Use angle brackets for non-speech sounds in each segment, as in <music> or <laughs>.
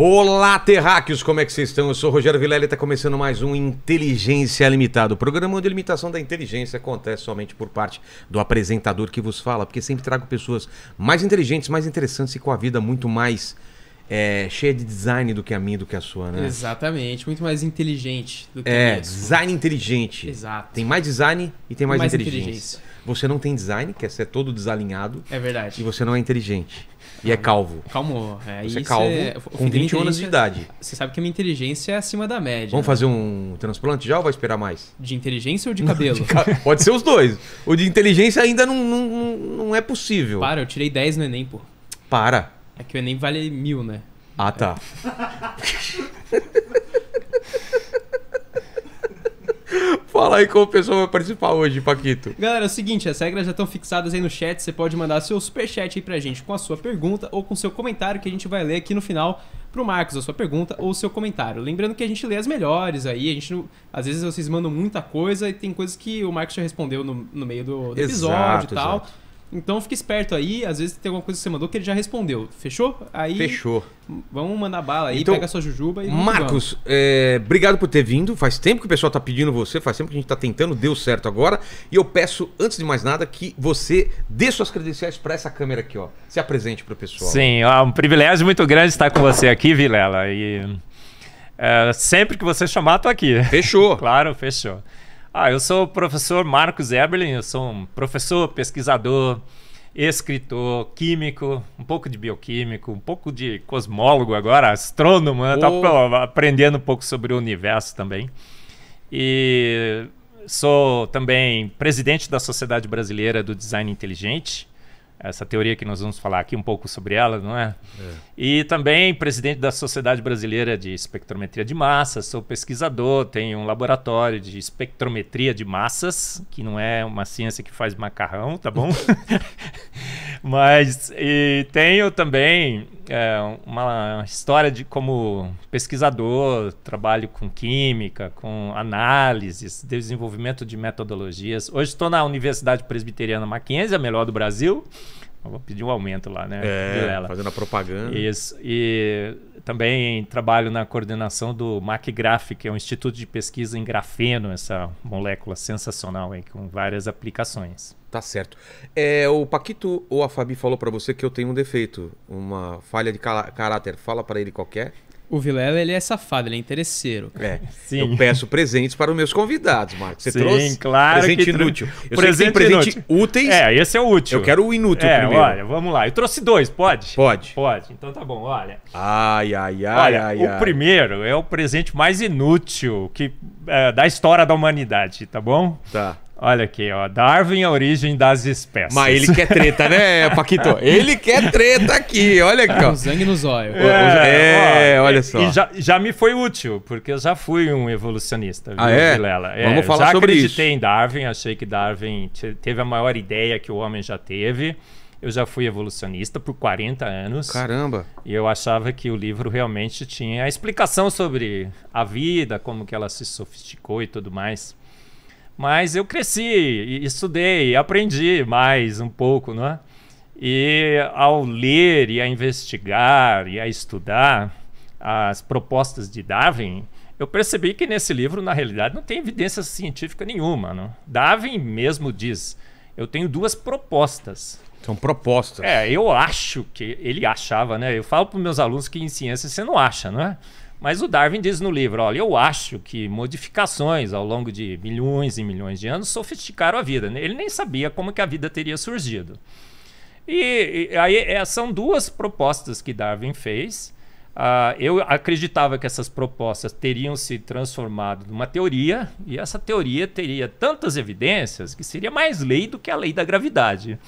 Olá, terráqueos, como é que vocês estão? Eu sou o Rogério Vilela e está começando mais um Inteligência Limitada. O programa onde a limitação da inteligência acontece somente por parte do apresentador que vos fala, porque sempre trago pessoas mais inteligentes, mais interessantes e com a vida muito mais é, cheia de design do que a minha do que a sua, né? Exatamente, muito mais inteligente do que É, a minha. design inteligente. Exato. Tem mais design e tem mais, mais inteligência. inteligência. Você não tem design, quer é ser todo desalinhado. É verdade. E você não é inteligente. E é calvo. Calmo. É, você é calvo é... com 21 anos de idade. Você sabe que a minha inteligência é acima da média. Vamos né? fazer um transplante já ou vai esperar mais? De inteligência ou de cabelo? <laughs> de ca... Pode ser os dois. O de inteligência ainda não, não, não é possível. Para, eu tirei 10 no Enem, pô. Para. É que o Enem vale mil, né? Ah, tá. É. <laughs> Fala aí como o pessoal vai participar hoje, Paquito. Galera, é o seguinte, as regras já estão fixadas aí no chat. Você pode mandar seu superchat aí pra gente com a sua pergunta ou com seu comentário que a gente vai ler aqui no final pro Marcos a sua pergunta ou o seu comentário. Lembrando que a gente lê as melhores aí, a gente às vezes vocês mandam muita coisa e tem coisas que o Marcos já respondeu no, no meio do, do episódio exato, e tal. Exato. Então fique esperto aí, às vezes tem alguma coisa que você mandou que ele já respondeu. Fechou? Aí. Fechou. Vamos mandar bala aí, então, pega sua jujuba e. Marcos, é, obrigado por ter vindo. Faz tempo que o pessoal tá pedindo você, faz tempo que a gente tá tentando, deu certo agora. E eu peço, antes de mais nada, que você dê suas credenciais para essa câmera aqui, ó. Se apresente pro pessoal. Sim, é um privilégio muito grande estar com você aqui, Vilela. E. É, sempre que você chamar, tô aqui. Fechou. <laughs> claro, fechou. Ah, eu sou o professor Marcos Eberlin, eu sou um professor, pesquisador, escritor, químico, um pouco de bioquímico, um pouco de cosmólogo agora, astrônomo, oh. aprendendo um pouco sobre o universo também. E sou também presidente da Sociedade Brasileira do Design Inteligente, essa teoria que nós vamos falar aqui um pouco sobre ela, não é? é? E também presidente da Sociedade Brasileira de Espectrometria de Massas, sou pesquisador, tenho um laboratório de espectrometria de massas, que não é uma ciência que faz macarrão, tá bom? <laughs> Mas e tenho também é, uma história de como pesquisador, trabalho com química, com análises, desenvolvimento de metodologias. Hoje estou na Universidade Presbiteriana Mackenzie, a melhor do Brasil pedir um aumento lá, né? É, fazendo a propaganda. Isso. E também trabalho na coordenação do MacGraph, que é um instituto de pesquisa em grafeno, essa molécula sensacional aí, com várias aplicações. Tá certo. É, o Paquito ou a Fabi falou para você que eu tenho um defeito, uma falha de caráter. Fala para ele qualquer. É. O Vilela, ele é safado, ele é interesseiro. É. Sim. Eu peço presentes para os meus convidados, Marcos. Você Sim, trouxe? claro. Presente que... inútil. Eu presente presente inútil. úteis. É, esse é o útil. Eu quero o inútil é, primeiro. Olha, vamos lá. Eu trouxe dois, pode? Pode. Pode. Então tá bom, olha. Ai, ai, ai, olha, ai. O ai. primeiro é o presente mais inútil que, é, da história da humanidade, tá bom? Tá. Olha aqui, ó. Darwin, é a origem das espécies. Mas ele quer treta, né, Paquito? Ele quer treta aqui, olha aqui, ó. Sangue no zóio. É, é olha só. E já, já me foi útil, porque eu já fui um evolucionista, viu, ah, é? Vilela? É, Vamos falar sobre isso. Já acreditei em Darwin, achei que Darwin teve a maior ideia que o homem já teve. Eu já fui evolucionista por 40 anos. Caramba! E eu achava que o livro realmente tinha a explicação sobre a vida, como que ela se sofisticou e tudo mais. Mas eu cresci, estudei, aprendi mais um pouco, não é? E ao ler e a investigar e a estudar as propostas de Darwin, eu percebi que nesse livro, na realidade, não tem evidência científica nenhuma. Não? Darwin mesmo diz: eu tenho duas propostas. São propostas. É, eu acho que ele achava, né? Eu falo para meus alunos que em ciência você não acha, não é? Mas o Darwin diz no livro: olha, eu acho que modificações ao longo de milhões e milhões de anos sofisticaram a vida. Ele nem sabia como que a vida teria surgido. E, e aí é, são duas propostas que Darwin fez. Uh, eu acreditava que essas propostas teriam se transformado numa teoria, e essa teoria teria tantas evidências que seria mais lei do que a lei da gravidade.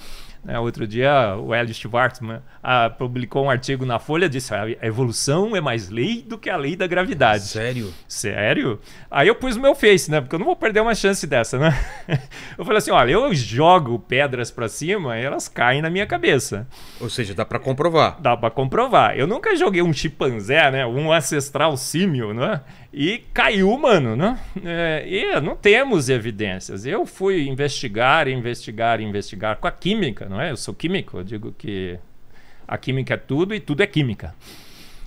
Né? Outro dia, o Hélio Schwartzman ah, publicou um artigo na Folha disse: a evolução é mais lei do que a lei da gravidade. Sério? Sério? Aí eu pus o meu face, né? Porque eu não vou perder uma chance dessa, né? <laughs> eu falei assim: olha, eu jogo pedras para cima e elas caem na minha cabeça. Ou seja, dá para comprovar. Dá para comprovar. Eu nunca joguei um chimpanzé, né? Um ancestral símio, né? E caiu, mano, né? É, e não temos evidências. Eu fui investigar, investigar, investigar com a química, não é? Eu sou químico, eu digo que a química é tudo e tudo é química.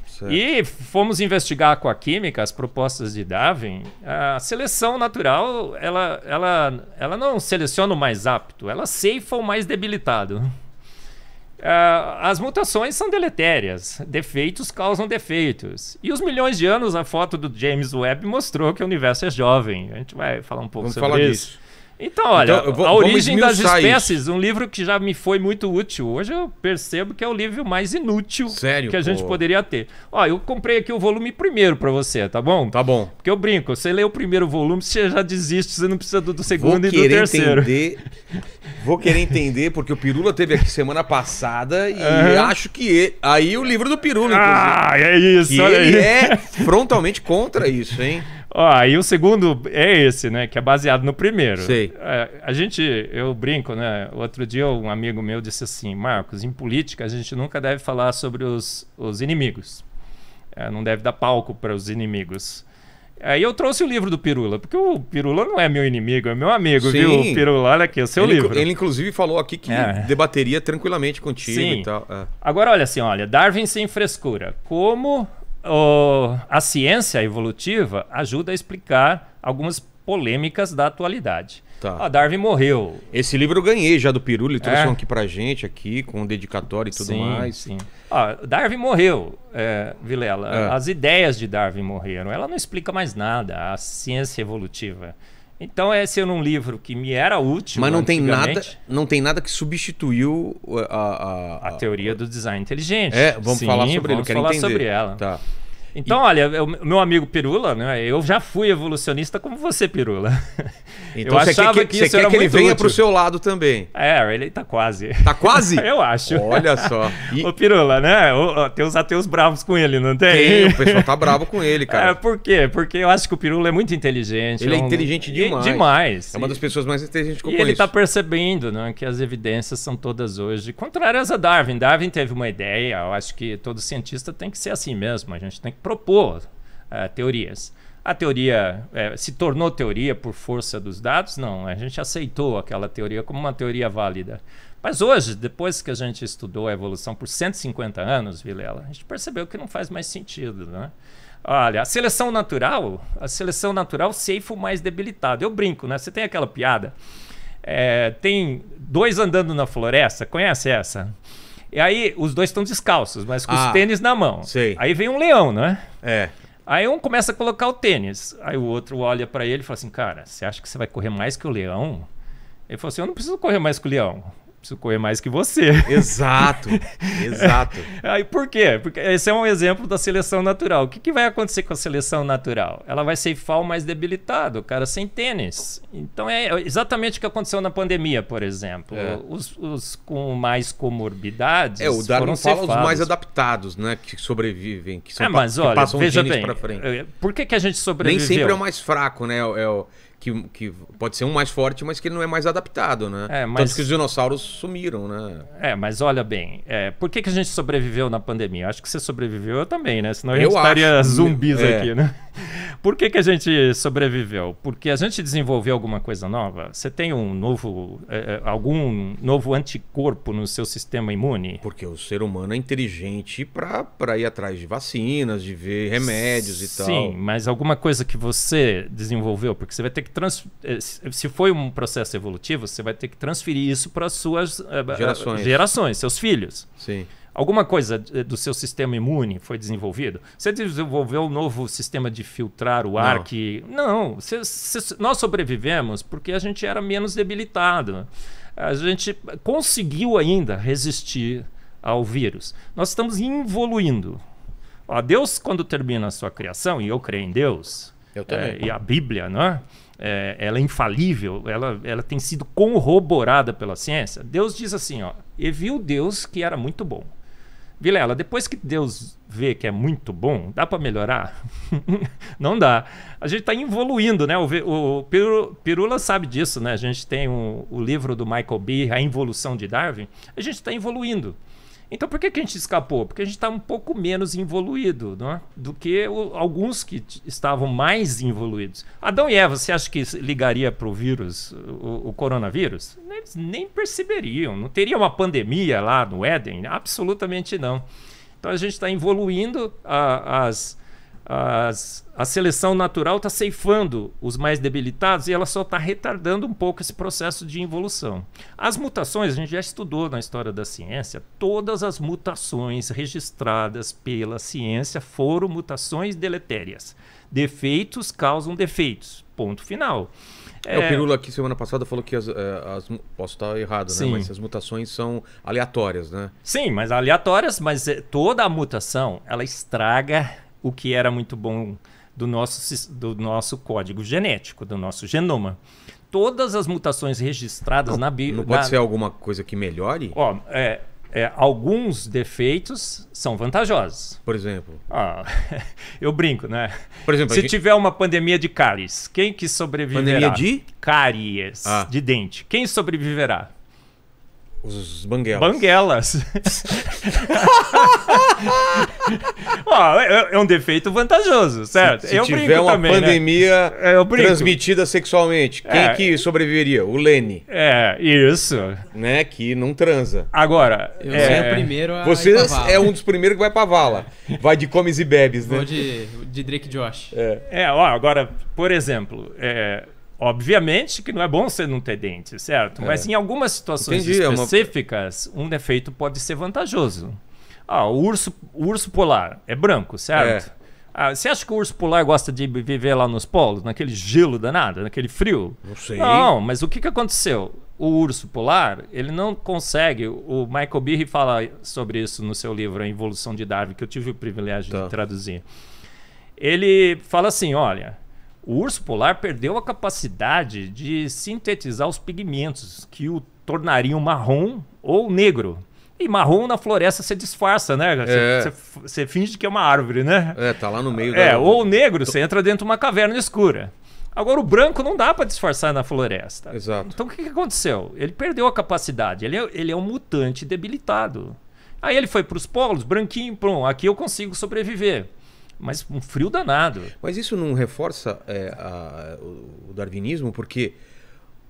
Certo. E fomos investigar com a química as propostas de Darwin. A seleção natural, ela, ela, ela não seleciona o mais apto, ela ceifa o mais debilitado. Uh, as mutações são deletérias, defeitos causam defeitos. E os milhões de anos a foto do James Webb mostrou que o universo é jovem. A gente vai falar um pouco Vamos sobre isso. Disso. Então, olha, então, vou, A Origem das Espécies, isso. um livro que já me foi muito útil. Hoje eu percebo que é o livro mais inútil Sério, que a gente poderia ter. Ó, eu comprei aqui o volume primeiro para você, tá bom? Tá bom. Porque eu brinco, você lê o primeiro volume, você já desiste, você não precisa do, do segundo vou e do terceiro. Entender, <laughs> vou querer entender, porque o Pirula teve aqui semana passada e uhum. acho que... Ele, aí o livro do Pirula, inclusive. Ah, é isso, olha ele aí. é frontalmente contra isso, hein? <laughs> Ó, aí o segundo é esse, né? Que é baseado no primeiro. Sei. É, a gente, eu brinco, né? Outro dia um amigo meu disse assim, Marcos, em política a gente nunca deve falar sobre os, os inimigos. É, não deve dar palco para os inimigos. Aí eu trouxe o livro do Pirula, porque o Pirula não é meu inimigo, é meu amigo, Sim. viu? Pirula, olha aqui, é o seu ele, livro. Ele, inclusive, falou aqui que é. debateria tranquilamente contigo Sim. e tal. É. Agora, olha assim, olha, Darwin sem frescura. Como o, a ciência evolutiva ajuda a explicar algumas polêmicas da atualidade. Tá. Darwin morreu. Esse livro eu ganhei já do Peru, ele é? trouxe é. um aqui pra gente, aqui, com dedicatório e tudo sim, mais. Sim. Darwin morreu, é, Vilela. É. As ideias de Darwin morreram. Ela não explica mais nada, a ciência evolutiva. Então esse era um livro que me era útil. Mas não tem nada, não tem nada que substituiu a, a, a... a teoria do design inteligente. É, vamos Sim, falar sobre vamos ele. Vamos falar entender. sobre ela. Tá. Então, e... olha, o meu amigo Pirula, né? Eu já fui evolucionista como você, Pirula. <laughs> Então, eu achava quer que, que isso era quer que ele venha para o seu lado também. É, ele está quase. Está quase? <laughs> eu acho. Olha só. <laughs> E... Ô, Pirula, né? tem os ateus bravos com ele, não tem? Tem, o pessoal tá bravo com ele, cara. É, por quê? Porque eu acho que o Pirula é muito inteligente. Ele é, é um... inteligente demais. demais. É uma das pessoas mais inteligentes que eu e conheço. ele está percebendo né, que as evidências são todas hoje contrárias a Darwin. Darwin teve uma ideia, eu acho que todo cientista tem que ser assim mesmo. A gente tem que propor uh, eh, teorias. A teoria eh, se tornou teoria por força dos dados? Não, a gente aceitou aquela teoria como uma teoria válida. Mas hoje, depois que a gente estudou a evolução por 150 anos, Vilela, a gente percebeu que não faz mais sentido, né? Olha, a seleção natural, a seleção natural ceifa o mais debilitado. Eu brinco, né? Você tem aquela piada. É, tem dois andando na floresta, conhece essa? E aí os dois estão descalços, mas com ah, os tênis na mão. Sei. Aí vem um leão, né? É. Aí um começa a colocar o tênis. Aí o outro olha para ele e fala assim: Cara, você acha que você vai correr mais que o leão? Ele falou assim: Eu não preciso correr mais que o leão preciso correr mais que você. Exato, <laughs> exato. Aí por quê? Porque esse é um exemplo da seleção natural. O que, que vai acontecer com a seleção natural? Ela vai ser o mais debilitado, o cara sem tênis. Então é exatamente o que aconteceu na pandemia, por exemplo. É. Os, os, com mais comorbidades. É, o Darwin fala os mais adaptados, né? Que sobrevivem, que, são, é, mas, olha, passam veja bem, pra frente. Eh, por que, que a gente sobreviveu? Nem sempre é o mais fraco, né? É o, é que, que pode ser um mais forte, mas que ele não é mais adaptado, né? É, mas... Tanto que os dinossauros sumiram, né? É, mas olha bem, é, por que, que a gente sobreviveu na pandemia? Acho que você sobreviveu eu também, né? Senão a gente eu estaria acho. Né? zumbis é. aqui, né? Por que, que a gente sobreviveu? Porque a gente desenvolveu alguma coisa nova? Você tem um novo, é, é algum novo anticorpo no seu sistema imune? Porque o ser humano é inteligente para ir atrás de vacinas, de ver remédios Sim, e tal. Sim, mas alguma coisa que você desenvolveu, porque você vai ter que trans... Eh, se foi um processo evolutivo, você vai ter que transferir isso para suas eh, eh, gerações. gerações, seus filhos. Sim. Alguma coisa do seu sistema imune foi desenvolvido? Você desenvolveu um novo sistema de filtrar o ar Não. que. Não. Se, se, nós sobrevivemos porque a gente era menos debilitado. A gente conseguiu ainda resistir ao vírus. Nós estamos evoluindo. Ó, Deus, quando termina a sua criação, e eu creio em Deus, é, e a Bíblia, não é? é, ela é infalível, ela, ela tem sido corroborada pela ciência. Deus diz assim, ó, e viu Deus que era muito bom. Vilela, depois que Deus vê que é muito bom, dá para melhorar? <laughs> não dá. A gente está evoluindo, né? O, o Pirula sabe disso, né? A gente tem um, o livro do Michael B., A Involução de Darwin. A gente está evoluindo. Então por que, que a gente escapou? Porque a gente está um pouco menos evoluído né? do que o, alguns que estavam mais evoluídos. Adão e Eva, você acha que ligaria para o vírus, o coronavírus? Eles nem perceberiam, não teria uma pandemia lá no Éden? Absolutamente não. Então a gente está evoluindo a, as as, a seleção natural está ceifando os mais debilitados e ela só está retardando um pouco esse processo de evolução. As mutações, a gente já estudou na história da ciência, todas as mutações registradas pela ciência foram mutações deletérias. Defeitos causam defeitos. Ponto final. É, é, o Pirula aqui semana passada falou que as, é, as posso estar errado, né? Mas as mutações são aleatórias, né? Sim, mas aleatórias, mas é, toda a mutação ela estraga o que era muito bom do nosso, do nosso código genético, do nosso genoma. Todas as mutações registradas não, na bio. Não pode na... ser alguma coisa que melhore? Ó, é, é, alguns defeitos são vantajosos. Por exemplo? Ah, <laughs> eu brinco, né? Por exemplo, Se gente... tiver uma pandemia de cáries, quem que sobreviverá? Pandemia de? Cáries, ah. de dente. Quem sobreviverá? Os banguelas. Banguelas. <laughs> É, é, é um defeito vantajoso, certo? Se, se eu tiver uma também, né? pandemia né? transmitida sexualmente, quem é. que sobreviveria? O Lene. É, isso. Né? Que não transa. Agora, eu é... sou o primeiro a Você é um dos primeiros que vai pra vala. Vai de comes e bebes, né? Vou de, de Drake Josh. É. é, ó, agora, por exemplo, é, Obviamente que não é bom você não ter dente, certo? É. Mas em algumas situações Entendi, específicas, é uma... um defeito pode ser vantajoso. Ah, o urso, o urso polar é branco, certo? É. Ah, você acha que o urso polar gosta de viver lá nos polos, naquele gelo danado, naquele frio? Não sei. Não, mas o que, que aconteceu? O urso polar, ele não consegue. O Michael Birri fala sobre isso no seu livro, A Evolução de Darwin, que eu tive o privilégio tá. de traduzir. Ele fala assim: olha, o urso polar perdeu a capacidade de sintetizar os pigmentos que o tornariam marrom ou negro. E marrom na floresta você disfarça, né? Você é. finge que é uma árvore, né? É, tá lá no meio É, da... ou negro, você entra dentro de uma caverna escura. Agora, o branco não dá para disfarçar na floresta. Exato. Então, o que, que, aconteceu? Ele perdeu a capacidade. Ele é, ele é um mutante debilitado. Aí ele foi para os polos, branquinho, pronto, aqui eu consigo sobreviver. Mas um frio danado. Mas isso não reforça é, a, o darwinismo, porque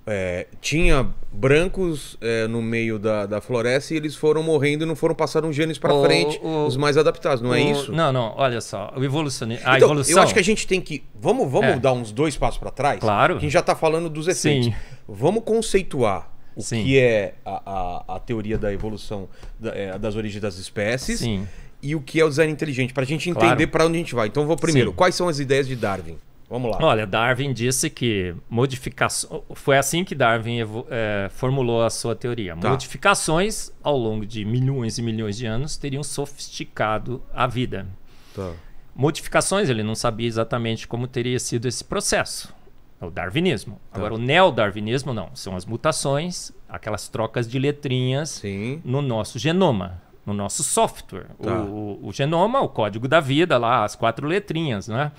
é, tinha brancos é, no meio da, da, floresta e eles foram morrendo e não foram passar um genes para frente, o, os mais adaptados, não é o, é isso? Não, não, olha só, o evolucionismo, então, evolução... Eu acho que a gente tem que, vamos, vamos é. dar uns dois passos para trás? Claro. gente já está falando dos efeitos. Sim. Vamos conceituar o Sim. que é a, a, a, teoria da evolução da, é, das origens das espécies. Sim e o que é o design inteligente, para a gente entender claro. para onde a gente vai. Então, vou primeiro. Sim. Quais são as ideias de Darwin? Vamos lá. Olha, Darwin disse que modificações. Foi assim que Darwin é, formulou a sua teoria. Tá. Modificações ao longo de milhões e milhões de anos teriam sofisticado a vida. Tá. Modificações, ele não sabia exatamente como teria sido esse processo. É o darwinismo. Tá. Agora, o neodarwinismo não. São as mutações, aquelas trocas de letrinhas Sim. no nosso genoma no nosso software. Tá. O, o, o, genoma, o código da vida, lá, as quatro letrinhas, né?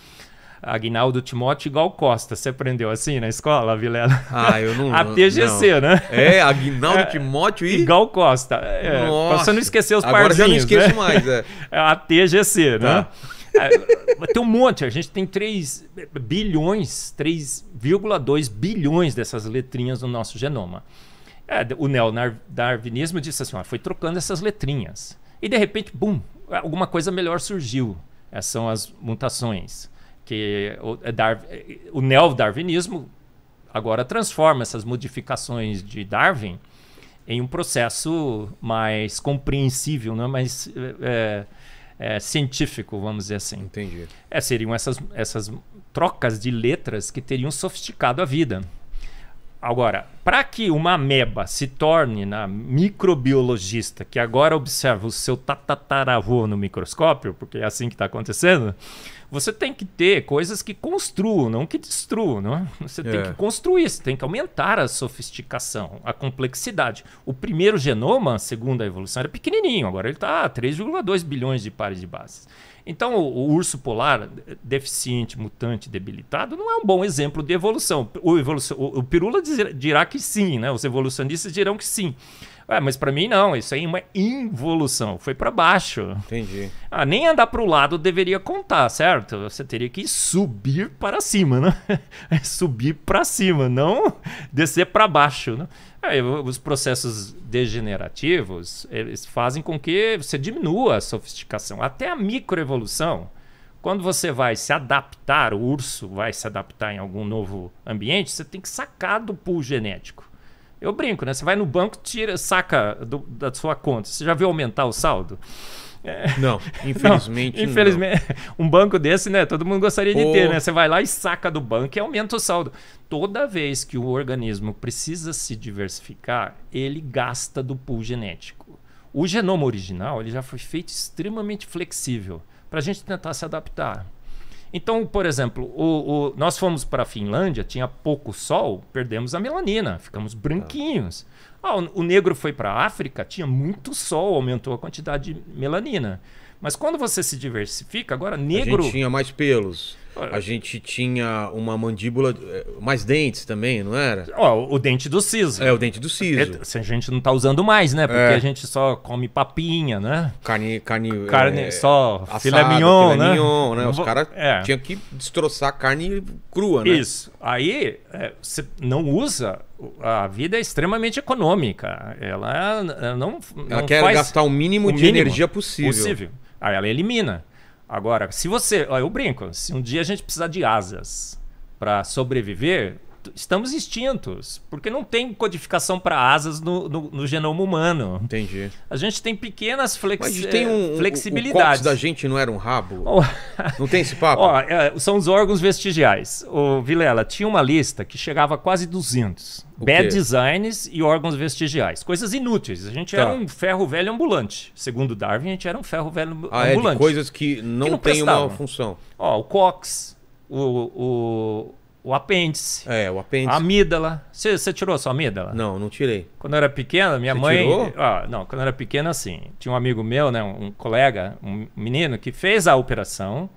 Agnaldo Timóteo igual Costa. Você aprendeu assim na escola, Vilela? Ah, eu não <laughs> A TGC, não. né? É, Agnaldo <laughs> é, Timóteo e. Igual Costa. É, Nossa. Pra não esquecer os Agora parzinhos. Agora já não esqueço né? mais, é. <laughs> é a TGC, né? tá. né? É, tem um monte, a gente tem 3 bilhões, 3,2 bilhões dessas letrinhas no nosso genoma. É, o darwinismo disse assim, ó, foi trocando essas letrinhas. E de repente, bum, alguma coisa melhor surgiu. Essas é, são as mutações. que O, é Dar, é, o agora transforma essas modificações de Darwin em um processo mais compreensível, né? mais é, é, científico, vamos dizer assim. Entendi. É, seriam essas, essas trocas de letras que teriam sofisticado a vida. Agora, para que uma ameba se torne na microbiologista que agora observa o seu tatataravô no microscópio, porque é assim que está acontecendo, você tem que ter coisas que construam, não que destruam. Não é? Você é. tem que construir, você tem que aumentar a sofisticação, a complexidade. O primeiro genoma, segundo a evolução, era pequenininho, agora ele está a 3,2 bilhões de pares de bases. Então, o, o, urso polar, deficiente, mutante, debilitado, não é um bom exemplo de evolução. O, o, o Pirula dizer, dirá que sim, né? Os evolucionistas dirão que sim. É, mas para mim não, isso aí é uma involução, foi para baixo. Entendi. Ah, nem andar para o lado deveria contar, certo? Você teria que subir para cima, né? <laughs> É subir para cima, não descer para baixo, né? Aí, é, os processos degenerativos eles fazem com que você diminua a sofisticação. Até a microevolução, quando você vai se adaptar, o urso vai se adaptar em algum novo ambiente, você tem que sacar do pool genético. Eu brinco, né? Você vai no banco, tira, saca do, da sua conta. Você já viu aumentar o saldo? É. Não, <laughs> infelizmente. Não, infelizmente, não. <laughs> um banco desse, né? Todo mundo gostaria de oh. ter, né? Você vai lá e saca do banco e aumenta o saldo. Toda vez que o organismo precisa se diversificar, ele gasta do pool genético. O genoma original ele já foi feito extremamente flexível para a gente tentar se adaptar. Então, por exemplo, o, o nós fomos para a Finlândia, tinha pouco sol, perdemos a melanina, ficamos branquinhos. Ah, o, o negro foi para a África, tinha muito sol, aumentou a quantidade de melanina. Mas quando você se diversifica, agora negro. A gente tinha mais pelos. A gente tinha uma mandíbula, eh, mais dentes também, não era? Ó, o dente do siso. É, o dente do siso. É, se a gente não tá usando mais, né? Porque é. a gente só come papinha, né? Carne, carne, carne é, só assado, filé mignon, filé né? Mignon, né? Os caras é. tinham que destroçar carne crua, né? Isso. Aí, você é, não usa a vida é extremamente econômica. Ela não, não ela quer gastar o mínimo o de mínimo energia possível. possível. Aí ela elimina. Agora, se você. Ó, eu brinco, se um dia a gente precisar de asas para sobreviver, estamos extintos, porque não tem codificação para asas no, no, no, genoma humano. Entendi. A gente tem pequenas flex... Mas tem um, flexibilidades. O, o da gente não era um rabo? Oh. não tem esse papo? Oh, <laughs> são os órgãos vestigiais. O Vilela tinha uma lista que chegava a quase 200. O Bad quê? designs e órgãos vestigiais. Coisas inúteis. A gente tá. era um ferro velho ambulante. Segundo Darwin, a gente era um ferro velho ah, é, ambulante. É coisas que não, que não tem prestavam. uma função. Ó, oh, o cox, o, o o apêndice. É, o apêndice. A amídala. Você tirou a sua amídala? Não, não tirei. Quando eu era pequena, minha Cê mãe. Tirou? Ah, não, quando eu era pequena, assim. Tinha um amigo meu, né? Um colega, um menino, que fez a operação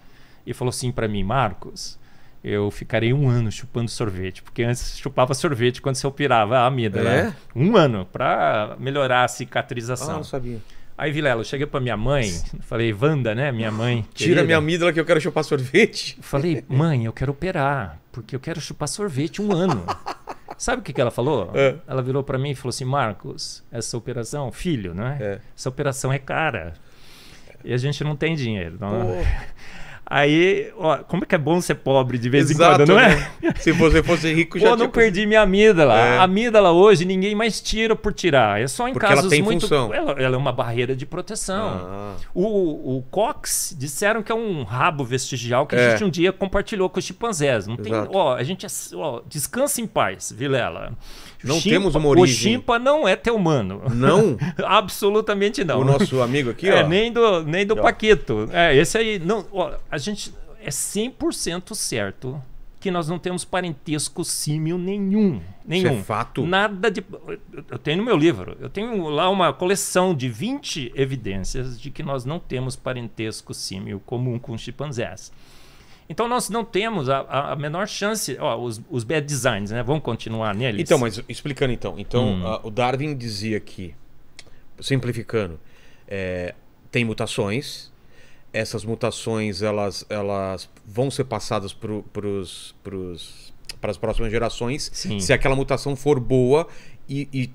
e falou assim para mim, Marcos eu ficarei um ano chupando sorvete, porque antes chupava sorvete quando se operava a amida, é? né? Um ano para melhorar a cicatrização. Ah, não sabia. Aí, Vilela, eu cheguei pra minha mãe, falei, Wanda, né? Minha mãe. <laughs> Tira querida. minha amígdola que eu quero chupar sorvete. falei, mãe, eu quero operar, porque eu quero chupar sorvete um ano. <laughs> Sabe o que, que ela falou? É. Ela virou para mim e falou assim: Marcos, essa operação, filho, né? É. Essa operação é cara. E a gente não tem dinheiro. Não... É? <laughs> Aí, ó, como é que é bom ser pobre de vez Exato, em quando, não é? Né? Se você fosse rico, já. Pô, não tipo... perdi minha amígdala. É. A amígdala hoje ninguém mais tira por tirar. É só em Porque casos ela tem muito. Função. Ela, ela, é uma barreira de proteção. Ah. O, o Cox disseram que é um rabo vestigial que é. a gente um dia compartilhou com os chimpanzés. Não tem. Exato. Ó, a gente. É ó, descansa em paz, Vilela. Não temos uma origem. O chimpa não é teu mano. Não? <laughs> Absolutamente não. O nosso amigo aqui, é, ó. Nem do, nem do Paquito. É, esse aí. Não, ó, a gente é 100% certo que nós não temos parentesco símil nenhum. Nenhum. Isso é fato. Nada de. Eu tenho no meu livro, eu tenho lá uma coleção de 20 evidências de que nós não temos parentesco símil comum com chimpanzés. Então nós não temos a, a menor chance. Ó, os, os bad designs, né? Vamos continuar neles. Então, mas explicando então. Então, hum. a, o Darwin dizia que, simplificando, é, tem mutações. Essas mutações elas, elas vão ser passadas para as próximas gerações Sim. se aquela mutação for boa e, e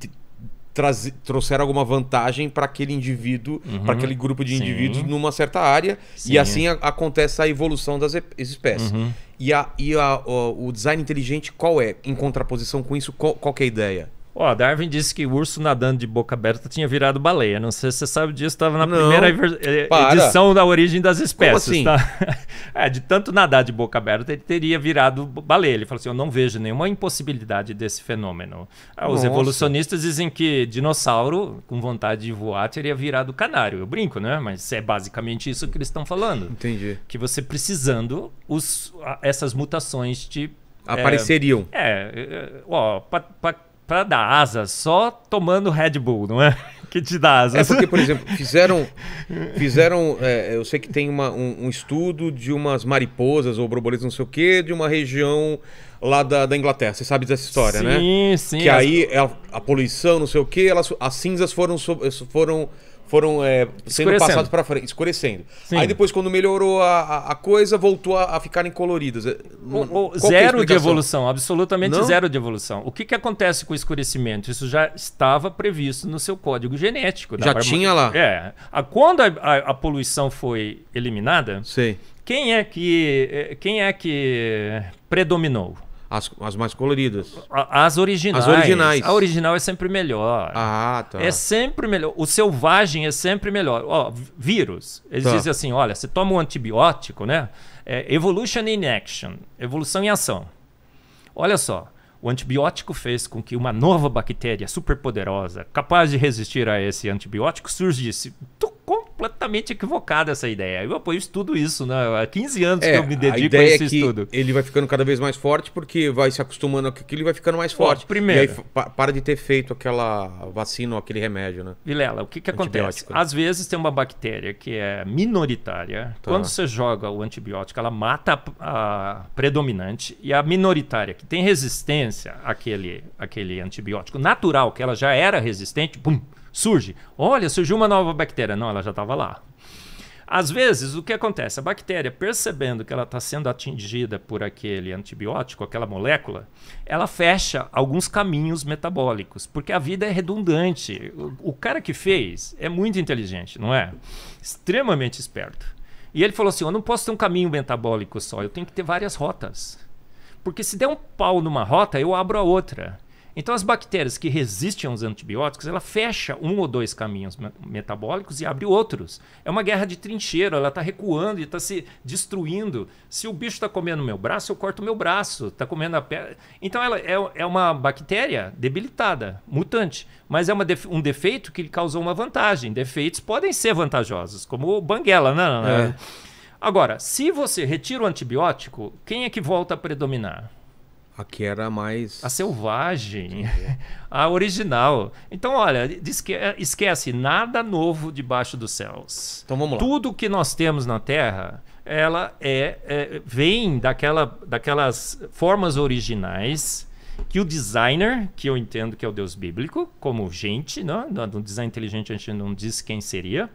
traz trouxeram alguma vantagem para aquele indivíduo, uhum, para aquele grupo de sim. indivíduos numa certa área, sim. e assim a, acontece a evolução das espécies. Uhum. E, a, e a, o, o, design inteligente qual é? Em contraposição com isso, qual, qual é a ideia? Ó, Darwin disse que o urso nadando de boca aberta tinha virado baleia. Não sei se você sabe disso, estava na não, primeira eh, para. edição da Origem das Espécies. Assim? Tá? <laughs> é, de tanto nadar de boca aberta, ele teria virado baleia. Ele falou assim: eu não vejo nenhuma impossibilidade desse fenômeno. Ah, os evolucionistas dizem que dinossauro, com vontade de voar, teria virado canário. Eu brinco, né? Mas é basicamente isso que eles estão falando. Entendi. Que você precisando, os, essas mutações te. Eh, Apareceriam. É, é ó, para para dar asas, só tomando Red Bull, não é? <laughs> Que te dá asas. É porque, por exemplo, fizeram. fizeram é, eu sei que tem uma, um, um, estudo de umas mariposas ou borboletas, não sei o quê, de uma região lá da, da Inglaterra. Você sabe dessa história, sim, né? Sim, sim. Que as... aí é a, a, poluição, não sei o quê, elas, as cinzas foram. foram foram é, sendo passados para frente, escurecendo. Sim. Aí depois, quando melhorou a, a coisa, voltou a, a ficarem coloridas. É, o, o, é zero é de evolução, absolutamente Não? zero de evolução. O que, que acontece com o escurecimento? Isso já estava previsto no seu código genético. Já tinha lá. É. A, quando a, a, poluição foi eliminada, quem é que é, quem é que predominou? As, as mais coloridas. As originais. As originais. A original é sempre melhor. Ah, tá. É sempre melhor. O selvagem é sempre melhor. Ó, vírus. Eles tá. dizem assim: olha, você toma um antibiótico, né? É evolution in action. Evolução em ação. Olha só. O antibiótico fez com que uma nova bactéria super poderosa capaz de resistir a esse antibiótico, surgisse. Tu, com completamente equivocada essa ideia. Eu apoio tudo isso, né? Há 15 anos é, que eu me dedico a, a esse é estudo. Ele vai ficando cada vez mais forte porque vai se acostumando com aquilo e vai ficando mais forte. Bom, primeiro. E aí pa para de ter feito aquela vacina ou aquele remédio, né? Vilela, o que, que acontece? Às vezes tem uma bactéria que é minoritária. Tá. Quando você joga o antibiótico, ela mata a, a predominante e a minoritária, que tem resistência àquele, àquele antibiótico natural, que ela já era resistente, pum! Surge. Olha, surgiu uma nova bactéria. Não, ela já estava lá. Às vezes, o que acontece? A bactéria, percebendo que ela está sendo atingida por aquele antibiótico, aquela molécula, ela fecha alguns caminhos metabólicos, porque a vida é redundante. O, o cara que fez é muito inteligente, não é? Extremamente esperto. E ele falou assim: eu não posso ter um caminho metabólico só, eu tenho que ter várias rotas. Porque se der um pau numa rota, eu abro a outra. Então, as bactérias que resistem aos antibióticos, ela fecha um ou dois caminhos metabólicos e abre outros. É uma guerra de trincheira, ela está recuando e está se destruindo. Se o bicho está comendo meu braço, eu corto meu braço. Está comendo a perna. Então, ela é, é, uma bactéria debilitada, mutante. Mas é def um defeito que causou uma vantagem. Defeitos podem ser vantajosos, como o banguela. né? É. Agora, se você retira o antibiótico, quem é que volta a predominar? a que era mais. A selvagem, <laughs> a original. Então, olha, eh, esquece, nada novo debaixo dos céus. Então vamos lá. Tudo que nós temos na Terra, ela é, é vem daquela, daquelas formas originais que o designer, que eu entendo que é o Deus bíblico, como gente, né? no design inteligente a gente não diz quem seria,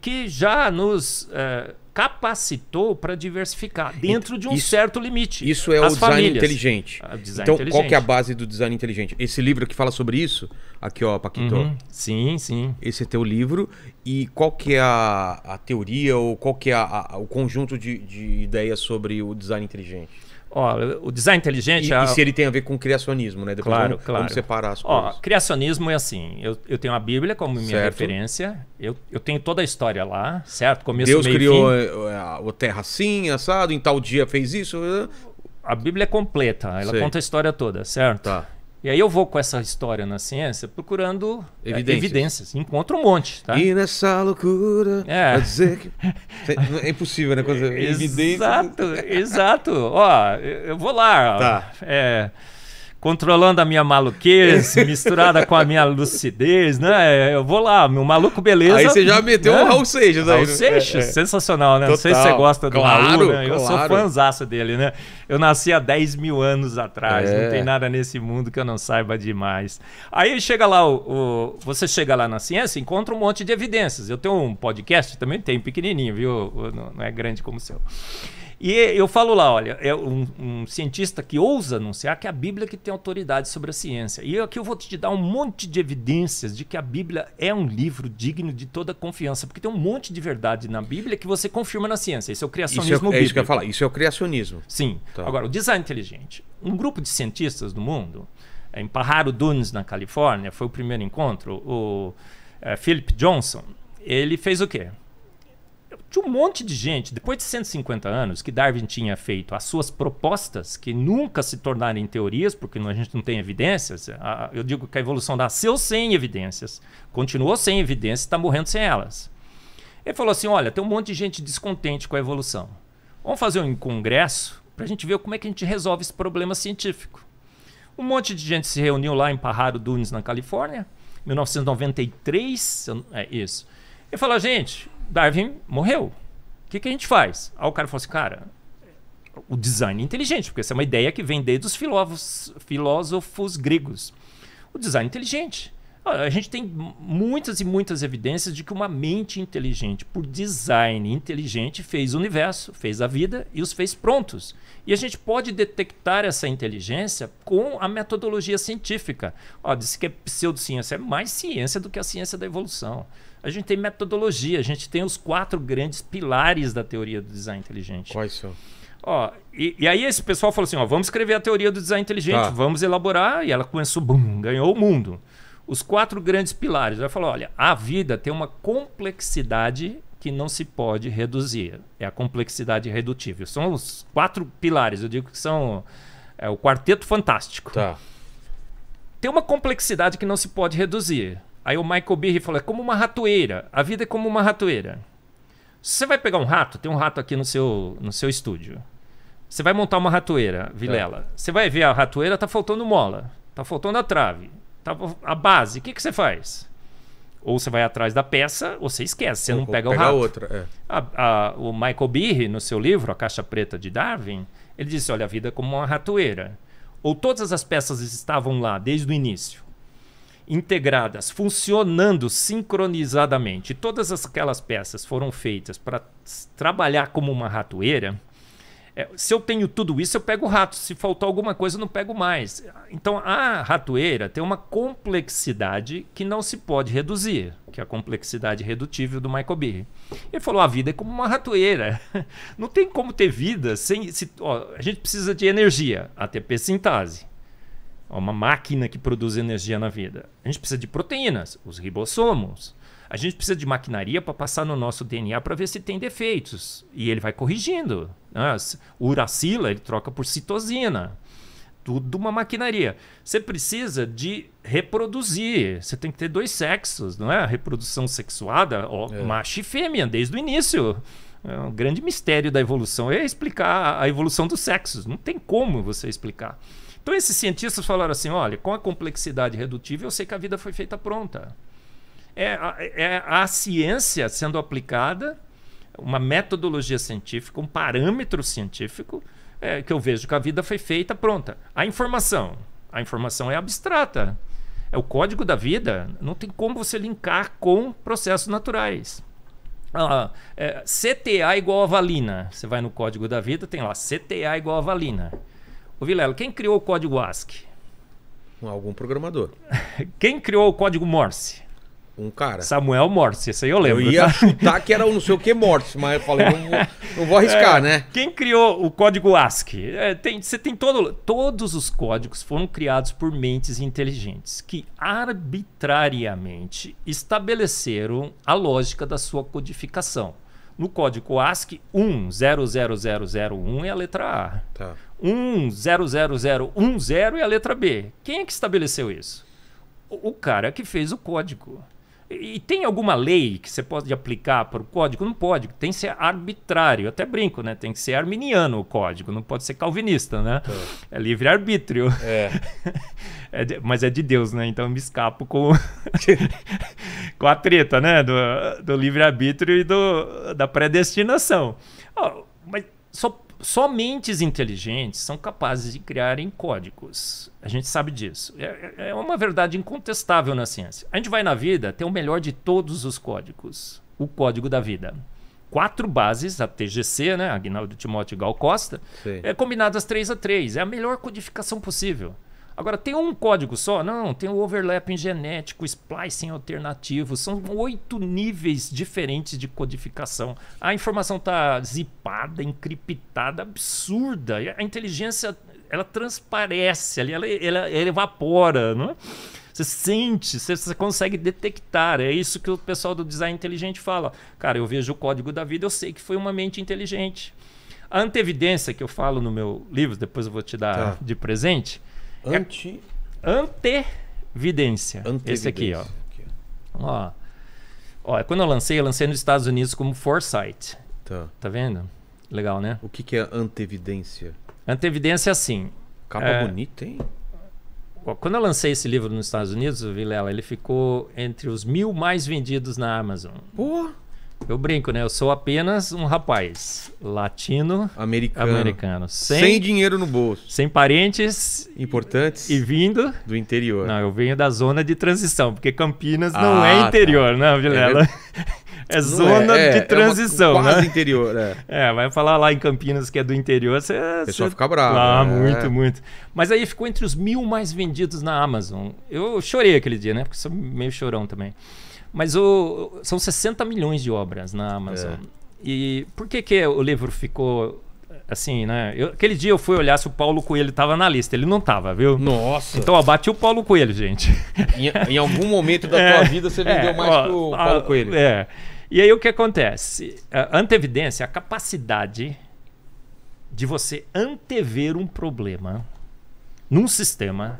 que já nos é, capacitou para diversificar dentro de um isso, certo limite. Isso é o design famílias. inteligente. Ah, design então, inteligente. qual que é a base do design inteligente? Esse livro que fala sobre isso, aqui ó, Paquito. Uhum. Sim, sim. Esse é teu livro. E qual que é a, a teoria ou qual que é a, a, o conjunto de, de ideias sobre o design inteligente? Ó, o design inteligente. E, é... e, se ele tem a ver com criacionismo, né? Depois claro, vamos, claro. vamos separar as Ó, coisas. Criacionismo é assim: eu, eu tenho a Bíblia como minha certo. referência, eu, eu tenho toda a história lá, certo? Começo, Deus meio, criou a, é, é, a, terra assim, assado, em tal dia fez isso. É. A Bíblia é completa, ela Sei. conta a história toda, certo? Tá. E aí eu vou com essa história na ciência procurando é, evidências. evidências. Encontro um monte, tá? E nessa loucura, é. dizer que... <laughs> É impossível, né? Coisa... Exato, exato. Ó, eu vou lá. Tá. É controlando a minha maluquice, <laughs> misturada com a minha lucidez, né? Eu vou lá, meu maluco beleza. Aí você já meteu né? o Raul Seixas aí. Raul né? Seixas, é, é. sensacional, né? Total. Não sei se você gosta do claro, Raul, né? Eu claro. sou fãzaço dele, né? Eu nasci há 10 mil anos atrás, é. não tem nada nesse mundo que eu não saiba demais. Aí chega lá, o, o, você chega lá na ciência encontra um monte de evidências. Eu tenho um podcast também, tem pequenininho, viu? não é grande como o seu. E eu falo lá, olha, é um, um, cientista que ousa anunciar que é a Bíblia que tem autoridade sobre a ciência. E aqui eu vou te dar um monte de evidências de que a Bíblia é um livro digno de toda confiança, porque tem um monte de verdade na Bíblia que você confirma na ciência. Isso é o criacionismo isso é, é isso que eu ia falar, isso é o criacionismo. Sim. Tá. Agora, o design inteligente. Um grupo de cientistas do mundo, é, em Pajaro Dunes, na Califórnia, foi o primeiro encontro, o é, Philip Johnson, ele fez o quê? de um monte de gente, depois de 150 anos, que Darwin tinha feito as suas propostas, que nunca se tornaram em teorias, porque a gente não tem evidências. eu digo que a evolução nasceu sem evidências, continuou sem evidências, está morrendo sem elas. Ele falou assim: olha, tem um monte de gente descontente com a evolução. Vamos fazer um congresso para a gente ver como é que a gente resolve esse problema científico. Um monte de gente se reuniu lá em Parraro Dunes, na Califórnia, 1993, é isso. Ele falou, gente, Darwin morreu. O que, que a gente faz? Aí o cara falou assim, cara, o design é inteligente, porque essa é uma ideia que vem desde os filósofos, filósofos gregos. O design é inteligente. A gente tem muitas e muitas evidências de que uma mente inteligente, por design inteligente, fez o universo, fez a vida e os fez prontos. E a gente pode detectar essa inteligência com a metodologia científica. Ó, disse que é pseudociência, é mais ciência do que a ciência da evolução a gente tem metodologia, a gente tem os quatro grandes pilares da teoria do design inteligente. Quais são? Ó, e, e, aí esse pessoal falou assim: ó, vamos escrever a teoria do design inteligente, tá. vamos elaborar, e ela começou, bum, ganhou o mundo. Os quatro grandes pilares. Ela falou: olha, a vida tem uma complexidade que não se pode reduzir. É a complexidade redutível. São os quatro pilares, eu digo que são é, o quarteto fantástico. Tá. Tem uma complexidade que não se pode reduzir. Aí o Michael Birri falou: é como uma ratoeira. A vida é como uma ratoeira. Você vai pegar um rato, tem um rato aqui no seu, no seu estúdio. Você vai montar uma ratoeira, é. Vilela. Você vai ver a ratoeira, tá faltando mola, tá faltando a trave, tá a base. O que, que você faz? Ou você vai atrás da peça, ou você esquece, você não pega o rato. Outra, é. a, a, o Michael Birri, no seu livro, A Caixa Preta de Darwin, ele disse: olha, a vida é como uma ratoeira. Ou todas as peças estavam lá desde o início integradas, funcionando sincronizadamente, todas aquelas peças foram feitas para trabalhar como uma ratoeira, é, se eu tenho tudo isso, eu pego o rato. Se faltar alguma coisa, eu não pego mais. Então, a ratoeira tem uma complexidade que não se pode reduzir, que é a complexidade redutível do Michael Behe. Ele falou: a vida é como uma ratoeira. <laughs> Não tem como ter vida sem. Se, ó, a gente precisa de energia, ATP sintase uma máquina que produz energia na vida. A gente precisa de proteínas, os ribossomos. A gente precisa de maquinaria para passar no nosso DNA para ver se tem defeitos. E ele vai corrigindo. Né? O uracila ele troca por citosina. Tudo uma maquinaria. Você precisa de reproduzir. Você tem que ter dois sexos, não é? A reprodução sexuada, ó, é. macho e fêmea, desde o início. É um grande mistério da evolução é explicar a evolução dos sexos. Não tem como você explicar. Então esses cientistas falaram assim: olha, com a complexidade redutiva, eu sei que a vida foi feita pronta. É a, é a ciência sendo aplicada, uma metodologia científica, um parâmetro científico, é, que eu vejo que a vida foi feita pronta. A informação. A informação é abstrata. É o código da vida. Não tem como você linkar com processos naturais. Ah, é, CTA igual a valina. Você vai no código da vida, tem lá CTA igual a valina. Ô Vilela, quem criou o código ASCII? Algum programador. <laughs> quem criou o código Morse? Um cara. Samuel Morse, isso aí eu lembro. Eu ia tá? chutar que era o não sei o que Morse, mas eu falei, não vou, não vou arriscar, é, né? Quem criou o código ASCII? É, tem, você tem todo. Todos os códigos foram criados por mentes inteligentes que arbitrariamente estabeleceram a lógica da sua codificação. No código ASCII, 100001 é a letra A. Tá. 100010 e a letra B. Quem é que estabeleceu isso? O, cara que fez o código. E, tem alguma lei que você pode aplicar para o código? Não pode, tem que ser arbitrário. até brinco, né? Tem que ser arminiano o código, não pode ser calvinista, né? É, é livre-arbítrio. É. <laughs> é mas é de Deus, né? Então eu me escapo com, <laughs> com a treta, né? Do, do livre-arbítrio e do, da predestinação. Oh, mas só só mentes inteligentes são capazes de criarem códigos. A gente sabe disso. É, é, é uma verdade incontestável na ciência. A gente vai na vida ter o melhor de todos os códigos o código da vida quatro bases, a TGC, né? Agnaldo Timóteo e Gal Costa, Sim. é combinadas três a três É a melhor codificação possível. Agora, tem um código só? Não, tem o overlapping genético, splicing alternativo. São oito níveis diferentes de codificação. A informação está zipada, encriptada, absurda. A inteligência, ela transparece ali, ela, ela, ela evapora, não é? Você sente, você, consegue detectar. É isso que o pessoal do design inteligente fala. Cara, eu vejo o código da vida, eu sei que foi uma mente inteligente. A antevidência que eu falo no meu livro, depois eu vou te dar tá. de presente é Anti... É antevidência. antevidência. Esse aqui, ó. Aqui. ó. Ó, quando eu lancei, eu lancei nos Estados Unidos como Foresight. Tá. Tá vendo? Legal, né? O que, que é antevidência? Antevidência é assim. Capa é... bonita, hein? Quando eu lancei esse livro nos Estados Unidos, o Vilela, ele ficou entre os mil mais vendidos na Amazon. Porra! Eu brinco, né? Eu sou apenas um rapaz latino americano, americano sem, sem, dinheiro no bolso, sem parentes importantes e vindo do interior. Não, eu venho da zona de transição, porque Campinas ah, não é tá. interior, tá. Né, não, Vilela. É, <laughs> é, é zona é, de transição, é uma, quase né? interior, é. É, vai falar lá em Campinas que é do interior, você... O pessoal fica bravo. Ah, é. muito, muito. Mas aí ficou entre os mil mais vendidos na Amazon. Eu chorei aquele dia, né? Porque sou meio chorão também. Mas o, são 60 milhões de obras na Amazon. É. E por que, que o livro ficou assim, né? Eu, aquele dia eu fui olhar se o Paulo Coelho estava na lista. Ele não estava, viu? Nossa. Então abati o Paulo Coelho, gente. Em, em algum momento da <laughs> é, tua vida você vendeu é, mais ó, que o Paulo Coelho. É. E aí o que acontece? A antevidência é a capacidade de você antever um problema num sistema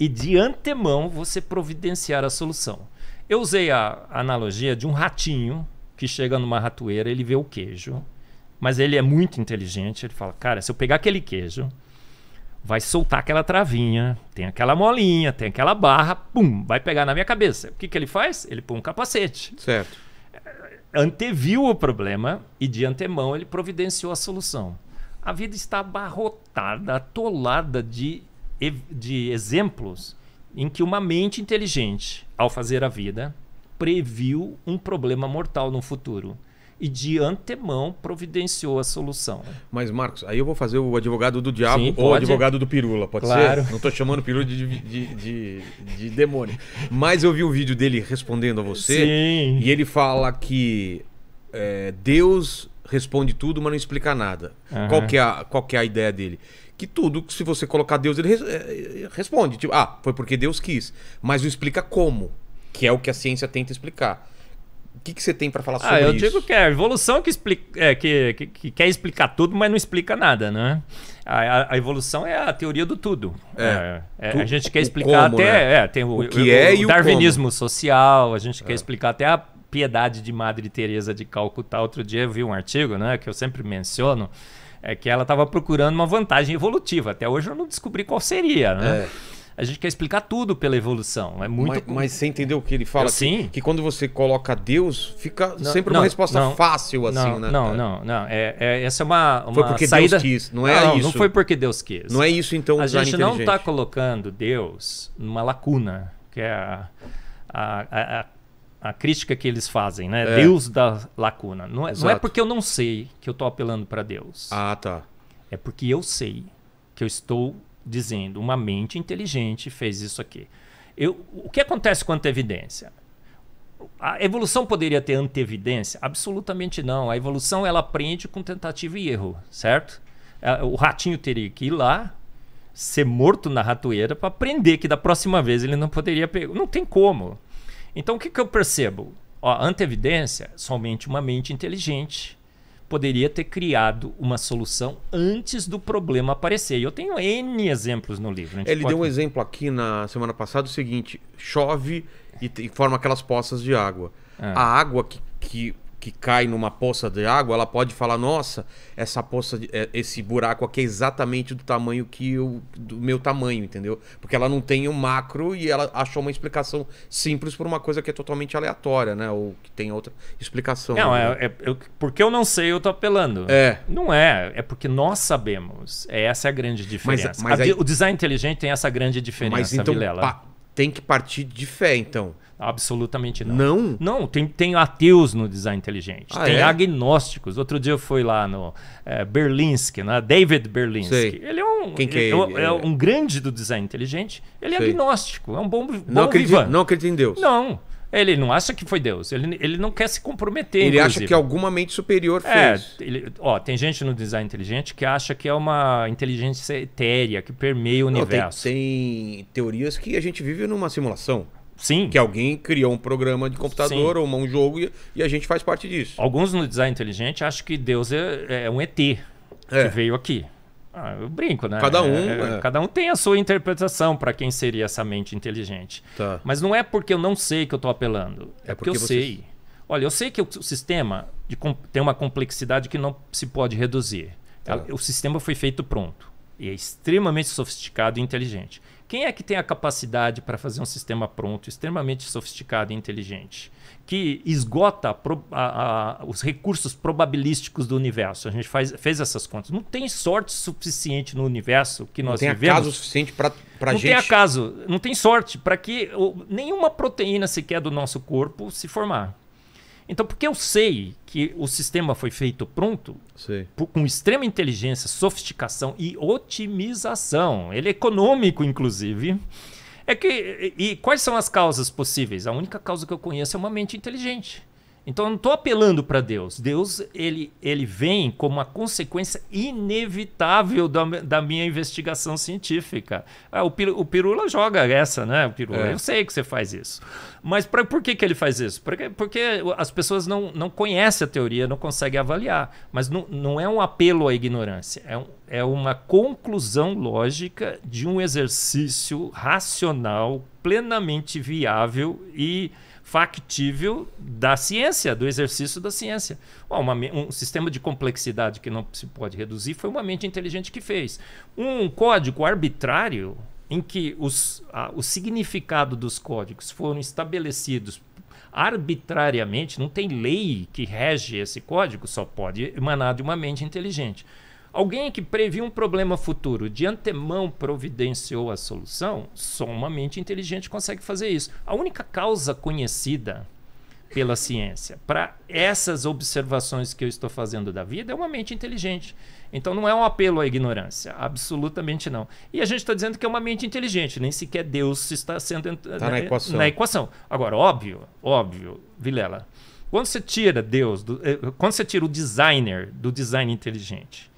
e de antemão você providenciar a solução. Eu usei a analogia de um ratinho que chega numa ratoeira, ele vê o queijo, mas ele é muito inteligente, ele fala: "Cara, se eu pegar aquele queijo, vai soltar aquela travinha, tem aquela molinha, tem aquela barra, pum, vai pegar na minha cabeça". O que que ele faz? Ele põe um capacete. Certo. Anteviu o problema e de antemão ele providenciou a solução. A vida está abarrotada, atolada de, de exemplos em que uma mente inteligente, ao fazer a vida, previu um problema mortal no futuro e de antemão providenciou a solução. Mas, Marcos, aí eu vou fazer o advogado do diabo Sim, ou o advogado do pirula, pode claro. ser? Não estou chamando pirula de, de, de, de, demônio. Mas eu vi um vídeo dele respondendo a você Sim. e ele fala que é, Deus responde tudo, mas não explica nada. Uhum. Qual, que é a, qual que é a ideia dele? que tudo, se você colocar Deus, ele eh, responde. Tipo, ah, foi porque Deus quis. Mas não explica como, que é o que a ciência tenta explicar. O que, que você tem para falar ah, sobre isso? Ah, eu digo que é a evolução que, explica, é, que, que, que, quer explicar tudo, mas não explica nada, né? A, a evolução é a teoria do tudo. É, é, é tu, a gente quer explicar como, até né? é, tem o, o que o, é o, o darwinismo social, a gente quer é. explicar até a piedade de Madre Teresa de Calcutá. Outro dia eu vi um artigo, né, que eu sempre menciono, é que ela estava procurando uma vantagem evolutiva. Até hoje eu não descobri qual seria, né? É a gente quer explicar tudo pela evolução. É muito. Mas, mas você entendeu o que ele fala? sim. Que, que, quando você coloca Deus, fica não, sempre não, uma resposta não, fácil, assim, né? Não, é. não, não. É, é, essa é uma, uma. Foi porque saída... Deus quis, não é isso. Não foi porque Deus quis. Não é isso, então. A gente não está colocando Deus numa lacuna, que é a, a, a, a a crítica que eles fazem, né? É. Deus da lacuna. Não é, não é porque eu não sei que eu estou apelando para Deus. Ah, tá. É porque eu sei que eu estou dizendo uma mente inteligente fez isso aqui. Eu, o que acontece com a antevidência? A evolução poderia ter antevidência? Absolutamente não. A evolução ela aprende com tentativa e erro, certo? É, o ratinho teria que ir lá, ser morto na ratoeira para aprender que da próxima vez ele não poderia pegar. Não tem como. Então o que, que eu percebo? Ó, antevidência, somente uma mente inteligente poderia ter criado uma solução antes do problema aparecer. E eu tenho N exemplos no livro. Ele pode... deu um exemplo aqui na semana passada, o seguinte, chove e, e forma aquelas poças de água. Ah. A água que, que que cai numa poça de água, ela pode falar: nossa, essa poça, de, eh, esse buraco aqui é exatamente do tamanho que eu, do meu tamanho, entendeu? Porque ela não tem o um macro e ela achou uma explicação simples por uma coisa que é totalmente aleatória, né? Ou que tem outra explicação. Não, né? é, é porque eu não sei, eu tô apelando. É. Não é, é porque nós sabemos. É essa é a grande diferença. Mas, mas a, aí... O design inteligente tem essa grande diferença, mas então, Vilela. Pa tem que partir de fé, então. Absolutamente não. Não? Não, tem, tem ateus no design inteligente, ah, tem é? agnósticos. Outro dia eu fui lá no é, Berlinski, né? David Berlinski. Sei. Ele é um, Quem que é, ele? é, um é grande do design inteligente, ele é Sei. é agnóstico, é um bom, bom não acredito, Não acredita em Deus. Não. Ele não acha que foi Deus. Ele, ele não quer se comprometer. Ele inclusive. acha que alguma mente superior é, fez. É, ele, ó, tem gente no design inteligente que acha que é uma inteligência etérea que permeia o não, universo. Tem, tem, teorias que a gente vive numa simulação. Sim. Que alguém criou um programa de computador Sim. ou um jogo e, e, a gente faz parte disso. Alguns no design inteligente acham que Deus é, é um ET é. que veio aqui. Ah, eu brinco, né? Cada um. É, é. é. Cada um tem a sua interpretação para quem seria essa mente inteligente. Tá. Mas não é porque eu não sei que eu estou apelando. É, é porque, porque eu você... sei. Olha, eu sei que o sistema de, tem uma complexidade que não se pode reduzir. Tá. O sistema foi feito pronto. E é extremamente sofisticado e inteligente. Quem é que tem a capacidade para fazer um sistema pronto, extremamente sofisticado e inteligente? que esgota a, a, os recursos probabilísticos do universo. A gente faz, fez essas contas. Não tem sorte suficiente no universo que nós vivemos. Não tem acaso suficiente para a gente. Não tem acaso, não tem sorte para que nenhuma proteína sequer do nosso corpo se formar. Então, porque eu sei que o sistema foi feito pronto, por, com extrema inteligência, sofisticação e otimização. Ele é econômico, inclusive. É que. E, e quais são as causas possíveis? A única causa que eu conheço é uma mente inteligente. Então eu não estou apelando para Deus. Deus ele, ele vem como uma consequência inevitável da, da minha investigação científica. Ah, o, Pirula, o Pirula joga essa, né? O Pirula, é. eu sei que você faz isso. Mas pra, por que, que ele faz isso? Porque, porque as pessoas não, não conhecem a teoria, não conseguem avaliar. Mas não, não é um apelo à ignorância, é, um, é uma conclusão lógica de um exercício racional, plenamente viável e factível da ciência, do exercício da ciência. uma, um sistema de complexidade que não se pode reduzir foi uma mente inteligente que fez. Um código arbitrário em que os, a, o significado dos códigos foram estabelecidos arbitrariamente, não tem lei que rege esse código, só pode emanar de uma mente inteligente. Alguém que previu um problema futuro, de antemão providenciou a solução, só uma mente inteligente consegue fazer isso. A única causa conhecida pela ciência para essas observações que eu estou fazendo da vida é uma mente inteligente. Então não é um apelo à ignorância, absolutamente não. E a gente está dizendo que é uma mente inteligente, nem sequer Deus está sendo tá na, na, né, equação. na equação. Agora, óbvio, óbvio, Vilela, quando você tira Deus, do, eh, quando você tira o designer do design inteligente,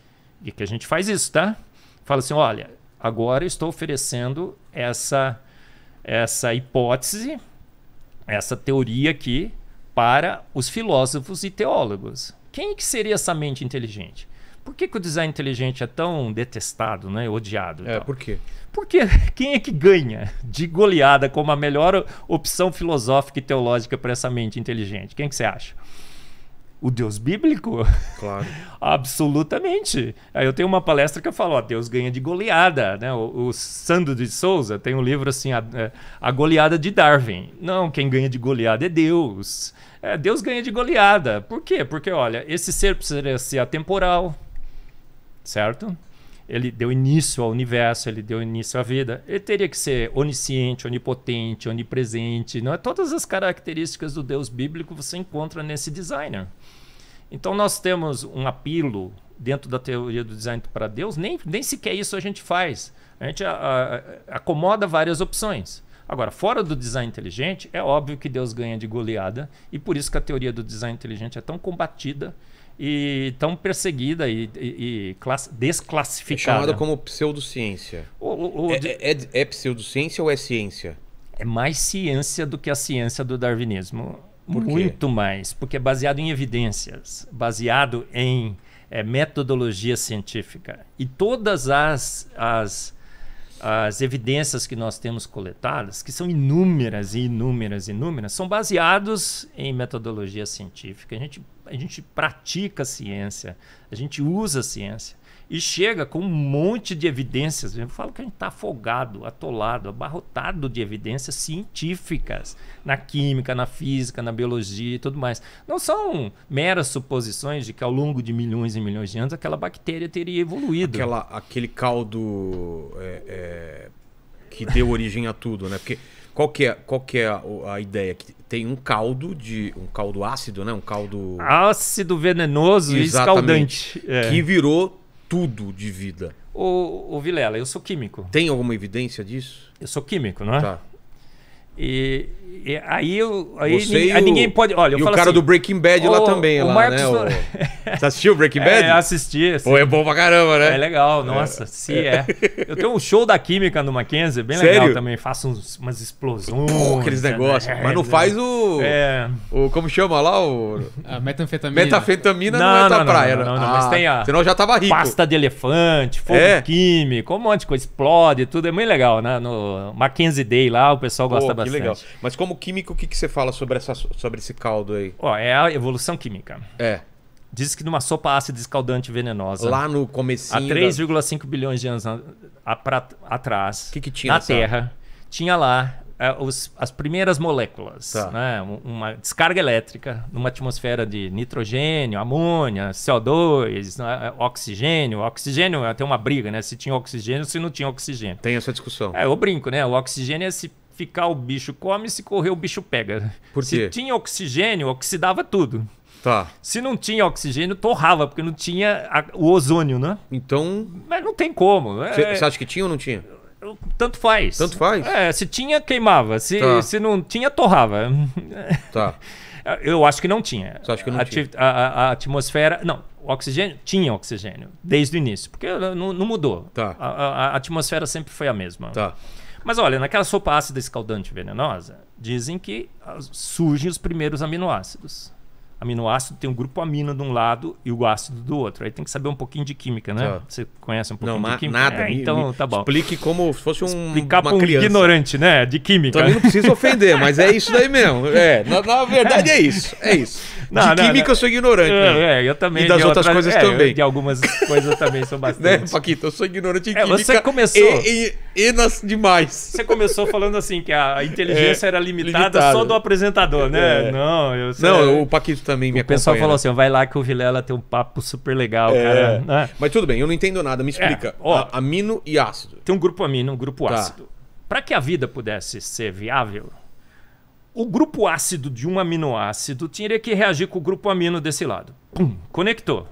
e que a gente faz isso, tá? Fala assim, olha, agora estou oferecendo essa essa hipótese, essa teoria aqui para os filósofos e teólogos. Quem que seria essa mente inteligente? Por que, que o design inteligente é tão detestado, né? odiado? É, por quê? Porque <laughs> quem é que ganha de goleada como a melhor opção filosófica e teológica para essa mente inteligente? Quem que você acha? o Deus bíblico? Claro. <laughs> Absolutamente. Aí eu tenho uma palestra que eu falo, ó, Deus ganha de goleada, né? O, o Sandro de Souza tem um livro assim, a, é, a goleada de Darwin. Não, quem ganha de goleada é Deus. É, Deus ganha de goleada. Por quê? Porque, olha, esse ser precisa ser atemporal, certo? ele deu início ao universo, ele deu início à vida. Ele teria que ser onisciente, onipotente, onipresente, não é? Todas as características do Deus bíblico você encontra nesse designer. Então nós temos um apelo dentro da teoria do design para Deus, nem, nem sequer isso a gente faz. A gente a, a, acomoda várias opções. Agora, fora do design inteligente, é óbvio que Deus ganha de goleada, e por isso que a teoria do design inteligente é tão combatida e tão perseguida e, e, e desclassificada. É chamada como pseudociência. O, o, é, é, é, é, pseudociência ou é ciência? É mais ciência do que a ciência do darwinismo. Muito mais, porque é baseado em evidências, baseado em é, metodologia científica. E todas as, as as evidências que nós temos coletadas, que são inúmeras e inúmeras e inúmeras, são baseados em metodologia científica. A gente, a gente pratica a ciência, a gente usa a ciência e chega com um monte de evidências. Eu falo que a gente está afogado, atolado, abarrotado de evidências científicas na química, na física, na biologia e tudo mais. Não são meras suposições de que ao longo de milhões e milhões de anos aquela bactéria teria evoluído. Aquela, aquele caldo é, é, que deu origem a tudo, né? Porque qual que é, qual que é a, a ideia? Que tem um caldo de um caldo ácido, né? Um caldo ácido venenoso e escaldante é. que virou tudo de vida. O, o Vilela, eu sou químico. Tem alguma evidência disso? Eu sou químico, não é? Tá. E e aí eu, aí Você ninguém, o... ninguém pode. Olha, eu e o cara assim, do Breaking Bad o, lá também. O lá, Marcos... né? O... <laughs> Você assistiu Breaking é, Bad? É, assisti. Assim. Pô, é bom pra caramba, né? É legal, é. nossa, é. se é. Eu tenho um show da química no Mackenzie, bem Sério? legal também. Faço uns, umas explosões. Pô, aqueles né? negócios. Mas não é. faz o. É. O, como chama lá? O... A metanfetamina. Metanfetamina não, não é tua não, praia, não, né? não, não, ah, mas tem a. Senão já tava rico. Pasta de elefante, fogo é. químico, um monte de coisa. Explode, tudo. É bem legal, né? No Mackenzie Day lá, o pessoal gosta Pô, bastante. Que legal. Mas como químico, o que, que você fala sobre, essa, sobre esse caldo aí? Ó, é a evolução química. É. Diz que numa sopa ácida escaldante venenosa. Lá no comecinho. Há 3,5 bilhões de anos a, a, pra, atrás. Que que tinha na Terra. Tinha lá é, os, as primeiras moléculas. Tá. Né? Uma descarga elétrica numa atmosfera de nitrogênio, amônia, CO2, né? é, oxigênio. Oxigênio Até uma briga, né? Se tinha oxigênio, se não tinha oxigênio. Tem essa discussão. É, eu brinco, né? O oxigênio é esse ficar o bicho come, se correr o bicho pega. Por quê? Se tinha oxigênio, oxidava tudo. Tá. Se não tinha oxigênio, torrava, porque não tinha a, o ozônio, né? Então. Mas não tem como. Né? Você é... acha que tinha ou não tinha? Tanto faz. Tanto faz? É, se tinha, queimava. Se, tá. se não tinha, torrava. Tá. <laughs> Eu acho que não tinha. Você acha que não a, tinha? A, a, a atmosfera. Não, oxigênio tinha oxigênio desde o início, porque não, não mudou. Tá. A, a, a, atmosfera sempre foi a mesma. Tá. Mas olha, naquela sopa ácida escaldante venenosa, dizem que ah, surgem os primeiros aminoácidos aminoácido tem um grupo amino de um lado e o ácido do outro. Aí tem que saber um pouquinho de química, né? Você conhece um pouquinho não, de química? Nada. É, então, tá bom. Explique como se fosse um, Explicar uma um criança. ignorante, né? De química. Também não precisa ofender, mas é isso daí mesmo. É, na, na verdade é isso. É isso. Não, de não, química eu sou ignorante. Né? É, eu também. E das outras, outras coisas é, também. Eu, de algumas coisas eu também sou <laughs> né, bastante. né, Paquito? Eu sou ignorante em é, química. Você começou... E, e, e nas demais. Você começou falando assim que a <laughs> é, inteligência era limitada, limitada, só do apresentador, né? É. Não, eu... Não, o Paquito também também me O pessoal falou né? assim, vai lá que o Vilela tem um papo super legal, é... cara. É. Mas tudo bem, eu não entendo nada, me é, explica. Ó, amino e ácido. Tem um grupo amino, um grupo tá. ácido. Para que a vida pudesse ser viável, o grupo ácido de um aminoácido teria que reagir com o grupo amino desse lado. Pum, conectou.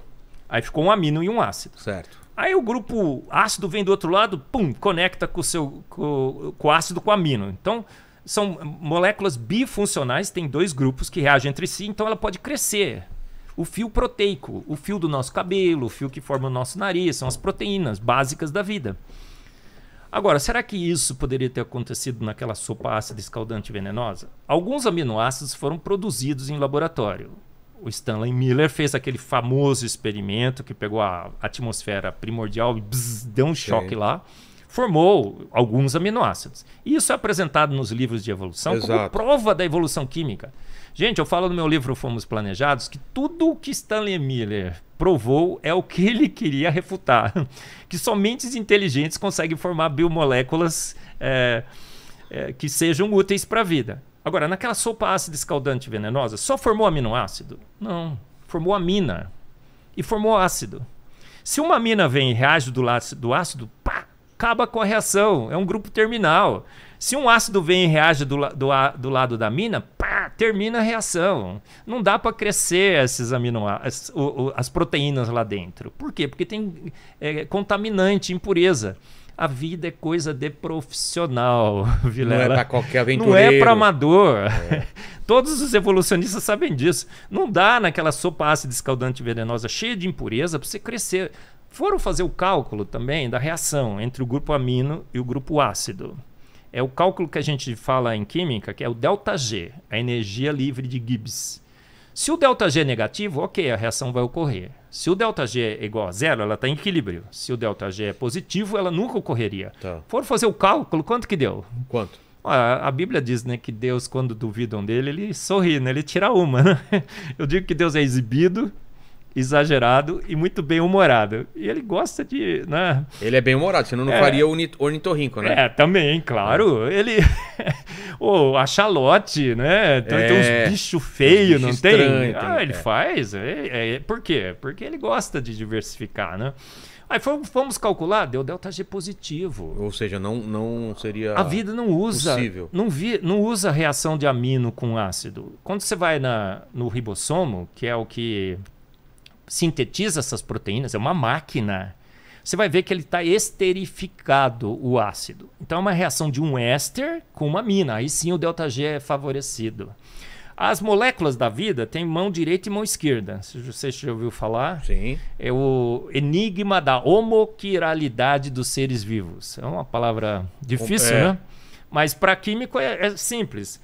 Aí ficou um amino e um ácido. Certo. Aí o grupo ácido vem do outro lado, pum, conecta com o seu com, com o ácido com o amino. Então, são moléculas bifuncionais, tem dois grupos que reagem entre si, então ela pode crescer. O fio proteico, o fio do nosso cabelo, o fio que forma o nosso nariz, são as proteínas básicas da vida. Agora, será que isso poderia ter acontecido naquela sopa ácida escaldante venenosa? Alguns aminoácidos foram produzidos em laboratório. O Stanley Miller fez aquele famoso experimento que pegou a atmosfera primordial e bzz, deu um choque lá formou alguns aminoácidos. Isso é apresentado nos livros de evolução Exato. como prova da evolução química. Gente, eu falo no meu livro Fomos Planejados que tudo o que Stanley Miller provou é o que ele queria refutar. <laughs> Que somente os inteligentes conseguem formar biomoléculas é, é, que sejam úteis para a vida. Agora, naquela sopa ácida escaldante venenosa, só formou aminoácido? Não. Formou amina. E formou ácido. Se uma amina vem e reage do ácido, do ácido acaba com a reação. É um grupo terminal. Se um ácido vem e reage do, do, do lado da mina, pá, termina a reação. Não dá para crescer esses aminoácidos, as, as, proteínas lá dentro. Por quê? Porque tem é, contaminante, impureza. A vida é coisa de profissional, <laughs> Vilela. Não é para qualquer aventureiro. Não é para amador. É. <laughs> Todos os evolucionistas sabem disso. Não dá naquela sopa ácida escaldante venenosa cheia de impureza para você crescer. Foram fazer o cálculo também da reação entre o grupo amino e o grupo ácido. É o cálculo que a gente fala em química, que é o ΔG, a energia livre de Gibbs. Se o ΔG é negativo, ok, a reação vai ocorrer. Se o ΔG é igual a zero, ela está em equilíbrio. Se o ΔG é positivo, ela nunca ocorreria. Tá. Foram fazer o cálculo, quanto que deu? Quanto? A, a Bíblia diz né, que Deus, quando duvidam dele, ele sorri, né? ele tira uma. Né? <laughs> Eu digo que Deus é exibido exagerado e muito bem humorado. E ele gosta de. Né? Ele é bem humorado, senão não é, faria o ornitorrinco, né? É, também, claro. É. Ele. Ou <laughs> oh, a chalote, né? Tem, então é. tem uns é, bichos feios, não tem? ah, ele é. faz. É, é, por quê? Porque ele gosta de diversificar, né? Aí fomos, fomos calcular, deu delta G positivo. Ou seja, não, não seria. A vida não usa. Possível. Não, vi, não usa reação de amino com ácido. Quando você vai na, no ribossomo, que é o que sintetiza essas proteínas, é uma máquina, você vai ver que ele está esterificado o ácido. Então é uma reação de um éster com uma amina, aí sim o ΔG é favorecido. As moléculas da vida têm mão direita e mão esquerda. Você já ouviu falar? Sim. É o enigma da homoquiralidade dos seres vivos. É uma palavra difícil, é. né? Mas para químico é, é simples.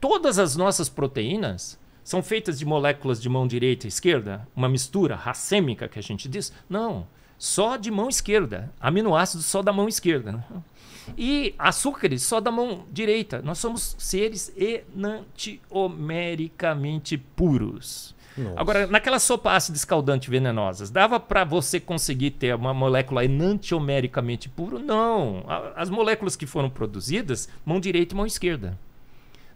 Todas as nossas proteínas são feitas de moléculas de mão direita e esquerda, uma mistura racêmica que a gente diz? Não, só de mão esquerda, aminoácidos só da mão esquerda. E açúcares só da mão direita. Nós somos seres enantiomericamente puros. Nossa. Agora, naquela sopa ácida escaldante venenosa, dava para você conseguir ter uma molécula enantiomericamente pura? Não. As moléculas que foram produzidas, mão direita e mão esquerda.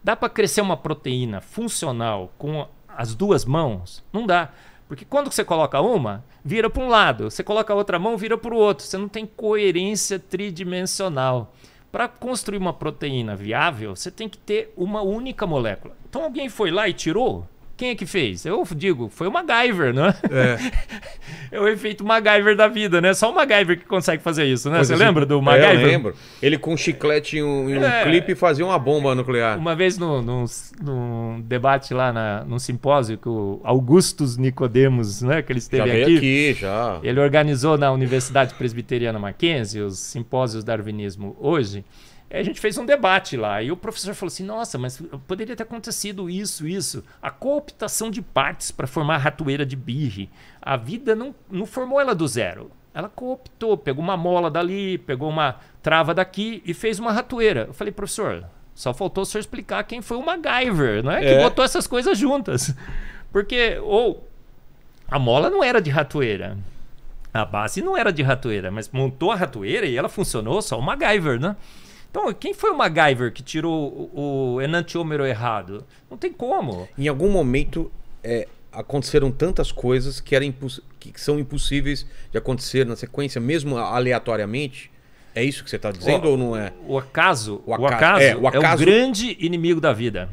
Dá para crescer uma proteína funcional com as duas mãos? Não dá. Porque quando você coloca uma, vira para um lado, você coloca a outra mão, vira para o outro. Você não tem coerência tridimensional. Para construir uma proteína viável, você tem que ter uma única molécula. Então alguém foi lá e tirou quem é que fez? Eu digo, foi o MacGyver, né? É. É. <laughs> é o efeito MacGyver da vida, né? Só o MacGyver que consegue fazer isso, né? Pois Você é, lembra do é, MacGyver? eu lembro. Ele com um chiclete em um, em um é. clipe fazia uma bomba nuclear. Uma vez num no, no, no, debate lá, na, num simpósio que o Augustus Nicodemus, né? Que ele esteve já aqui. aqui. Já Ele organizou na Universidade Presbiteriana Mackenzie os simpósios darwinismo hoje. É, a gente fez um debate lá e o professor falou assim: nossa, mas poderia ter acontecido isso, isso. A cooptação de partes para formar a ratoeira de birre. A vida não, não formou ela do zero. Ela cooptou, pegou uma mola dali, pegou uma trava daqui e fez uma ratoeira. Eu falei, professor, só faltou o senhor explicar quem foi o MacGyver, né? É. Que é. botou essas coisas juntas. Porque, ou, a mola não era de ratoeira. A base não era de ratoeira, mas montou a ratoeira e ela funcionou só o MacGyver, né? Então, quem foi o MacGyver que tirou o, o enantiômero errado? Não tem como. Em algum momento é, aconteceram tantas coisas que, era que são impossíveis de acontecer na sequência, mesmo aleatoriamente. É isso que você está dizendo o, ou não é? O acaso, o acaso, o acaso, é, o acaso é o grande inimigo da vida.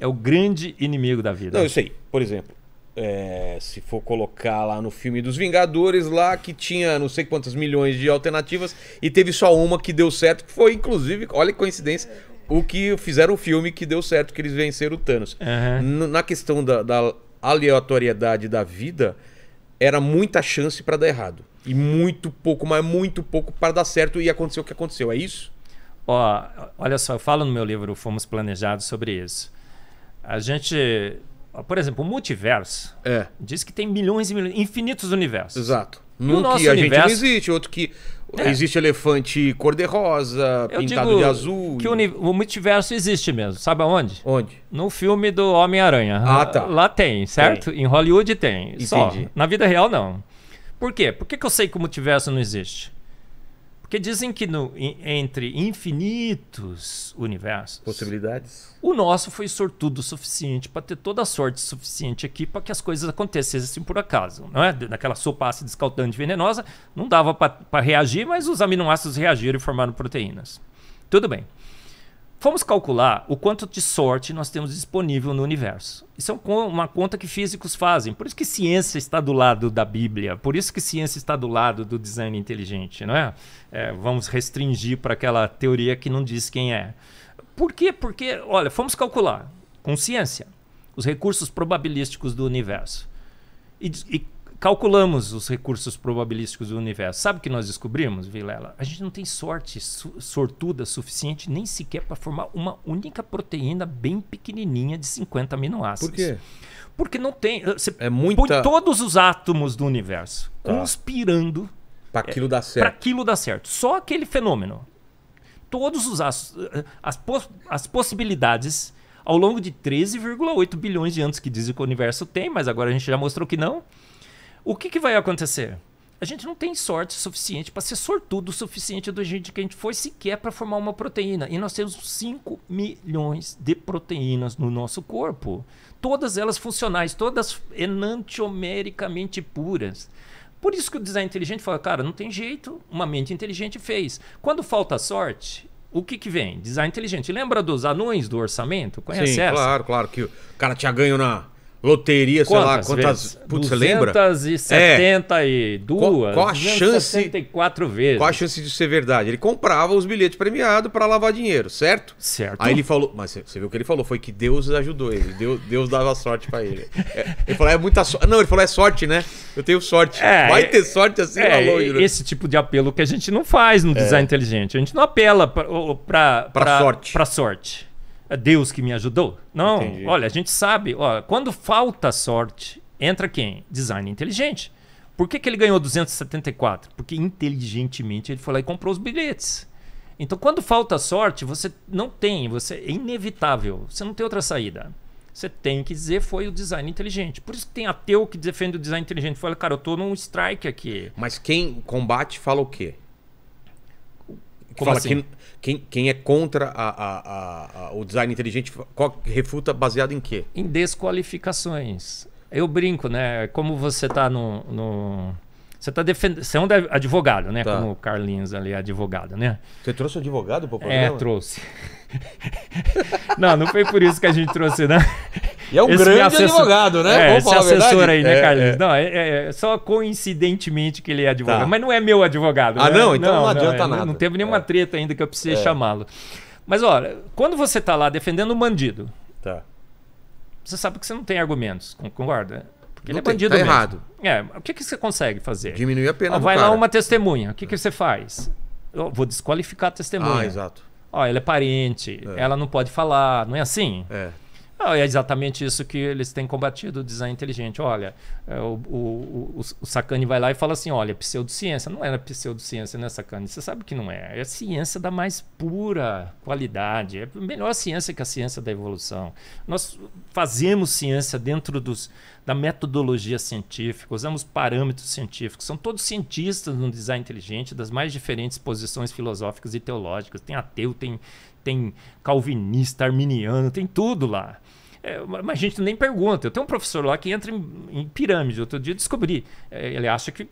É o grande inimigo da vida. Não, eu sei. Por exemplo, é, se for colocar lá no filme dos Vingadores, lá que tinha não sei quantas milhões de alternativas e teve só uma que deu certo, que foi inclusive, olha que coincidência, o que fizeram o filme que deu certo, que eles venceram o Thanos. Uhum. Na questão da, da, aleatoriedade da vida, era muita chance para dar errado. E muito pouco, mas muito pouco para dar certo e aconteceu o que aconteceu, é isso? Ó, olha só, eu falo no meu livro Fomos Planejados sobre isso. A gente por exemplo, o multiverso é. diz que tem milhões e milhões, infinitos universos. Exato. um que a universo, gente não existe, outro que é. existe elefante cor-de-rosa, pintado de azul. Que o, o, multiverso existe mesmo. Sabe aonde? Onde? No filme do Homem-Aranha. Ah, tá. Lá tem, certo? Tem. Em Hollywood tem. Entendi. Só. Na vida real, não. Por quê? Por que, que eu sei que o multiverso não existe? Porque dizem que no, entre infinitos universos. Possibilidades. O nosso foi sortudo o suficiente para ter toda a sorte suficiente aqui para que as coisas acontecessem por acaso. Não é? Naquela sopa ácida escaldante venenosa, não dava para reagir, mas os aminoácidos reagiram e formaram proteínas. Tudo bem. Vamos calcular o quanto de sorte nós temos disponível no universo. Isso é uma conta que físicos fazem. Por isso que ciência está do lado da Bíblia. Por isso que ciência está do lado do design inteligente, não é? é vamos restringir para aquela teoria que não diz quem é. Por quê? Porque, olha, vamos calcular com ciência os recursos probabilísticos do universo. E, e calculamos os recursos probabilísticos do universo. Sabe o que nós descobrimos, Vilela? A gente não tem sorte su sortuda suficiente nem sequer para formar uma única proteína bem pequenininha de 50 aminoácidos. Por quê? Porque não tem. Eh, você é muita... põe todos os átomos do universo tá. conspirando. Para aquilo é, dar eh, certo. Para aquilo dar certo. Só aquele fenômeno. Todos os as, eh, as, as possibilidades ao longo de 13,8 bilhões de anos que dizem que o universo tem, mas agora a gente já mostrou que não o que, que vai acontecer? A gente não tem sorte suficiente para ser sortudo o suficiente do jeito que a gente foi sequer para formar uma proteína. E nós temos 5 milhões de proteínas no nosso corpo. Todas elas funcionais, todas enantiomericamente puras. Por isso que o design inteligente fala, cara, não tem jeito, uma mente inteligente fez. Quando falta sorte, o que, que vem? Design inteligente. Lembra dos anões do orçamento? Conhece Sim, essa? Claro, claro, que o cara tinha ganho na loteria, quantas sei lá, quantas. Vezes? Putz, você lembra? 272. É, qual, qual a chance? vezes. Qual a chance de ser verdade? Ele comprava os bilhetes premiados para lavar dinheiro, certo? Certo. Aí ele falou, mas você viu o que ele falou? Foi que Deus ajudou ele. Deus, Deus dava sorte para ele. É, ele falou, é muita sorte. Não, ele falou, é sorte, né? Eu tenho sorte. É, Vai é, ter sorte assim é, lá longe. Né? Esse tipo de apelo que a gente não faz no é. design inteligente. A gente não apela para sorte. Para sorte é Deus que me ajudou. Não, Entendi. olha, a gente sabe, ó, quando falta sorte, entra quem? Design inteligente. Por que, que ele ganhou 274? Porque inteligentemente ele foi lá e comprou os bilhetes. Então, quando falta sorte, você não tem, você é inevitável, você não tem outra saída. Você tem que dizer foi o design inteligente. Por isso que tem ateu que defende o design inteligente. Fala, cara, eu tô num strike aqui. Mas quem combate fala o quê? Como fala assim? que quem, quem é contra a, a, a, o design inteligente refuta baseado em quê? Em desqualificações. Eu brinco, né? Como você está no, no... Você está defendendo. Você é um advogado, né? Tá. Como o Carlinhos ali, é advogado, né? Você trouxe o advogado o é, programa? É, trouxe. <laughs> não, não foi por isso que a gente trouxe, né? E é um esse grande assessor... advogado, né? É, Vamos esse assessor aí, né, é, É. Não, é, é, é, só coincidentemente que ele é tá. advogado. Tá. Mas não é meu advogado. Ah, né? não? Então não, não adianta não, é, nada. Não teve nenhuma é. treta ainda que eu precisei chamá-lo. Mas, olha, quando você está lá defendendo um bandido, tá. você sabe que você não tem argumentos, concorda? Porque não ele é bandido tem, tá errado. É, o que, que você consegue fazer? Diminuir a pena ah, Vai cara. lá uma testemunha, o que, que você faz? Eu vou desqualificar a testemunha. Ah, exato. Ó, ela é parente, é. ela não pode falar, não é assim? É. Ah, é exatamente isso que eles têm combatido o design inteligente. Olha, é, o, o, o, o Sacani vai lá e fala assim: olha, pseudociência. Não era pseudociência, né, Sacani? Você sabe que não é. É ciência da mais pura qualidade. É melhor ciência que a ciência da evolução. Nós fazemos ciência dentro dos, da metodologia científica, usamos parâmetros científicos. São todos cientistas no design inteligente, das mais diferentes posições filosóficas e teológicas. Tem ateu, tem, tem calvinista, arminiano, tem tudo lá. É, mas a gente nem pergunta. Eu tenho um professor lá que entra em, em pirâmide. Outro dia descobri. É, ele acha que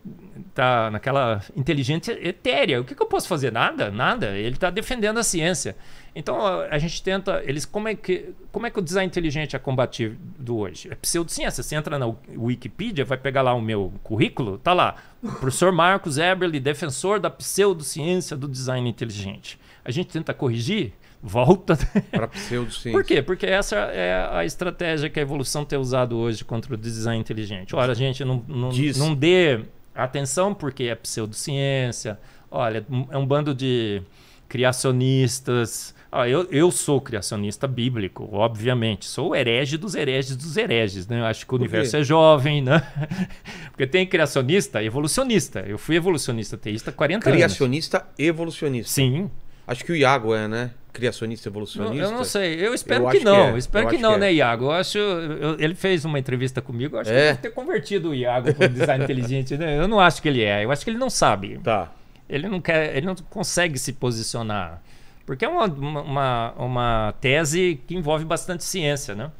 está naquela inteligência etérea. O que, que, eu posso fazer? Nada, nada. Ele está defendendo a ciência. Então a, a, gente tenta. Eles como é que como é que o design inteligente é combatido hoje? É pseudociência. Você entra na Wikipedia, vai pegar lá o meu currículo, tá lá. Professor Marcos Eberle, defensor da pseudociência do design inteligente. A gente tenta corrigir volta. <laughs> Para pseudociência. Por quê? Porque essa é a estratégia que a evolução tem usado hoje contra o design inteligente. Olha, a gente não, não, Diz. não dê atenção porque é pseudociência. Olha, é um bando de criacionistas. Ah, eu, eu sou criacionista bíblico, obviamente. Sou herege dos hereges dos hereges. Né? Eu acho que o universo é jovem, né? <laughs> Porque tem criacionista evolucionista. Eu fui evolucionista teísta há 40 criacionista anos. Criacionista evolucionista. Sim. Acho que o Iago é, né? criacionista evolucionista? eu não sei. Eu espero eu que não. Que é. Espero eu que não, que é. né, Iago? Eu acho. Eu, ele fez uma entrevista comigo. Eu acho é. que deve ter convertido o Iago para um design <laughs> inteligente. Né? Eu não acho que ele é. Eu acho que ele não sabe. Tá. Ele não quer. Ele não consegue se posicionar. Porque é uma, uma, uma tese que envolve bastante ciência, né?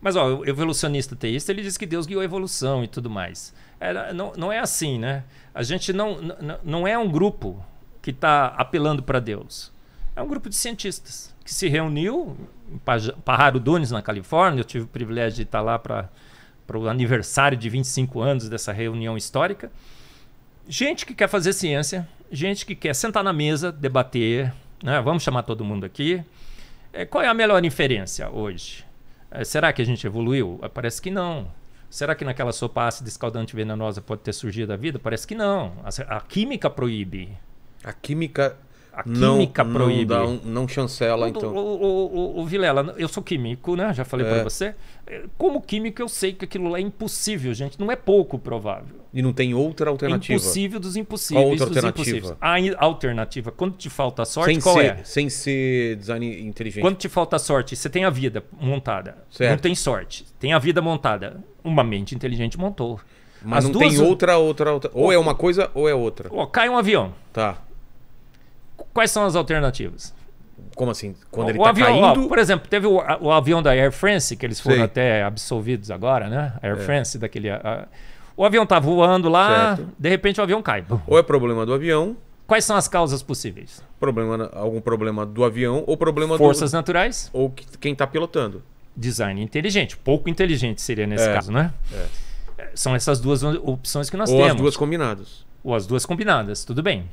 Mas, ó, o evolucionista teísta, ele diz que Deus guiou a evolução e tudo mais. É, não, não é assim, né? A gente não, não é um grupo que está apelando para Deus. É um grupo de cientistas que se reuniu em Pajaro Dunes, na Califórnia. Eu tive o privilégio de estar lá para o aniversário de 25 anos dessa reunião histórica. Gente que quer fazer ciência, gente que quer sentar na mesa, debater, né? vamos chamar todo mundo aqui. É, qual é a melhor inferência hoje? É, será que a gente evoluiu? É, parece que não. Será que naquela sopa ácida escaldante venenosa pode ter surgido a vida? Parece que não. A, a química proíbe. A química a química não, proíbe. Não, um, não chancela, o, então. O, o, o, Vilela, eu sou químico, né? Já falei é. para você. Como químico, eu sei que aquilo lá é impossível, gente. Não é pouco provável. E não tem outra alternativa. Impossível dos impossíveis. Qual outra alternativa? A alternativa. Quando te falta sorte, sem qual ser, é? Sem ser design inteligente. Quando te falta sorte, você tem a vida montada. Certo. Não tem sorte. Tem a vida montada. Uma mente inteligente montou. Mas As não duas... tem outra, outra, outra. Ou é uma coisa ou é outra. Ó, cai um avião. Tá. Quais são as alternativas? Como assim? Quando o, ele o tá avião, caindo... Ó, por exemplo, teve o, o, avião da Air France, que eles foram Sei. até absolvidos agora, né? A Air é. France, daquele... A... O avião tá voando lá, certo. de repente o avião cai. Ou é problema do avião... Quais são as causas possíveis? Problema, algum problema do avião ou problema Forças do... naturais. Ou que, quem está pilotando. Design inteligente. Pouco inteligente seria nesse é. caso, né? É. São essas duas opções que nós ou temos. Ou as duas combinadas. Ou as duas combinadas, tudo bem.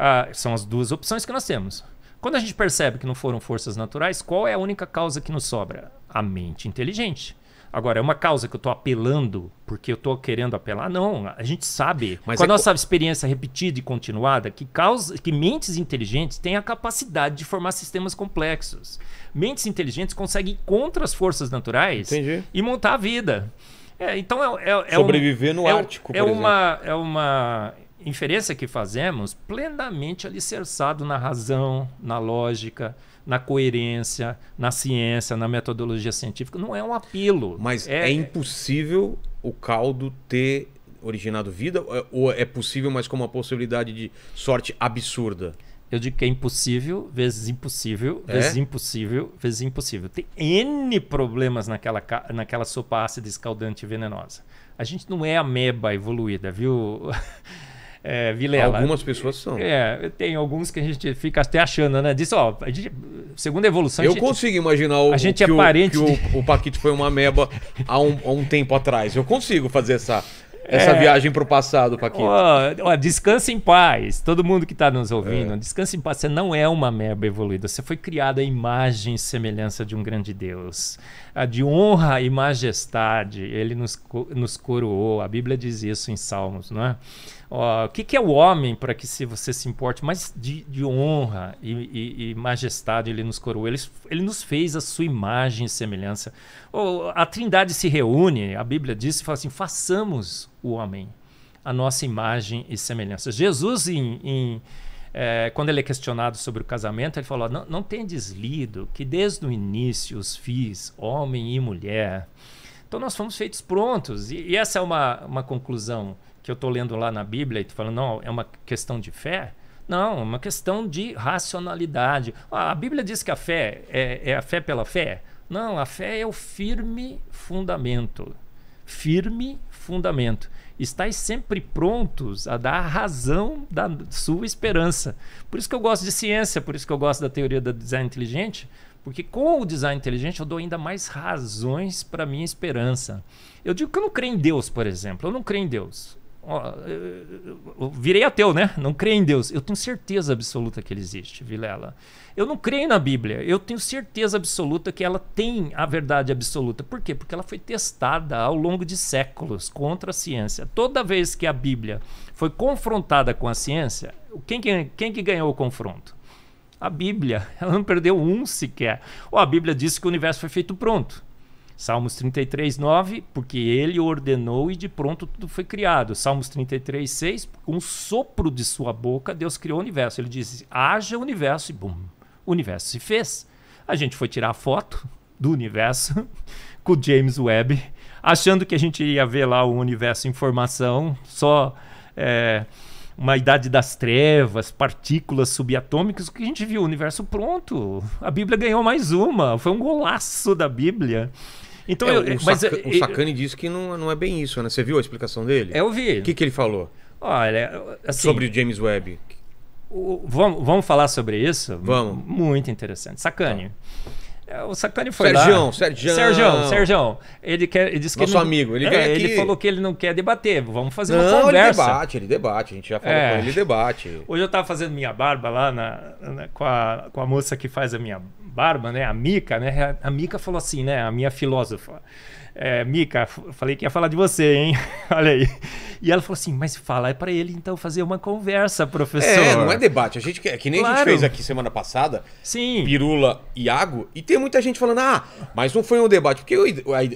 Ah, são as duas opções que nós temos. Quando a gente percebe que não foram forças naturais, qual é a única causa que nos sobra? A mente inteligente. Agora, é uma causa que eu estou apelando porque eu estou querendo apelar? Não, a gente sabe, Mas com é a nossa co... experiência repetida e continuada, que, causa, que mentes inteligentes têm a capacidade de formar sistemas complexos. Mentes inteligentes conseguem ir contra as forças naturais Entendi. e montar a vida. É, então é, é, é Sobreviver é um, no Ártico, é, uma, É uma inferência que fazemos plenamente alicerçado na razão, na lógica, na coerência, na ciência, na metodologia científica. Não é um apelo. Mas é, é impossível o caldo ter originado vida? É, ou é possível, mas com uma possibilidade de sorte absurda? Eu digo que é impossível, vezes impossível, é? vezes impossível, vezes impossível. Tem N problemas naquela, naquela sopa ácida escaldante e venenosa. A gente não é ameba evoluída, viu? <laughs> é, Vilela. Algumas pessoas são. É, tem alguns que a gente fica até achando, né? Diz, ó, a gente, segundo a evolução. Eu a gente, consigo imaginar o, a gente é que, é parente o, que de... o, o Paquito foi uma ameba há um, há um tempo atrás. Eu consigo fazer essa, é. essa é... viagem para o passado, Paquito. Ó, ó, em paz. Todo mundo que está nos ouvindo, é. em paz. Você não é uma meba evoluída. Você foi criada à imagem e semelhança de um grande Deus. De honra e majestade, ele nos, nos coroou. A Bíblia diz isso em Salmos, não é? Ó, o que, que, é o homem para que se você se importe mais de, de honra e, e, e, majestade ele nos coroou? Ele, ele nos fez a sua imagem e semelhança. a trindade se reúne, a Bíblia diz e fala assim: façamos o homem a nossa imagem e semelhança. Jesus, em, em, é, quando ele é questionado sobre o casamento, ele falou: não, não tendes lido que desde o início os fiz, homem e mulher. Então nós fomos feitos prontos. E, e essa é uma, uma conclusão que eu estou lendo lá na Bíblia e tu falando, não, é uma questão de fé? Não, é uma questão de racionalidade. Ah, a Bíblia diz que a fé é, é a fé pela fé? Não, a fé é o firme fundamento. Firme fundamento. Estais sempre prontos a dar a razão da sua esperança. Por isso que eu gosto de ciência, por isso que eu gosto da teoria do design inteligente, porque com o design inteligente eu dou ainda mais razões para minha esperança. Eu digo que eu não creio em Deus, por exemplo. Eu não creio em Deus eu virei ateu, né? Não creio em Deus. Eu tenho certeza absoluta que ele existe, Vilela. Eu não creio na Bíblia. Eu tenho certeza absoluta que ela tem a verdade absoluta. Por quê? Porque ela foi testada ao longo de séculos contra a ciência. Toda vez que a Bíblia foi confrontada com a ciência, quem que, quem que ganhou o confronto? A Bíblia. <laughs> Ela não perdeu um sequer. Ou a Bíblia disse que o universo foi feito pronto. Salmos 33, 9, porque ele ordenou e de pronto tudo foi criado. Salmos 33, 6, com um sopro de sua boca, Deus criou o universo. Ele disse, haja universo, e bum, o universo se fez. A gente foi tirar foto do universo <laughs> com o James Webb, achando que a gente ia ver lá o universo em formação, só é, uma idade das trevas, partículas subatômicas, que a gente viu o universo pronto. A Bíblia ganhou mais uma, foi um golaço da Bíblia então, é, eu, o, mas, saca, o Sacani disse que não, não é bem isso, né? Você viu a explicação dele? Eu vi. O que, que ele falou? Olha, assim, sobre o James Webb. O, vamos, vamos falar sobre isso? Vamos. Muito interessante. Sacani. Tá. É, o Sacani foi Sergião, lá. Sergião, Sergião. Sergião, Ele, quer, ele disse que. Nosso ele não, amigo, ele é, Ele falou que ele não quer debater. Vamos fazer não, uma conversa. Ele debate, ele debate. A gente já falou é. com ele, ele debate. Hoje eu estava fazendo minha barba lá na, na, com, a, com a moça que faz a minha barba barba, né? A Mica, né? A Mica falou assim, né? A minha filósofa é, Mica, falei que ia falar de você, hein? <laughs> Olha aí. E ela falou assim, mas falar é para ele então fazer uma conversa, professor. É, não é debate. A gente que, é que nem claro. a gente fez aqui semana passada. Sim. Pirula e Iago. E tem muita gente falando, ah, mas não foi um debate. Porque o,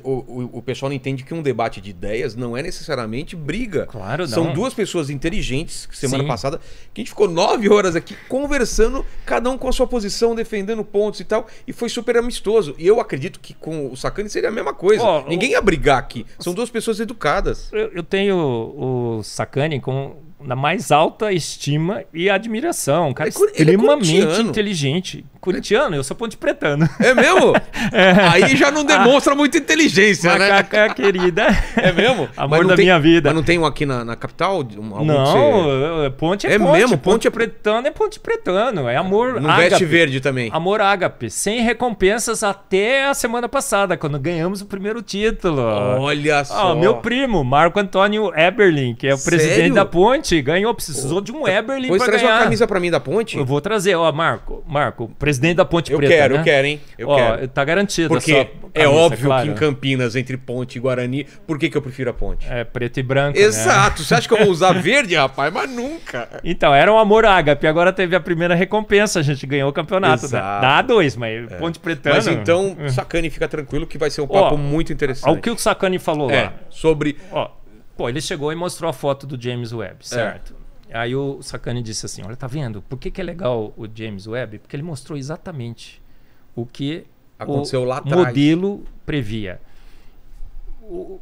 o, o pessoal não entende que um debate de ideias não é necessariamente briga. Claro, não. São duas pessoas inteligentes, semana Sim. passada, que a gente ficou nove horas aqui conversando, cada um com a sua posição, defendendo pontos e tal. E foi super amistoso. E eu acredito que com o Sacani seria a mesma coisa. Oh, Ninguém ia brigar aqui. São duas pessoas educadas. Eu, eu tenho o Sacani com na mais alta estima e admiração. Um cara é, é, extremamente é inteligente. curitiano. eu sou ponte pretano. É mesmo? <laughs> é. Aí já não demonstra a... muita inteligência, né? Macaca né? querida. É mesmo? <laughs> Amor da tem, minha vida. Mas não tem um aqui na, na capital? Um, não, você... ponte é, é ponte. mesmo? Ponte, ponte é pretano é ponte pretano. É amor No ágape. veste verde também. Amor ágape. Sem recompensas até a semana passada, quando ganhamos o primeiro título. Olha só. Ah, meu primo, Marco Antônio Eberlin, que é o Sério? presidente da ponte. Ponte ganhou, precisou de um então, Eberlin Pois traz ganhar. uma camisa pra mim da Ponte. Eu vou trazer, ó, Marco, Marco, presidente da Ponte Eu Preta, quero, né? eu quero, hein? Eu ó, quero. Tá garantido Porque é óbvio claro. que em Campinas, entre Ponte e Guarani, por que, que eu prefiro a Ponte? É preto e branco, né? Exato. Né? Você acha que eu vou <laughs> usar verde, rapaz? Mas nunca. Então, era um amor ágape. Agora teve a primeira recompensa. A gente ganhou o campeonato. Exato. Dá dois, mas é. Ponte Preta Mas então, <laughs> Sacani, fica tranquilo que vai ser um papo ó, muito interessante. Olha o que o Sacani falou é, lá. Sobre... Ó, Pô, ele chegou e mostrou a foto do James Webb, é. certo? É. Aí o Sacani disse assim: Olha, tá vendo? Por que, que é legal o James Webb? Porque ele mostrou exatamente o que Aconteceu o lá atrás. modelo previa. O,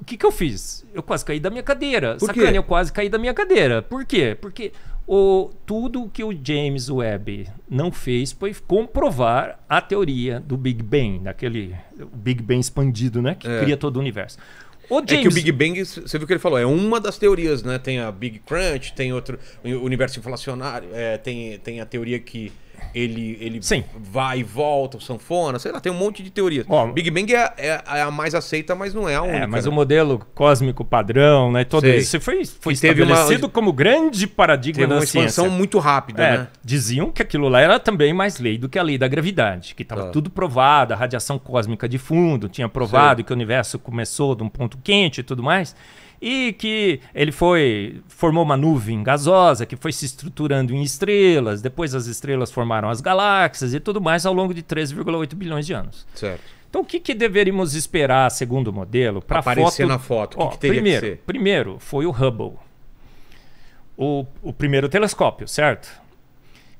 o que, que eu fiz? Eu quase caí da minha cadeira. Por eu quase caí da minha cadeira. Por quê? Porque o, tudo que o James Webb não fez foi comprovar a teoria do Big Bang, daquele Big Bang expandido, né? Que é. cria todo o universo. James... É que o Big Bang, você viu o que ele falou, é uma das teorias, né? Tem a Big Crunch, tem outro o universo inflacionário, é, tem, tem a teoria que ele, ele Sim. vai e volta, o sanfona, sei lá, tem um monte de teorias. Ó, Big Bang é, é, é, a mais aceita, mas não é a é, única. É, mas né? o modelo cósmico padrão, né? Todo sei. isso foi, foi estabelecido uma, como grande paradigma da ciência. uma expansão muito rápida, é, né? Diziam que aquilo lá era também mais lei do que a lei da gravidade, que estava ah. tudo provado, a radiação cósmica de fundo tinha provado sei. que o universo começou de um ponto quente e tudo mais e que ele foi formou uma nuvem gasosa que foi se estruturando em estrelas, depois as estrelas formaram as galáxias e tudo mais ao longo de 13,8 bilhões de anos. Certo. Então, o que, que deveríamos esperar, segundo o modelo, para aparecer foto... na foto? O que, que teria primeiro, que ser? Primeiro, foi o Hubble, o, o primeiro telescópio, certo?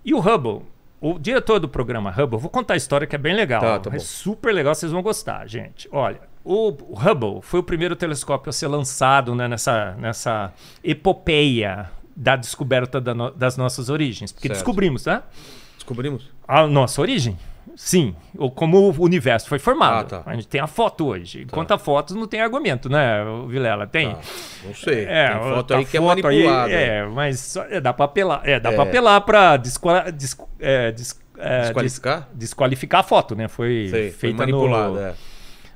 E o Hubble, o diretor do programa Hubble, vou contar a história que é bem legal. Tá, tá é super legal, vocês vão gostar, gente. Olha, o Hubble foi o primeiro telescópio a ser lançado né, nessa, nessa epopeia da descoberta da no, das nossas origens. Porque certo. descobrimos, né? Descobrimos? A nossa origem. Sim, ou como o universo foi formado. Ah, tá. A gente tem a foto hoje. Tá. Quanto a fotos, não tem argumento, né, Vilela? Tem? Tá. Não sei. É, tem foto tá aí que é manipulada. Aí, é, é, mas só, é, dá para apelar. É, dá é. para apelar para é, é, desqualificar. desqualificar a foto, né? Foi sei, feita foi manipulada, no... É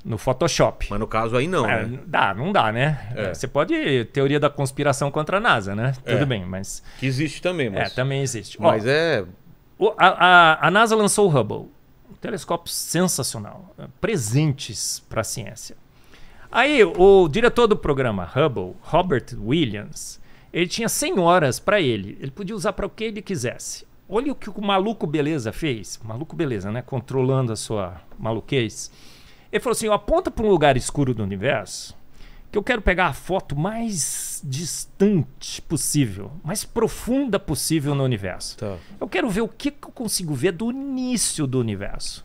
no Photoshop. Mas no caso aí não, é, né? Dá, não dá, né? É. Você pode teoria da conspiração contra a NASA, né? É. Tudo bem, mas... Que existe também, é, mas... É, também existe. Mas Ó, é... A, a, a, NASA lançou o Hubble. Um telescópio sensacional. Né? Presentes para a ciência. Aí, o diretor do programa Hubble, Robert Williams, ele tinha 100 horas para ele. Ele podia usar para o que ele quisesse. Olha o que o maluco beleza fez. Maluco beleza, né? Controlando a sua maluquez. Ele falou assim: aponta para um lugar escuro do universo que eu quero pegar a foto mais distante possível, mais profunda possível no universo. Tá. Eu quero ver o que, que eu consigo ver do início do universo.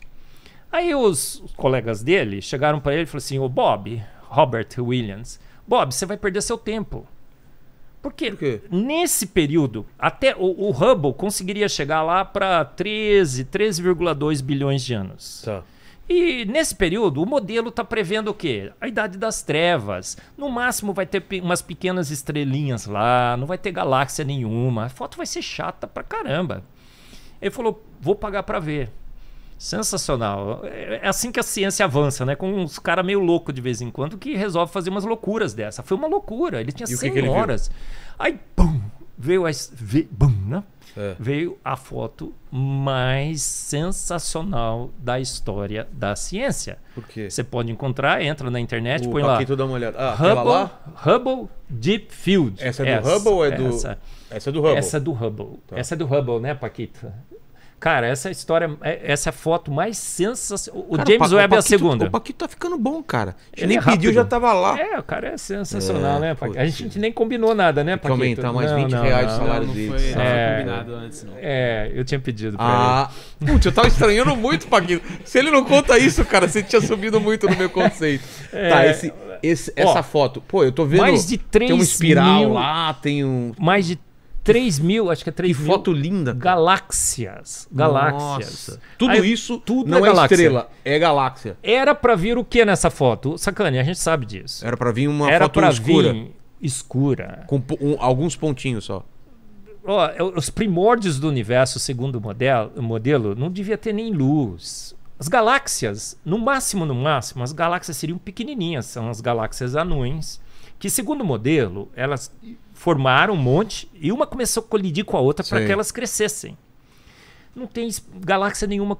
Aí os colegas dele chegaram para ele e falaram assim: "O Bob, Robert Williams, Bob, você vai perder seu tempo. Porque Por nesse período, até o, o, Hubble conseguiria chegar lá para 13, 13,2 bilhões de anos. Tá. E nesse período, o modelo está prevendo o quê? A idade das trevas. No máximo vai ter umas pequenas estrelinhas lá, não vai ter galáxia nenhuma. A foto vai ser chata pra caramba. Ele falou: vou pagar pra ver. Sensacional. É, é assim que a ciência avança, né? Com uns caras meio louco de vez em quando que resolve fazer umas loucuras dessa. Foi uma loucura. Ele tinha e 100 que que ele horas. Viu? Aí, pum, veio a. Veio, bum, né? é. veio a foto mais sensacional da história da ciência. Por quê? Você pode encontrar, entra na internet, uh, põe lá. Aqui tu dá uma olhada. Ah, Hubble, lá? Hubble Deep Field. Essa é do essa, Hubble ou é do. Essa, essa é do Hubble. Essa é do Hubble. Tá. Essa é do Hubble, né, Paquita? Cara, essa história, é, essa é foto mais sensacional. O cara, James Webb é a segunda. O Paquito tá ficando bom, cara. Ele é nem é pediu, já tava lá. É, o cara é sensacional, é, né, Paquito? A gente nem combinou nada, né, Paquito? aumentar mais não, 20 não, reais o salário não, dele. Não foi, é, combinado antes, não. É, eu tinha pedido pra ah. ele. Putz, eu tava estranhando muito, Paquito. Se ele não conta isso, cara, você tinha subido muito no meu conceito. É, tá, esse, esse, ó, essa foto. Pô, eu tô vendo. Mais de 3 Tem um espiral mil, lá, tem um. Mais de 3 mil, acho que é 3 que mil. foto linda. Cara. Galáxias. Galáxias. Nossa. Tudo Aí, isso tudo não é, é estrela, é galáxia. Era para vir o que nessa foto? Sacane, a gente sabe disso. Era para vir uma Era foto escura. Vir escura. Com um, alguns pontinhos só. Oh, os primórdios do universo, segundo o modelo, modelo, não devia ter nem luz. As galáxias, no máximo, no máximo, as galáxias seriam pequenininhas, são as galáxias anões, que segundo o modelo, elas formaram um monte e uma começou a colidir com a outra para que elas crescessem. Não tem galáxia nenhuma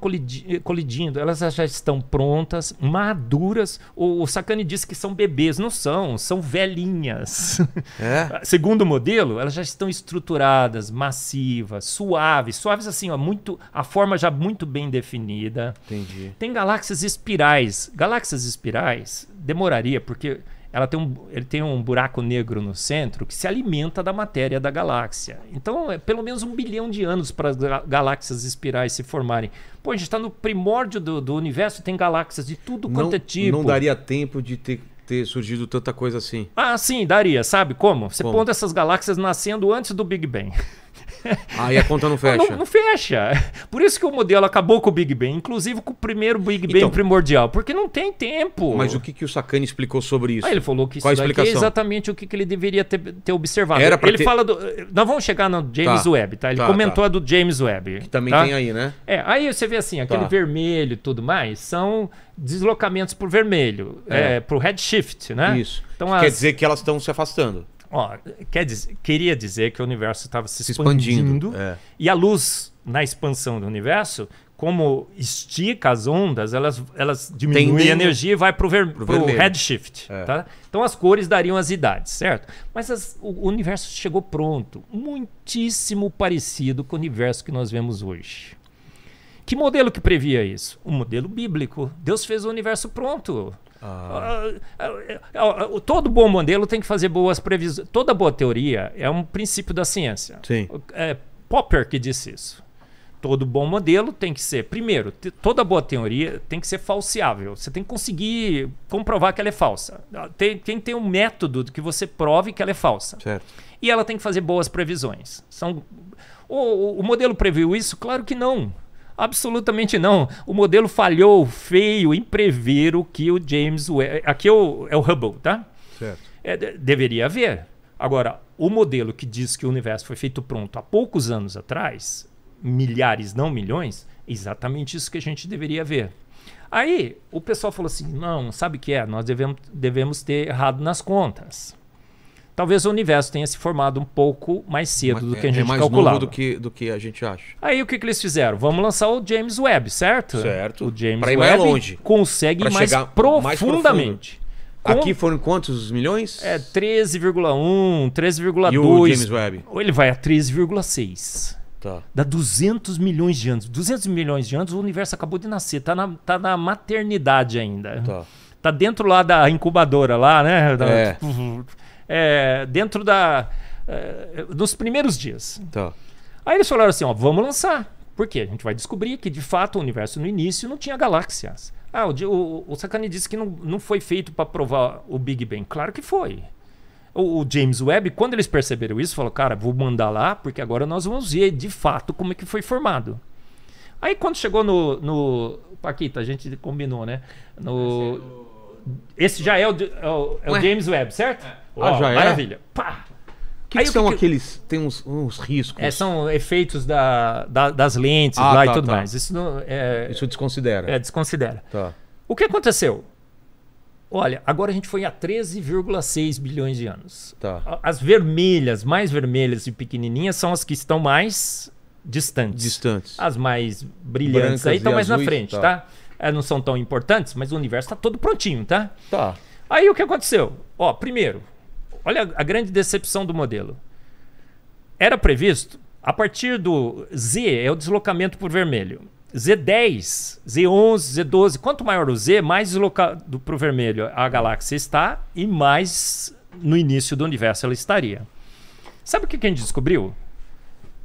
eh, colidindo, elas já estão prontas, maduras. O, Sakane disse que são bebês, não são, são velhinhas. <laughs> É? Ah, segundo o modelo, elas já estão estruturadas, massivas, suaves, suaves assim, ó, muito, a forma já muito bem definida. Entendi. Tem galáxias espirais. Galáxias espirais demoraria, porque ela tem um, ele tem um buraco negro no centro que se alimenta da matéria da galáxia. Então é pelo menos um bilhão de anos para as galáxias espirais se formarem. Pô, a gente está no primórdio do, do, universo, tem galáxias de tudo quanto é tipo. Não daria tempo de ter, ter, surgido tanta coisa assim. Ah, sim, daria. Sabe como? Você como? pondo essas galáxias nascendo antes do Big Bang. <laughs> <laughs> Aí a conta não ah, fecha. Não, não, fecha. Por isso que o modelo acabou com o Big Bang, inclusive com o primeiro Big Bang então, primordial, porque não tem tempo. Mas o que, que o Sakane explicou sobre isso? Ah, ele falou que Qual isso é exatamente o que, que ele deveria ter, ter observado. Era ele ter... fala do. Nós vamos chegar no James tá. Webb, tá? Ele tá, comentou tá. a do James Webb. Que também tá? tem aí, né? É, aí você vê assim, aquele tá. vermelho e tudo mais, são deslocamentos pro vermelho, é. É, pro redshift, né? Isso. Então, as... Quer dizer que elas estão se afastando. Ó, quer dizer, queria dizer que o universo estava se, se expandindo. é. E a luz, na expansão do universo, como estica as ondas, elas, elas diminuem a energia e vai para o redshift. É. Tá? Então as cores dariam as idades, certo? Mas as, o universo chegou pronto, muitíssimo parecido com o universo que nós vemos hoje. Que modelo que previa isso? O modelo bíblico. Deus fez o universo pronto. Ah. ah, ah, ah todo bom modelo tem que fazer boas previsões. Toda boa teoria é um princípio da ciência. Sim. É Popper que disse isso. Todo bom modelo tem que ser, primeiro, toda boa teoria tem que ser falseável. Você tem que conseguir comprovar que ela é falsa. Tem, tem, tem um método que você prove que ela é falsa. Certo. E ela tem que fazer boas previsões. São o, o, modelo previu isso? Claro que não. Absolutamente não. O modelo falhou feio em prever o que o James Webb. Aqui é o, é o Hubble, tá? Certo. É, deveria haver. Agora, o modelo que diz que o universo foi feito pronto há poucos anos atrás, milhares, não milhões, é exatamente isso que a gente deveria ver. Aí o pessoal falou assim: não, sabe o que é? Nós devemos, devemos ter errado nas contas talvez o universo tenha se formado um pouco mais cedo do é- que a é gente é mais calculava. Novo do que do que a gente acha. Aí o que, que eles fizeram? Vamos lançar o James Webb, certo? Certo. O James pra ir Webb longe. consegue mais profundamente. Mais com... Aqui foram quantos milhões? É 13,1, 13,2. E o James Webb? Ele vai a 13,6. Tá. Dá 200 milhões de anos. 200 milhões de anos, o universo acabou de nascer. Tá na, tá na maternidade ainda. Tá. Tá dentro lá da incubadora, lá, né? Da, é. <laughs> Tipo, é, dentro da. É, nos primeiros dias. Tá. Aí eles falaram assim: ó, vamos lançar. Por quê? A gente vai descobrir que de fato o universo no início não tinha galáxias. Ah, o, o, o Sakane disse que não, não foi feito para provar o Big Bang. Claro que foi. O, o, James Webb, quando eles perceberam isso, falou: cara, vou mandar lá, porque agora nós vamos ver de fato como é que foi formado. Aí quando chegou no. no Paquita, a gente combinou, né? No, esse já é o, é o, é o James Webb, certo? É. Ah, já é? Maravilha. Pá! que, que são que aqueles. Tem uns, uns riscos. É, são efeitos da, da, das lentes ah, lá tá, e tudo tá. mais. Isso, não, é, Isso desconsidera. É, desconsidera. Tá. O que aconteceu? Olha, agora a gente foi a 13,6 bilhões de anos. Tá. As vermelhas, mais vermelhas e pequenininhas, são as que estão mais distantes. Distantes. As mais brilhantes Brancas aí estão mais azuis, na frente, tá. tá? É, não são tão importantes, mas o universo está todo prontinho, tá? Tá. Aí o que aconteceu? Ó, primeiro, Olha a grande decepção do modelo. Era previsto, a partir do Z, é o deslocamento por vermelho. Z10, Z11, Z12, quanto maior o Z, mais deslocado para o vermelho a galáxia está e mais no início do universo ela estaria. Sabe o que a gente descobriu?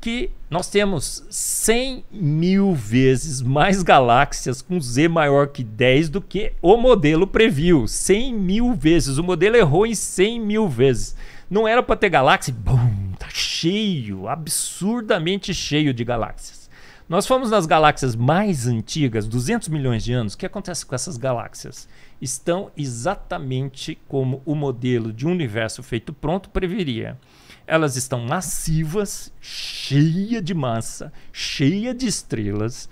que nós temos 100 mil vezes mais galáxias com Z maior que 10 do que o modelo previu. 100 mil vezes. O modelo errou em 100 mil vezes. Não era para ter galáxia? Bum, tá cheio, absurdamente cheio de galáxias. Nós fomos nas galáxias mais antigas, 200 milhões de anos. O que acontece com essas galáxias? Estão exatamente como o modelo de um universo feito pronto preveria. Elas estão massivas, cheia de massa, cheia de estrelas,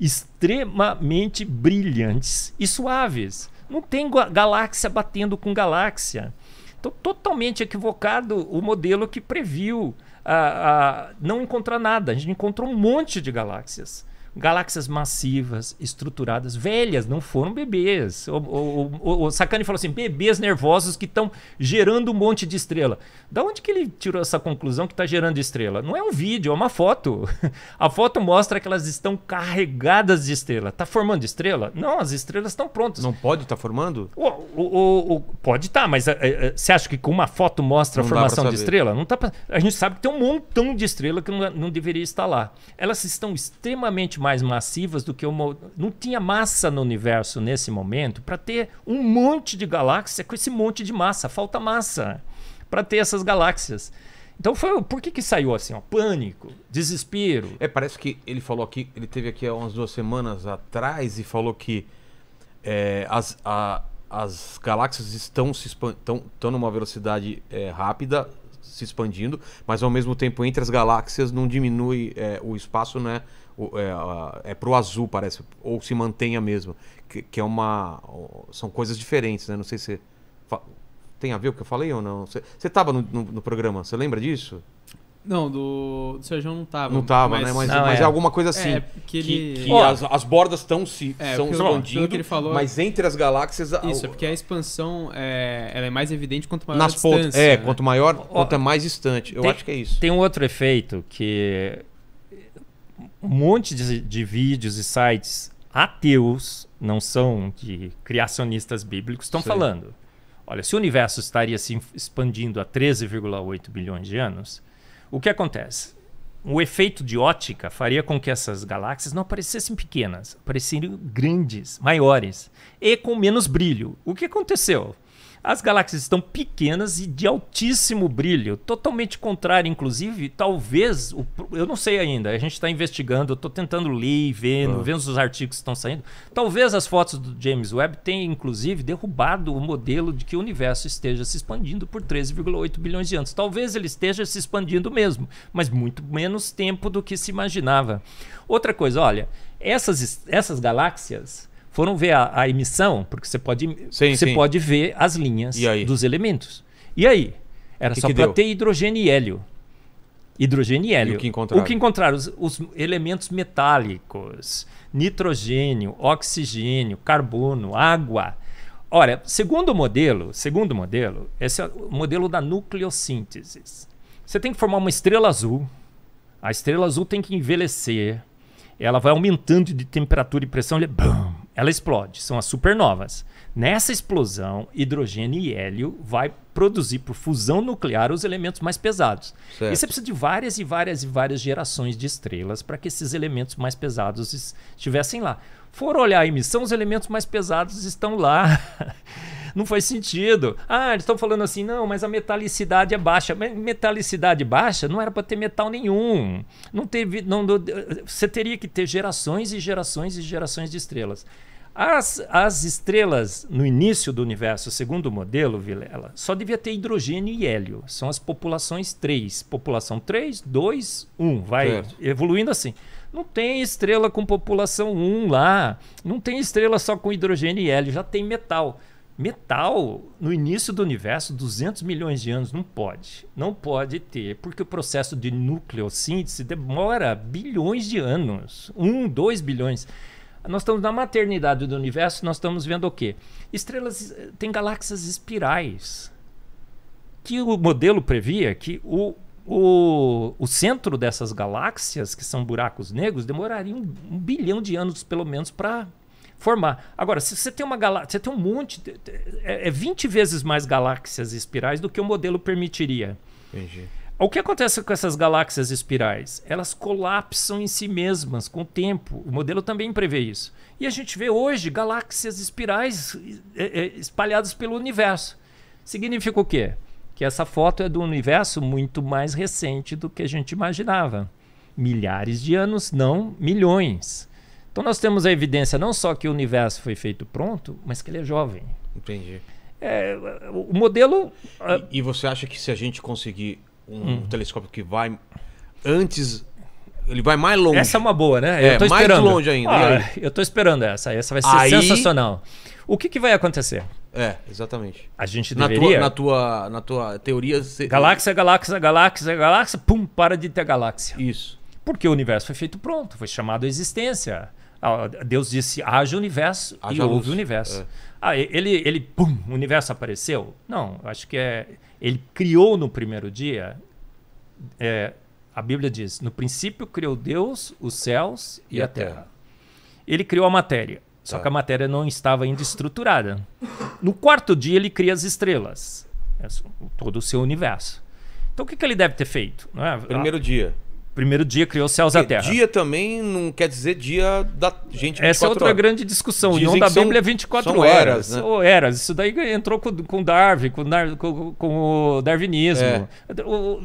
extremamente brilhantes e suaves. Não tem galáxia batendo com galáxia. Então, totalmente equivocado o modelo que previu a, a não encontrar nada. A gente encontrou um monte de galáxias. Galáxias massivas, estruturadas, velhas, não foram bebês. O, o, o, o Sakane falou assim: bebês nervosos que estão gerando um monte de estrela. Da onde que ele tirou essa conclusão que está gerando estrela? Não é um vídeo, é uma foto. <laughs> A foto mostra que elas estão carregadas de estrela. Está formando estrela? Não, as estrelas estão prontas. Não pode estar tá formando? pode estar, tá, mas é, é, é, você acha que com uma foto mostra não a formação de estrela? Não tá pra... A gente sabe que tem um montão de estrela que não, não deveria estar lá. Elas estão extremamente mais massivas do que uma. Não tinha massa no universo nesse momento para ter um monte de galáxia com esse monte de massa. Falta massa para ter essas galáxias. Então foi por que, que saiu assim, ó, pânico, desespero. É, parece que ele falou aqui, ele teve aqui há umas duas semanas atrás e falou que é, as, a, as galáxias estão se estão, estão numa velocidade é, rápida se expandindo, mas ao mesmo tempo entre as galáxias não diminui é, o espaço, né? é, é pro azul, parece, ou se mantenha mesmo, que, que é uma. São coisas diferentes, né? Não sei se. Tem a ver o que eu falei ou não? Você estava no, no, no, programa, você lembra disso? Não, do, do Sérgio não estava Não estava né? mas... né? Mas, não, mas é. é. alguma coisa é, assim. É, que, ele... que, que oh, as, as, bordas estão se é, são expandindo, falou... mas entre as galáxias... Isso, é porque a expansão é, ela é mais evidente quanto maior Nas a distância. é, né? quanto maior, oh, quanto é mais distante. Eu tem, acho que é isso. Tem um outro efeito que um monte de, de vídeos e sites ateus, não são de criacionistas bíblicos, estão falando. Olha, se o universo estaria se expandindo a 13,8 bilhões de anos, o que acontece? O efeito de ótica faria com que essas galáxias não aparecessem pequenas, apareceriam grandes, maiores e com menos brilho. O que aconteceu? As galáxias estão pequenas e de altíssimo brilho, totalmente contrário, inclusive, talvez, o, eu não sei ainda, a gente está investigando, eu estou tentando ler e ah. vendo os artigos que estão saindo. Talvez as fotos do James Webb tenham, inclusive, derrubado o modelo de que o universo esteja se expandindo por 13,8 bilhões de anos. Talvez ele esteja se expandindo mesmo, mas muito menos tempo do que se imaginava. Outra coisa, olha, essas, essas galáxias foram ver a, a emissão, porque você pode, sim, você sim. pode ver as linhas dos elementos. E aí? Era que só para ter hidrogênio e hélio. Hidrogênio e hélio. E o que encontraram? O que encontraram? Os, os, elementos metálicos, nitrogênio, oxigênio, carbono, água. Olha, segundo modelo, segundo modelo, esse é o modelo da nucleossíntese. Você tem que formar uma estrela azul. A estrela azul tem que envelhecer. Ela vai aumentando de temperatura e pressão. Ele, é bam, ela explode, são as supernovas. Nessa explosão, hidrogênio e hélio vai produzir por fusão nuclear os elementos mais pesados. Certo. E você precisa de várias e várias e várias gerações de estrelas para que esses elementos mais pesados estivessem lá. For olhar a emissão, os elementos mais pesados estão lá. <laughs> não faz sentido. Ah, eles estão falando assim, não, mas a metalicidade é baixa. metalicidade baixa não era para ter metal nenhum. Não teve, não, você teria que ter gerações e gerações e gerações de estrelas. As, as estrelas no início do universo, segundo o modelo, Vilela, só devia ter hidrogênio e hélio. São as populações 3. População 3, 2, 1. Vai certo. evoluindo assim. Não tem estrela com população 1 lá. Não tem estrela só com hidrogênio e hélio. Já tem metal. Metal, no início do universo, 200 milhões de anos, não pode. Não pode ter, porque o processo de nucleossíntese demora bilhões de anos. Um, dois bilhões. Nós estamos na maternidade do universo, nós estamos vendo o quê? Estrelas eh, tem galáxias espirais. Que o modelo previa que o, o, o centro dessas galáxias, que são buracos negros, demoraria um, um bilhão de anos, pelo menos, para formar. Agora, se você tem uma galáxia, você tem um monte, é, é 20 vezes mais galáxias espirais do que o modelo permitiria. Entendi. O que acontece com essas galáxias espirais? Elas colapsam em si mesmas com o tempo. O modelo também prevê isso. E a gente vê hoje galáxias espirais eh, eh, espalhadas pelo universo. Significa o quê? Que essa foto é do universo muito mais recente do que a gente imaginava. Milhares de anos, não milhões. Então nós temos a evidência não só que o universo foi feito pronto, mas que ele é jovem. Entendi. É, o modelo. E, e, você acha que se a gente conseguir um, hum. telescópio que vai antes ele vai mais longe. Essa é uma boa, né? Eu é, tô esperando. mais longe ainda. Ah, eu tô esperando essa. Essa vai ser aí... sensacional. O que, que vai acontecer? É, exatamente. A gente deveria... Na tua, na tua, na tua teoria... Se... Galáxia, galáxia, galáxia, galáxia, pum, para de ter galáxia. Isso. Porque o universo foi feito pronto, foi chamado à existência. Ah, Deus disse, haja universo haja e houve universo. É. Ah, ele, ele, pum, o universo apareceu? Não, acho que é ele criou no primeiro dia. É, a Bíblia diz: no princípio criou Deus os céus e, e a terra. terra. Ele criou a matéria, só tá. que a matéria não estava ainda estruturada. No quarto dia, ele cria as estrelas, é todo o seu universo. Então, o que, que ele deve ter feito? É? Primeiro dia primeiro dia criou céus e a terra. Dia também não quer dizer dia da gente. Essa é outra horas. grande discussão. Dizem o nome da são, Bíblia é 24 eras. Né? Ou eras. Isso daí entrou com, com Darwin, com, com, com o darwinismo. É. O,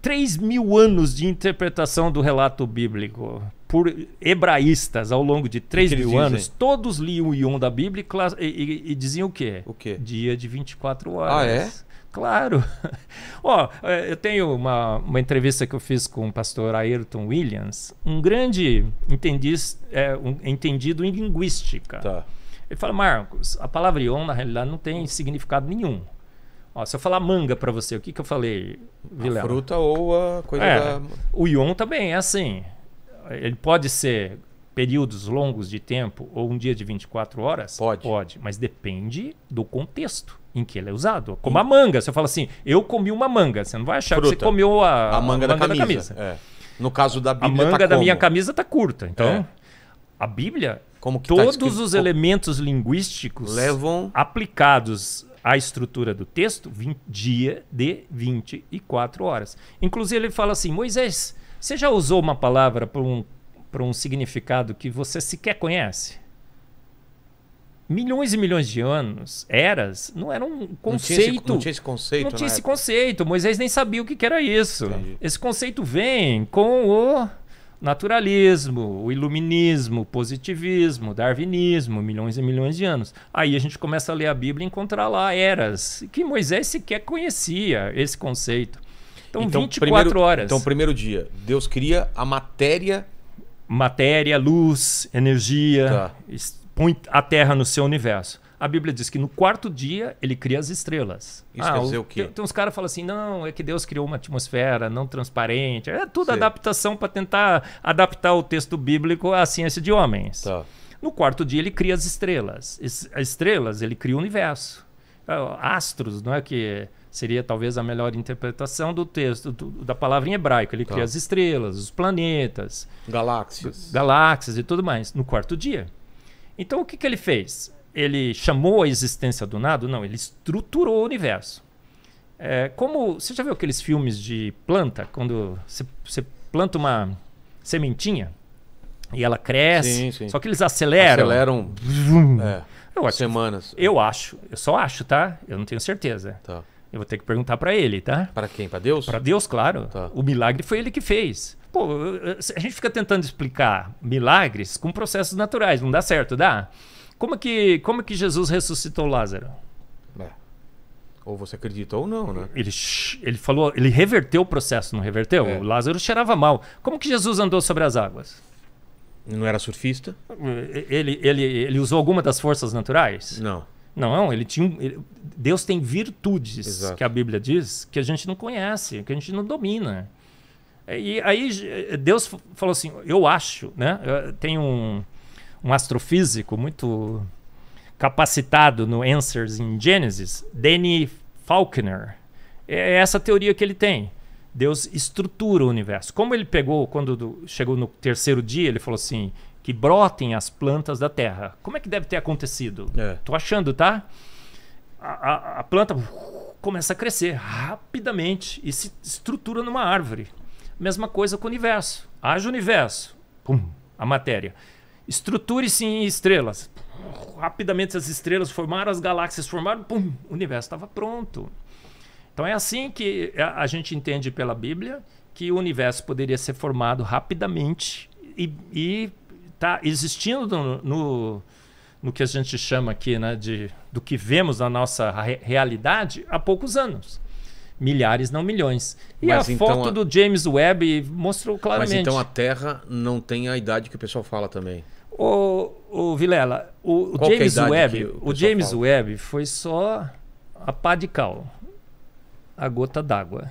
3 mil anos de interpretação do relato bíblico por hebraístas ao longo de 3 mil dizem? anos, todos liam o Ion da Bíblia e, e, e, diziam o quê? O quê? Dia de 24 horas. Ah, é? Claro. <laughs> Ó, oh, eu tenho uma, uma entrevista que eu fiz com o pastor Ayrton Williams, um grande entendiz, é, um, entendido em linguística. Tá. Ele fala, Marcos, a palavra ion na realidade não tem significado nenhum. Ó, se eu falar manga para você, o que, que eu falei, Vilela? A fruta ou a coisa é, da... O ion também é assim. Ele pode ser períodos longos de tempo ou um dia de 24 horas? Pode. Pode, mas depende do contexto em que ele é usado. Como a manga. Você fala assim, eu comi uma manga. Você não vai achar Fruta. que você comeu a, a manga, a manga da camisa. camisa. É. No caso da Bíblia, A manga tá da como? minha camisa está curta. Então, é. a Bíblia, tá todos tá os elementos linguísticos levam aplicados à estrutura do texto, 20, dia de 24 horas. Inclusive, ele fala assim, Moisés, você já usou uma palavra para um, um significado que você sequer conhece? milhões e milhões de anos, eras, não era um conceito. Não tinha esse, não tinha esse conceito. Não tinha esse época. Né? conceito. Moisés nem sabia o que, era isso. Entendi. Esse conceito vem com o naturalismo, o iluminismo, o positivismo, o darwinismo, milhões e milhões de anos. Aí a gente começa a ler a Bíblia e encontrar lá eras que Moisés sequer conhecia esse conceito. Então, então 24 primeiro, horas. Então, primeiro dia, Deus cria a matéria matéria, luz, energia, tá põe a Terra no seu universo. A Bíblia diz que no quarto dia ele cria as estrelas. Isso ah, quer dizer o quê? Tem, tem uns caras que falam assim: não, é que Deus criou uma atmosfera não transparente. É tudo adaptação para tentar adaptar o texto bíblico à ciência de homens. Tá. No quarto dia ele cria as estrelas. As estrelas ele cria o universo. Ah, astros, não é que seria talvez a melhor interpretação do texto, do, da palavra em hebraico. Ele tá. cria as estrelas, os planetas, galáxias. Galáxias e tudo mais. No quarto dia. Então o que, que ele fez? Ele chamou a existência do nada? Não, ele estruturou o universo. É, como você já viu aqueles filmes de planta, quando você planta uma sementinha e ela cresce, sim, sim. só que eles aceleram. Aceleram vum, é, eu acho, semanas. Eu acho, eu só acho, tá? Eu não tenho certeza. Tá. Eu vou ter que perguntar para ele, tá? Para quem? Para Deus? Para Deus, claro. Tá. O milagre foi ele que fez. Pô, a gente fica tentando explicar milagres com processos naturais, não dá certo, dá? Como que, como que Jesus ressuscitou Lázaro? É. Ou você acredita ou não, né? Ele, ele falou, ele reverteu o processo, não reverteu? É. O Lázaro cheirava mal. Como que Jesus andou sobre as águas? Não era surfista? Ele, ele, ele usou alguma das forças naturais? Não. Não, ele tinha. Ele, Deus tem virtudes Exato. que a Bíblia diz que a gente não conhece, que a gente não domina. É, e aí eh, Deus falou assim, eu acho, né? Eh, tem um, um astrofísico muito capacitado no Answers in Genesis, Danny Faulkner. É, é essa teoria que ele tem. Deus estrutura o universo. Como ele pegou quando chegou no terceiro dia, ele falou assim: que brotem as plantas da terra. Como é que deve ter acontecido? É. Tô achando, tá? A, a, a planta uh, começa a crescer rapidamente e se estrutura numa árvore. Mesma coisa com o universo. Haja o universo, pum, a matéria. Estruture-se em estrelas. Rapidamente as estrelas formaram, as galáxias formaram, pum, o universo estava pronto. Então é assim que a gente entende pela Bíblia que o universo poderia ser formado rapidamente e está existindo no, no, no, que a gente chama aqui né, de, do que vemos na nossa re realidade há poucos anos milhares, não milhões. E Mas a então foto a... do James Webb mostrou claramente. Mas então a Terra não tem a idade que o pessoal fala também. O, o Vilela, o, o é James é Webb, o, o, James fala? Webb foi só a pá de cal, a gota d'água.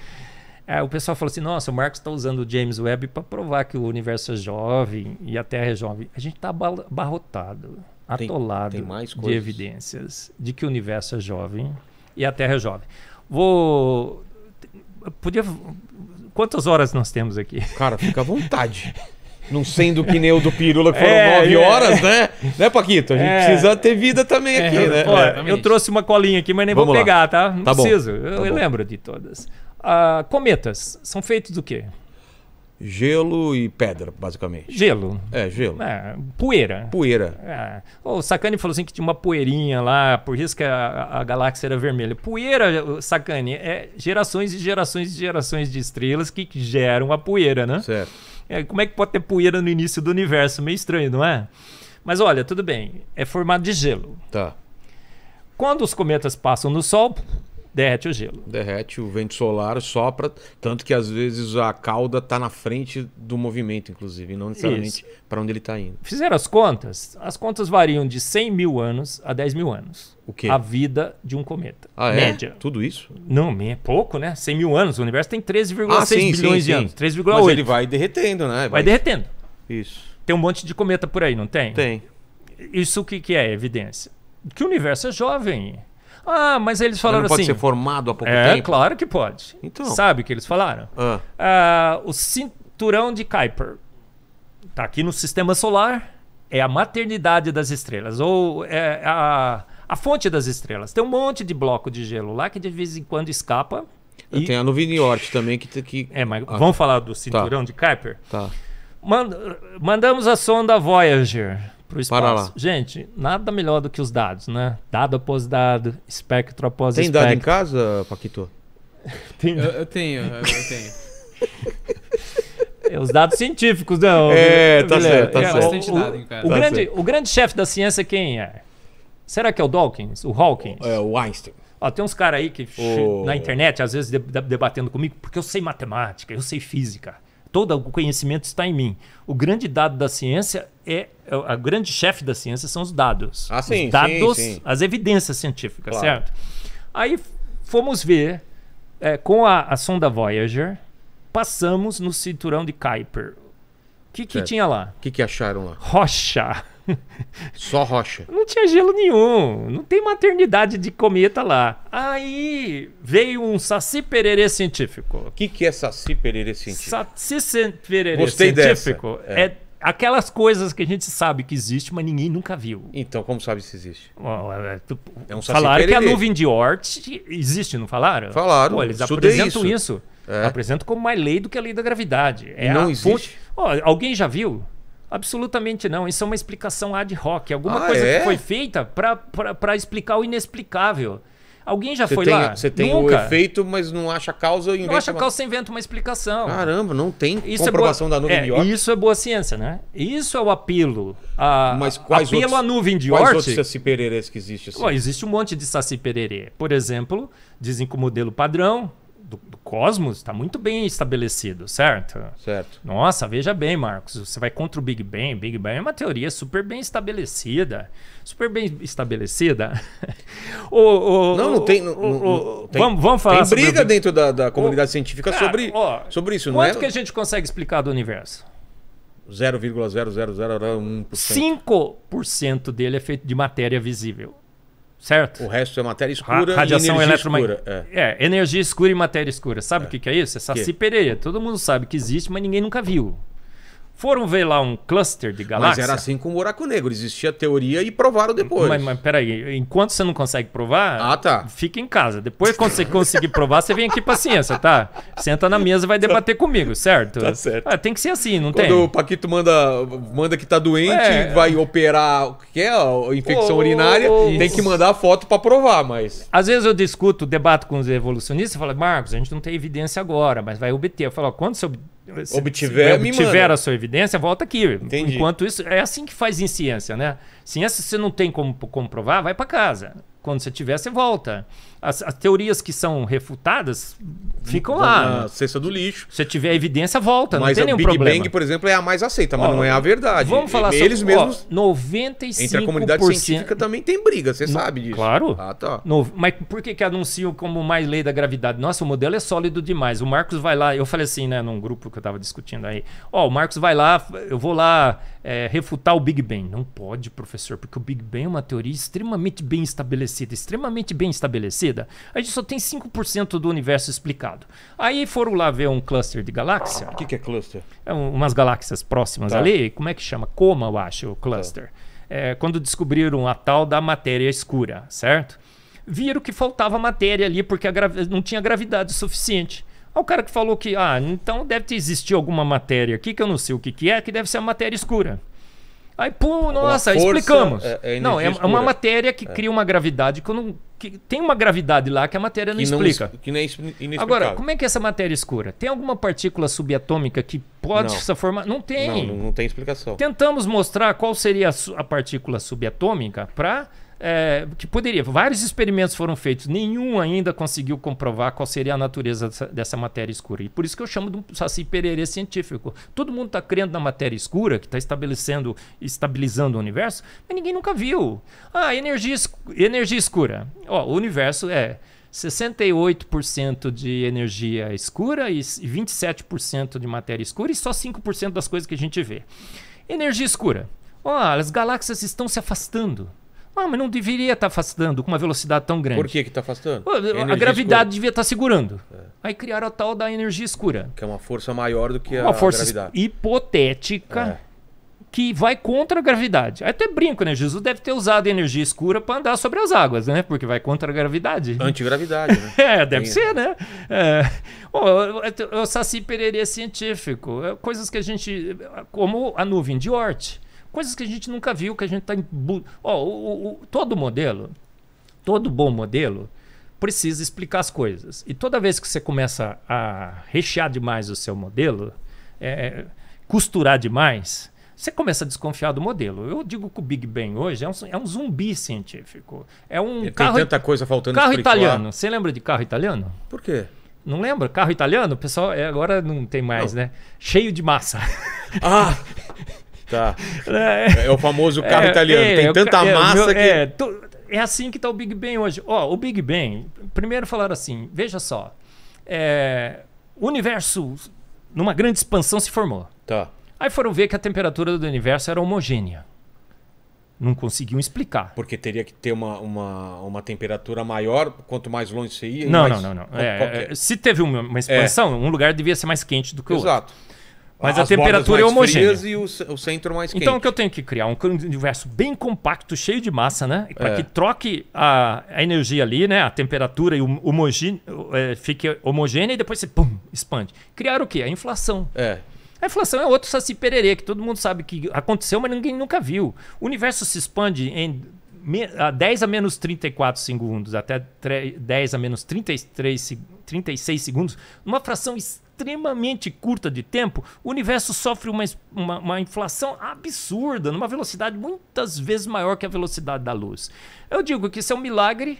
<laughs> é, o pessoal falou assim: nossa, o Marcos está usando o James Webb para provar que o universo é jovem e a Terra é jovem. A gente está abarrotado, atolado tem, tem de evidências de que o universo é jovem e a Terra é jovem. Vou. Podia. Quantas horas nós temos aqui? Cara, fica à vontade. Não sendo que nem o do Pirula que foram é, é. horas, é. né? Né, Paquito? A gente é. precisa ter vida também é, aqui, é, né? eu trouxe uma colinha aqui, mas nem Vamos vou lá. pegar, tá? Não tá preciso. Bom. Eu, tá eu lembro de todas. Uh, cometas são feitos do quê? Gelo e pedra, basicamente. Gelo. É, gelo. É, poeira. Poeira. É. O Sacani falou assim que tinha uma poeirinha lá, por isso que a, a galáxia era vermelha. Poeira, Sacani, é gerações e gerações e gerações de estrelas que geram a poeira, né? Certo. É, como é que pode ter poeira no início do universo? Meio estranho, não é? Mas olha, tudo bem. É formado de gelo. Tá. Quando os cometas passam no Sol, derrete o gelo. Derrete o vento solar, sopra, tanto que às vezes a cauda está na frente do movimento, inclusive, não necessariamente para onde ele está indo. Fizeram as contas? As contas variam de 100 mil anos a 10 mil anos. O quê? A vida de um cometa. Ah, é? média. É? Tudo isso? Não, é pouco, né? 100 mil anos. O universo tem 13,6 ah, bilhões sim, de sim. anos. 3,8. Mas ele vai derretendo, né? Vai... vai derretendo. Isso. Tem um monte de cometa por aí, não tem? Tem. Isso o que, que é evidência? Que o universo é jovem. Ah, mas eles falaram mas não assim. Pode ser formado há pouco é, tempo. É, claro que pode. Então. Sabe o que eles falaram? Ah. ah o cinturão de Kuiper está aqui no sistema solar. É a maternidade das estrelas, ou é a, a fonte das estrelas. Tem um monte de bloco de gelo lá que de vez em quando escapa. E... Tem a nuvem de também que, tá que. É, mas ah, vamos falar do tá. cinturão tá. de Kuiper? Tá. Mand mandamos a sonda Voyager para o espaço. Gente, nada melhor do que os dados, né? Dado após dado, espectro após espectro. Tem dado em casa, Paquito? <laughs> Tem... Eu, eu tenho, eu tenho. É, os dados científicos, né? É, tá certo, tá é, certo. O, dado, o, tá grande, certo. o grande chefe da ciência quem é? Será que é o Dawkins? O Hawkins? É, o Einstein. Ó, tem uns caras aí que na internet, às vezes, debatendo comigo, porque eu sei matemática, eu sei física todo o conhecimento está em mim. O grande dado da ciência é, é a grande chefe da ciência são os dados. Ah, sim, os dados, sim, sim. as evidências científicas, claro. certo? Aí fomos ver é, com a, a, sonda Voyager, passamos no cinturão de Kuiper. O que, que tinha lá? O que, que acharam lá? Rocha. <laughs> Só rocha. Não tinha gelo nenhum. Não tem maternidade de cometa lá. Aí veio um saci pererê científico. O que, que é saci pererê científico? Saci pererê Gostei científico dessa. é, é aquelas coisas que a gente sabe que existe, mas ninguém nunca viu. Então, como sabe se existe? É, é, um saci um falaram que a nuvem de Oort existe, não falaram? Falaram. Pô, eles apresentam isso. isso. É. Apresentam como mais lei do que a lei da gravidade. É não existe. Oh, alguém já viu? Absolutamente não. Isso é uma explicação ad hoc. Alguma ah, coisa é? que foi feita para explicar o inexplicável. Alguém já foi tem, lá? Você tem Nunca. o efeito, mas não acha causa e inventa. Não acha uma... causa, você inventa uma explicação. Caramba, não tem isso comprovação é boa... da nuvem é, de Oort. Isso é boa ciência, né? Isso é o apelo. A... Mas quais apelo outros, à nuvem de Oort. Quais outros saci que existe? Assim? Ué, existe um monte de saci pererê. Por exemplo, dizem que o modelo padrão do, do cosmos está muito bem estabelecido, certo? Certo. Nossa, veja bem, Marcos, você vai contra o Big Bang. Big Bang é uma teoria super bem estabelecida. Super bem estabelecida. <laughs> o, o, não, não tem. O, não, não, tem vamos, vamos falar. Tem briga sobre... dentro da, da comunidade científica cara, sobre, ó, sobre isso, não é? Quanto que a gente consegue explicar do universo? 0,0001%. 5% dele é feito de matéria visível certo? O resto é matéria escura Ra radiação e energia escura. É. é. energia escura e matéria escura. Sabe o é. que, que é isso? É saci pereira. Todo mundo sabe que existe, mas ninguém nunca viu. Foram ver lá um cluster de galáxias. Mas era assim com o buraco negro, existia teoria e provaram depois. Mas, mas peraí, enquanto você não consegue provar, ah, tá. fica em casa. Depois que você conseguir provar, você vem aqui pra ciência, tá? Senta na mesa e vai debater comigo, certo? Tá certo. Ah, tem que ser assim, não Quando tem? Quando o Paquito manda, manda que tá doente, é, vai operar o que é, a infecção oh, urinária, tem que mandar a foto pra provar, mas. Às vezes eu discuto, debato com os evolucionistas e falo, Marcos, a gente não tem evidência agora, mas vai obter. Eu falo, quando você obtiver, se obtiver a sua evidência, volta aqui. Entendi. Enquanto isso, é assim que faz em ciência, né? Ciência, se você não tem como comprovar, vai para casa. Quando você tiver, você volta as, as teorias que são refutadas ficam lá. Na né? cesta do lixo. Se tiver evidência, volta. Mas não tem nenhum Big problema. Bang, por exemplo, é a mais aceita, mas ó, não é a verdade. Vamos falar sobre Eles sobre, mesmos. Ó, 95%. Entre a comunidade científica também tem briga, você sabe disso. Claro. Ah, tá. No, mas por que, que anunciam como mais lei da gravidade? Nossa, o modelo é sólido demais. O Marcos vai lá, eu falei assim, né, num grupo que eu tava discutindo aí. Ó, o Marcos vai lá, eu vou lá é, refutar o Big Bang. Não pode, professor, porque o Big Bang é uma teoria extremamente bem estabelecida. Extremamente bem estabelecida a gente só tem 5% do universo explicado. Aí foram lá ver um cluster de galáxia. O que, que é cluster? É um, umas galáxias próximas tá. ali. Como é que chama? Coma, eu acho, o cluster. Tá. É, quando descobriram a tal da matéria escura, certo? Viram que faltava matéria ali porque não tinha gravidade suficiente. Aí o cara que falou que, ah, então deve existir alguma matéria aqui que eu não sei o que, que é, que deve ser a matéria escura. Aí, pum, nossa, explicamos. É, é não, é escura. uma matéria que é. cria uma gravidade que eu não que tem uma gravidade lá que a matéria não que explica. Não, que não é inexplicável. Agora, como é que é essa matéria é escura? Tem alguma partícula subatômica que pode não. se formar? Não tem. Não, não, tem explicação. Tentamos mostrar qual seria a, a partícula subatômica para é, que poderia. Vários experimentos foram feitos, nenhum ainda conseguiu comprovar qual seria a natureza dessa, dessa matéria escura. E por isso que eu chamo de um saci pererê científico. Todo mundo está crendo na matéria escura, que está estabelecendo, estabilizando o universo, mas ninguém nunca viu. Ah, energia, energia escura. Ó, o universo é 68% de energia escura e 27% de matéria escura e só 5% das coisas que a gente vê. Energia escura. Ó, as galáxias estão se afastando. Ah, mas não deveria estar tá afastando com uma velocidade tão grande. Por que está afastando? a gravidade escura. devia estar tá segurando. É. Aí criaram a tal da energia escura. Que é uma força maior do que uma a gravidade. Uma força hipotética é. que vai contra a gravidade. Aí até brinco, né? Jesus deve ter usado a energia escura para andar sobre as águas, né? Porque vai contra a gravidade. Antigravidade, né? <laughs> é, deve ser, né? né? É. O, o, o Saci científico. É coisas que a gente... Como a nuvem de Oort coisas que a gente nunca viu, que a gente está em. Ó, o, o, todo modelo, todo bom modelo, precisa explicar as coisas. E toda vez que você começa a rechear demais o seu modelo, é, costurar demais, você começa a desconfiar do modelo. Eu digo que o Big Bang hoje é um, é um zumbi científico. É um Tem carro, tanta coisa faltando Carro explicar. italiano. Você lembra de carro italiano? Por quê? Não lembra? Carro italiano? Pessoal, é, agora não tem mais, não. né? Cheio de massa. Ah! <laughs> Tá. Né? É, é o famoso carro é, italiano. É, Tem é tanta é, massa meu, que. É, é assim que está o Big Bang hoje. Ó, o Big Bang primeiro falaram assim: veja só. É, o universo, numa grande expansão, se formou. Tá. Aí foram ver que a temperatura do universo era homogênea. Não conseguiam explicar. Porque teria que ter uma, uma, uma temperatura maior quanto mais longe você ia? Não, mais... não, não. não. É, se teve uma, uma expansão, é. um lugar devia ser mais quente do que o outro. Exato. Mas As a temperatura é homogênea. E o, o centro mais então, quente. Então o que eu tenho que criar? Um universo bem compacto, cheio de massa, né? Para é. que troque a, a, energia ali, né? A temperatura e o homogêneo, é, fique homogênea e depois você pum, expande. Criar o quê? A inflação. É. A inflação é outro saci pererê que todo mundo sabe que aconteceu, mas ninguém nunca viu. O universo se expande em a ah, 10 a menos 34 segundos até 10 a menos 33, 36 segundos, numa fração extremamente curta de tempo, o universo sofre uma, uma, uma, inflação absurda, numa velocidade muitas vezes maior que a velocidade da luz. Eu digo que isso é um milagre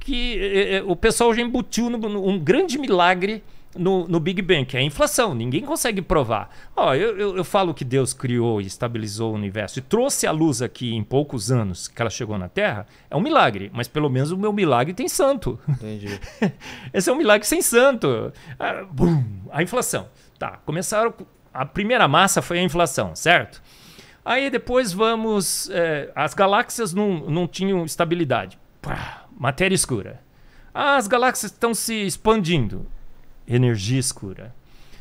que eh, eh, o pessoal já embutiu no, no, um grande milagre no, no, Big Bang, que é a inflação. Ninguém consegue provar. Ó, eu, eu, eu, falo que Deus criou e estabilizou o universo e trouxe a luz aqui em poucos anos que ela chegou na Terra, é um milagre. Mas pelo menos o meu milagre tem santo. Entendi. <laughs> Esse é um milagre sem santo. Ah, bum, a inflação. Tá, começaram. A primeira massa foi a inflação, certo? Aí depois vamos. É, as galáxias não, não tinham estabilidade. Pá, matéria escura. Ah, as galáxias estão se expandindo energia escura.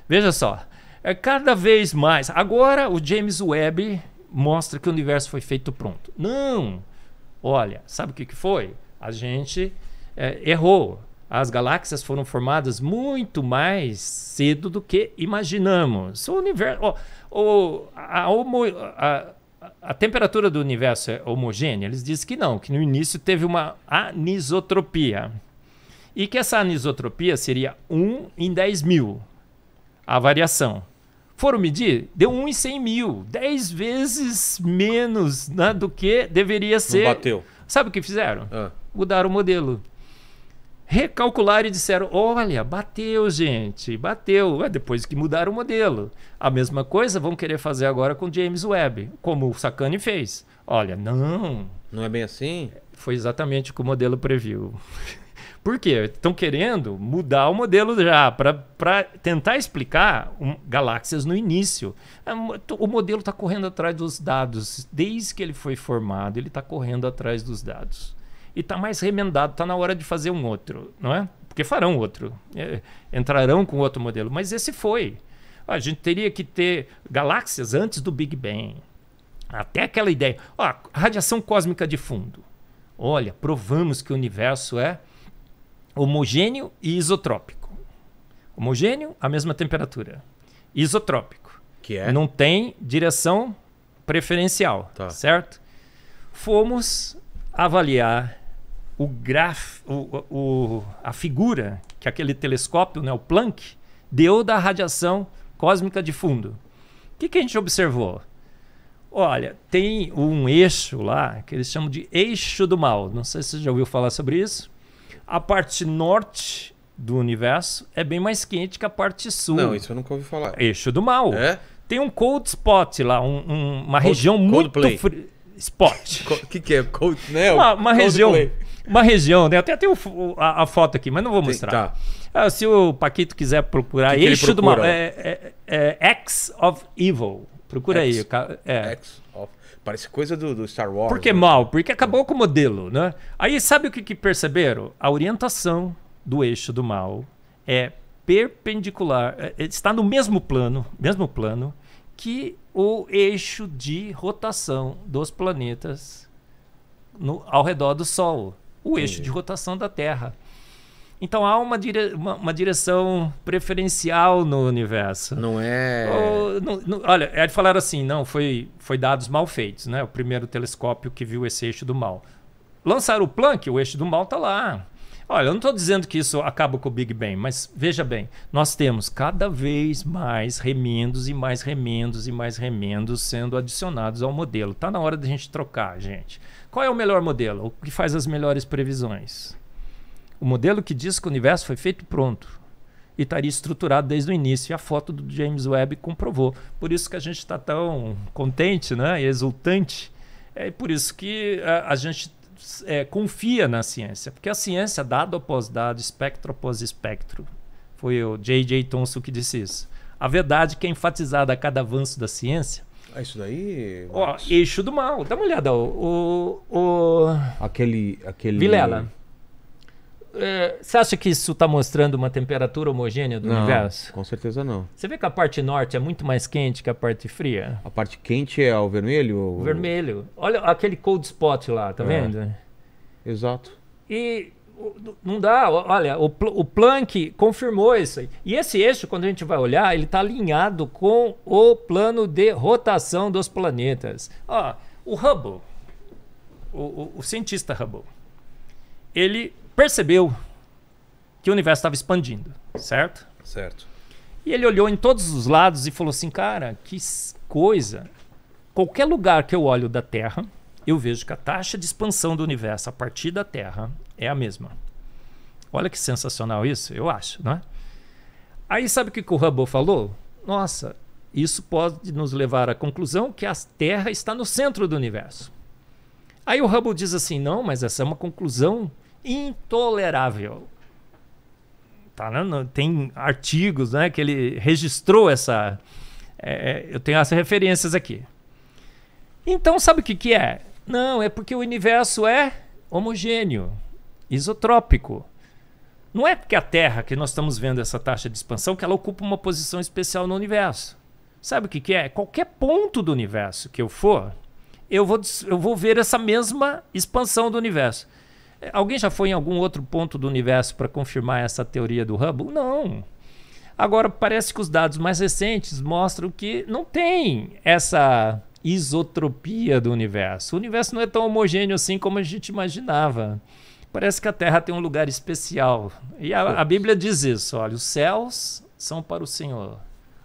Veja só, é cada vez mais. Agora o James Webb mostra que o universo foi feito pronto. Não! Olha, sabe o que, que foi? A gente é, errou. As galáxias foram formadas muito mais cedo do que imaginamos. O universo. Oh, oh, a, a, a temperatura do universo é homogênea? Eles dizem que não, que no início teve uma anisotropia. E que essa anisotropia seria 1 em 10 mil a variação. Foram medir, deu 1 em 100 mil, 10 vezes menos né, do que deveria ser. Não bateu. Sabe o que fizeram? Ah. Mudaram o modelo recalcularam e disseram: olha, bateu, gente, bateu. É depois que mudaram o modelo. A mesma coisa vão querer fazer agora com James Webb, como o Sacani fez. Olha, não. Não é bem assim? Foi exatamente o que o modelo previu. <laughs> Por quê? Estão querendo mudar o modelo já para tentar explicar um, galáxias no início. É, o modelo está correndo atrás dos dados. Desde que ele foi formado, ele está correndo atrás dos dados. E está mais remendado, está na hora de fazer um outro, não é? Porque farão outro. É, entrarão com outro modelo. Mas esse foi. A gente teria que ter galáxias antes do Big Bang. Até aquela ideia. Ó, radiação cósmica de fundo. Olha, provamos que o universo é homogêneo e isotrópico. Homogêneo, a mesma temperatura. Isotrópico. Que é? Não tem direção preferencial, tá. certo? Fomos avaliar o graf, o, o, a figura que aquele telescópio, né, o Planck, deu da radiação cósmica de fundo. O que, que a gente observou? Olha, tem um eixo lá que eles chamam de eixo do mal. Não sei se você já ouviu falar sobre isso a parte norte do universo é bem mais quente que a parte sul. Não, isso eu nunca ouvi falar. Eixo do mal. É? Tem um cold spot lá, um, um, uma cold, região cold muito play. fria. Spot. <laughs> O que, que é? Cold, né? Uma, uma cold região. Play. Uma região, né? Até tem a, a, foto aqui, mas não vou mostrar. Tem, tá. ah, se o Paquito quiser procurar, que eixo procura? do mal. É, é, é, é, X of Evil. Procura X. aí. É. X. Parece coisa do, do Star Wars. Por que né? mal? Porque acabou com o modelo, né? Aí sabe o que, que perceberam? A orientação do eixo do mal é perpendicular, é, é, está no mesmo plano, mesmo plano que o eixo de rotação dos planetas no, ao redor do Sol, o eixo de rotação da Terra. Então há uma, dire... uma, uma, direção preferencial no universo. Não é. Ou, não, não, olha, é de falar assim, não, foi, foi dados mal feitos, né? O primeiro telescópio que viu esse eixo do mal. Lançaram o Planck, o eixo do mal está lá. Olha, eu não estou dizendo que isso acaba com o Big Bang, mas veja bem, nós temos cada vez mais remendos e mais remendos e mais remendos sendo adicionados ao modelo. Está na hora da gente trocar, gente. Qual é o melhor modelo? O que faz as melhores previsões? O modelo que diz que o universo foi feito pronto e estaria estruturado desde o início. E a foto do James Webb comprovou. Por isso que a gente está tão contente né, e exultante. É por isso que a, a gente é, confia na ciência, porque a ciência, dado após dado, espectro após espectro, foi o J.J. Thomson que disse isso. A verdade é que é enfatizada a cada avanço da ciência. Ah, isso daí. Ó, eixo do mal. Dá uma olhada. O, o, o... Aquele, aquele. Vilela. É, você acha que isso está mostrando uma temperatura homogênea do não, universo? Com certeza não. Você vê que a parte norte é muito mais quente que a parte fria? A parte quente é o vermelho? Ou... Vermelho. Olha aquele cold spot lá, tá é. vendo? Exato. E não dá, olha, o, o Planck confirmou isso. E esse eixo, quando a gente vai olhar, ele está alinhado com o plano de rotação dos planetas. Ó, o Hubble, o, o, o cientista Hubble, ele percebeu que o universo estava expandindo, certo? Certo. E ele olhou em todos os lados e falou assim: cara, que coisa. Qualquer lugar que eu olho da Terra, eu vejo que a taxa de expansão do universo a partir da Terra é a mesma. Olha que sensacional isso, eu acho, não é? Aí sabe o que o Hubble falou? Nossa, isso pode nos levar à conclusão que a Terra está no centro do universo. Aí o Hubble diz assim: não, mas essa é uma conclusão intolerável. Tá, né? não, tem artigos né, que ele registrou essa. É, é, eu tenho essas referências aqui. Então, sabe o que, que é? Não, é porque o universo é homogêneo, isotrópico. Não é porque a Terra, que nós estamos vendo essa taxa de expansão, que ela ocupa uma posição especial no universo. Sabe o que, que é? Qualquer ponto do universo que eu for, eu vou, eu vou ver essa mesma expansão do universo. Alguém já foi em algum outro ponto do universo para confirmar essa teoria do Hubble? Não. Agora, parece que os dados mais recentes mostram que não tem essa isotropia do universo. O universo não é tão homogêneo assim como a gente imaginava. Parece que a Terra tem um lugar especial. E a, a Bíblia diz isso: olha, os céus são para o Senhor,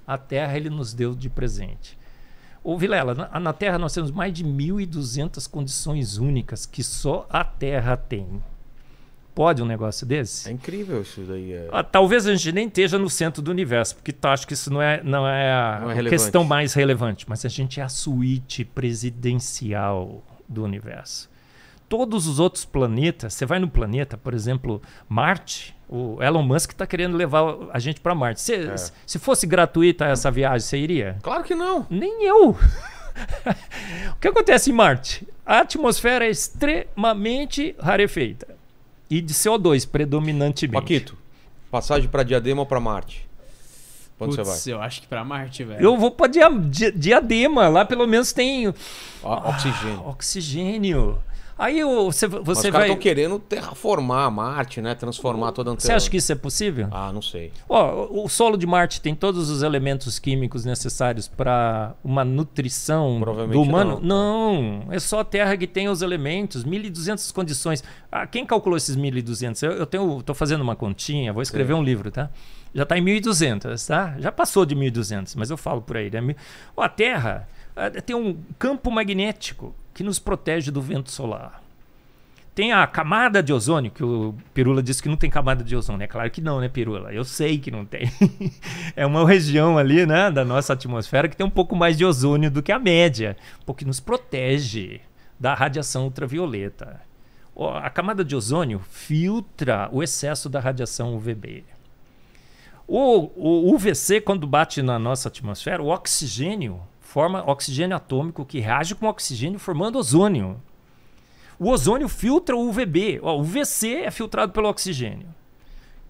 a Terra ele nos deu de presente. Ô Vilela, na, na Terra nós temos mais de 1.200 condições únicas que só a Terra tem. Pode um negócio desse? É incrível isso daí. É... Ah, talvez a gente nem esteja no centro do universo, porque tá, acho que isso não é, não é a não é questão mais relevante. Mas a gente é a suíte presidencial do universo. Todos os outros planetas, você vai no planeta, por exemplo, Marte, o Elon Musk está querendo levar a gente para Marte. É. Se, é. se fosse gratuita essa viagem, você iria? Claro que não. Nem eu. <laughs> o que acontece em Marte? A atmosfera é extremamente rarefeita e de CO2 predominantemente. Paquito, passagem para Diadema ou para Marte? Quando você vai? Eu acho que para Marte, velho. Eu vou para dia, dia, Diadema, lá pelo menos tem. oxigênio. Ah, oxigênio. Aí você, você Mas vai. estão querendo terraformar Marte, né? Transformar toda a antena. Você acha que isso é possível? Ah, não sei. o solo de Marte tem todos os elementos químicos necessários para uma nutrição do humano? Não. Tá. não. é só a Terra que tem os elementos, 1.200 condições. Ah, quem calculou esses 1.200? Eu, eu tenho, tô fazendo uma continha, vou escrever Sim. um livro, tá? Já está em 1.200, tá? Já passou de 1.200, mas eu falo por aí. Né? A Terra ah, tem um campo magnético que nos protege do vento solar. Tem a camada de ozônio, que o Pirula disse que não tem camada de ozônio. É claro que não, né, Pirula? Eu sei que não tem. <laughs> é uma região ali, né, da nossa atmosfera que tem um pouco mais de ozônio do que a média, porque nos protege da radiação ultravioleta. A camada de ozônio filtra o excesso da radiação UVB. O, o UVC, quando bate na nossa atmosfera, o oxigênio forma oxigênio atômico que reage com oxigênio formando ozônio. O ozônio filtra o UVB, o UVC é filtrado pelo oxigênio.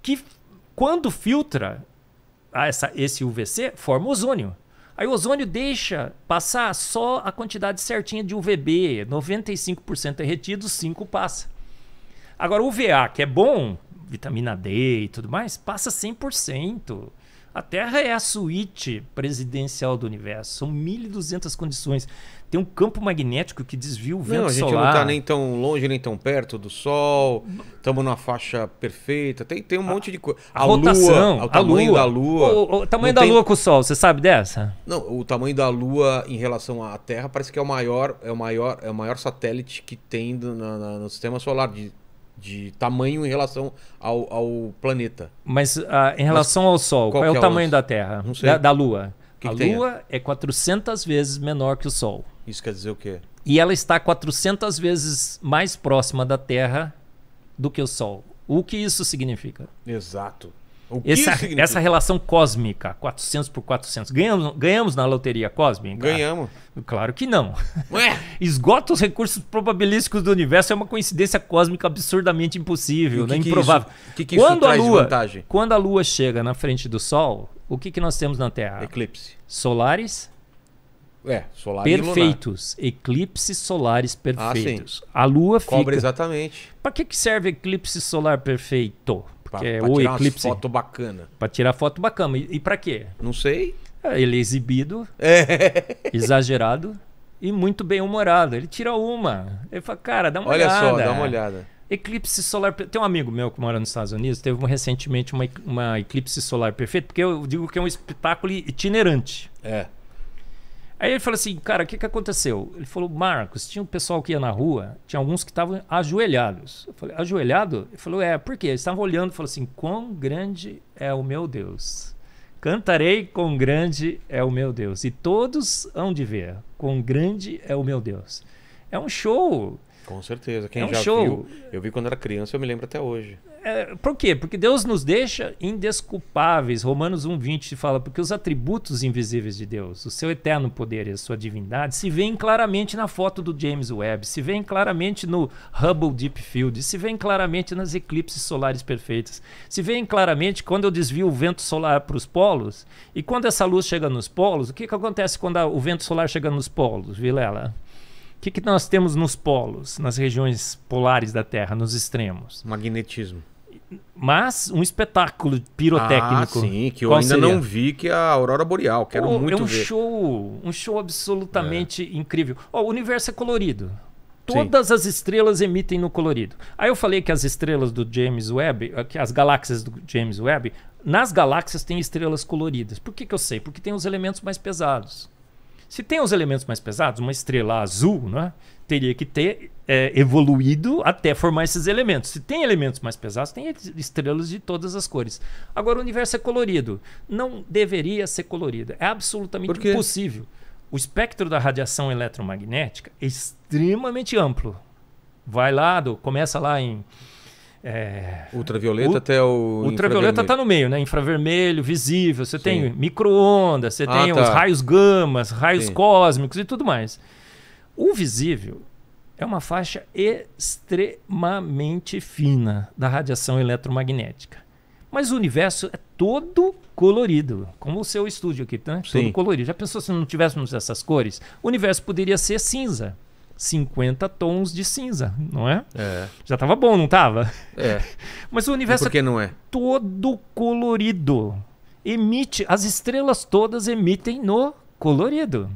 Que quando filtra ah, essa, esse UVC, forma ozônio. Aí o ozônio deixa passar só a quantidade certinha de UVB, 95% é retido, 5 passa. Agora o UVA, que é bom, vitamina D e tudo mais, passa 100%. A Terra é a suíte presidencial do universo. São 1.200 condições. Tem um campo magnético que desvia o vento solar. Não, a gente solar. não está nem tão longe, nem tão perto do Sol. Estamos numa faixa perfeita. Tem, tem um a, monte de coisa. A, rotação, Lua, o tamanho lua, da Lua. O, o tamanho da tem... Lua com o Sol, você sabe dessa? Não, o tamanho da Lua em relação à Terra parece que é o maior, é o maior, é o maior satélite que tem na, na, no sistema solar de de tamanho em relação ao, ao planeta. Mas ah, em relação Mas, ao Sol, qual, qual é, é o tamanho da Terra? Não sei. Da, da Lua? Que a que Lua é 400 vezes menor que o Sol. Isso quer dizer o quê? E ela está 400 vezes mais próxima da Terra do que o Sol. O que isso significa? Exato. Essa, essa, relação cósmica, 400 por 400. Ganhamos, ganhamos na loteria cósmica? Ganhamos. Claro que não. Ué? <laughs> Esgota os recursos probabilísticos do universo é uma coincidência cósmica absurdamente impossível, que né? que improvável. O que, que, isso quando traz a lua, vantagem? Quando a lua chega na frente do Sol, o que, que nós temos na Terra? Eclipse. Solares. É, solar perfeitos, eclipses solares ah, perfeitos. Ah, a Lua fica. Cobra exatamente. Para que, que serve eclipse solar perfeito? Pra, que é pra o tirar eclipse. foto bacana. Pra tirar foto bacana. E, e pra quê? Não sei. É, ele é exibido, é. exagerado e muito bem humorado. Ele tira uma. Ele fala, cara, dá uma Olha olhada. Olha só, dá uma olhada. Eclipse solar. Tem um amigo meu que mora nos Estados Unidos, teve recentemente uma, uma eclipse solar perfeita, porque eu digo que é um espetáculo itinerante. É. Aí ele falou assim, cara, o que, que aconteceu? Ele falou, Marcos, tinha um pessoal que ia na rua, tinha alguns que estavam ajoelhados. Eu falei, ajoelhado? Ele falou, é, por quê? Eles estavam olhando e falou assim, quão grande é o meu Deus. Cantarei quão grande é o meu Deus. E todos hão de ver, quão grande é o meu Deus. É um show com certeza. Quem é um já show. viu, eu vi quando era criança, eu me lembro até hoje. É, por quê? Porque Deus nos deixa indesculpáveis. Romanos 1:20 fala porque os atributos invisíveis de Deus, o seu eterno poder e a sua divindade se veem claramente na foto do James Webb, se veem claramente no Hubble Deep Field, se veem claramente nas eclipses solares perfeitas, se veem claramente quando eu desvio o vento solar para os polos e quando essa luz chega nos polos, o que, que acontece quando a, o vento solar chega nos polos, Vilela? que, que nós temos nos polos, nas regiões polares da Terra, nos extremos? Magnetismo. Mas um espetáculo pirotécnico. Ah, sim, que eu Qual ainda seria? não vi, que é a Aurora Boreal. Quero oh, é muito ver. É um ver. show, um show absolutamente é. incrível. Oh, o universo é colorido. Todas sim. as estrelas emitem no colorido. Aí eu falei que as estrelas do James Webb, eh, que as galáxias do James Webb, nas galáxias tem estrelas coloridas. Por que, que eu sei? Porque tem os elementos mais pesados. Se tem os elementos mais pesados, uma estrela azul, né, teria que ter é, evoluído até formar esses elementos. Se tem elementos mais pesados, tem estrelas de todas as cores. Agora, o universo é colorido. Não deveria ser colorido. É absolutamente impossível. O espectro da radiação eletromagnética é extremamente amplo. Vai lá, do, começa lá em é... Ultravioleta U... até o. Ultravioleta está no meio, né? Infravermelho, visível, você Sim. tem micro-ondas, você ah, tem tá. os raios gamas, raios Sim. cósmicos e tudo mais. O visível é uma faixa extremamente fina da radiação eletromagnética. Mas o universo é todo colorido, como o seu estúdio aqui, né? Sim. todo colorido. Já pensou se não tivéssemos essas cores? O universo poderia ser cinza. 50 tons de cinza, não é? é. Já tava bom, não tava? É. <laughs> Mas o universo é todo colorido. Emite, as estrelas todas emitem no colorido.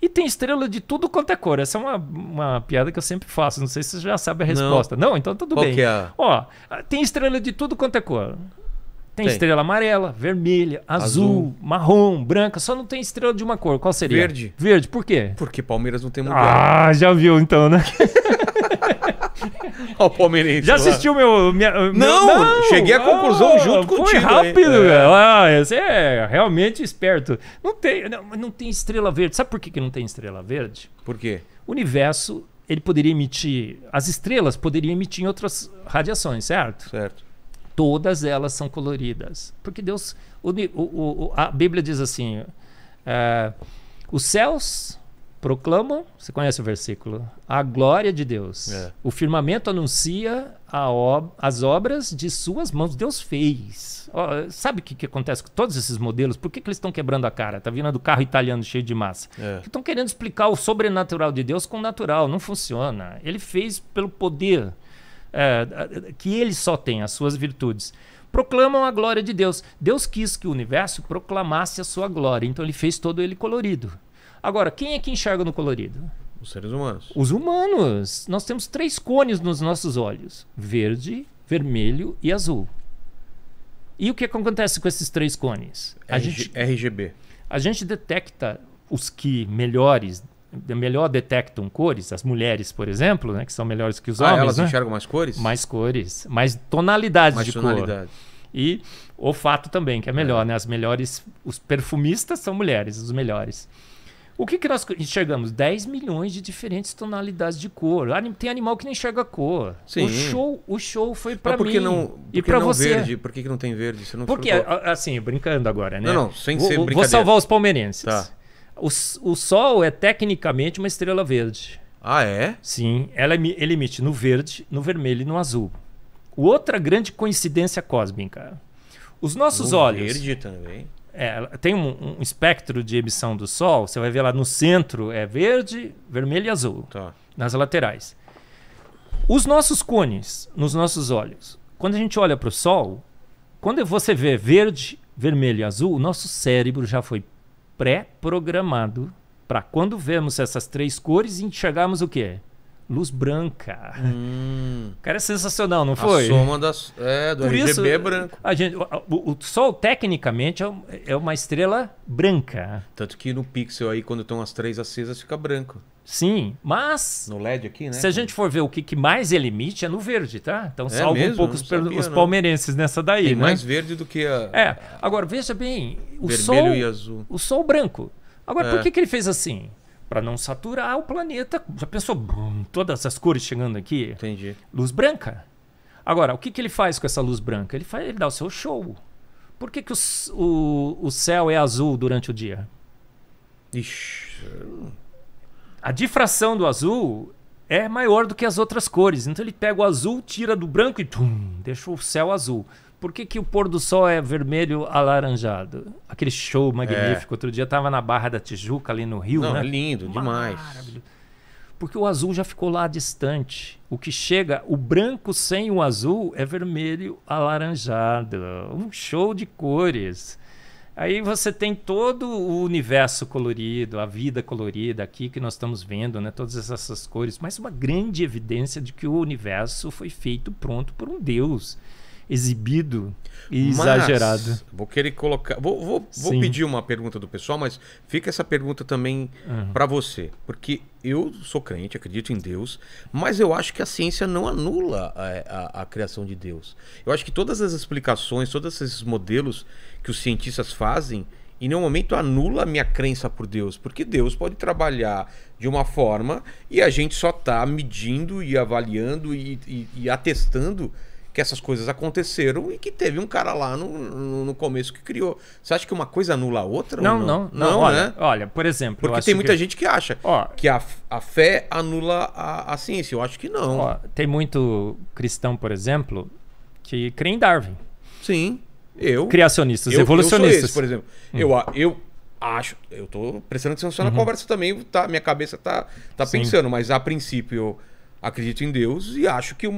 E tem estrela de tudo quanto é cor. Essa é uma, uma piada que eu sempre faço. Não sei se você já sabe a resposta. Não, não então tudo Qual bem. É? Ó, tem estrela de tudo quanto é cor. Tem, tem. estrela amarela, vermelha, azul, azul, marrom, branca. Só não tem estrela de uma cor. Qual seria? Verde. Verde, por quê? Porque Palmeiras não tem mundial. Ah, já viu então, né? Olha <laughs> o palmeirense. Já assistiu meu, minha, não, meu. não, Cheguei à conclusão ah, junto com o Foi rápido, é. velho. Ah, você é realmente esperto. Não tem, não, não tem estrela verde. Sabe por que, que não tem estrela verde? Por quê? O universo, ele poderia emitir. As estrelas poderiam emitir em outras radiações, certo? Certo todas elas são coloridas. Porque Deus. O, o, o, a Bíblia diz assim: é, os céus proclamam, você conhece o versículo, a glória de Deus. É. O firmamento anuncia ob, as obras de suas mãos. Deus fez. Ó, sabe o que, que, acontece com todos esses modelos? Por que, que eles estão quebrando a cara? Tá vindo do carro italiano cheio de massa. É. Estão querendo explicar o sobrenatural de Deus com o natural. Não funciona. Ele fez pelo poder é, que ele só tem, as suas virtudes. Proclamam a glória de Deus. Deus quis que o universo proclamasse a sua glória, então ele fez todo ele colorido. Agora, quem é que enxerga no colorido? Os seres humanos. Os humanos. Nós temos três cones nos nossos olhos: verde, vermelho e azul. E o que é acontece com esses três cones? A RG, gente, RGB. A gente detecta os que melhores é melhor detectam cores, as mulheres, por exemplo, né, que são melhores que os ah, homens. Elas né? enxergam mais cores? Mais cores, mais tonalidades mais de tonalidade. cor. E olfato também, que é melhor, é. né? As melhores. Os perfumistas são mulheres, os melhores. O que, que nós enxergamos? 10 milhões de diferentes tonalidades de cor. Tem animal que nem enxerga cor. Sim. O show, o show foi para mim. não, e para você. Verde? Por que, que não tem verde? Você não porque, assim, brincando agora, né? Não, não, sem ser vou, brincadeira. Vou salvar os palmeirenses. Tá. O, o Sol é tecnicamente uma estrela verde. Ah, é? Sim, ela, ele emite no verde, no vermelho e no azul. Outra grande coincidência cósmica. Os nossos no olhos. Verde também. É, tem um, um, espectro de emissão do Sol, você vai ver lá no centro é verde, vermelho e azul. Tá. Nas laterais. Os nossos cones, nos nossos olhos. Quando a gente olha para o Sol, quando você vê verde, vermelho e azul, o nosso cérebro já foi pré-programado para quando vemos essas três cores enxergarmos o quê? Luz branca. Hum. Cara, é sensacional, não foi? A soma das, é, do Por RGB isso, branco. A gente, o, o, Sol, tecnicamente, é, é uma estrela branca. Tanto que no pixel aí, quando estão as três acesas, fica branco. Sim, mas. No LED aqui, né? Se a gente for ver o que, que mais ele é emite, é no verde, tá? Então é salva um pouco os, sabia, os palmeirenses não. nessa daí. Tem né? mais verde do que a. É. Agora, veja bem, o Vermelho sol. E azul. O sol branco. Agora, é. por que, que ele fez assim? Para não saturar o planeta. Já pensou? Brum, todas as cores chegando aqui. Entendi. Luz branca. Agora, o que, que ele faz com essa luz branca? Ele, faz, ele dá o seu show. Por que, que o, o, o céu é azul durante o dia? Ixi a difração do azul é maior do que as outras cores. Então ele pega o azul, tira do branco e tum, deixa o céu azul. Por que, que o pôr do sol é vermelho alaranjado? Aquele show é. magnífico. É. Outro dia tava na Barra da Tijuca, ali no Rio. Não, né? lindo demais. Porque o azul já ficou lá distante. O que chega, o branco sem o azul é vermelho alaranjado. Um show de cores. Aí você tem todo o universo colorido, a vida colorida aqui que nós estamos vendo, né? Todas essas cores, mas uma grande evidência de que o universo foi feito pronto por um Deus exibido e mas, exagerado. Vou querer colocar. Vou, vou, vou, pedir uma pergunta do pessoal, mas fica essa pergunta também uhum. para você. Porque eu sou crente, acredito em Deus, mas eu acho que a ciência não anula a, a, a criação de Deus. Eu acho que todas as explicações, todos esses modelos que os cientistas fazem, em nenhum momento anula a minha crença por Deus, porque Deus pode trabalhar de uma forma e a gente só está medindo e avaliando e, e, e atestando que essas coisas aconteceram e que teve um cara lá no, no, no começo que criou. Você acha que uma coisa anula a outra? Não, não? não, não, não, olha, né? olha, por exemplo. Porque tem muita que... gente que acha ó, que a, a fé anula a, a ciência. Eu acho que não. Ó, tem muito cristão, por exemplo, que crê em Darwin. Sim. Eu. Criacionistas, eu, evolucionistas. Eu esse, por exemplo. Hum. Eu, eu acho. Eu tô prestando atenção uhum. na conversa também, tá, minha cabeça tá, tá pensando, mas a princípio. Eu, acredito em Deus e acho que o,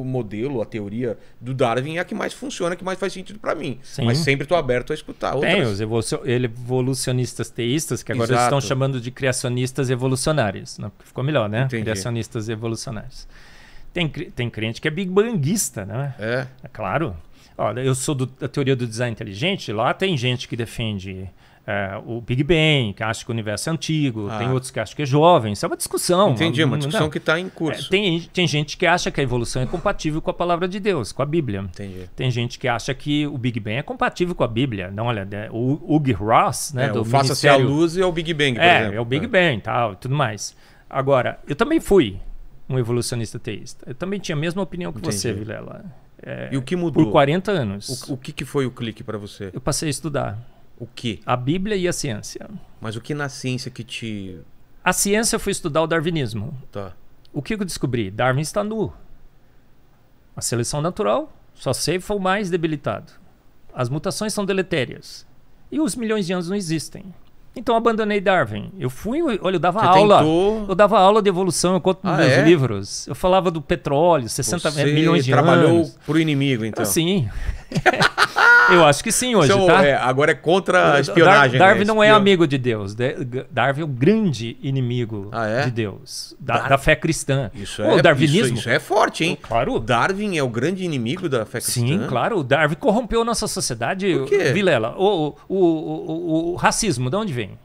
o, modelo, a teoria do Darwin é a que mais funciona, que mais faz sentido para mim. Sim. Mas sempre estou aberto a escutar outras. Tem os evolucionistas teístas, que agora estão chamando de criacionistas evolucionários. Né? Ficou melhor, né? Entendi. Criacionistas evolucionários. Tem, tem crente que é big banguista, né? É. é claro. Olha, eu sou do, da teoria do design inteligente, lá tem gente que defende é, o Big Bang, que acha que o universo é antigo, ah. tem outros que acham que é jovem. Isso é uma discussão. Entendi, uma, uma discussão não. que está em curso. É, tem, tem gente que acha que a evolução é compatível com a palavra de Deus, com a Bíblia. Entendi. Tem gente que acha que o Big Bang é compatível com a Bíblia. Não, olha, né, o Hugh Ross, né? É, do Faça-se a luz e é o Big Bang, por é, exemplo. É, o Big é. Bang tal, e tudo mais. Agora, eu também fui um evolucionista teísta. Eu também tinha a mesma opinião que Entendi. você, Vilela. É, e o que mudou? Por 40 anos. O, o que, que foi o clique para você? Eu passei a estudar. O que? A Bíblia e a ciência. Mas o que na ciência que te. A ciência foi estudar o darwinismo. Tá. O que eu descobri? Darwin está nu. A seleção natural só se for mais debilitado. As mutações são deletérias. E os milhões de anos não existem. Então abandonei Darwin. Eu fui, olha, eu dava Você aula. Tentou... Eu dava aula de evolução, eu conto ah, nos meus é? livros. Eu falava do petróleo, 60 Você milhões de trabalhou anos. trabalhou pro inimigo, então. Sim eu acho que sim hoje, tá? É, agora é contra a espionagem. Dar Darwin né? não é amigo de Deus. Darwin é um grande inimigo ah, é? de Deus, da, da, fé cristã. Isso é, o darwinismo. Isso, isso, é forte, hein? Claro. Darwin é o grande inimigo da fé cristã. Sim, claro. O Darwin corrompeu nossa sociedade. Por quê? Vilela, o, o, o, o racismo, de onde vem?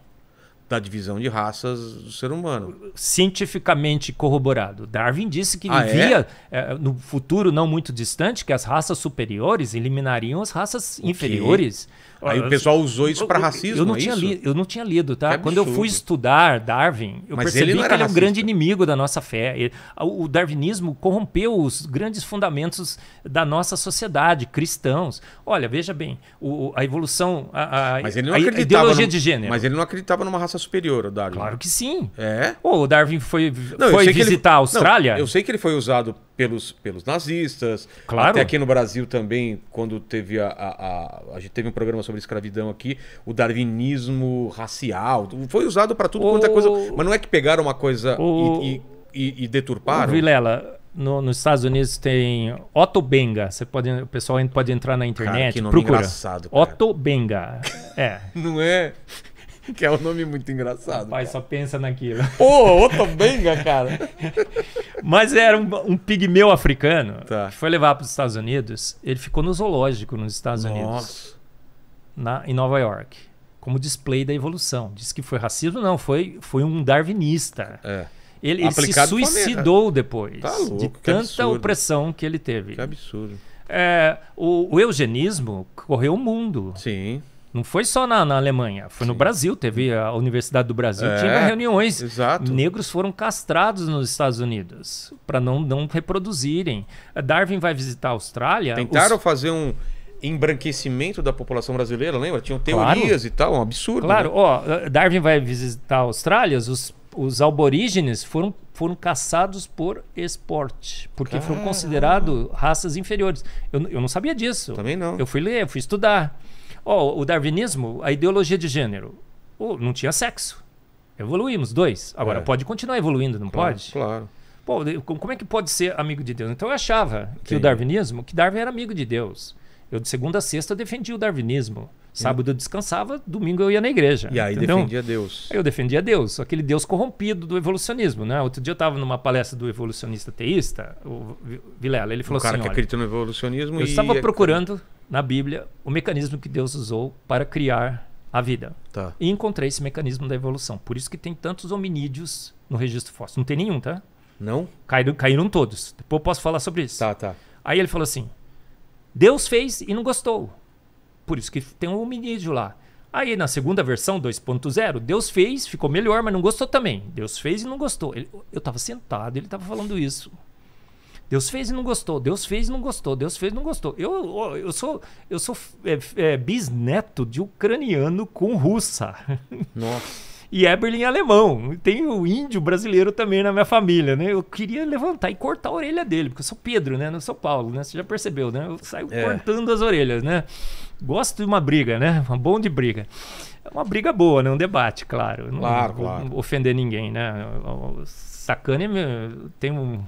da divisão de raças do ser humano. Cientificamente corroborado. Darwin disse que ah, é? via, é? É, no futuro não muito distante, que as raças superiores eliminariam as raças inferiores. Aí o pessoal usou isso para racismo, eu não, é tinha li, eu não tinha lido, tá? É Quando eu fui estudar Darwin, eu Mas percebi que ele é um grande inimigo da nossa fé. o darwinismo corrompeu os grandes fundamentos da nossa sociedade, cristãos. Olha, veja bem, o, a evolução, a, a, a ideologia no, de gênero. Mas ele não acreditava numa raça superior, o Darwin. Claro que sim. É? Oh, o Darwin foi, não, foi visitar ele, a Austrália? Não, eu sei que ele foi usado pelos, pelos nazistas. Claro. Até aqui no Brasil também, quando teve a, a, a, a gente teve um programa sobre escravidão aqui, o darwinismo racial. Foi usado para tudo o... quanto é coisa. Mas não é que pegaram uma coisa o... e, e, e, deturparam. O Vilela, no, nos Estados Unidos tem Otto Benga. Você pode, o pessoal pode entrar na internet. Cara, que nome procura. engraçado. Cara. Otto Benga. É. <laughs> não é? <laughs> que é um nome muito engraçado. Pai, só pensa naquilo. Ô, outro Benga, cara. <laughs> Mas era um, um pigmeu africano tá. que foi levar para os Estados Unidos. Ele ficou no zoológico nos Estados Nossa. Unidos, na, em Nova York, como display da evolução. Diz que foi racismo, não, foi, foi um darwinista. É. Ele, ele se suicidou depois tá louco, de tanta opressão que ele teve. Que absurdo. É, o, o, eugenismo correu o mundo. Sim. Não foi só na, na Alemanha, foi Sim. no Brasil. Teve a Universidade do Brasil, é, tinha reuniões. Exato. Negros foram castrados nos Estados Unidos para não, não reproduzirem. Darwin vai visitar a Austrália. Tentaram os... fazer um embranquecimento da população brasileira, lembra? Tinham teorias claro. e tal, um absurdo. Claro, né? ó, Darwin vai visitar a Austrália, os, os aborígenes foram, foram caçados por esporte, porque Caramba. foram considerados raças inferiores. Eu, eu não sabia disso. Também não. Eu fui ler, fui estudar oh, o darwinismo, a ideologia de gênero, oh, não tinha sexo. Evoluímos, dois. Agora, é. pode continuar evoluindo, não claro, pode? Claro. Pô, como é que pode ser amigo de Deus? Então eu achava Entendi. que o darwinismo, que Darwin era amigo de Deus. Eu de segunda a sexta defendia o darwinismo. Sábado eu descansava, domingo eu ia na igreja. E aí entendeu? defendia Deus. Eu defendia Deus, aquele Deus corrompido do evolucionismo, né? Outro dia eu estava numa palestra do evolucionista teísta, o Vilela, ele falou o cara assim, que acredita no evolucionismo eu e... estava procurando na Bíblia o mecanismo que Deus usou para criar a vida. Tá. E encontrei esse mecanismo da evolução. Por isso que tem tantos hominídeos no registro fóssil. Não tem nenhum, tá? Não? Caíram, caíram todos. Depois eu posso falar sobre isso. Tá, tá. Aí ele falou assim: Deus fez e não gostou. Por isso que tem um hominídeo lá. Aí na segunda versão 2.0, Deus fez, ficou melhor, mas não gostou também. Deus fez e não gostou. Ele, eu estava sentado, ele estava falando isso. Deus fez e não gostou, Deus fez e não gostou, Deus fez e não gostou. Eu, eu sou, eu sou é, é, bisneto de ucraniano com russa. Nossa. <laughs> E Eberlin é alemão. Tem o índio brasileiro também na minha família, né? Eu queria levantar e cortar a orelha dele, porque eu sou Pedro, né? Não sou Paulo, né? Você já percebeu, né? Eu saio é. cortando as orelhas, né? Gosto de uma briga, né? Uma bom de briga. É uma briga boa, né? Um debate, claro. Não, claro, não, Ofender ninguém, né? Sacane é tem um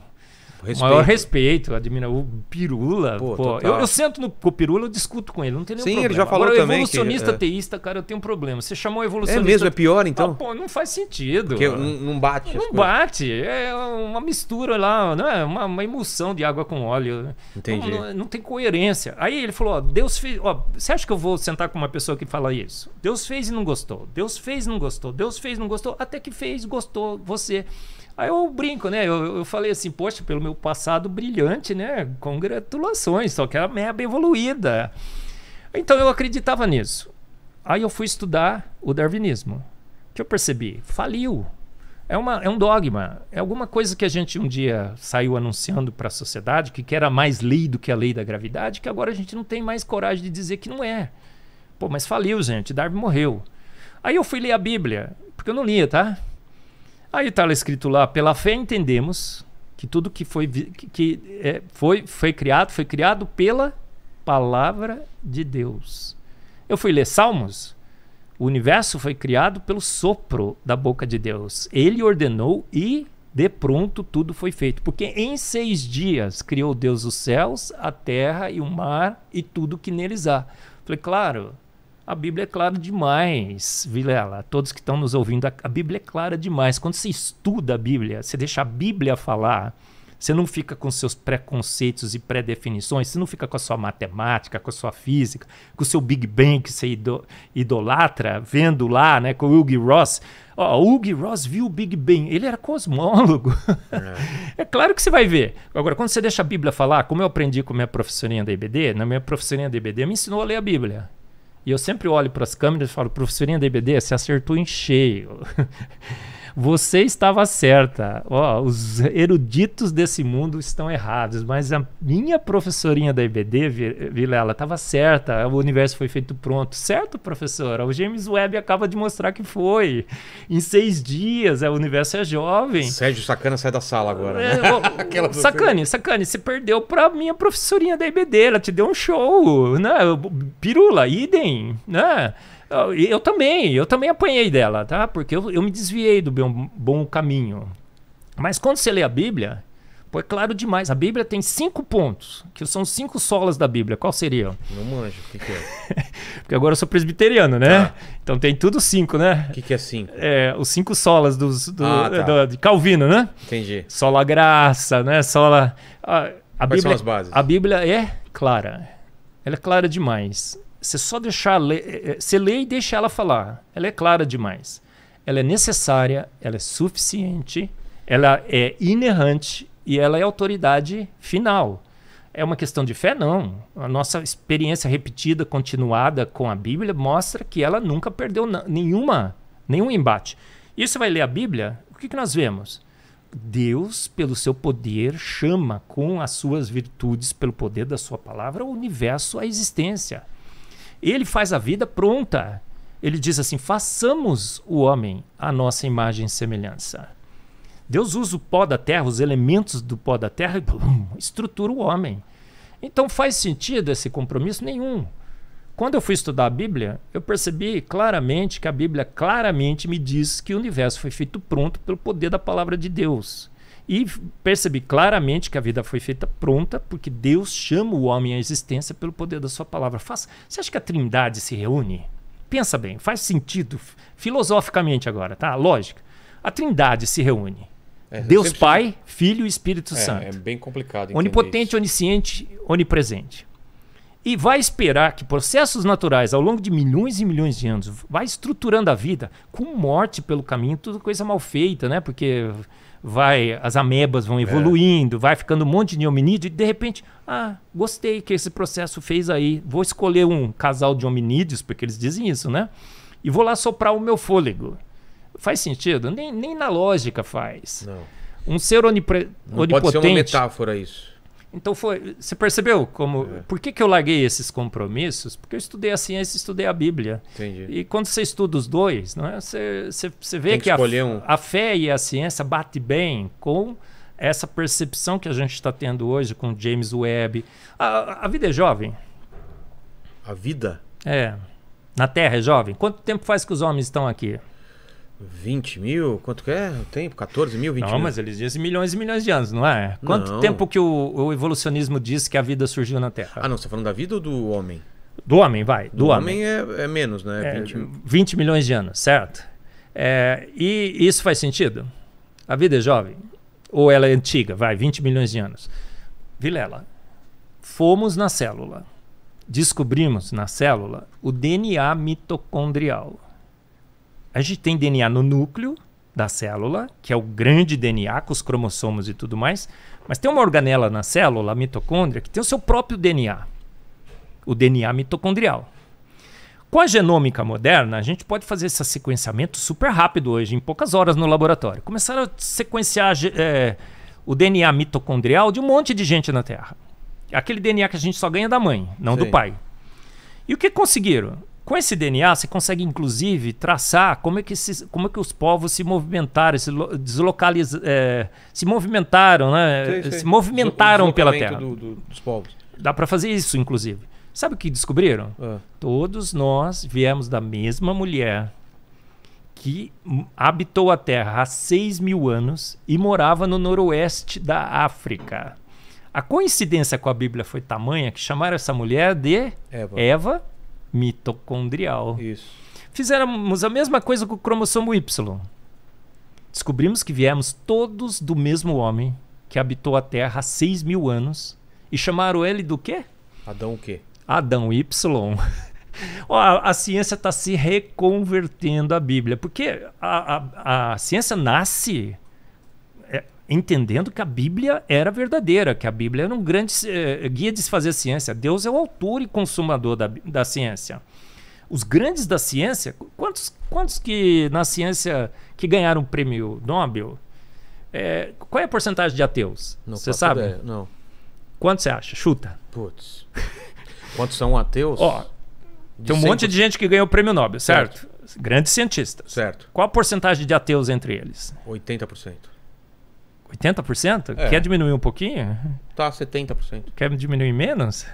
respeito. maior respeito, admira o Pirula. Pô, pô. Eu, eu, sento no, com o Pirula, eu discuto com ele, não tem nenhum Sim, problema. ele já falou Agora, também evolucionista que, é. teísta, cara, eu tenho um problema. Você chamou é evolucionista... É mesmo, é pior então? Ah, pô, não faz sentido. Porque não bate. Não bate, é uma mistura lá, né? uma, uma emulsão de água com óleo. Entendi. Não, não, não tem coerência. Aí ele falou, ó, Deus fez... Ó, você acha que eu vou sentar com uma pessoa que fala isso? Deus fez e não gostou, Deus fez e não gostou, Deus fez e não gostou, até que fez, gostou, você... Aí eu brinco, né? Eu, eu falei assim, poxa, pelo meu passado brilhante, né? Congratulações, só que era merda evoluída. Então eu acreditava nisso. Aí eu fui estudar o darwinismo. O que eu percebi? Faliu. É, uma, é um dogma. É alguma coisa que a gente um dia saiu anunciando para a sociedade que, que era mais lei do que a lei da gravidade, que agora a gente não tem mais coragem de dizer que não é. Pô, mas faliu, gente. Darwin morreu. Aí eu fui ler a Bíblia, porque eu não lia, tá? Aí está lá escrito lá, pela fé entendemos que tudo que foi, que, que é, foi, foi criado, foi criado pela palavra de Deus. Eu fui ler Salmos, o universo foi criado pelo sopro da boca de Deus. Ele ordenou e de pronto tudo foi feito. Porque em seis dias criou Deus os céus, a terra e o mar e tudo que neles há. Falei, claro, a Bíblia é clara demais, Vilela. Todos que estão nos ouvindo, a Bíblia é clara demais. Quando você estuda a Bíblia, você deixa a Bíblia falar, você não fica com seus preconceitos e pré-definições, você não fica com a sua matemática, com a sua física, com o seu Big Bang que você idolatra, vendo lá, né, com o Hugh Ross. Ó, o Hugh Ross viu o Big Bang, ele era cosmólogo. É. <laughs> é. claro que você vai ver. Agora, quando você deixa a Bíblia falar, como eu aprendi com minha professorinha da IBD, na minha professorinha da IBD me ensinou a ler a Bíblia. E eu sempre olho para as câmeras e falo, professorinha DBD você acertou em cheio. <laughs> Você estava certa. os eruditos desse mundo estão errados, mas a minha professorinha da IBD, Vilela, estava certa. O universo foi feito pronto. Certo, professora? O James Webb acaba de mostrar que foi. Em seis dias, é, o universo é jovem. Sérgio Sacana sai da sala agora. Né? É, <laughs> sacane, Sacane, você perdeu para minha professorinha da IBD. Ela te deu um show. Né? Pirula, idem. Né? Ah, eu também, eu também apanhei dela, tá? Porque eu, eu me desviei do bom, bom caminho. Mas quando você lê a Bíblia, Pô, é claro demais. A Bíblia tem cinco pontos, que são cinco solas da Bíblia. Qual seria? Não manjo. O que, que é? <laughs> Porque agora eu sou presbiteriano, né? Tá. Então tem tudo cinco, né? O que, que é cinco? É, os cinco solas dos, do, ah, tá. do, de Calvino, né? Entendi. Sola graça, né? Sola. A, a Quais Bíblia, são as bases? A Bíblia é clara. Ela é clara demais. Você só deixar. Lê, é, é, você lê e deixa ela falar. Ela é clara demais. Ela é necessária, ela é suficiente, ela é inerrante e ela é autoridade final. É uma questão de fé? Não. A nossa experiência repetida, continuada com a Bíblia, mostra que ela nunca perdeu nenhuma, nenhum embate. E você vai ler a Bíblia, o que, que nós vemos? Deus, pelo seu poder, chama com as suas virtudes, pelo poder da sua palavra, o universo à existência. Ele faz a vida pronta. Ele diz assim: façamos o homem a nossa imagem e semelhança. Deus usa o pó da terra, os elementos do pó da terra, e blum, estrutura o homem. Então faz sentido esse compromisso nenhum. Quando eu fui estudar a Bíblia, eu percebi claramente que a Bíblia claramente me diz que o universo foi feito pronto pelo poder da palavra de Deus. E percebi claramente que a vida foi feita pronta, porque Deus chama o homem à existência pelo poder da sua palavra. Faça. você acha que a Trindade se reúne? Pensa bem, faz sentido filosoficamente agora, tá? Lógica. A Trindade se reúne. É, Deus Pai, Filho e Espírito é, é Santo. É bem complicado. Onipotente, isso. onisciente, onipresente. E vai esperar que processos naturais, ao longo de milhões e milhões de anos, vai estruturando a vida com morte pelo caminho, tudo coisa mal feita, né? Porque vai, as amebas vão é. evoluindo, é. vai ficando um monte de hominídeo e de repente, ah, gostei que esse processo fez aí, vou escolher um casal de hominídeos, porque eles dizem isso, né? E vou lá soprar o meu fôlego. Faz sentido? Nem, nem na lógica faz. Não. Um ser onipre... Não onipotente. Pode ser uma metáfora isso. Então foi. Você percebeu como? É. Por que, que eu larguei esses compromissos? Porque eu estudei a ciência, estudei a Bíblia. Entendi. E quando você estuda os dois, não é? Você, você, você vê Tem que, que a, um... a fé e a ciência bate bem com essa percepção que a gente está tendo hoje com James Webb. A, a vida é jovem. A vida? É. Na Terra é jovem. Quanto tempo faz que os homens estão aqui? 20 mil? Quanto que é o tempo? 14 mil, 20 não, mil? Não, mas eles dizem milhões e milhões de anos, não é? Quanto não. tempo que o, o, evolucionismo diz que a vida surgiu na Terra? Ah, não, você está falando da vida ou do homem? Do homem, vai. Do, do homem, homem é, é, menos, né? É, 20... 20... milhões de anos, certo? É, e isso faz sentido? A vida é jovem? Ou ela é antiga? Vai, 20 milhões de anos. Vilela, fomos na célula. Descobrimos na célula o DNA mitocondrial a gente tem DNA no núcleo da célula, que é o grande DNA com os cromossomos e tudo mais, mas tem uma organela na célula, a mitocôndria, que tem o seu próprio DNA, o DNA mitocondrial. Com a genômica moderna, a gente pode fazer esse sequenciamento super rápido hoje, em poucas horas no laboratório. Começaram a sequenciar é, o DNA mitocondrial de um monte de gente na Terra. Aquele DNA que a gente só ganha da mãe, não Sim. do pai. E o que conseguiram? Com esse DNA, você consegue inclusive traçar como é que, como é que os povos se movimentaram, se deslocalizaram, é, se movimentaram, né? Se movimentaram pela Terra. Do, do, dos povos. Dá para fazer isso, inclusive. Sabe o que descobriram? É. Todos nós viemos da mesma mulher que habitou a Terra há 6 mil anos e morava no noroeste da África. A coincidência com a Bíblia foi tamanha que chamaram essa mulher de Eva, Eva mitocondrial. Isso. Fizemos a mesma coisa com o cromossomo Y. Descobrimos que viemos todos do mesmo homem que habitou a Terra há 6 mil anos e chamaram ele do quê? Adão o quê? Adão Y. oh, <laughs> a, a, ciência está se reconvertendo à Bíblia, porque a, a, a ciência nasce entendendo que a Bíblia era verdadeira, que a Bíblia era um grande eh, guia de se fazer ciência. Deus é o autor e consumador da, da ciência. Os grandes da ciência, quantos, quantos que na ciência que ganharam o prêmio Nobel? É, qual é a porcentagem de ateus? você sabe? Ideia, não. Quanto você acha? Chuta. Putz. <laughs> Quantos são ateus? Ó, tem um monte de gente que ganhou o prêmio Nobel, certo? certo? Grandes cientistas. Certo. Qual a porcentagem de ateus entre eles? 80%. 80%? É. Quer diminuir um pouquinho? Tá, 70%. Quer diminuir menos?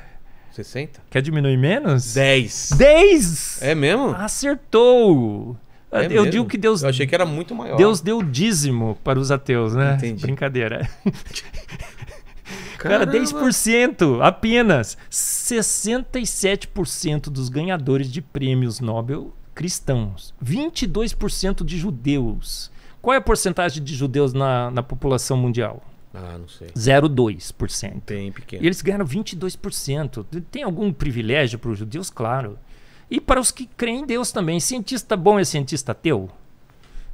60? Quer diminuir menos? 10. 10? É mesmo? Acertou! É eu mesmo? digo que Deus. Eu achei que era muito maior. Deus deu dízimo para os ateus, né? Entendi. Brincadeira. <laughs> Caramba. Cara, 10% apenas. 67% dos ganhadores de prêmios Nobel cristãos. 22% de judeus. Qual é a porcentagem de judeus na, na população mundial? Ah, não sei. 0,2%. Bem pequeno. E eles ganharam 22%. Tem algum privilégio para os judeus? Claro. E para os que creem em Deus também. Cientista bom é cientista teu?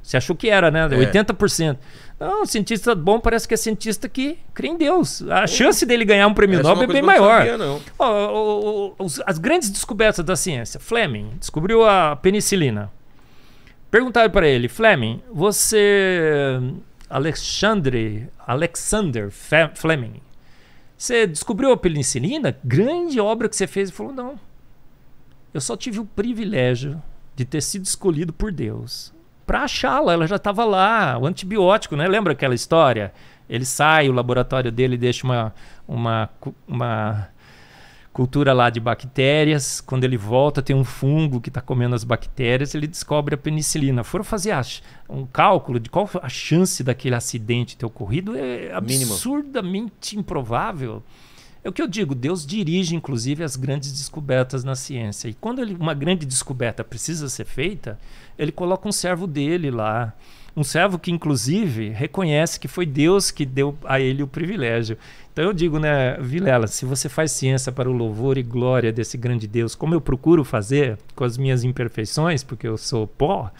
Você achou que era, né? É. 80%. Não, cientista bom parece que é cientista que crê em Deus. A chance dele ganhar um prêmio Essa Nobel é bem maior. Sabia, não. Oh, oh, oh, as grandes descobertas da ciência. Fleming descobriu a penicilina. Perguntaram para ele, Fleming, você, Alexandre, Alexander Fleming, você descobriu a penicilina? Grande obra que você fez? Ele falou, não. Eu só tive o privilégio de ter sido escolhido por Deus para achá-la. Ela já estava lá, o antibiótico, né? Lembra aquela história? Ele sai, o laboratório dele deixa uma, uma, uma cultura lá de bactérias. Quando ele volta, tem um fungo que está comendo as bactérias, ele descobre a penicilina. Foram fazer a, um cálculo de qual a chance daquele acidente ter ocorrido, é absurdamente Mínimo. improvável. É o que eu digo, Deus dirige inclusive as grandes descobertas na ciência. E quando ele, uma grande descoberta precisa ser feita, ele coloca um servo dele lá. Um servo que, inclusive, reconhece que foi Deus que deu a ele o privilégio. Então eu digo, né, Vilela, se você faz ciência para o louvor e glória desse grande Deus, como eu procuro fazer com as minhas imperfeições, porque eu sou pó,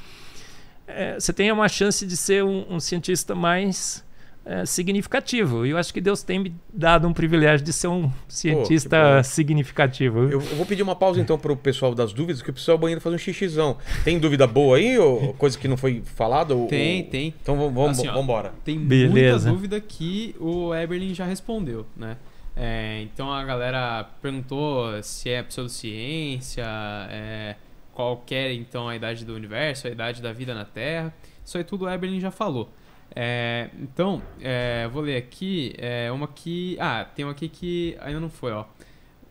é, você tem uma chance de ser um, um cientista mais é, significativo. E eu acho que Deus tem me dado um privilégio de ser um cientista Pô, significativo. Eu vou pedir uma pausa então para o pessoal das dúvidas, que o pessoal banheiro fazer um xixizão. Tem dúvida boa aí? Ou coisa que não foi falada? tem, ou... tem. Então vamos assim, embora. Tem Beleza. muita dúvida que o Eberlin já respondeu, né? É, então a galera perguntou se é pseudociência, é, qual é então a idade do universo, a idade da vida na Terra. Isso aí tudo o Eberlin já falou. É, então, é, vou ler aqui. É, uma que. Ah, tem uma aqui que ainda não foi, ó.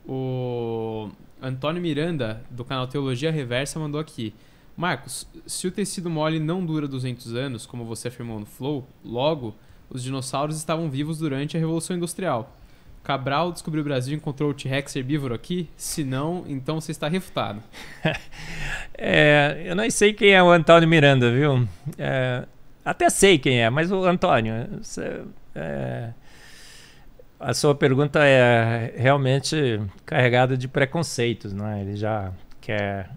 O Antônio Miranda, do canal Teologia Reversa, mandou aqui. Marcos, se o tecido mole não dura 200 anos, como você afirmou no Flow, logo, os dinossauros estavam vivos durante a Revolução Industrial. Cabral descobriu o Brasil e encontrou o T-Rex herbívoro aqui? Se não, então você está refutado. <laughs> é, eu não sei quem é o Antônio Miranda, viu? É, até sei quem é, mas o Antônio. É, a sua pergunta é realmente carregada de preconceitos, né? Ele já quer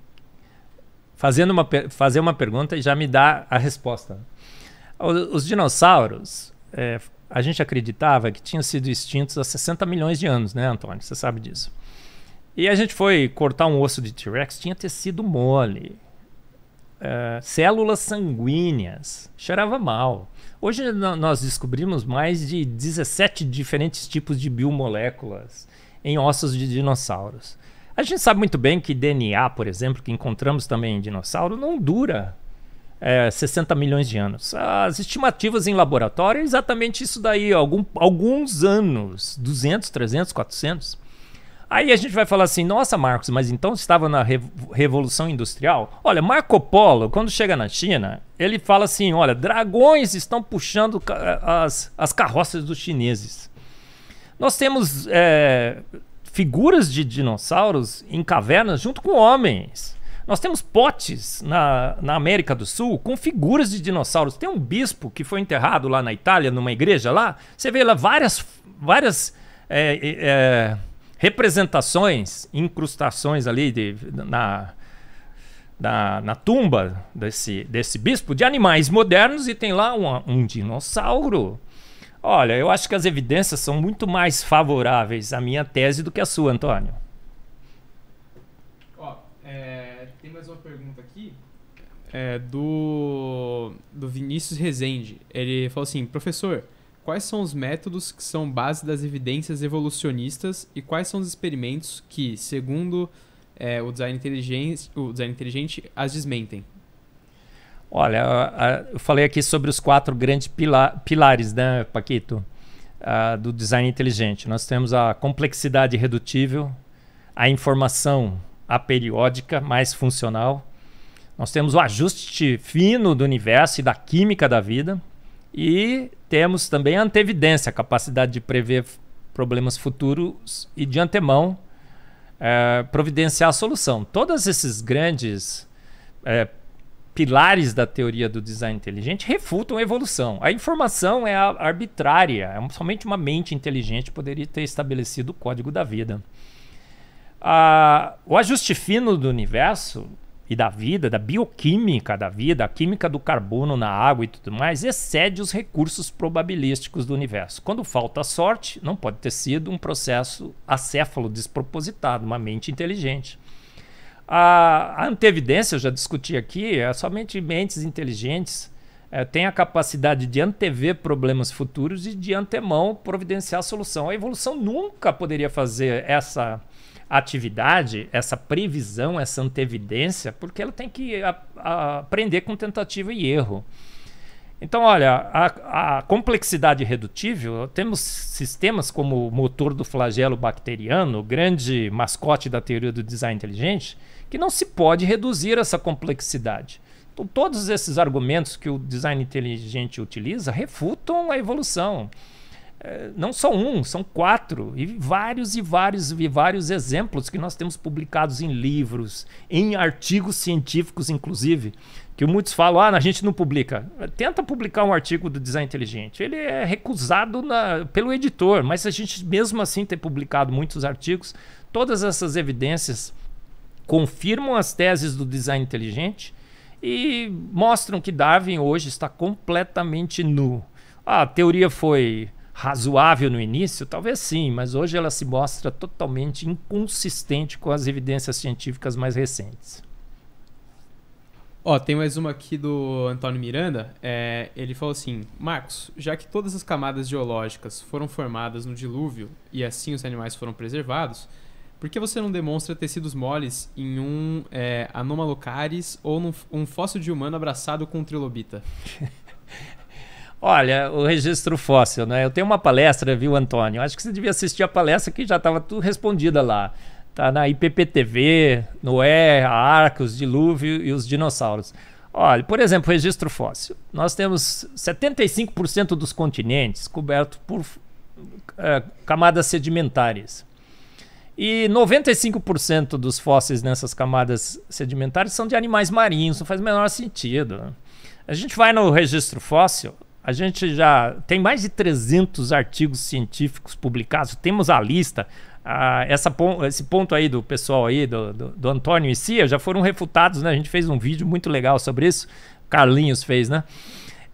fazendo uma fazer uma pergunta e já me dá a resposta. Os dinossauros, é, a gente acreditava que tinham sido extintos há 60 milhões de anos, né, Antônio? Você sabe disso. E a gente foi cortar um osso de T-Rex, tinha tecido mole. É, células sanguíneas. Cheirava mal. Hoje nós descobrimos mais de 17 diferentes tipos de biomoléculas em ossos de dinossauros. A gente sabe muito bem que DNA, por exemplo, que encontramos também em dinossauro, não dura é, 60 milhões de anos. As estimativas em laboratório é exatamente isso daí, algum, alguns anos, 200, 300, 400. Aí a gente vai falar assim, nossa Marcos, mas então você estava na Revolução Industrial? Olha, Marco Polo, quando chega na China, ele fala assim, olha, dragões estão puxando as, as carroças dos chineses. Nós temos é, figuras de dinossauros em cavernas junto com homens. Nós temos potes na, na América do Sul com figuras de dinossauros. Tem um bispo que foi enterrado lá na Itália, numa igreja lá. Você vê lá várias, várias é, é, representações, incrustações ali de, na, na, na, tumba desse, desse bispo de animais modernos e tem lá um dinossauro. Olha, eu acho que as evidências são muito mais favoráveis à minha tese do que à sua, Antônio. Ó, é, tem mais uma pergunta aqui é, do, do Vinícius Rezende. Ele falou assim: professor, quais são os métodos que são base das evidências evolucionistas e quais são os experimentos que, segundo é, o, design inteligente, o design inteligente, as desmentem? Olha, eu falei aqui sobre os quatro grandes pila pilares, né, Paquito, uh, do design inteligente. Nós temos a complexidade redutível, a informação aperiódica mais funcional, nós temos o ajuste fino do universo e da química da vida, e temos também a antevidência, a capacidade de prever problemas futuros e de antemão é, providenciar a solução. Todos esses grandes é, pilares da teoria do design inteligente refutam a evolução. A informação é arbitrária, é somente uma mente inteligente poderia ter estabelecido o código da vida. Ah, o ajuste fino do universo e da vida, da bioquímica da vida, a química do carbono na água e tudo mais, excede os recursos probabilísticos do universo. Quando falta sorte, não pode ter sido um processo acéfalo despropositado, uma mente inteligente. A, a antevidência, eu já discuti aqui, é somente mentes inteligentes é, têm a capacidade de antever problemas futuros e de antemão providenciar a solução. A evolução nunca poderia fazer essa atividade, essa previsão, essa antevidência, porque ela tem que a, a aprender com tentativa e erro. Então, olha, a, a, complexidade redutível, temos sistemas como o motor do flagelo bacteriano, grande mascote da teoria do design inteligente, que não se pode reduzir essa complexidade. Então, todos esses argumentos que o design inteligente utiliza refutam a evolução. É, não só um, são quatro, e vários e vários e vários exemplos que nós temos publicados em livros, em artigos científicos, inclusive, que muitos falam, ah, a gente não publica. Tenta publicar um artigo do Design Inteligente. Ele é recusado na, pelo editor, mas a gente, mesmo assim, ter publicado muitos artigos, todas essas evidências confirmam as teses do Design Inteligente e mostram que Darwin hoje está completamente nu. Ah, a teoria foi razoável no início, talvez sim, mas hoje ela se mostra totalmente inconsistente com as evidências científicas mais recentes. Ó, tem mais uma aqui do Antônio Miranda. É, ele falou assim: Marcos, já que todas as camadas geológicas foram formadas no dilúvio e assim os animais foram preservados, por que você não demonstra tecidos moles em um é, anomalocaris ou num, um fóssil de humano abraçado com um trilobita? <laughs> Olha, o registro fóssil, né? Eu tenho uma palestra, viu, Antônio? Acho que você devia assistir a palestra que já estava tudo respondida lá. Tá na IPPTV, Noé, a Arca, os Dilúvio e os Dinossauros. Olha, por exemplo, registro fóssil. Nós temos 75% dos continentes cobertos por é, camadas sedimentares. E 95% dos fósseis nessas camadas sedimentares são de animais marinhos, não faz o menor sentido. A gente vai no registro fóssil, a gente já tem mais de 300 artigos científicos publicados, temos a lista. Ah, essa, esse ponto aí do pessoal aí, do, do, do Antônio e Cia, já foram refutados, né? A gente fez um vídeo muito legal sobre isso. Carlinhos fez, né?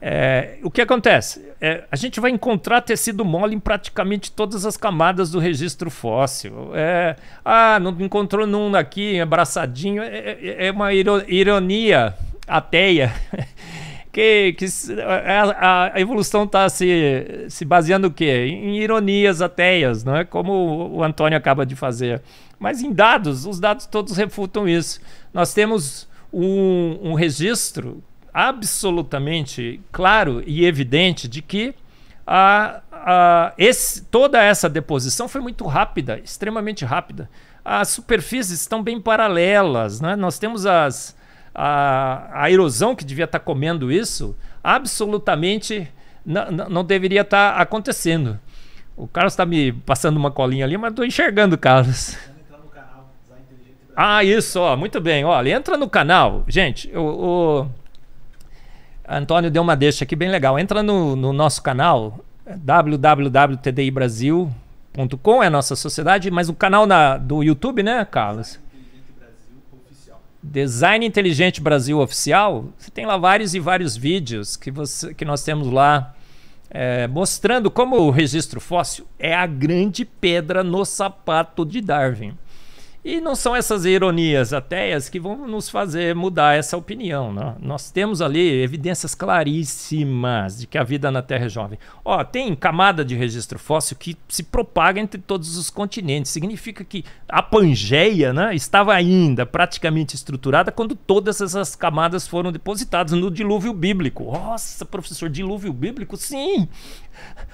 É, o que acontece? É, a gente vai encontrar tecido mole em praticamente todas as camadas do registro fóssil. É, ah, não encontrou num aqui, abraçadinho. É, é, é uma ironia ateia <laughs> que, que a, a evolução está se, se baseando o quê? Em ironias ateias, não é? Como o Antônio acaba de fazer. Mas em dados, os dados todos refutam isso. Nós temos um, um registro absolutamente claro e evidente de que a, a, esse, toda essa deposição foi muito rápida, extremamente rápida. As superfícies estão bem paralelas, né? Nós temos as a, a erosão que devia estar tá comendo isso absolutamente não deveria estar tá acontecendo. O Carlos está me passando uma colinha ali, mas estou enxergando, Carlos. ah, isso, ó, muito bem. Olha, entra no canal. Gente, o, o... Antônio deu uma deixa aqui bem legal. Entra no, no nosso canal, www.tdibrasil.com, é a nossa sociedade, mas o canal na, do YouTube, né, Carlos? Design Inteligente Brasil Oficial, você tem lá vários e vários vídeos que, você, que nós temos lá é, mostrando como o registro fóssil é a grande pedra no sapato de Darwin. E não são essas ironias ateias que vão nos fazer mudar essa opinião. Né? Nós temos ali evidências claríssimas de que a vida na Terra é jovem. Ó, tem camada de registro fóssil que se propaga entre todos os continentes. Significa que a Pangeia né, estava ainda praticamente estruturada quando todas essas camadas foram depositadas no dilúvio bíblico. Nossa, professor, dilúvio bíblico? Sim!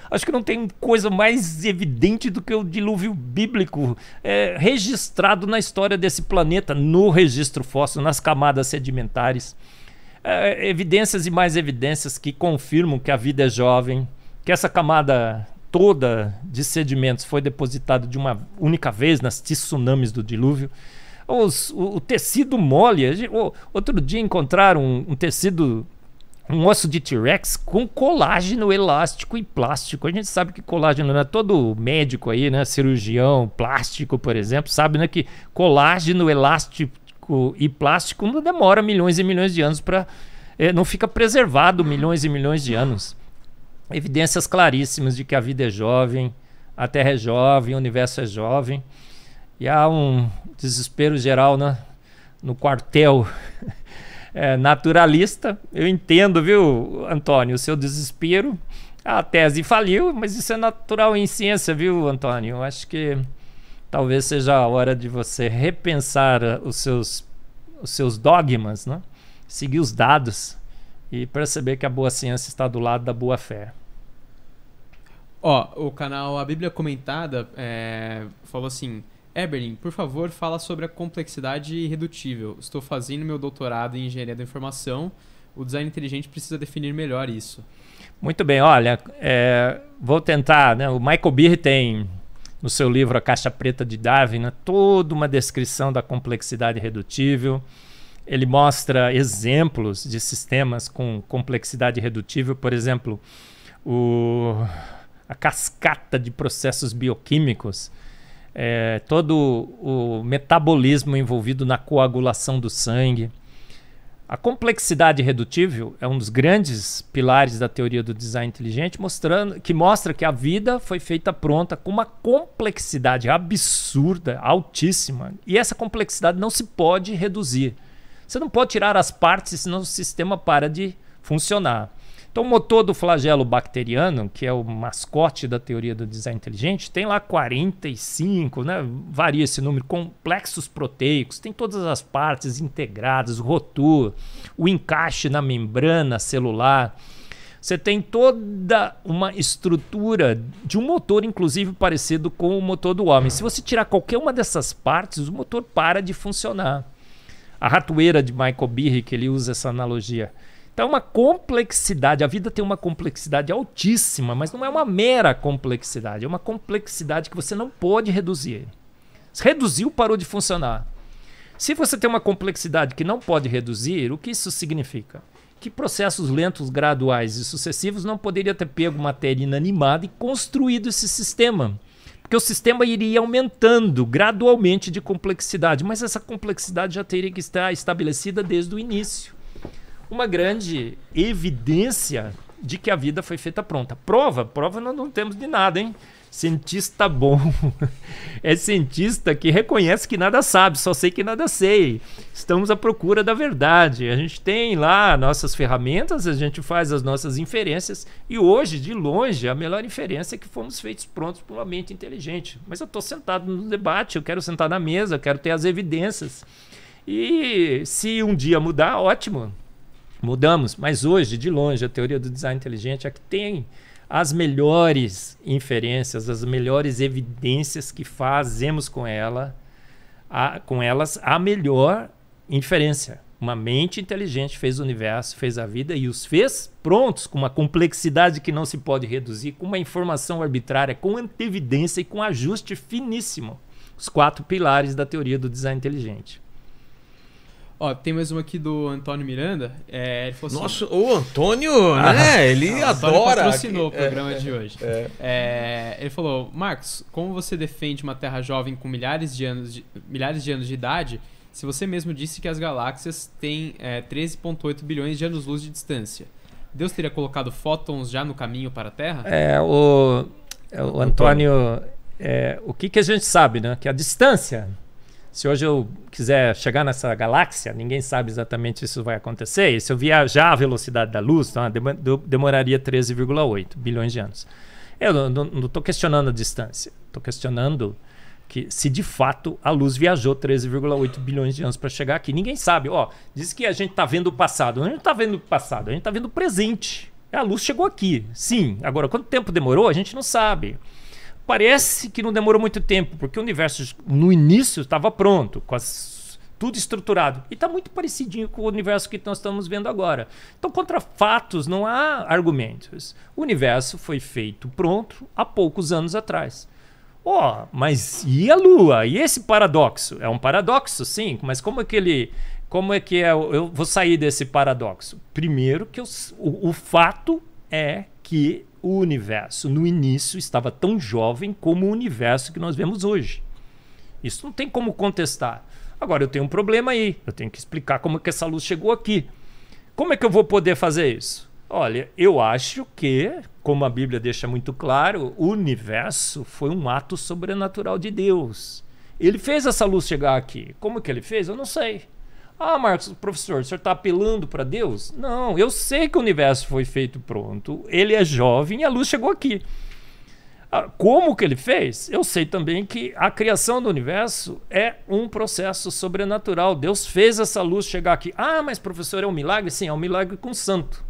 Acho que não tem coisa mais evidente do que o dilúvio bíblico é, registrado na história desse planeta, no registro fóssil, nas camadas sedimentares. É, evidências e mais evidências que confirmam que a vida é jovem, que essa camada toda de sedimentos foi depositada de uma única vez nas tsunamis do dilúvio. Os, o, o, tecido mole, outro dia encontraram um, um tecido um osso de T-Rex com colágeno elástico e plástico. A gente sabe que colágeno, né? Todo médico aí, né? Cirurgião, plástico, por exemplo, sabe né? que colágeno elástico e plástico não demora milhões e milhões de anos para. É, não fica preservado milhões e milhões de anos. Evidências claríssimas de que a vida é jovem, a Terra é jovem, o universo é jovem. E há um desespero geral né? no quartel é, naturalista. Eu entendo, viu, Antônio, o seu desespero. A tese faliu, mas isso é natural em ciência, viu, Antônio? Eu acho que talvez seja a hora de você repensar eh, os seus, os seus dogmas, né? seguir os dados e perceber que a boa ciência está do lado da boa fé. Ó, o canal A Bíblia Comentada é, falou assim: Eberlin, por favor, fala sobre a complexidade irredutível. Estou fazendo meu doutorado em engenharia da informação. O design inteligente precisa definir melhor isso. Muito bem, olha, é, vou tentar. Né? O Michael Beer tem no seu livro A Caixa Preta de Darwin né, toda uma descrição da complexidade irredutível. Ele mostra exemplos de sistemas com complexidade redutível, por exemplo, o, a cascata de processos bioquímicos é, todo o metabolismo envolvido na coagulação do sangue. A complexidade redutível é um dos grandes pilares da teoria do design inteligente, mostrando que mostra que a vida foi feita pronta com uma complexidade absurda, altíssima, e essa complexidade não se pode reduzir. Você não pode tirar as partes, senão o sistema para de funcionar. Então, o motor do flagelo bacteriano, que é o mascote da teoria do design inteligente, tem lá 45, né? varia esse número, complexos proteicos, tem todas as partes integradas, o rotor, o encaixe na membrana celular. Você tem toda uma estrutura de um motor, inclusive parecido com o motor do homem. Se você tirar qualquer uma dessas partes, o motor para de funcionar. A ratoeira de Michael Birri, que ele usa essa analogia. Então é uma complexidade, a vida tem uma complexidade altíssima, mas não é uma mera complexidade, é uma complexidade que você não pode reduzir. Se reduziu, parou de funcionar. Se você tem uma complexidade que não pode reduzir, o que isso significa? Que processos lentos, graduais e sucessivos não poderia ter pego matéria inanimada e construído esse sistema. Porque o sistema iria aumentando gradualmente de complexidade, mas essa complexidade já teria que estar estabelecida desde o início uma grande evidência de que a vida foi feita pronta. Prova? Prova nós não temos de nada, hein? Cientista bom <laughs> é cientista que reconhece que nada sabe, só sei que nada sei. Estamos à procura da verdade. A gente tem lá nossas ferramentas, a gente faz as nossas inferências e hoje, de longe, a melhor inferência é que fomos feitos prontos por uma mente inteligente. Mas eu estou sentado no debate, eu quero sentar na mesa, eu quero ter as evidências. E se um dia mudar, ótimo, Mudamos, mas hoje, de longe, a teoria do design inteligente é que tem as melhores inferências, as melhores evidências que fazemos com ela, a, com elas a melhor inferência. Uma mente inteligente fez o universo, fez a vida e os fez prontos, com uma complexidade que não se pode reduzir, com uma informação arbitrária, com antevidência e com ajuste finíssimo. Os quatro pilares da teoria do design inteligente. Ó, tem mais uma aqui do Antônio Miranda. É, ele falou assim, Nossa, o Antônio, ah, né? Ele não, adora. patrocinou o programa é, de hoje. É, é. É, ele falou: Marcos, como você defende uma Terra jovem com milhares de anos de, milhares de, anos de idade, se você mesmo disse que as galáxias têm 13,8 é, bilhões de anos-luz de distância? Deus teria colocado fótons já no caminho para a Terra? É, o, é, o Antônio. o que, que a gente sabe, né? Que a distância se hoje eu quiser chegar nessa galáxia, ninguém sabe exatamente se isso vai acontecer. E se eu viajar à velocidade da luz, então, ah, demoraria 13,8 bilhões de anos. Eu não estou questionando a distância. Estou questionando que se de fato a luz viajou 13,8 bilhões de anos para chegar aqui. Ninguém sabe. Ó, diz que a gente está vendo o passado. A gente não está vendo o passado, a gente está vendo o presente. A luz chegou aqui. Sim. Agora, quanto tempo demorou, a gente não sabe parece que não demorou muito tempo, porque o universo no início estava pronto, com as, tudo estruturado. E está muito parecidinho com o universo que nós estamos vendo agora. Então, contra fatos não há argumentos. O universo foi feito pronto há poucos anos atrás. Ó, oh, mas e a Lua? E esse paradoxo? É um paradoxo, sim, mas como é que ele. Como é que é, eu vou sair desse paradoxo? Primeiro, que eu, o, o fato é que o universo no início estava tão jovem como o universo que nós vemos hoje. Isso não tem como contestar. Agora eu tenho um problema aí, eu tenho que explicar como é que essa luz chegou aqui. Como é que eu vou poder fazer isso? Olha, eu acho que, como a Bíblia deixa muito claro, o universo foi um ato sobrenatural de Deus. Ele fez essa luz chegar aqui. Como que ele fez? Eu não sei. Ah, Marcos, professor, o senhor está apelando para Deus? Não, eu sei que o universo foi feito pronto, ele é jovem e a luz chegou aqui. Ah, como que ele fez? Eu sei também que a criação do universo é um processo sobrenatural. Deus fez essa luz chegar aqui. Ah, mas professor, é um milagre? Sim, é um milagre com santo.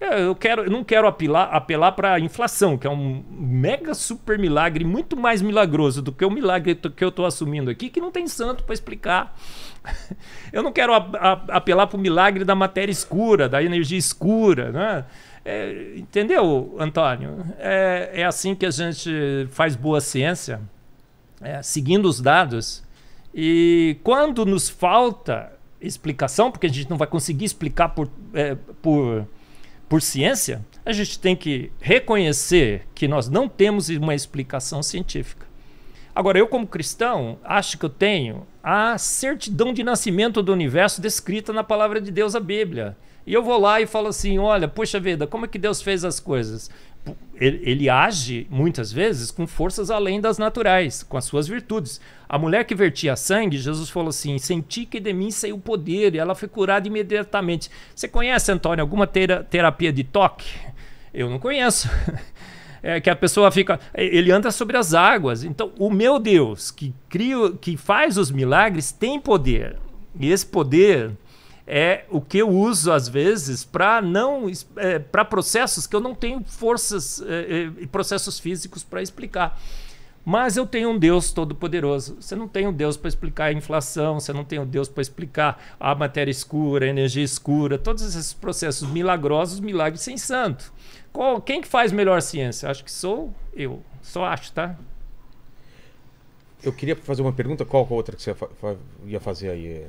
É, eu, quero, eu não quero apelar, apelar para a inflação, que é um mega super milagre, muito mais milagroso do que o milagre que eu estou assumindo aqui, que não tem santo para explicar <laughs> Eu não quero apelar para o milagre da matéria escura, da energia escura. Né? É, entendeu, Antônio? É, é, assim que a gente faz boa ciência, é, seguindo os dados. E quando nos falta explicação, porque a gente não vai conseguir explicar por, é, por, por ciência, a gente tem que reconhecer que nós não temos uma explicação científica. Agora, eu, como cristão, acho que eu tenho a certidão de nascimento do universo descrita na palavra de Deus, a Bíblia. E eu vou lá e falo assim: olha, poxa vida, como é que Deus fez as coisas? Ele, ele, age muitas vezes com forças além das naturais, com as suas virtudes. A mulher que vertia sangue, Jesus falou assim: senti que de mim saiu poder, e ela foi curada imediatamente. Você conhece, Antônio, alguma terapia de toque? Eu não conheço. <laughs> é, que a pessoa fica. É, ele anda sobre as águas. Então, o meu Deus, que, cria, que faz os milagres, tem poder. E esse poder é o que eu uso às vezes para não é, para processos que eu não tenho forças é, é, e é, processos físicos para explicar. Mas eu tenho um Deus todo-poderoso. Você não tem um Deus para explicar a inflação, você não tem um Deus para explicar a matéria escura, a energia escura, todos esses processos milagrosos, milagres sem santo. Qual, quem que faz melhor ciência? Acho que sou eu. Só acho, tá? Eu queria fazer uma pergunta. Qual é a outra que você ia fazer aí,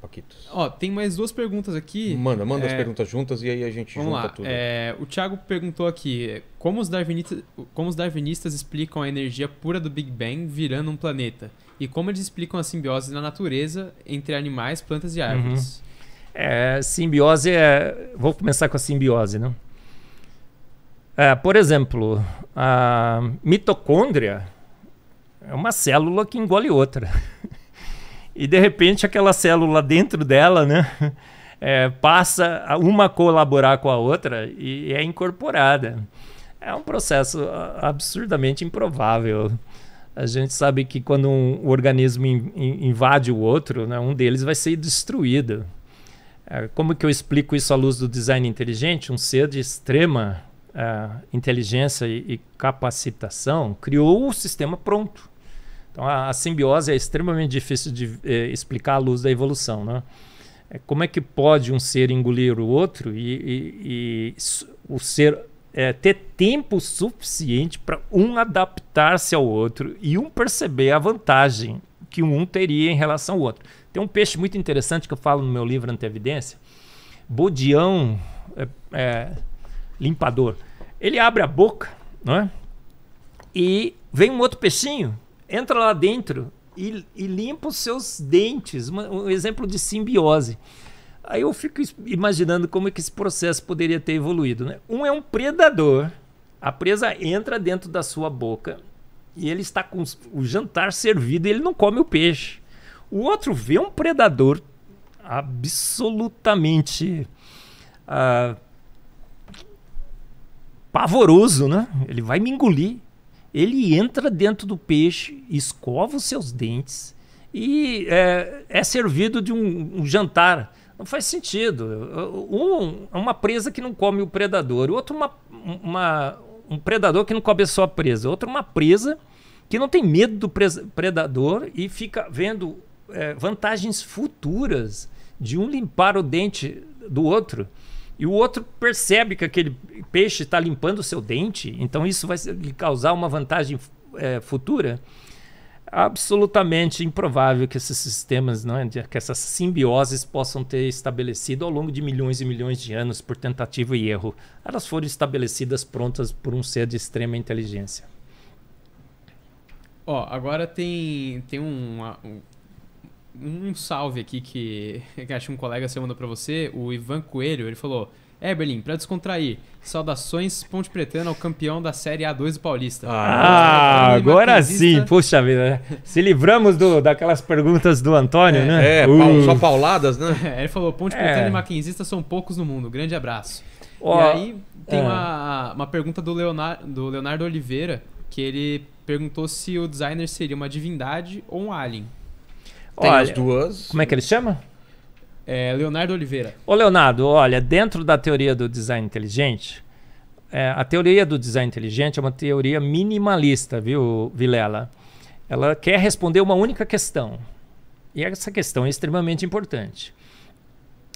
Paquitos? Ó, tem mais duas perguntas aqui. Manda, manda é... as perguntas juntas e aí a gente Vamos junta lá. tudo. É... O Thiago perguntou aqui, como os, darwinistas, como os darwinistas explicam a energia pura do Big Bang virando um planeta? E como eles explicam a simbiose na natureza entre animais, plantas e árvores? Uhum. É, simbiose é... Vou começar com a simbiose, não? Né? É, por exemplo, a mitocôndria é uma célula que engole outra. e de repente aquela célula dentro dela, né? É, passa a uma colaborar com a outra e é incorporada. É um processo absurdamente improvável. A gente sabe que quando um organismo invade o outro, né, um deles vai ser destruído. É, como que eu explico isso à luz do design inteligente? Um ser de extrema inteligência e, e, capacitação, criou o sistema pronto. Então a, a simbiose é extremamente difícil de eh, explicar à luz da evolução. Né? É, como é que pode um ser engolir o outro e, e, e o ser é, ter tempo suficiente para um adaptar-se ao outro e um perceber a vantagem que um teria em relação ao outro. Tem um peixe muito interessante que eu falo no meu livro Antevidência. Bodião é, é, limpador. Ele abre a boca, não é? E vem um outro peixinho, entra lá dentro e, e limpa os seus dentes. Uma, um exemplo de simbiose. Aí eu fico imaginando como é que esse processo poderia ter evoluído. Né? Um é um predador. A presa entra dentro da sua boca e ele está com o jantar servido e ele não come o peixe. O outro vê um predador absolutamente. Uh, pavoroso, né? Ele vai me engolir. Ele entra dentro do peixe, escova os seus dentes e é, é servido de um, um, jantar. Não faz sentido. Um é uma presa que não come o predador, o outro uma, uma, um predador que não come só a presa, outro uma presa que não tem medo do predador e fica vendo é, vantagens futuras de um limpar o dente do outro. E o outro percebe que aquele peixe está limpando o seu dente, então isso vai lhe causar uma vantagem é, futura. Absolutamente improvável que esses sistemas, não é, que essas simbioses possam ter estabelecido ao longo de milhões e milhões de anos por tentativa e erro. Elas foram estabelecidas prontas por um ser de extrema inteligência. Ó, oh, agora tem, tem uma, um, um salve aqui que, <laughs> que acho que um colega seu mandou para você, o Ivan Coelho, ele falou: Eberlin, é, Berlim para descontrair, saudações Ponte Pretana ao é campeão da Série A2 do Paulista. Ah, agora sim, é puxa vida, né? Se livramos do, daquelas perguntas do Antônio, é, né? É, uh. só pauladas, né? <laughs> ele falou: Ponte Pretana e Mackenzista são poucos no mundo, grande abraço. Oh, e aí tem uma, uma pergunta do Leonardo, do Leonardo Oliveira, que ele perguntou se o designer seria uma divindade ou um alien. Tem olha, as duas. Como é que ele chama? É Leonardo Oliveira. Ô, Leonardo, olha, dentro da teoria do design inteligente, é, a teoria do design inteligente é uma teoria minimalista, viu, Vilela? Ela quer responder uma única questão. E essa questão é extremamente importante.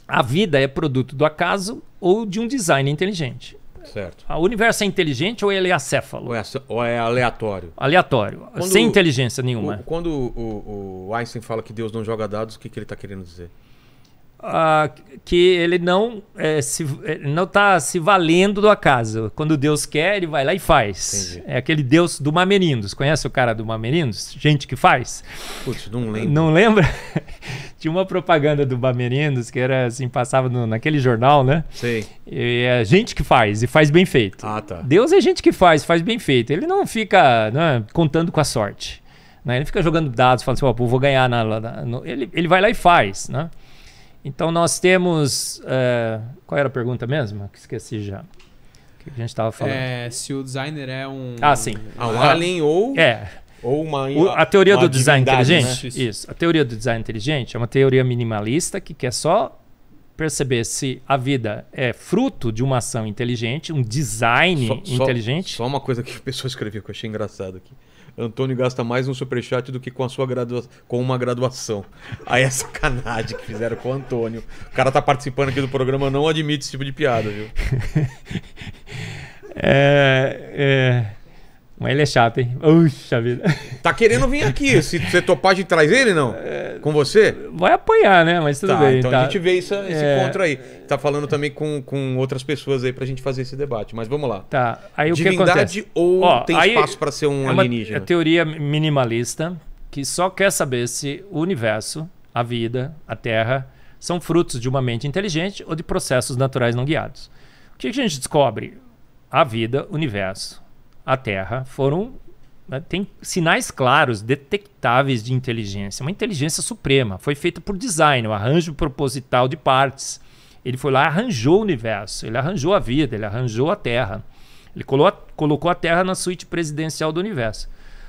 A vida é produto do acaso ou de um design inteligente? certo. Ah, o universo é inteligente ou ele é acéfalo? Ou é, ou é aleatório? Aleatório, quando, sem inteligência nenhuma. O, quando o, o, Einstein fala que Deus não joga dados, o que, que ele está querendo dizer? que ele não é, se, é, não está se valendo do acaso. Quando Deus quer, ele vai lá e faz. Entendi. É aquele Deus do Mamerindos. Conhece o cara do Mamerindos? Gente que faz? Putz, não lembro. Não lembra? <laughs> Tinha uma propaganda do Mamerindos que era assim, passava no, naquele jornal, né? Sim. E é gente que faz, e faz bem feito. Ah, tá. Deus é gente que faz, faz bem feito. Ele não fica né, contando com a sorte. Né? Ele fica jogando dados, falando assim, oh, pô, vou ganhar. Na, na, no... ele, ele vai lá e faz, né? Então nós temos. É, qual era a pergunta mesmo? Que esqueci já. O que a gente estava falando? É, se o designer é um. Ah, sim. Ah, um ah. alien ou. É. Ou uma. O, a teoria uma do design né? inteligente. Né? Isso. isso. A teoria do design inteligente é uma teoria minimalista que quer só perceber se a vida é fruto de uma ação inteligente, um design só, inteligente. Só, só, uma coisa que a pessoa escreveu que eu achei engraçado aqui. Antônio gasta mais um superchat do que com a sua gradua com uma graduação. Aí é sacanagem que fizeram com o Antônio. O cara tá participando aqui do programa, não admite esse tipo de piada, viu? <laughs> é, é... Mas ele é chato, hein? Puxa vida. <laughs> Tá querendo vir aqui. Se você topar de trás ele, não? É... Com você? Vai apoiar, né? Mas tudo tá, bem. Então tá. a gente vê isso, esse é... contra aí. Tá falando também com, com outras pessoas aí pra gente fazer esse debate. Mas vamos lá. Tá. Aí o Divindade que acontece? ou Ó, tem espaço para ser um é uma, alienígena? É teoria minimalista que só quer saber se o universo, a vida, a Terra, são frutos de uma mente inteligente ou de processos naturais não guiados. O que a gente descobre? A vida, o universo a Terra foram né, tem sinais claros, detectáveis de inteligência, uma inteligência suprema. Foi feita por design, um arranjo proposital de partes. Ele foi lá, arranjou o universo, ele arranjou a vida, ele arranjou a Terra. Ele colo colocou a Terra na suíte presidencial do universo.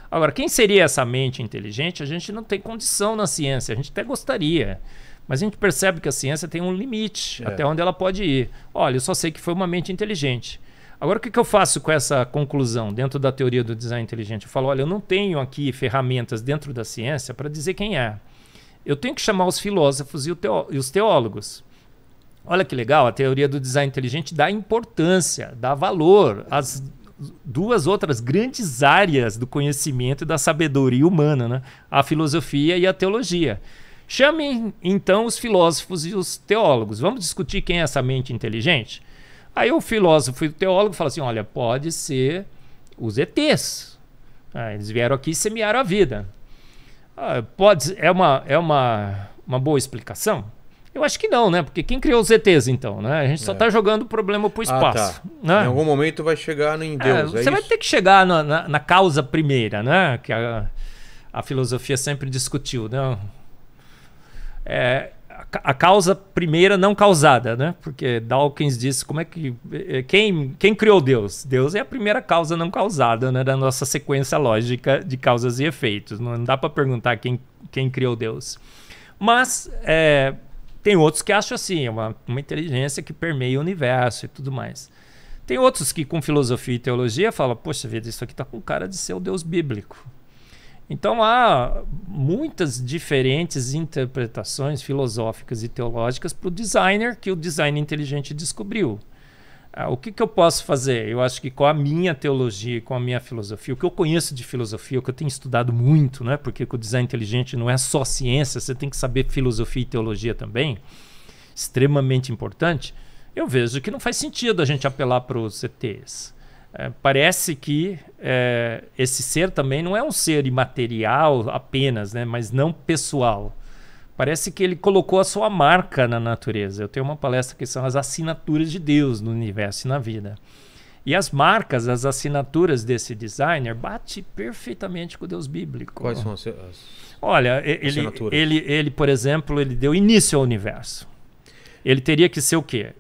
Agora, quem seria essa mente inteligente? A gente não tem condição na ciência, a gente até gostaria. Mas a gente percebe que a ciência tem um limite é. até onde ela pode ir. Olha, eu só sei que foi uma mente inteligente. Agora, o que, que eu faço com essa conclusão dentro da teoria do design inteligente? Eu falo, olha, eu não tenho aqui ferramentas dentro da ciência para dizer quem é. Eu tenho que chamar os filósofos e, os teólogos. Olha que legal, a teoria do design inteligente dá importância, dá valor às duas outras grandes áreas do conhecimento e da sabedoria humana, né? a filosofia e a teologia. Chamem então os filósofos e os teólogos. Vamos discutir quem é essa mente inteligente? Aí o filósofo e o teólogo falam assim: olha, pode ser os ETs. Ah, eles vieram aqui e semearam a vida. Ah, pode, é uma, é uma, uma boa explicação? Eu acho que não, né? Porque quem criou os ETs, então, né? A gente só está é. Tá jogando o problema para o ah, espaço. Ah, tá. né? Em algum momento vai chegar em Deus. É, é você vai ter que chegar na, na, na, causa primeira, né? Que a, a filosofia sempre discutiu, né? É, a causa primeira não causada, né? Porque Dawkins disse como é que eh, quem, quem criou Deus? Deus é a primeira causa não causada, né, da nossa sequência lógica de causas e efeitos. Não dá para perguntar quem, quem criou Deus. Mas é, tem outros que acham assim, é uma, uma inteligência que permeia o universo e tudo mais. Tem outros que com filosofia e teologia falam, poxa vida, isso aqui tá com cara de ser o Deus bíblico. Então há muitas diferentes interpretações filosóficas e teológicas para o designer que o design inteligente descobriu. Ah, o que, que eu posso fazer? Eu acho que com a minha teologia, com a minha filosofia, o que eu conheço de filosofia, o que eu tenho estudado muito, né? porque o design inteligente não é só ciência, você tem que saber filosofia e teologia também, extremamente importante. Eu vejo que não faz sentido a gente apelar para os CTs. É, parece que é, esse ser também não é um ser imaterial apenas, né, mas não pessoal. Parece que ele colocou a sua marca na natureza. Eu tenho uma palestra que são as assinaturas de Deus no universo e na vida. E as marcas, as assinaturas desse designer bate perfeitamente com o Deus bíblico. Quais são as, as Olha, ele, assinaturas? ele, ele, por exemplo, ele deu início ao universo. Ele teria que ser o quê?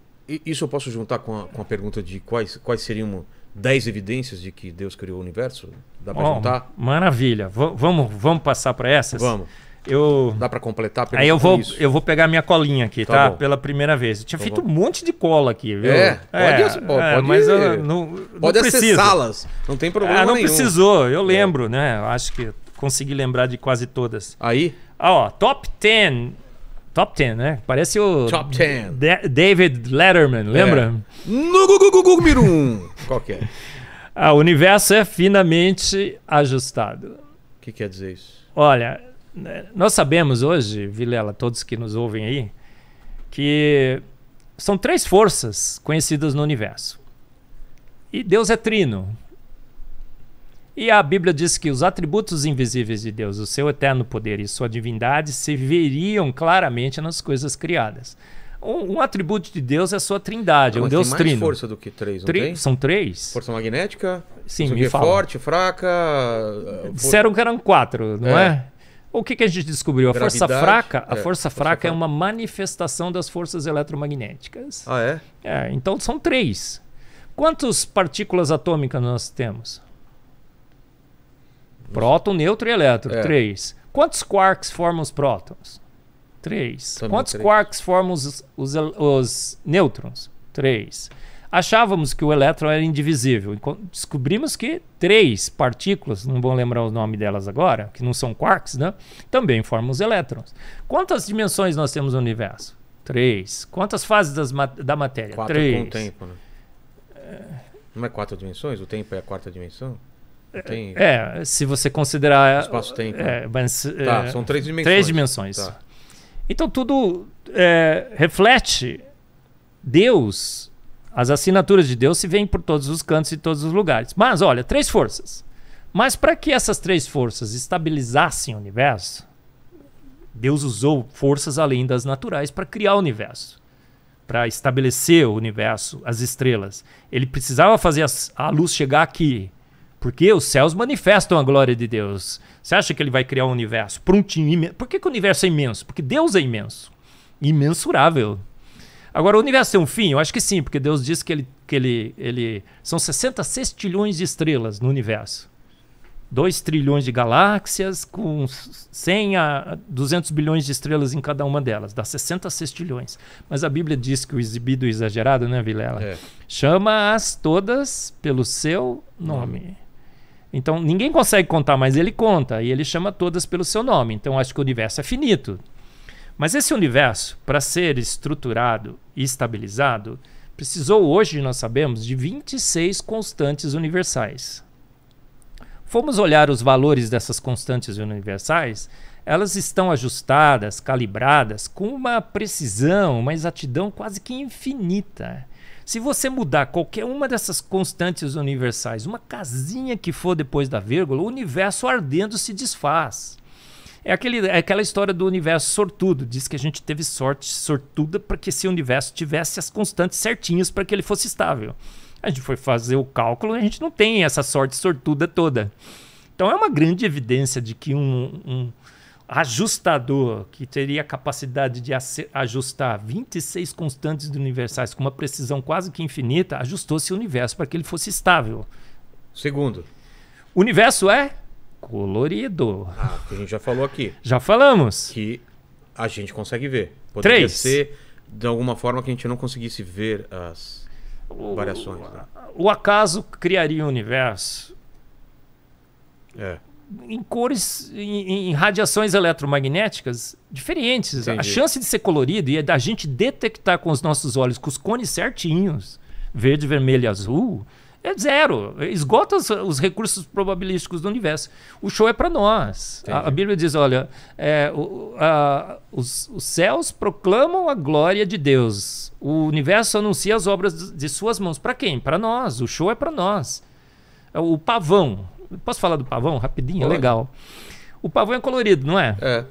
Isso eu posso juntar com a, com a pergunta de quais, quais seriam 10 evidências de que Deus criou o universo? Dá para oh, juntar? Maravilha. V vamos, vamos passar para essas? Vamos. Eu... Dá para completar? Aí eu vou, eu vou pegar minha colinha aqui, tá? tá? Pela primeira vez. Eu tinha tá feito um monte de cola aqui, viu? É, é pode, é, mas eu não, pode acessá-las, não tem problema ah, não nenhum. precisou, eu lembro, é. né? Eu acho que consegui lembrar de quase todas. Aí? Ah, ó, top 10 Top 10, né? Parece o. Top 10. David Letterman, lembra? É. No Google Mirum. <laughs> Qual que é? Ah, o universo é finamente ajustado. O que quer dizer isso? Olha, né, nós sabemos hoje, Vilela, todos que nos ouvem aí, que são três forças conhecidas no universo. E Deus é trino. E a Bíblia diz que os atributos invisíveis de Deus, o seu eterno poder e sua divindade, se veriam claramente nas coisas criadas. Um, um atributo de Deus é a sua trindade, é um Deus tem mais força do que três, não Tri tem? São três. Força magnética? Sim, me é fala. Forte, fraca... Eh, Disseram que eram quatro, não é? é? O que, que, a gente descobriu? A Gravidade, força fraca, a é, força fraca é uma manifestação das forças eletromagnéticas. Ah, é? É, então são três. Quantas partículas atômicas nós temos? Próton, neutro e elétron, é. três. Quantos quarks formam os prótons? Três. Também Quantos três. quarks formam os, os, os nêutrons? Três. Achávamos que o elétron era indivisível. Descobrimos que três partículas, não vou lembrar o nome delas agora, que não são quarks, né? Também formam os elétrons. Quantas dimensões nós temos no universo? Três. Quantas fases das, da matéria? Quatro três. com o tempo, né? É... Não é quatro dimensões? O tempo é a quarta dimensão? Tem... É, se você considerar. Espaço-tempo. É, mas, tá, é, são três dimensões. Três dimensões. Tá. Então tudo é, reflete Deus. As assinaturas de Deus se veem por todos os cantos e todos os lugares. Mas olha, três forças. Mas para que essas três forças estabilizassem o universo, Deus usou forças além das naturais para criar o universo, para estabelecer o universo, as estrelas. Ele precisava fazer a luz chegar aqui, porque os céus manifestam a glória de Deus. Você acha que ele vai criar um universo prontinho? Por que, que o universo é imenso? Porque Deus é imenso. Imensurável. Agora, o universo tem um fim? Eu acho que sim, porque Deus disse que ele. Que ele, ele são 66 trilhões de estrelas no universo. 2 trilhões de galáxias, com 100 a 200 bilhões de estrelas em cada uma delas, dá 66 trilhões. Mas a Bíblia diz que o exibido exagerado, né, Vilela? É. Chama-as todas pelo seu nome. Então ninguém consegue contar, mas ele conta e ele chama todas pelo seu nome. Então acho que o universo é finito. Mas esse universo, para ser estruturado e estabilizado, precisou hoje, nós sabemos, de 26 constantes universais. Fomos olhar os valores dessas constantes universais, elas estão ajustadas, calibradas, com uma precisão, uma exatidão quase que infinita. Se você mudar qualquer uma dessas constantes universais, uma casinha que for depois da vírgula, o universo ardendo se desfaz. É, aquele, é aquela história do universo sortudo. Diz que a gente teve sorte sortuda para que esse universo tivesse as constantes certinhas para que ele fosse estável. A gente foi fazer o cálculo e a gente não tem essa sorte sortuda toda. Então é uma grande evidência de que um, um ajustador, que teria a capacidade de ajustar 26 constantes universais com uma precisão quase que infinita, ajustou-se o universo para que ele fosse estável. Segundo. O universo é colorido. Ah, que a gente já falou aqui. Já falamos. Que a gente consegue ver. Poderia Três. ser de alguma forma que a gente não conseguisse ver as o, variações. Né? O acaso criaria o universo. É em cores, em, em radiações eletromagnéticas diferentes. Entendi. A chance de ser colorido e da gente detectar com os nossos olhos, com os cones certinhos, verde, vermelho e azul, é zero. Esgota os, os, recursos probabilísticos do universo. O show é para nós. A, a, Bíblia diz: olha, é, o, a, os, os, céus proclamam a glória de Deus. O universo anuncia as obras de, de suas mãos. Para quem? Para nós. O show é para nós. É o pavão. Posso falar do pavão rapidinho? Pode. Legal. O pavão é colorido, não é? É.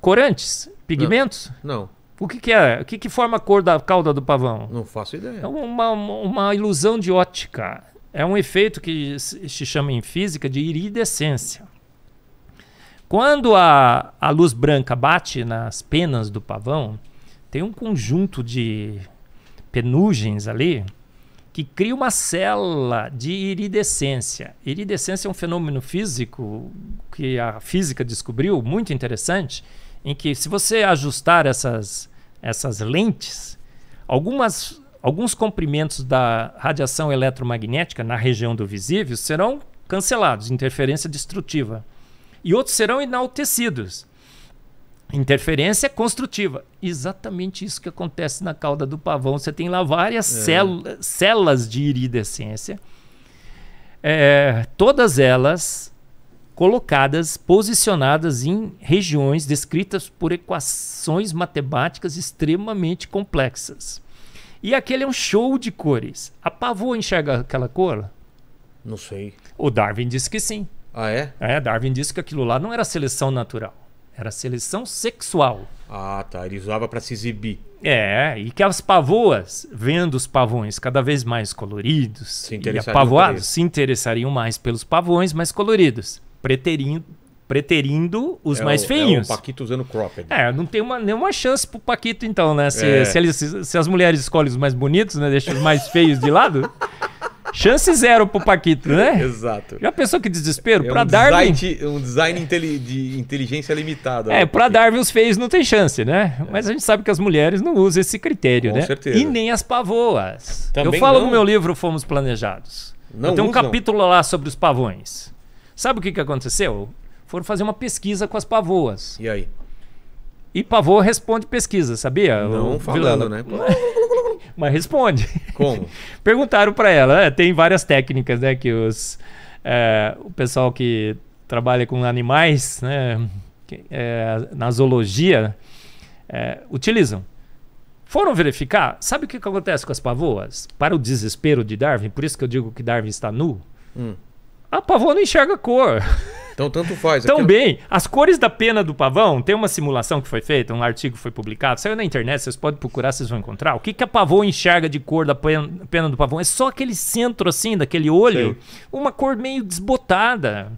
Corantes? Pigmentos? Não. não. O que, que é? O que, que, forma a cor da cauda do pavão? Não faço ideia. É uma, uma ilusão de ótica. É um efeito que se chama em física de iridescência. Quando a, a luz branca bate nas penas do pavão, tem um conjunto de penugens ali que cria uma célula de iridescência. Iridescência é um fenômeno físico que a física descobriu, muito interessante, em que se você ajustar essas, essas lentes, algumas, alguns comprimentos da radiação eletromagnética na região do visível serão cancelados, interferência destrutiva, e outros serão enaltecidos. Interferência construtiva. Exatamente isso que acontece na cauda do pavão. Você tem lá várias é. células, de iridescência, é, todas elas colocadas, posicionadas em regiões descritas por equações matemáticas extremamente complexas. E aquele é um show de cores. A pavô enxerga aquela cor? Não sei. O Darwin disse que sim. Ah, é? É, Darwin disse que aquilo lá não era seleção natural. Era seleção sexual. Ah, tá. Ele usava para se exibir. É, e que as pavoas, vendo os pavões cada vez mais coloridos se e apavoados, se interessariam mais pelos pavões mais coloridos, preterindo, preterindo os é mais o, feinhos. É o Paquito usando cropped. É, não tem uma, nenhuma chance pro Paquito, então, né? Se, é. se, ele, se, se as mulheres escolhem os mais bonitos, né? Deixa os mais feios de lado. Chance zero pro Paquito, né? Exato. Já pensou que desespero? É pra um Darwin. Design, um design de inteligência limitada. É, né? pra Darwin os feios não tem chance, né? É. Mas a gente sabe que as mulheres não usam esse critério, Com né? Certeza. E nem as pavoas. Também Eu falo não. no meu livro Fomos Planejados. Não, tem um capítulo lá sobre os pavões. Sabe o que, que aconteceu? Foram fazer uma pesquisa com as pavoas. E aí? E Pavor responde pesquisa, sabia? Não o falando, né? <laughs> Mas responde. Como? <laughs> Perguntaram para ela. Né? Tem várias técnicas, né? Que os, é, o pessoal que trabalha com animais, né? É, na zoologia, é, utilizam. Foram verificar, sabe o que, que acontece com as pavoas? Para o desespero de Darwin, por isso que eu digo que Darwin está nu, hum. a pavoa não enxerga cor. <laughs> Então tanto faz. Também, então, as cores da pena do pavão, tem uma simulação que foi feita, um artigo foi publicado, saiu na internet, vocês podem procurar, vocês vão encontrar. O que que a pavão enxerga de cor da pena, pena do pavão? É só aquele centro assim, daquele olho, Sim. uma cor meio desbotada.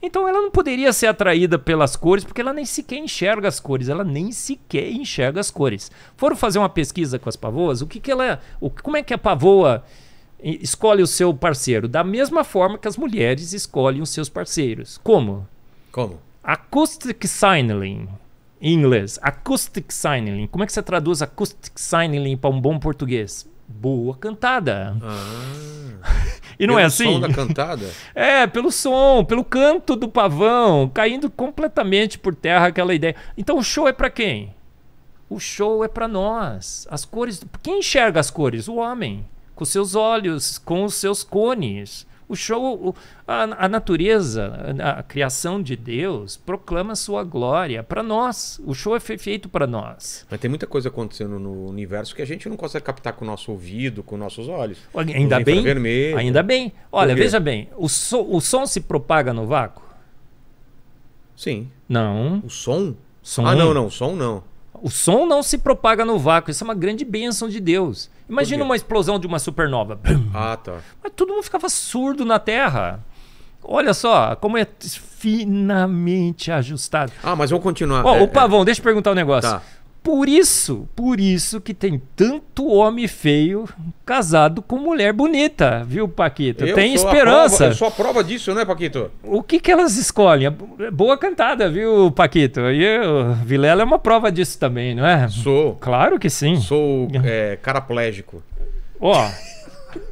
Então ela não poderia ser atraída pelas cores, porque ela nem sequer enxerga as cores, ela nem sequer enxerga as cores. Foram fazer uma pesquisa com as pavoas, o que que ela, o, como é que a pavoa escolhe o seu parceiro da mesma forma que as mulheres escolhem os seus parceiros. Como? Como? Acoustic signaling. Em inglês, acoustic signaling. Como é que você traduz acoustic signaling para um bom português? Boa cantada. Ah, <laughs> e não é assim? Pelo som da cantada? <laughs> é, pelo som, pelo canto do pavão, caindo completamente por terra aquela ideia. Então o show é para quem? O show é para nós. As cores. Quem enxerga as cores? O homem com seus olhos, com os seus cones. O show, a, a natureza, a, a, criação de Deus proclama sua glória para nós. O show é feito para nós. Mas tem muita coisa acontecendo no universo que a gente não consegue captar com o nosso ouvido, com nossos olhos. ainda bem. Vermelho. Ainda bem. Olha, veja bem, o, so, o som se propaga no vácuo? Sim. Não. O som? som? Ah, não, não, o som não. O som não se propaga no vácuo. Isso é uma grande bênção de Deus. Imagina uma explosão de uma supernova. Ah, tá. Mas todo mundo ficava surdo na Terra. Olha só como é finamente ajustado. Ah, mas vamos continuar. Ó, é, o é. Pavão, é... deixa eu perguntar um negócio. Tá. Por isso, por isso que tem tanto homem feio casado com mulher bonita, viu, Paquito? Eu tem esperança. Prova, eu sou a prova disso, né, Paquito? O que, que elas escolhem? É é boa cantada, viu, Paquito? E eu, Vilela é uma prova disso também, não é? Sou. Claro que sim. Sou uhum. é, caraplégico. Ó,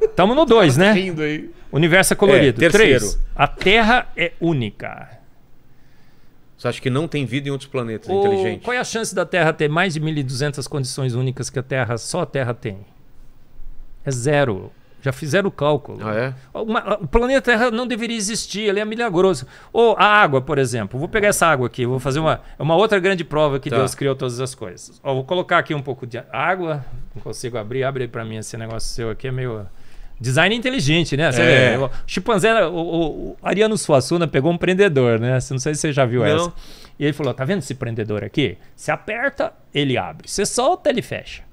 oh, tamo no dois, tá né? né? Aí. Universo é colorido. É, terceiro. Três, a Terra é única. Você acha que não tem vida em outros planetas o... inteligentes? Qual é a chance da Terra ter mais de 1.200 condições únicas que a Terra, só a Terra tem? É zero. Já fizeram o cálculo. Ah, é? Uma, o planeta Terra não deveria existir, ele é milagroso. Ou a água, por exemplo. Vou pegar essa água aqui, vou fazer uma, é uma outra grande prova que tá. Deus criou todas as coisas. Ó, vou colocar aqui um pouco de água. Não consigo abrir, abre para mim esse negócio seu aqui, é meio Design inteligente, né? Você é. vê, o chimpanzé, o, o Ariano Suassuna pegou um prendedor, né? Não sei se você já viu Não. essa. E ele falou: tá vendo esse prendedor aqui? Você aperta, ele abre. Você solta, ele fecha.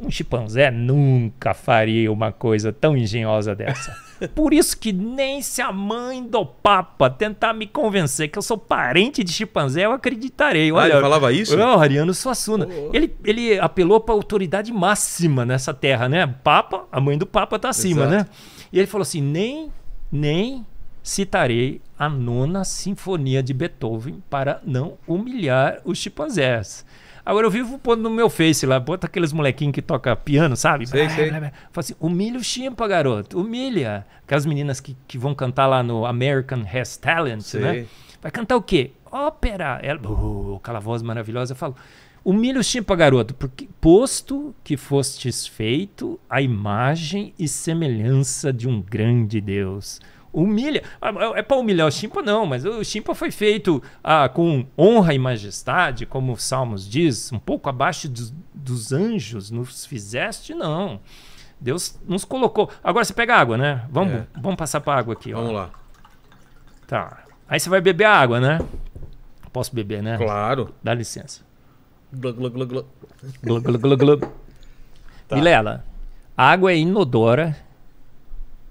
Um chimpanzé nunca faria uma coisa tão engenhosa dessa. Por isso que nem se a mãe do Papa tentar me convencer que eu sou parente de chimpanzé, eu acreditarei. Ah, Olha, ah, ele falava isso? Não, Ariano Suassuna. Oh. Ele, ele apelou para a autoridade máxima nessa terra, né? Papa, a mãe do Papa está acima, né? Exato. né? E ele falou assim, nem, nem citarei a nona sinfonia de Beethoven para não humilhar os chimpanzés. Agora eu vivo pondo no meu face lá, bota aqueles molequinhos que toca piano, sabe? Sei, sei. Fala assim, humilha o chimpa, garoto, humilha. Aquelas meninas que, que vão cantar lá no American Has Talent, sei. né? Vai cantar o quê? Ópera. Ela, oh, oh, oh" aquela voz maravilhosa, eu falo... Humilha o chimpa, garoto, porque posto que fostes feito a imagem e semelhança de um grande Deus, Humilha. Ah, é é para humilhar o Chimpa, não, mas o Chimpa foi feito ah, com honra e majestade, como o Salmos diz, um pouco abaixo dos, dos anjos, nos fizeste, não. Deus nos colocou. Agora você pega água, né? Vamos, é. vamos passar para água aqui. Ó. Vamos lá. Tá. Aí você vai beber a água, né? Posso beber, né? Claro. Dá licença. Glug, Tá. água é inodora,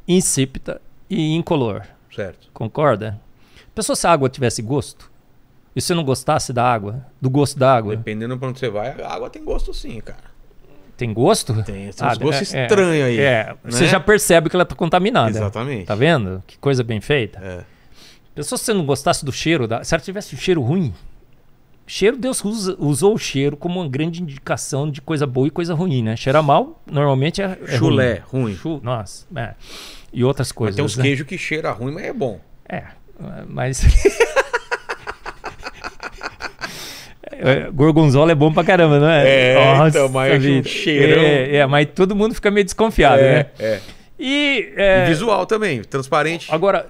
insípida e incolor. Certo. Concorda? Pessoa, se a água tivesse gosto? E se não gostasse da água? Do gosto da água? Dependendo pra onde você vai, a água tem gosto sim, cara. Tem gosto? Tem, tem ah, uns gostos é, é, estranhos aí. É, né? você já percebe que ela tá contaminada. Exatamente. Tá vendo? Que coisa bem feita. É. Pessoa, se você não gostasse do cheiro, da... se ela tivesse um cheiro ruim? Cheiro, Deus usa, usou o cheiro como uma grande indicação de coisa boa e coisa ruim, né? Cheira mal, normalmente é. é Chulé, ruim. ruim. Chu... Nossa. É e outras coisas. Mas tem uns né? queijos que cheira ruim, mas é bom. É, mas. <laughs> Gorgonzola é bom pra caramba, não é? É, Nossa, então, mas é um cheirão. É, é, mas todo mundo fica meio desconfiado, é, né? É. E, é... e visual também, transparente. Agora,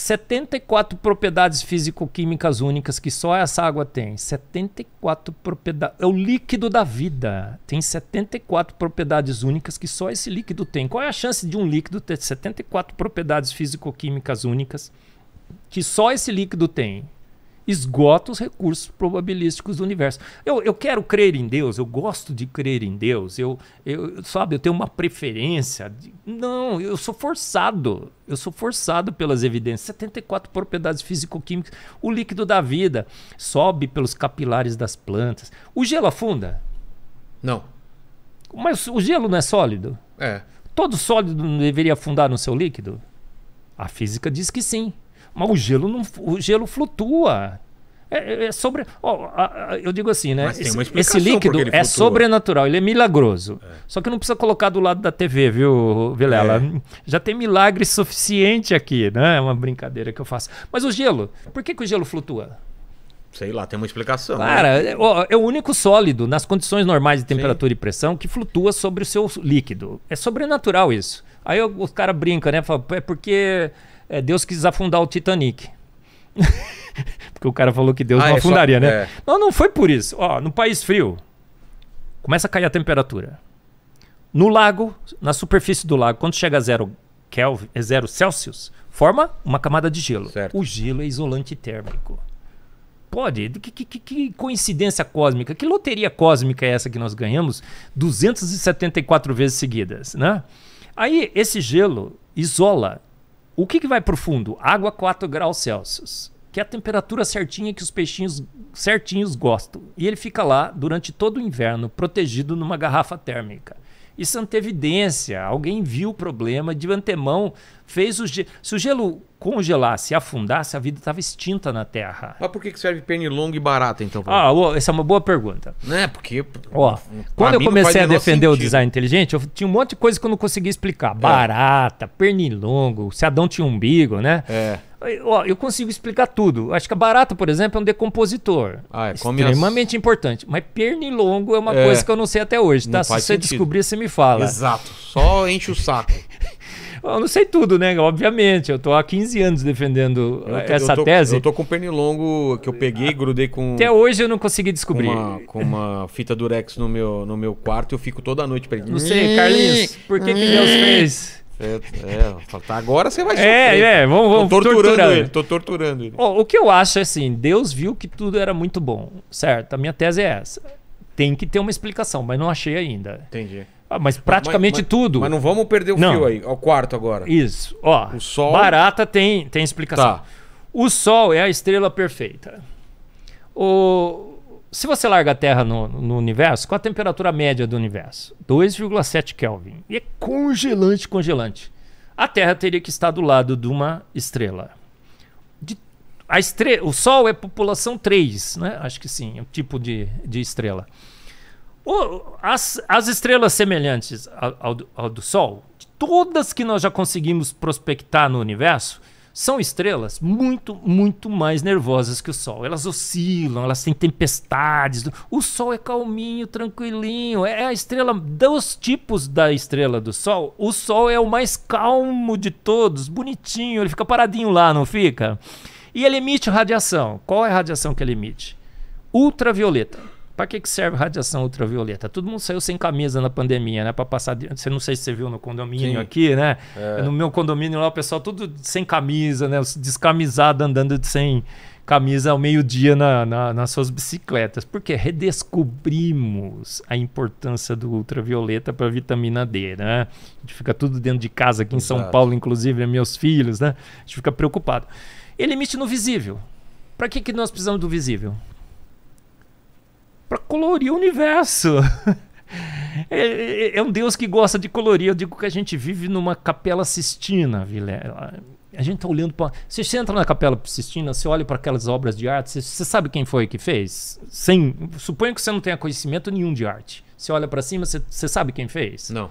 74 propriedades físico-químicas únicas que só essa água tem. 74 propriedades. É o líquido da vida. Tem 74 propriedades únicas que só esse líquido tem. Qual é a chance de um líquido ter 74 propriedades físico-químicas únicas que só esse líquido tem? esgota os recursos probabilísticos do universo. Eu, eu quero crer em Deus, eu gosto de crer em Deus, eu, eu sabe, eu tenho uma preferência. De... não, eu sou forçado, eu sou forçado pelas evidências. 74 propriedades físico-químicas, o líquido da vida sobe pelos capilares das plantas. O gelo afunda? Não. Mas o gelo não é sólido? É. Todo sólido não deveria afundar no seu líquido? A física diz que sim. Mas o gelo, não, o gelo flutua. É, é, é sobre, ó, eu digo assim, né? Esse, esse, líquido é sobrenatural, ele é milagroso. É. Só que não precisa colocar do lado da TV, viu, Vilela? É. Já tem milagre suficiente aqui, né? É uma brincadeira que eu faço. Mas o gelo, por que, que o gelo flutua? Sei lá, tem uma explicação. Né? Cara, né? é o único sólido nas condições normais de temperatura Sim. e pressão que flutua sobre o seu líquido. É sobrenatural isso. Aí os caras brincam, né? Fala, é porque é, Deus quis afundar o Titanic. <laughs> Porque o cara falou que Deus ah, não é afundaria, só... né? É. Não, não foi por isso. Ó, no país frio, começa a cair a temperatura. No lago, na superfície do lago, quando chega a zero, Kelvin, é zero Celsius, forma uma camada de gelo. Certo. O gelo é isolante térmico. Pode? Que, que, que, coincidência cósmica, que loteria cósmica é essa que nós ganhamos 274 vezes seguidas, né? Aí esse gelo isola o que, que vai para o fundo? Água 4 graus Celsius, que é a temperatura certinha que os peixinhos certinhos gostam. E ele fica lá durante todo o inverno, protegido numa garrafa térmica. Isso anteve evidência. Alguém viu o problema de antemão, fez o gelo. Se o gelo congelasse, afundasse, a vida estava extinta na Terra. Mas por que serve pernilongo e barata, então? Ah, essa é uma boa pergunta. Né? Porque. Ó, quando eu comecei a defender sentido. o design inteligente, eu tinha um monte de coisa que eu não conseguia explicar. É. Barata, é. pernilongo, se Adão tinha umbigo, né? É. Ó, eu consigo explicar tudo. Acho que a barata, por exemplo, é um decompositor. Ah, é, extremamente as... importante. Mas pernilongo é uma é, coisa que eu não sei até hoje, tá? Se você sentido. descobrir, você me fala. Exato. Só enche o saco. <laughs> eu não sei tudo, né? Obviamente. Eu tô há 15 anos defendendo eu, eh, essa eu tô, tese. Eu tô com pernilongo que eu peguei, grudei com. Até hoje eu não consegui descobrir. Com uma, com uma fita durex no meu, no meu quarto eu fico toda noite pra Não sei, Carlinhos, por que, que hum. Deus fez? É, é, tá, agora você vai é, sofrer. É, é, vamos, vamos tô torturando, torturando, ele. Tô torturando ele. o que eu acho é assim, Deus viu que tudo era muito bom, certo? A minha tese é essa. Tem que ter uma explicação, mas não achei ainda. Entendi. Ah, mas praticamente mas, mas, tudo. Mas não vamos perder o não. fio aí, ao quarto agora. Isso, ó. O sol. Barata tem, tem explicação. Tá. O sol é a estrela perfeita. O, se você larga a Terra no, no, universo, qual a temperatura média do universo? 2,7 Kelvin. E é congelante, congelante. A Terra teria que estar do lado de uma estrela. De, a estre o Sol é população 3, né? Acho que sim, é um tipo de, de estrela. O, as, as estrelas semelhantes ao, ao, ao do Sol, todas que nós já conseguimos prospectar no universo, são estrelas muito, muito mais nervosas que o Sol. Elas oscilam, elas têm tempestades. O Sol é calminho, tranquilinho. É a estrela dos tipos da estrela do Sol. O Sol é o mais calmo de todos, bonitinho. Ele fica paradinho lá, não fica? E ele emite radiação. Qual é a radiação que ele emite? Ultravioleta. Para que, que serve radiação ultravioleta? Todo mundo saiu sem camisa na pandemia, né? Para passar. Você não sei se você viu no condomínio Sim. aqui, né? É. No meu condomínio lá, o pessoal tudo sem camisa, né? Descamisado, andando sem camisa ao meio-dia na, na, nas suas bicicletas. Porque redescobrimos a importância do ultravioleta para a vitamina D, né? A gente fica tudo dentro de casa aqui em Exato. São Paulo, inclusive, é meus filhos, né? A gente fica preocupado. Ele emite no visível. Para que, que nós precisamos do visível? para colorir o universo. <laughs> É, é, é, um Deus que gosta de colorir. Eu digo que a gente vive numa capela sistina Vilela. A gente está olhando para. Você entra na capela sistina você olha para aquelas obras de arte, você, você sabe quem foi que fez? Sem, suponho que você não tenha conhecimento nenhum de arte. Você olha para cima, você, você sabe quem fez? Não.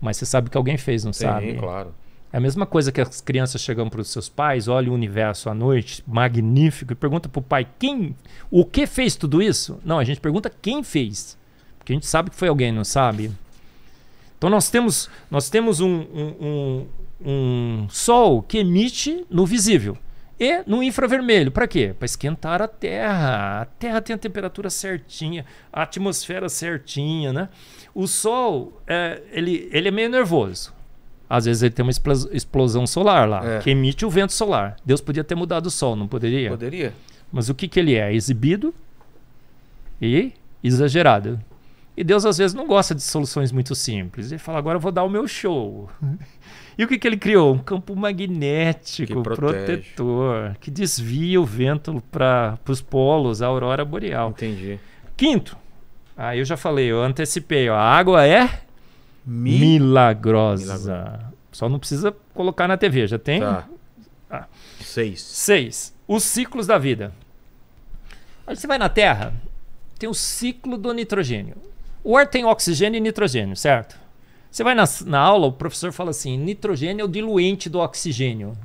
Mas você sabe que alguém fez, não Tem, sabe? Sim, claro. É a mesma coisa que as crianças chegam para os seus pais, olham o universo à noite, magnífico, e pergunta para o pai quem, o que fez tudo isso? Não, a gente pergunta quem fez, porque a gente sabe que foi alguém, não sabe? Então nós temos, nós temos um, um, um, um sol que emite no visível e no infravermelho. Para quê? Para esquentar a Terra. A Terra tem a temperatura certinha, a atmosfera certinha, né? O Sol, é, ele, ele é meio nervoso. Às vezes ele tem uma explosão solar lá, é. que emite o vento solar. Deus podia ter mudado o sol, não poderia? Poderia. Mas o que, que ele é? Exibido e exagerado. E Deus às vezes não gosta de soluções muito simples. Ele fala, agora eu vou dar o meu show. <laughs> e o que, que ele criou? Um campo magnético, protetor, que desvia o vento para os polos, a aurora boreal. Entendi. Quinto, aí ah, eu já falei, eu antecipei, ó, a água é Milagrosa. Só não precisa colocar na TV, já tem. Tá. Ah. Seis. Seis. Os ciclos da vida. Aí você vai na Terra, tem o ciclo do nitrogênio. O ar tem oxigênio e nitrogênio, certo? Você vai na, na aula, o professor fala assim: nitrogênio é o diluente do oxigênio.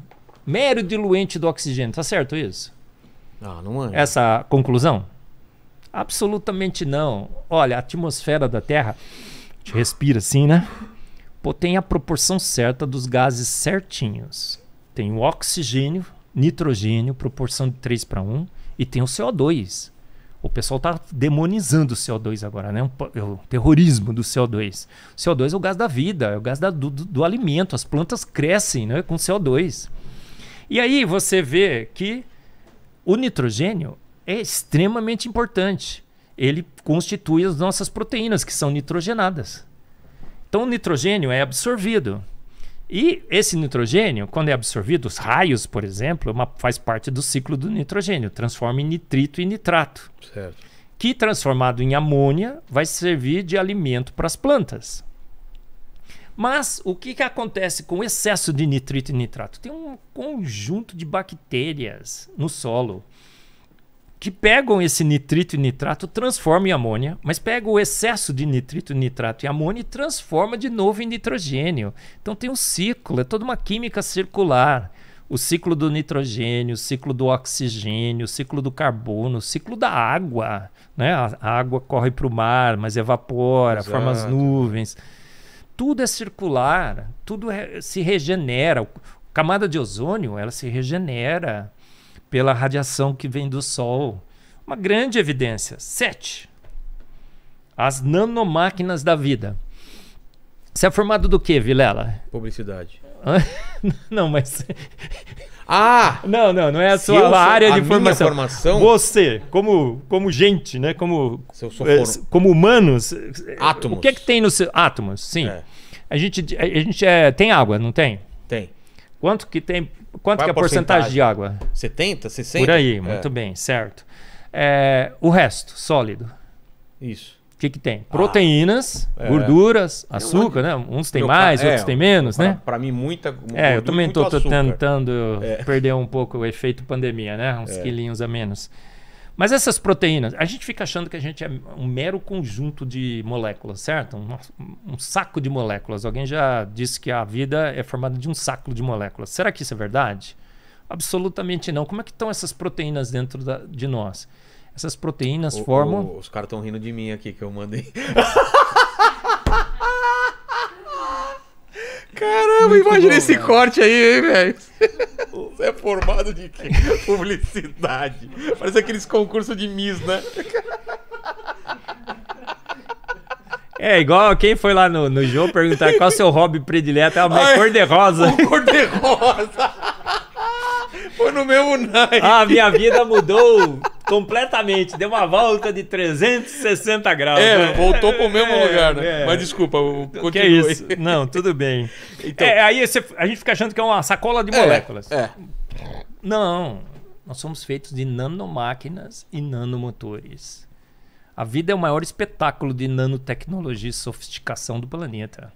Mero diluente do oxigênio. Tá certo isso? Ah, não é. Essa conclusão? Absolutamente não. Olha, a atmosfera da Terra a gente respira assim, né? Pô, tem a proporção certa dos gases certinhos. Tem o oxigênio, nitrogênio, proporção de 3 para 1, e tem o CO2. O pessoal tá demonizando o CO2 agora, né? O, é o terrorismo do CO2. O CO2 é o gás da vida, é o gás da, do, do alimento. As plantas crescem né, com CO2. E aí você vê que o nitrogênio é extremamente importante ele constitui as nossas proteínas, que são nitrogenadas. Então, o nitrogênio é absorvido. E esse nitrogênio, quando é absorvido, os raios, por exemplo, é uma, faz parte do ciclo do nitrogênio, transforma em nitrito e nitrato. Certo. Que, transformado em amônia, vai servir de alimento para as plantas. Mas o que, que acontece com o excesso de nitrito e nitrato? Tem um conjunto de bactérias no solo que pegam esse nitrito e nitrato, transformam em amônia, mas pega o excesso de nitrito, nitrato e amônia e transforma de novo em nitrogênio. Então tem um ciclo, é toda uma química circular. O ciclo do nitrogênio, o ciclo do oxigênio, o ciclo do carbono, o ciclo da água. Né? A, água corre para o mar, mas evapora, Exato. forma as nuvens. Tudo é circular, tudo é, se regenera. A camada de ozônio ela se regenera pela radiação que vem do Sol. Uma grande evidência. Sete. As nanomáquinas da vida. Você é formado do que, Vilela? Publicidade. <laughs> não, mas. <laughs> Ah! Não, não, não é a sua eu, área de formação. formação. Você, como, como gente, né? Como, se eu sou eh, como humanos. Eh, átomos. O que é que tem no seu. Átomos, sim. É. A gente, a gente é, tem água, não tem? Quanto que tem. Quanto Qual que é a porcentagem? porcentagem de água? 70, 60? Por aí, muito é. bem, certo. É, o resto, sólido. Isso. O que, que tem? Proteínas, ah, é. gorduras, é. açúcar, né? Uns tem mais, é, outros tem menos, né? pra, né? Para mim, muita. É, eu também estou tentando é. perder um pouco o efeito pandemia, né? Uns quilinhos a menos. Mas essas proteínas, a gente fica achando que a gente é um mero conjunto de moléculas, certo? Um, um saco de moléculas. Alguém já disse que a vida é formada de um saco de moléculas. Será que isso é verdade? Absolutamente não. Como é que estão essas proteínas dentro da, de nós? Essas proteínas o, formam. O, os caras estão rindo de mim aqui que eu mandei. <laughs> Caramba, imagina esse corte aí, velho. <laughs> Você é formado de quê? <laughs> Publicidade. Parece aqueles concursos de Miss, né? <laughs> É, igual quem foi lá no, no jogo perguntar qual é o seu hobby predileto. É uma cor-de-rosa. cor-de-rosa. Foi no meu A Ah, minha vida mudou completamente. Deu uma volta de 360 graus. É, né? voltou pro mesmo é, lugar, né? É. Mas desculpa, continue. Que é isso? Não, tudo bem. Então, é, aí você, a gente fica achando que é uma sacola de é, moléculas. É. Não, nós somos feitos de nanomáquinas e nanomotores. A vida é o maior espetáculo de nanotecnologia e sofisticação do planeta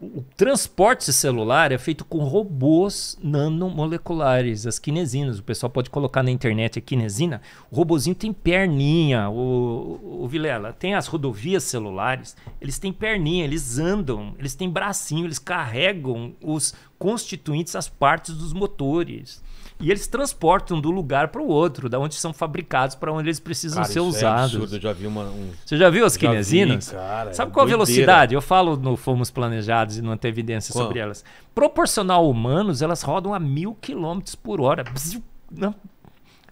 o transporte celular é feito com robôs nanomoleculares, as quinesinas. O pessoal pode colocar na internet a quinesina. O robôzinho tem perninha. O, o, Vilela, tem as rodovias celulares, eles têm perninha, eles andam, eles têm bracinho, eles carregam os constituintes, as partes dos motores e eles transportam do lugar para o outro, da onde são fabricados para onde eles precisam cara, ser é usados. É absurdo, eu já vi uma. Um... Você já viu as já quinesinas? Vi, Sabe é qual a velocidade? Eu falo no Fomos Planejados e não tem evidência sobre elas. Proporcional humanos, elas rodam a mil quilômetros por hora.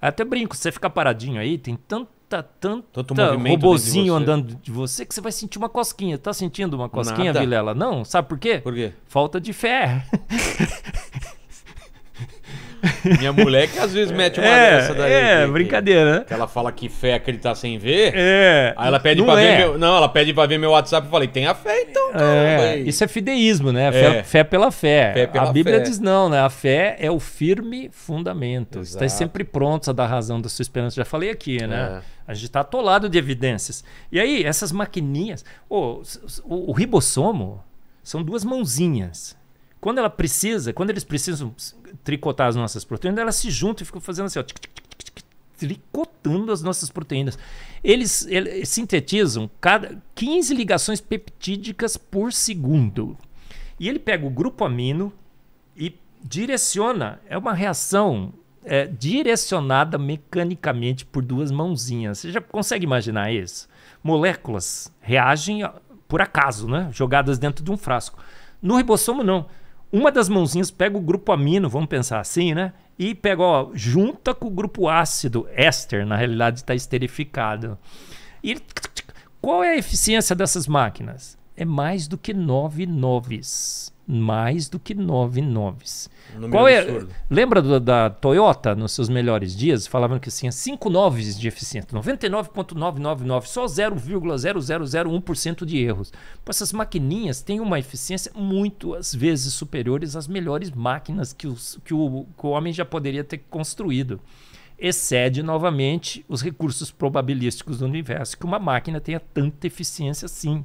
Até brinco, você ficar paradinho aí, tem tanto tanta, tanto robozinho de andando de você que você vai sentir uma cosquinha. Tá sentindo uma cosquinha, Nada. Vilela? Não? Sabe por quê? Por quê? Falta de fé. <laughs> Minha mulher que às vezes mete uma é, dessa daí. É, que, brincadeira, né? Que ela fala que fé é acreditar sem ver. É. Aí ela pede para é. ver meu. Não, ela pede para ver meu WhatsApp e falei, tenha fé então, é, Isso é fideísmo, né? Fé, é. fé pela fé. fé pela a Bíblia fé. diz não, né? A fé é o firme fundamento. Exato. Está sempre pronto a dar razão da sua esperança. Já falei aqui, né? É. A gente está atolado de evidências. E aí, essas maquininhas. Oh, o, o ribossomo são duas mãozinhas. Quando ela precisa, quando eles precisam tricotar as nossas proteínas, elas se juntam e ficam fazendo assim, ó, tic, tic, tic, tricotando as nossas proteínas. Eles, eles sintetizam cada 15 ligações peptídicas por segundo. E ele pega o grupo amino e direciona, é uma reação é, direcionada mecanicamente por duas mãozinhas. Você já consegue imaginar isso? Moléculas reagem por acaso, né? jogadas dentro de um frasco. No ribossomo, não uma das mãozinhas pega o grupo amino, vamos pensar assim, né? E pega, ó, junta com o grupo ácido, éster, na realidade está esterificado. E qual é a eficiência dessas máquinas? É mais do que nove noves mais do que nove noves. Qual é, absurdo. lembra do, da Toyota nos seus melhores dias? Falavam que tinha cinco noves de eficiência, 99,999, só 0,0001% de erros. Pô, essas maquininhas têm uma eficiência muito às vezes superiores às melhores máquinas que, os, que, o, que o homem já poderia ter construído. Excede novamente os recursos probabilísticos do universo que uma máquina tenha tanta eficiência assim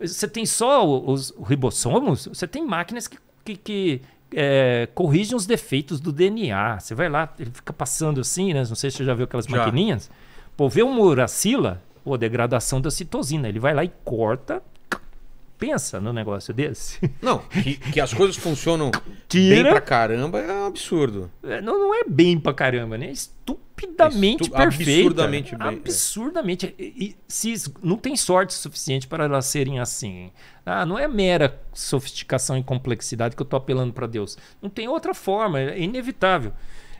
você tem só os, ribossomos, você tem máquinas que, que, que é, corrigem os defeitos do DNA. Você vai lá, ele fica passando assim, né? Não sei se você já viu aquelas já. maquininhas. Pô, vê uma uracila, ou degradação da citosina. Ele vai lá e corta pensa no negócio desse? <laughs> Não, que, que as coisas funcionam Tira, bem pra caramba é um absurdo. É, não, não é bem pra caramba, né? É estupidamente Estu perfeita. Absurdamente bem. É. Absurdamente. É. E, e, se não tem sorte suficiente para elas serem assim. Ah, não é mera sofisticação e complexidade que eu tô apelando para Deus. Não tem outra forma, é inevitável.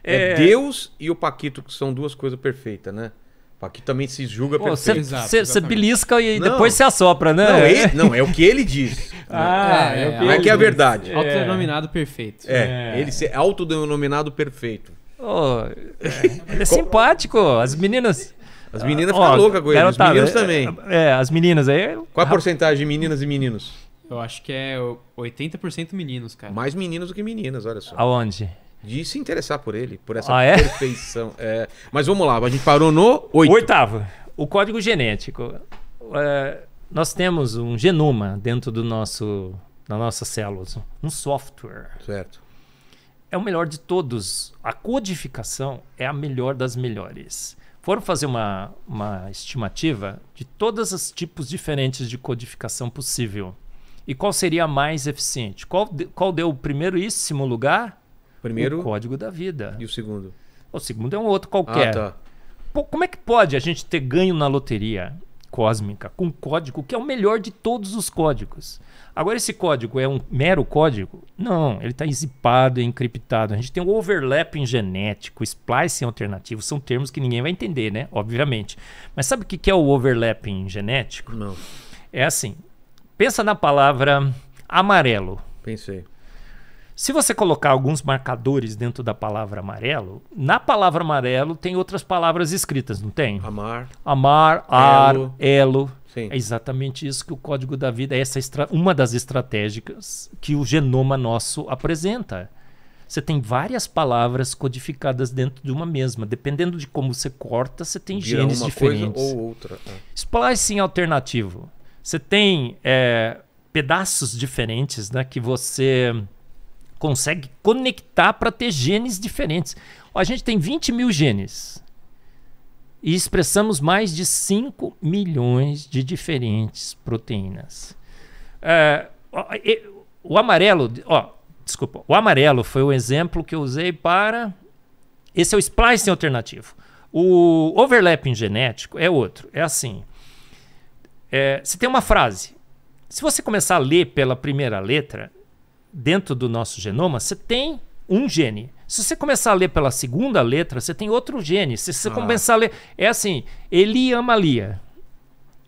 É... é Deus e o Paquito, que são duas coisas perfeitas, né? Aqui também se julga Pô, perfeito. Você belisca e não. depois você assopra, né? Não, ele, não, é o que ele diz. ah, é, é, é, é que é a verdade. Autodenominado perfeito. É, ele é autodenominado perfeito. Oh, é simpático. As meninas. As meninas ficam oh, loucas com ele. Os meninos tá, também. É, as meninas aí. Qual a porcentagem de meninas e meninos? Eu acho que é 80% meninos, cara. Mais meninos do que meninas, olha só. Aonde? de se interessar por ele, por essa ah, é? perfeição. É. Mas vamos lá, a gente parou no oito. Oitavo, o código genético. É, nós temos um genoma dentro do nosso, da nossa célula um software. Certo. É o melhor de todos. A codificação é a melhor das melhores. Foram fazer uma, uma estimativa de todos os tipos diferentes de codificação possível. E qual seria a mais eficiente? Qual, qual deu o primeiríssimo lugar? Primeiro. O código da vida. E o segundo? O segundo é um outro qualquer. Ah, tá. Pô, como é que pode a gente ter ganho na loteria cósmica com um código que é o melhor de todos os códigos? Agora, esse código é um mero código? Não, ele está zipado e é encriptado. A gente tem um overlapping genético, splicing alternativo, são termos que ninguém vai entender, né? Obviamente. Mas sabe o que é o overlapping genético? Não. É assim: pensa na palavra amarelo. Pensei. Se você colocar alguns marcadores dentro da palavra amarelo, na palavra amarelo tem outras palavras escritas, não tem? Amar. Amar, ar, elo. elo. Sim. É exatamente isso que o código da vida é essa estra... uma das estratégicas que o genoma nosso apresenta. Você tem várias palavras codificadas dentro de uma mesma. Dependendo de como você corta, você tem Vira genes uma diferentes. Coisa ou outra. É. Splicing alternativo. Você tem é, pedaços diferentes né, que você consegue conectar para ter genes diferentes. A gente tem 20 mil genes e expressamos mais de 5 milhões de diferentes proteínas. É, o amarelo, ó, desculpa, o amarelo foi o exemplo que eu usei para. Esse é o splicing alternativo. O overlapping genético é outro. É assim: é, você tem uma frase. Se você começar a ler pela primeira letra, dentro do nosso genoma, você tem um gene. Se você começar a ler pela segunda letra, você tem outro gene. Se você ah. começar a ler. É assim: Eli ama Lia.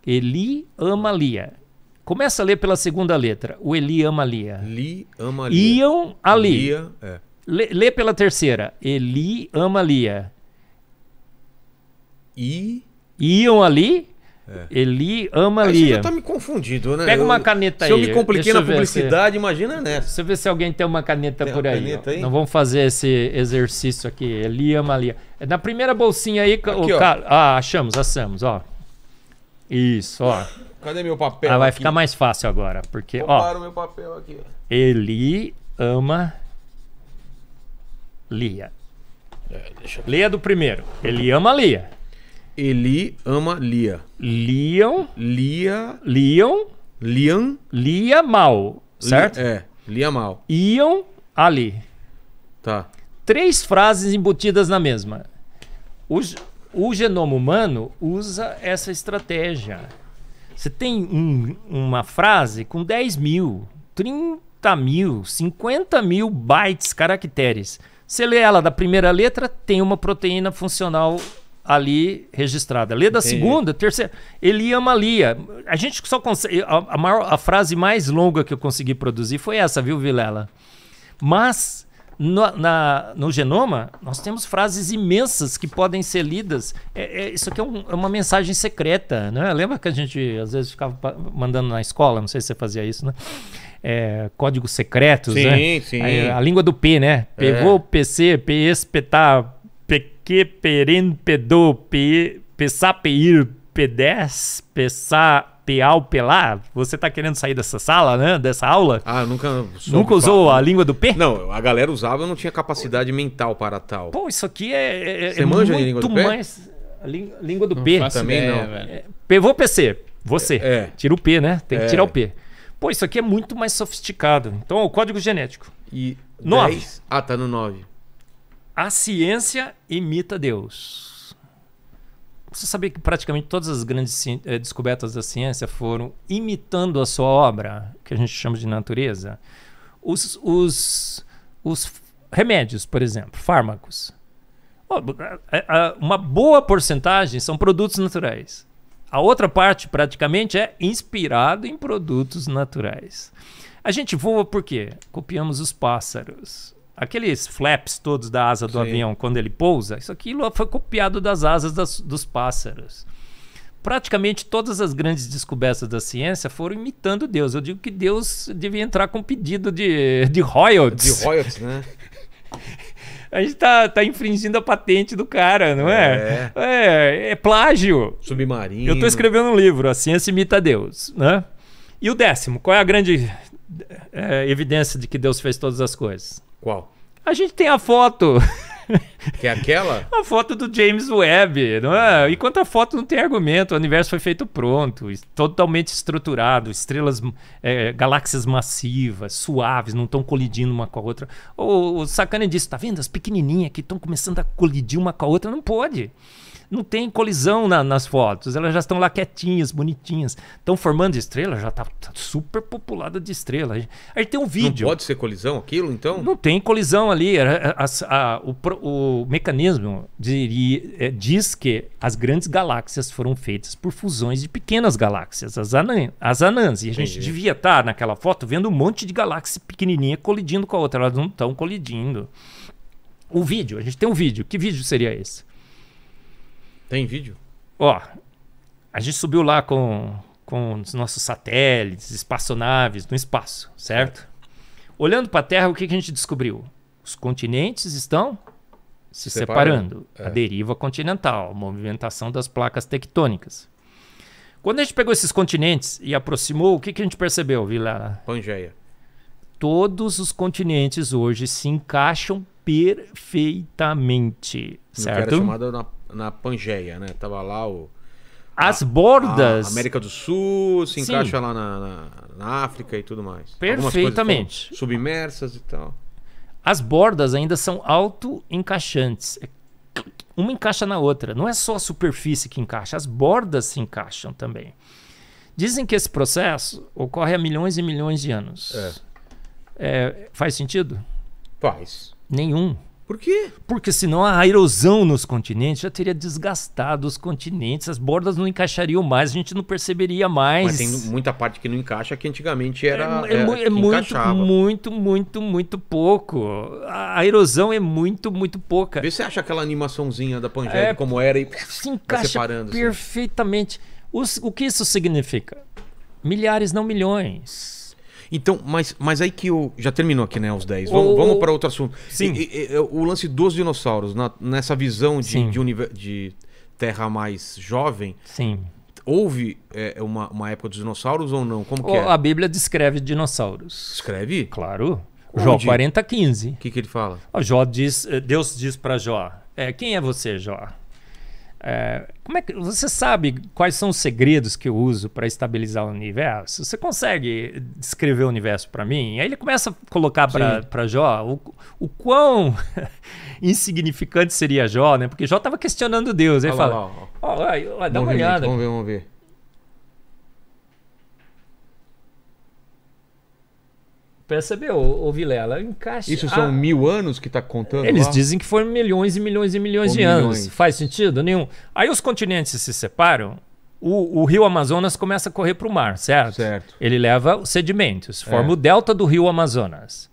Eli ama Lia. Começa a ler pela segunda letra. O Eli ama Lia. Li ama Lia. Iam ali. Lia, é. lê, lê, pela terceira. Eli ama Lia. I. Iam ali. É. Eli ama Aí Lia. Você já tá me confundindo, né? Pega eu, uma caneta se aí. Se eu me compliquei na publicidade, se... imagina nessa. Né? Deixa eu ver se alguém tem uma caneta tem por uma aí, caneta aí. Não vamos fazer esse exercício aqui. Eli ama Lia. É, na primeira bolsinha aí, aqui, o Ca... Ah, achamos, achamos, ó. Isso, ó. Cadê meu papel? Ah, vai aqui? ficar mais fácil agora, porque Roubaram o meu papel aqui. Eli ama Lia. É, Lia do primeiro. Ele ama Lia. Eli ama Lia. Liam. Lia. Liam. Liam. Lia mal. Certo? Li, é. Lia mal. Iam Ali. Tá. Três frases embutidas na mesma. O, o genoma humano usa essa estratégia. Você tem um, uma frase com 10 mil, 30 mil, 50 mil bytes, caracteres. Você lê ela da primeira letra, tem uma proteína funcional ali registrada. Lê da Entendi. segunda, terceira. ama Lia. A gente só consegue. A, a, maior, a frase mais longa que eu consegui produzir foi essa, viu, Vilela? Mas no, na, no genoma, nós temos frases imensas que podem ser lidas. É, é isso aqui é, um, é, uma mensagem secreta, né? Lembra que a gente às vezes ficava mandando na escola? Não sei se você fazia isso, né? É, códigos secretos, sim, né? Sim, sim. A, a, língua do P, né? É. Pegou é. PC, P espetar, que peren pedou pe, pesar peir pedés, pesar peal pelar? Você tá querendo sair dessa sala, né? Dessa aula? Ah, nunca Nunca usou a língua do P? Não, a galera usava, eu não tinha capacidade Pô. mental para tal. Pô, isso aqui é, é, é manja muito língua do mais... A língua do não P. Também ideia, não. Velho. É, vou PC. Você. É. Tira o P, né? Tem que é. tirar o P. Pô, isso aqui é muito mais sofisticado. Então, o código genético. E 9. Ah, tá no 9. A ciência imita Deus. Você sabia que praticamente todas as grandes eh, descobertas da ciência foram imitando a sua obra, que a gente chama de natureza? Os, os, os remédios, por exemplo, fármacos. Uma boa porcentagem são produtos naturais. A outra parte, praticamente, é inspirado em produtos naturais. A gente voa por quê? Copiamos os pássaros aqueles flaps todos da asa do Sim. avião quando ele pousa, isso aqui foi copiado das asas das, dos pássaros. Praticamente todas as grandes descobertas da ciência foram imitando Deus. Eu digo que Deus devia entrar com pedido de, de royalties. De royalties, né? <laughs> a gente está tá infringindo a patente do cara, não é? É, é, é plágio. Submarino. Eu estou escrevendo um livro, A Ciência Imita Deus, né? E o décimo, qual é a grande é, evidência de que Deus fez todas as coisas? Qual? A gente tem a foto. <laughs> Que é aquela? a foto do James Webb, não é? Enquanto a foto não tem argumento, o universo foi feito pronto, totalmente estruturado, estrelas, é, galáxias massivas, suaves, não estão colidindo uma com a outra. O, o Sakane disse, tá vendo? As pequenininhas que estão começando a colidir uma com a outra, não pode não tem colisão na, nas fotos, elas já estão lá quietinhas, bonitinhas, estão formando estrela, já está tá super populada de estrela. Aí tem um vídeo. Não pode ser colisão aquilo, então? Não tem colisão ali. A, a, a, o, o, mecanismo diria, é, diz que as grandes galáxias foram feitas por fusões de pequenas galáxias, as, as anãs. E a gente Entendi. devia estar tá naquela foto vendo um monte de galáxia pequenininha colidindo com a outra. Elas não estão colidindo. O vídeo, a gente tem um vídeo. Que vídeo seria esse? Tem vídeo? Ó, a gente subiu lá com, com os nossos satélites, espaçonaves no espaço, certo? Olhando para a Terra, o que, que, a gente descobriu? Os continentes estão se separando. separando. É. A deriva continental, a movimentação das placas tectônicas. Quando a gente pegou esses continentes e aproximou, o que, que a gente percebeu, Vila? Pangeia. Todos os continentes hoje se encaixam perfeitamente, é certo? Era chamada na, na Pangeia, né? Tava lá o as bordas. A América do Sul se encaixa lá na, na, na, África e tudo mais. Perfeitamente. Submersas e tal. As bordas ainda são auto-encaixantes. É uma encaixa na outra. Não é só a superfície que encaixa, as bordas se encaixam também. Dizem que esse processo ocorre há milhões e milhões de anos. É. É, faz sentido? Faz. Nenhum. Por quê? Porque senão a erosão nos continentes já teria desgastado os continentes, as bordas não encaixariam mais, a gente não perceberia mais. Mas tem muita parte que não encaixa que antigamente é era. É, é, é muito, encaixava. muito, muito, muito pouco. A, erosão é muito, muito pouca. Vê se acha aquela animaçãozinha da Pangéia é, como era e se encaixa separando, assim. perfeitamente. Assim. o que isso significa? Milhares, não milhões então, mas, mas aí que eu. Já terminou aqui, né? Os 10. Vamos, o... vamos para outro assunto. Sim. E, e, o lance dos dinossauros, na, nessa visão de, de, de, terra mais jovem. Sim. Houve é, uma, uma época dos dinossauros ou não? Como o, que é? A Bíblia descreve dinossauros. Escreve? Claro. Onde? Jó 40, 15. O que, que ele fala? O Jó diz, eh, Deus diz para Jó: é, Quem é você, Jó? É, como é que você sabe quais são os segredos que eu uso para estabilizar o universo? É, você consegue descrever o universo para mim? Aí ele começa a colocar para Jó o, o quão <laughs> insignificante seria Jó, né? Porque Jó estava questionando Deus. Aí ele fala: lá, lá, dá vamos uma ver, olhada. Vamos ver, vamos ver. Percebeu, o Vilela? Encaixa. Isso são ah, mil anos que está contando? Eles lá? dizem que foram milhões e milhões e milhões Ou de milhões. anos. Faz sentido nenhum. Aí os continentes se separam, o, o rio Amazonas começa a correr para o mar, certo? Certo. Ele leva os sedimentos, é. forma é. o delta do rio Amazonas.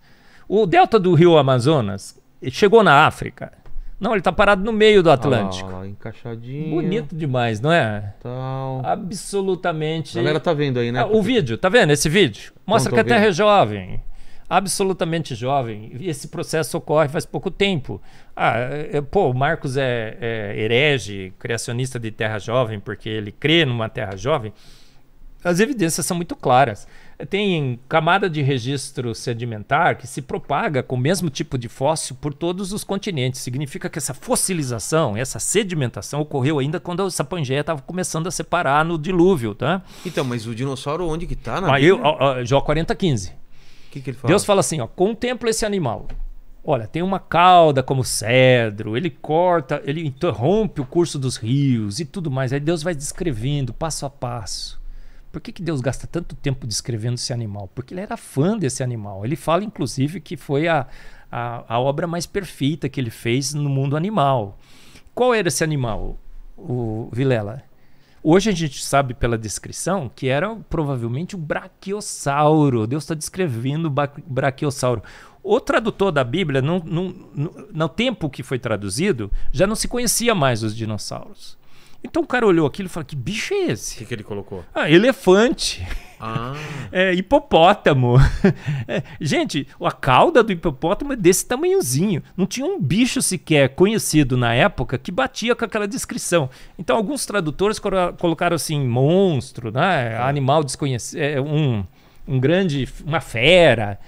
O delta do rio Amazonas chegou na África. Não, ele tá parado no meio do Atlântico. Ah, encaixadinho. Bonito demais, não é? Tal. Então. Absolutamente. A galera tá vendo aí, né? Ah, o vídeo, tá vendo esse vídeo? Mostra que a Terra é vendo. é jovem. Absolutamente jovem. E esse processo ocorre faz pouco tempo. Ah, é, pô, o Marcos é, é herege, criacionista de Terra Jovem, porque ele crê numa Terra Jovem. As evidências são muito claras tem camada de registro sedimentar que se propaga com o mesmo tipo de fóssil por todos os continentes. Significa que essa fossilização, essa sedimentação ocorreu ainda quando essa Pangeia estava começando a separar no dilúvio, tá? Então, mas o dinossauro onde que está? Jó 4015. Que que fala? Deus fala assim, ó, contempla esse animal. Olha, tem uma cauda como cedro, ele corta, ele interrompe o curso dos rios e tudo mais. Aí Deus vai descrevendo passo a passo por que, que Deus gasta tanto tempo descrevendo esse animal? Porque ele era fã desse animal. Ele fala, inclusive, que foi a, a, a obra mais perfeita que ele fez no mundo animal. Qual era esse animal, o Vilela? Hoje a gente sabe pela descrição que era provavelmente um braquiosauro. Deus está descrevendo o braquiosauro. O tradutor da Bíblia, no, no, no, no tempo que foi traduzido, já não se conhecia mais os dinossauros. Então o cara olhou aquilo e falou: que bicho é esse? O que, que ele colocou? Ah, elefante. Ah. <laughs> É, hipopótamo. <laughs> É, gente, a cauda do hipopótamo é desse tamanhozinho. Não tinha um bicho sequer conhecido na época que batia com aquela descrição. Então, alguns tradutores colocaram assim: monstro, né? É. animal desconhecido, é, um, um grande, uma fera.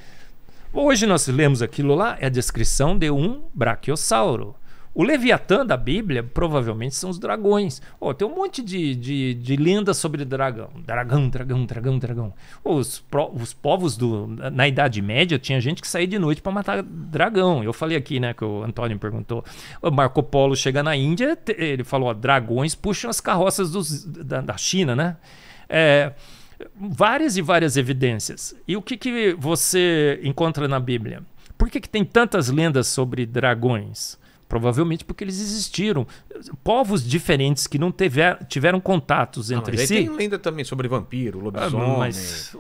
Hoje nós lemos aquilo lá, é a descrição de um braquiosauro. O Leviatã da Bíblia provavelmente são os dragões. Oh, tem um monte de, de, de lendas sobre dragão. Dragão, dragão, dragão, dragão. os, os povos do, na Idade Média tinha gente que saía de noite para matar dragão. Eu falei aqui, né, que o Antônio perguntou. O Marco Polo chega na Índia, ele falou: ó, dragões puxam as carroças dos, da, da China, né? É, várias e várias evidências. E o que, que você encontra na Bíblia? Por que, que tem tantas lendas sobre dragões? Provavelmente porque eles existiram. Povos diferentes que não tiver, tiveram contatos entre ah, mas si. tem lenda também sobre vampiro, ah, lobisomem. Ah, mas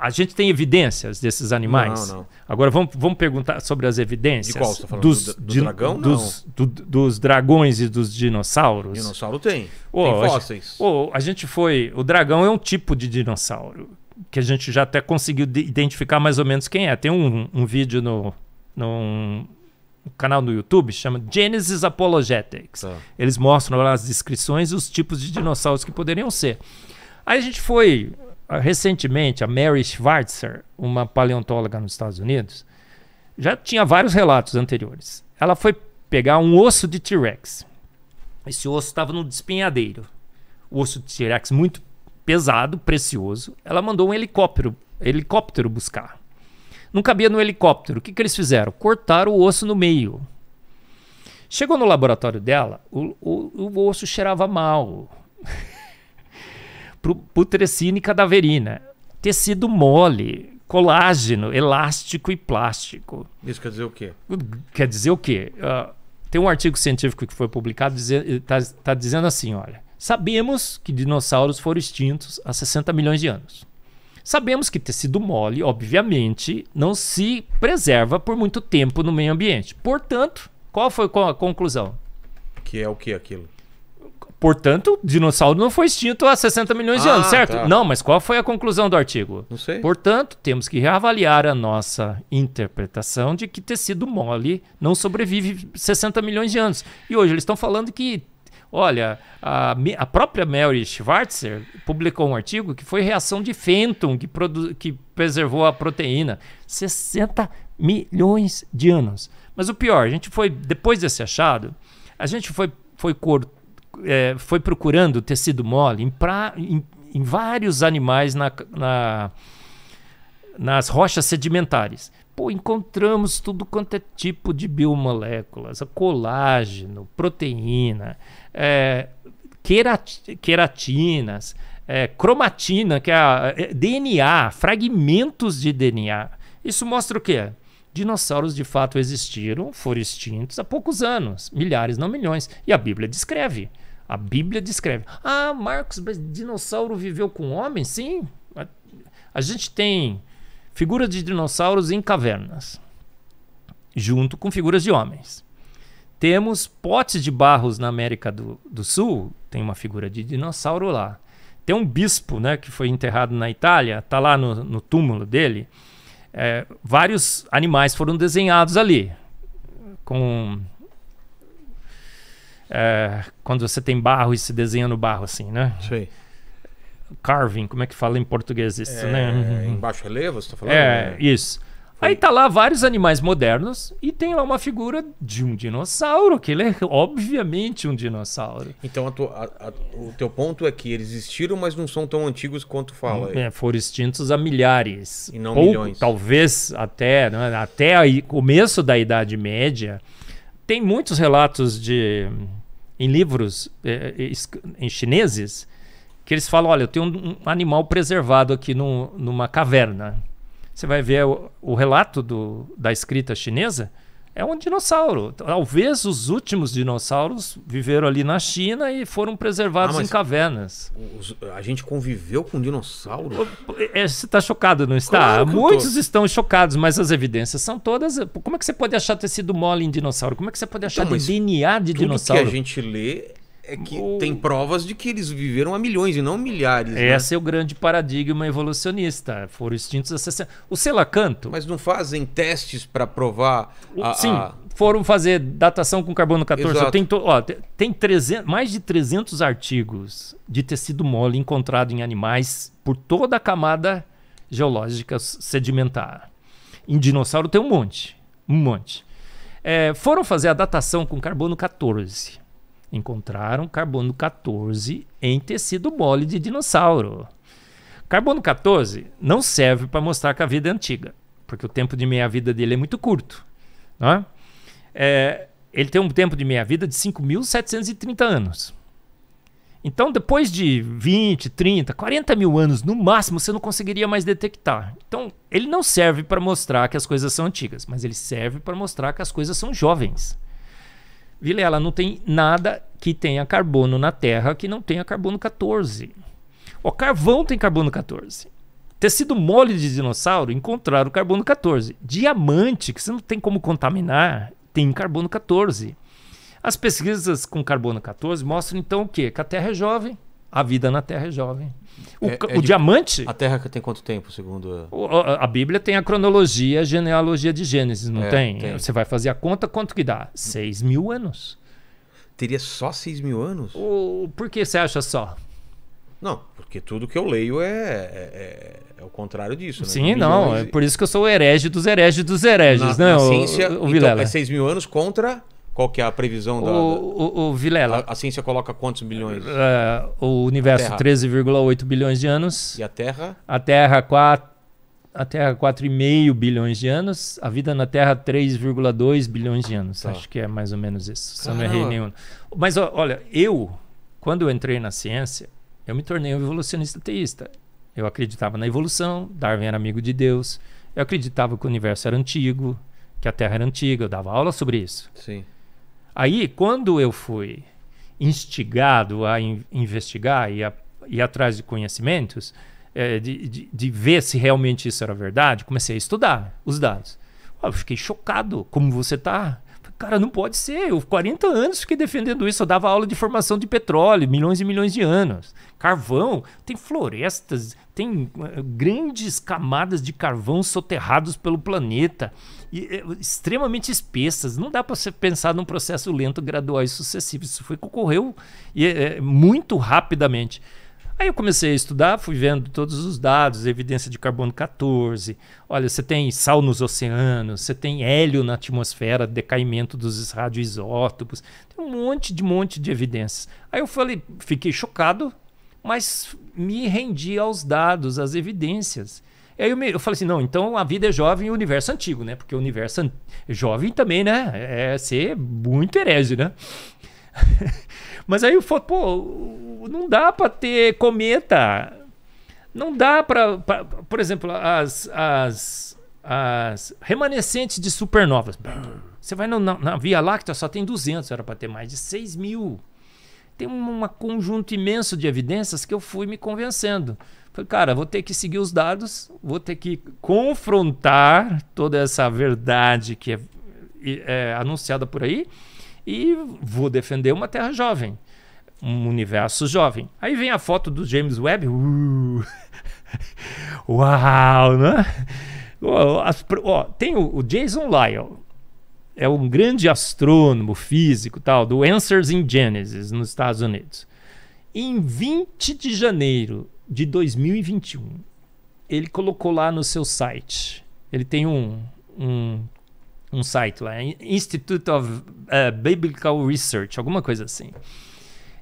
a gente tem evidências desses animais. Não, não. Agora vamos, vamos perguntar sobre as evidências. De qual? Você tá falando dos, do, do dragão? Dos, do, dos dragões e dos dinossauros. Dinossauro tem. Oh, tem fósseis. A, a gente foi. O dragão é um tipo de dinossauro que a gente já até conseguiu identificar mais ou menos quem é. Tem um, um vídeo no. no um canal no YouTube, chama Genesis Apologetics. Tá. Eles mostram lá as descrições e os tipos de dinossauros que poderiam ser. Aí a gente foi ah, recentemente a Mary Schweitzer, uma paleontóloga nos Estados Unidos, já tinha vários relatos anteriores. Ela foi pegar um osso de T-Rex. Esse osso estava no despinhadeiro. O osso de T-Rex muito pesado, precioso. Ela mandou um helicóptero, helicóptero buscar. Não cabia no helicóptero. O que, que eles fizeram? Cortaram o osso no meio. Chegou no laboratório dela, o, o, o osso cheirava mal. <laughs> e cadaverina. Tecido mole, colágeno, elástico e plástico. Isso quer dizer o quê? Quer dizer o quê? Uh, tem um artigo científico que foi publicado, está tá dizendo assim, olha... Sabemos que dinossauros foram extintos há 60 milhões de anos. Sabemos que tecido mole, obviamente, não se preserva por muito tempo no meio ambiente. Portanto, qual foi a conclusão? Que é o que aquilo? Portanto, dinossauro não foi extinto há 60 milhões ah, de anos, certo? Tá. Não, mas qual foi a conclusão do artigo? Não sei. Portanto, temos que reavaliar a nossa interpretação de que tecido mole não sobrevive 60 milhões de anos. E hoje eles estão falando que Olha, a, a própria Mary Schwarzer publicou um artigo que foi reação de Fenton que, que preservou a proteína. 60 milhões de anos. Mas o pior, a gente foi, depois desse achado, a gente foi, foi, cor, é, foi procurando tecido mole em, pra, em, em vários animais na, na, nas rochas sedimentares. Pô, encontramos tudo quanto é tipo de biomoléculas, colágeno, proteína, é, queratinas, é, cromatina, que é, a, é, DNA, fragmentos de DNA. Isso mostra o quê? Dinossauros de fato existiram, foram extintos há poucos anos, milhares, não milhões. E a Bíblia descreve. A Bíblia descreve. Ah, Marcos, mas dinossauro viveu com homem? Sim. A, a gente tem figuras de dinossauros em cavernas, junto com figuras de homens. Temos potes de barros na América do, do Sul, tem uma figura de dinossauro lá. Tem um bispo né, que foi enterrado na Itália, tá lá no, no túmulo dele. É, vários animais foram desenhados ali. Com. É, quando você tem barro e se desenha no barro, assim, né? Sim. Carving, como é que fala em português isso, é, né? Em baixo relevo, é você está falando? É, isso. Aí tá lá vários animais modernos e tem lá uma figura de um dinossauro, que ele é <laughs> obviamente um dinossauro. Então a tua, a, a, o teu ponto é que eles existiram, mas não são tão antigos quanto fala. É, foram extintos há milhares. E não ou, milhões. Talvez até, né, até aí, começo da Idade Média. Tem muitos relatos de em livros é, é em chineses que eles falam, olha, eu tenho um, um animal preservado aqui no, numa caverna você vai ver o, o relato do, da escrita chinesa, é um dinossauro. Talvez os últimos dinossauros viveram ali na China e foram preservados ah, em cavernas. Os, a gente conviveu com dinossauros? É, você está chocado, não está? Claro Muitos estão chocados, mas as evidências são todas. Como é que você pode achar tecido mole em dinossauro? Como é que você pode então, achar então, DNA de tudo dinossauro? Tudo que a gente lê é que o... tem provas de que eles viveram há milhões e não milhares. Né? Esse né? é o grande paradigma evolucionista. Foram extintos 60. O selacanto. Mas não fazem testes para provar. A, Sim, a... foram fazer datação com carbono 14. Tem, to... Ó, tem 300... mais de 300 artigos de tecido mole encontrado em animais por toda a camada geológica sedimentar. Em dinossauro tem um monte. Um monte. É, foram fazer a datação com carbono 14 Encontraram carbono 14 em tecido mole de dinossauro. Carbono 14 não serve para mostrar que a vida é antiga, porque o tempo de meia-vida dele é muito curto. Né? É, ele tem um tempo de meia-vida de 5.730 anos. Então, depois de 20, 30, 40 mil anos no máximo, você não conseguiria mais detectar. Então, ele não serve para mostrar que as coisas são antigas, mas ele serve para mostrar que as coisas são jovens. Vilela, não tem nada que tenha carbono na Terra que não tenha carbono 14. O carvão tem carbono 14. Tecido mole de dinossauro encontraram carbono 14. Diamante, que você não tem como contaminar, tem carbono 14. As pesquisas com carbono 14 mostram então o quê? Que a Terra é jovem. A vida na Terra é jovem. O, é, é o de, diamante. A Terra tem quanto tempo, segundo. A... a Bíblia tem a cronologia, a genealogia de Gênesis, não é, tem? tem? Você vai fazer a conta, quanto que dá? 6 mil anos. Teria só 6 mil anos? O, por que você acha só? Não, porque tudo que eu leio é, é, é, é o contrário disso. Né? Sim, não. É por isso que eu sou o herege dos hereges dos hereges, na, né, Na ciência, o, o, o Vilela. Então, é 6 mil anos contra qual que é a previsão o, da, O, o, Vilela. A, a, ciência coloca quantos bilhões? Uh, o universo 13,8 bilhões de anos. E a Terra? A Terra 4 a Terra 4,5 bilhões de anos, a vida na Terra 3,2 bilhões de anos. Tá. Acho que é mais ou menos isso. Se eu não errei nenhum. Mas olha, eu, quando eu entrei na ciência, eu me tornei um evolucionista teísta. Eu acreditava na evolução, Darwin era amigo de Deus. Eu acreditava que o universo era antigo, que a Terra era antiga, eu dava aula sobre isso. Sim. Aí, quando eu fui instigado a in investigar e a ir atrás de conhecimentos, é, de, de, de, ver se realmente isso era verdade, comecei a estudar né, os dados. Eu fiquei chocado, como você está. Cara, não pode ser. Eu 40 anos fiquei defendendo isso. Eu dava aula de formação de petróleo, milhões e milhões de anos. Carvão, tem florestas, tem eh, grandes camadas de carvão soterrados pelo planeta e, é, extremamente espessas. Não dá para você pensar num processo lento, gradual e sucessivo. Isso foi que ocorreu e, é, é, muito rapidamente. Aí eu comecei a estudar, fui vendo todos os dados, evidência de carbono 14. Olha, você tem sal nos oceanos, você tem hélio na atmosfera, decaimento dos radioisótopos. Tem um monte de monte de evidências. Aí eu falei, fiquei chocado, mas me rendi aos dados, às evidências. E é, aí eu, me, eu falei assim, não, então a vida é jovem e o universo é antigo, né? Porque o universo jovem também, né? É, é ser muito herege, né? <laughs> Mas aí eu falei: pô, não dá para ter cometa. Não dá para, por exemplo, as, as, as remanescentes de supernovas. Você vai no, na, na, Via Láctea, só tem 200, era para ter mais de 6 mil. Tem um, um conjunto imenso de evidências que eu fui me convencendo. Falei, cara, vou ter que seguir os dados, vou ter que confrontar toda essa verdade que é, é anunciada por aí e vou defender uma terra jovem, um universo jovem. Aí vem a foto do James Webb. Uh, <laughs> uau, né? As, ó, tem o, o Jason Lyell, é um grande astrônomo físico tal do Answers in Genesis nos Estados Unidos. Em 20 de janeiro de 2021. Ele colocou lá no seu site. Ele tem um, um, um site lá, Institute of uh, Biblical Research, alguma coisa assim.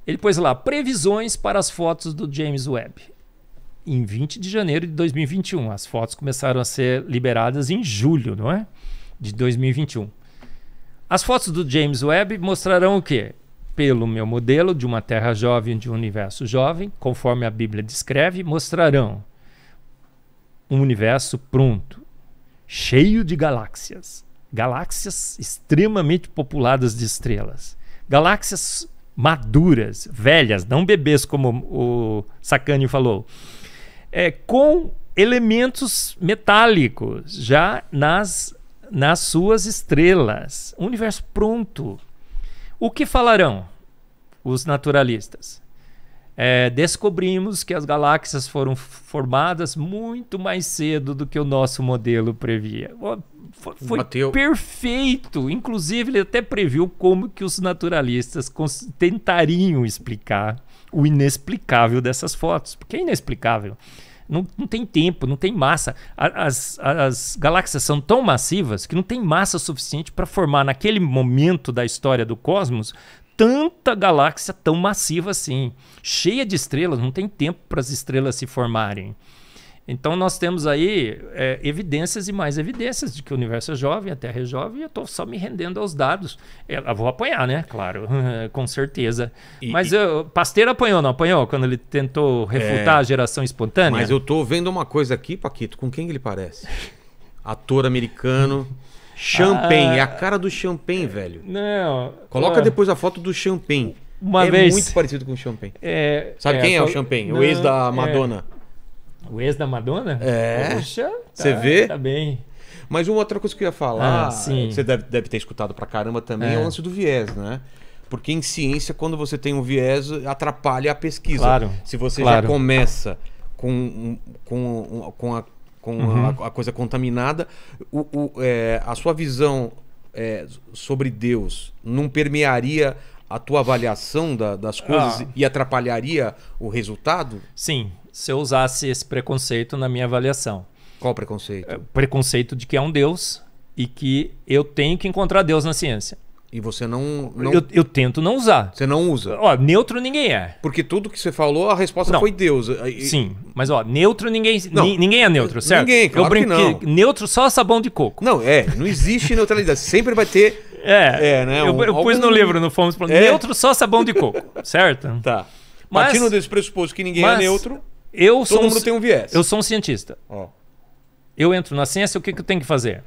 Ele pôs lá previsões para as fotos do James Webb. Em 20 de janeiro de 2021. As fotos começaram a ser liberadas em julho, não é? De 2021. As fotos do James Webb mostrarão o quê? pelo meu modelo de uma terra jovem, de um universo jovem, conforme a Bíblia descreve, mostrarão um universo pronto, cheio de galáxias, galáxias extremamente populadas de estrelas, galáxias maduras, velhas, não bebês como o Sacani falou, é, com elementos metálicos já nas, nas suas estrelas, um universo pronto. O que falarão? os naturalistas. É, descobrimos que as galáxias foram formadas muito mais cedo do que o nosso modelo previa. Foi, foi perfeito. Inclusive, ele até previu como que os naturalistas tentariam explicar o inexplicável dessas fotos, porque é inexplicável. Não, não tem tempo, não tem massa. As, as galáxias são tão massivas que não tem massa suficiente para formar, naquele momento da história do cosmos, tanta galáxia tão massiva assim, cheia de estrelas, não tem tempo para as estrelas se formarem. Então nós temos aí é, evidências e mais evidências de que o universo é jovem, a Terra é jovem, e eu estou só me rendendo aos dados. É, eu vou apanhar, né? Claro, <laughs> com certeza. E, mas Eu, Pasteiro apanhou, não apanhou? Quando ele tentou refutar é... a geração espontânea? Mas eu estou vendo uma coisa aqui, Paquito, com quem ele parece? Ator americano. Champagne, ah, é a cara do champanhe, velho. Não. Coloca ah. depois a foto do champanhe. Uma é vez, muito parecido com o champanhe. É, Sabe é, quem é o champanhe? o ex da é. Madonna. O ex da Madonna? É. Poxa, você tá, vê? Tá bem. Mas uma outra coisa que eu ia falar, ah, você deve, deve ter escutado pra caramba também, é, é. o lance do viés, né? Porque em ciência, quando você tem um viés, atrapalha a pesquisa. Claro. Se você claro. já começa com, com, com a com uhum. a, a, coisa contaminada. O, o, é, a sua visão é, sobre Deus não permearia a tua avaliação da, das ah. coisas ah. e atrapalharia o resultado? Sim, se eu usasse esse preconceito na minha avaliação. Qual preconceito? É, preconceito de que é um Deus e que eu tenho que encontrar Deus na ciência. E você não. não... Eu, eu, tento não usar. Você não usa. Ó, neutro ninguém é. Porque tudo que você falou, a resposta não. foi Deus. E... Sim, mas ó, neutro ninguém. Não. Ninguém é neutro, certo? Ninguém, claro eu brinco que não. neutro só sabão de coco. Não, é. Não existe neutralidade. Sempre vai ter. É. é né, eu, eu pus algum... no livro, no Fomos falando, é. neutro só sabão de coco, certo? <laughs> Tá. Mas, Partindo desse pressuposto que ninguém é neutro, eu todo sou mundo um, tem um viés. Eu sou um cientista. Ó. Eu entro na ciência, o que, que eu tenho que fazer?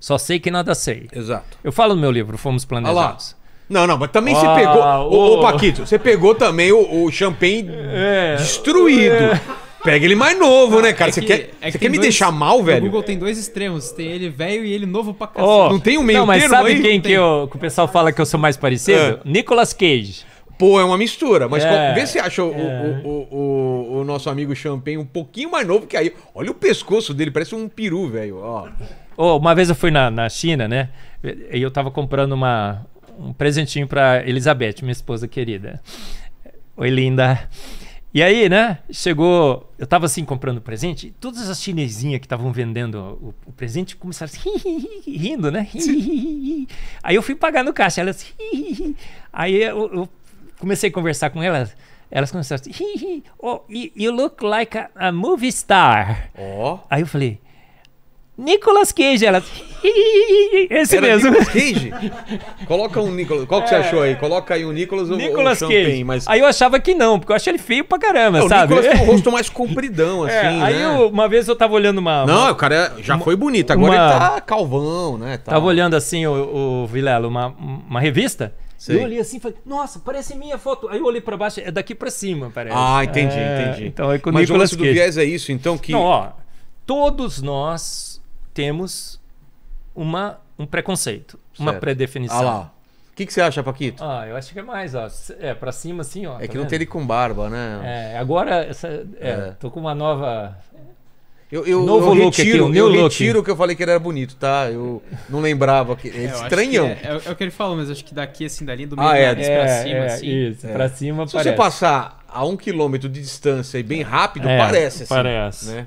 Só sei que nada sei. Exato. Eu falo no meu livro, Fomos Planejados. Não, não, mas também ah, você pegou. Ô, oh. Paquito, você pegou também o, o champanhe é, destruído. É. Pega ele mais novo, né, cara? É você quer, é que você quer me dois, deixar mal, velho? O Google tem dois extremos. Tem ele velho e ele novo pra cacete. Oh, não tem um meio Não, mas sabe aí? quem que, eu, que, o pessoal fala que eu sou mais parecido? É. Nicolas Cage. Pô, é uma mistura. Mas é, vê se acha o, é. o, o, o, nosso amigo Champagne um pouquinho mais novo que aí. Olha o pescoço dele, parece um peru, velho. Oh, uma vez eu fui na, na China, né? E eu tava comprando uma, um presentinho pra Elizabeth, minha esposa querida. Oi, linda. E aí, né? Chegou. Eu tava assim comprando presente. E todas as chinesinhas que estavam vendendo o, o, presente começaram assim, <laughs> rindo, né? <laughs> Aí eu fui pagar no caixa. Elas. <laughs> Aí eu, eu comecei a conversar com elas. Elas começaram assim, hi, hi, oh, you look like a, a movie star. Oh. Aí eu falei, Nicolas Cage, elas. Esse Era mesmo. Nicolas Cage? Coloca um Nicolas. Qual que é. você achou aí? Coloca aí o Nicolas, Nicolas ou, ou Cage. Mas... Aí eu achava que não, porque eu achei ele feio pra caramba, não, sabe? O Nicolas tem um <laughs> rosto mais compridão, é, assim. É, aí né? eu, uma vez eu tava olhando uma. Não, o cara é, já uma, foi bonito, agora uma, ele tá calvão, né? Tal. Tava olhando assim, o, o Vilela, uma, uma revista. Sei. Eu olhei assim e falei, nossa, parece minha foto. Aí eu olhei para baixo, é daqui para cima, parece. Ah, entendi, é, entendi. Então, aí é Mas Nicolas o lance do viés é isso, então que... Não, ó, todos nós temos uma, um preconceito, certo. uma predefinição. Ah lá. O que, que você acha, Paquito? Ah, eu acho que é mais, ó. É, pra cima assim, ó. É tá que vendo? não tem ele com barba, né? É, agora, essa, é, é. tô com uma nova eu, eu, Novo eu look retiro, aqui, o meu eu look. retiro que eu falei que ele era bonito, tá? Eu não lembrava. Que... É, estranhão. Que é, é, é, o que ele falou, mas acho que daqui, assim, dali do meio ah, é, nariz pra é, cima, é, assim. Isso, é. pra cima Se parece. você passar a um quilômetro de distância e bem rápido, parece assim. Parece. Né?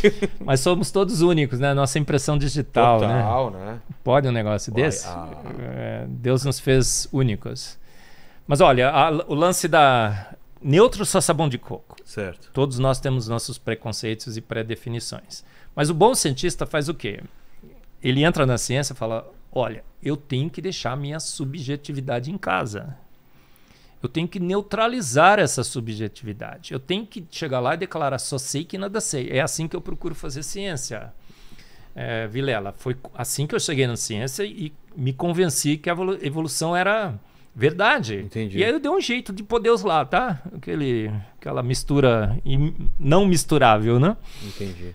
<laughs> Mas somos todos únicos, né? Nossa impressão digital, né? Total, né? né? Pode um negócio Pode, desse? Ah. Deus nos fez únicos. Mas olha, a, o lance da neutro só sabão de coco. Certo. Todos nós temos nossos preconceitos e pré-definições. Mas o bom cientista faz o quê? Ele entra na ciência e fala: olha, eu tenho que deixar minha subjetividade em casa. Eu tenho que neutralizar essa subjetividade. Eu tenho que chegar lá e declarar: só sei que nada sei. É assim que eu procuro fazer ciência. É, Vilela, foi assim que eu cheguei na ciência e me convenci que a evolução era Verdade. Entendi. E aí eu dei um jeito de poder Deus lá, tá? Aquele, aquela mistura não misturável, né? Entendi.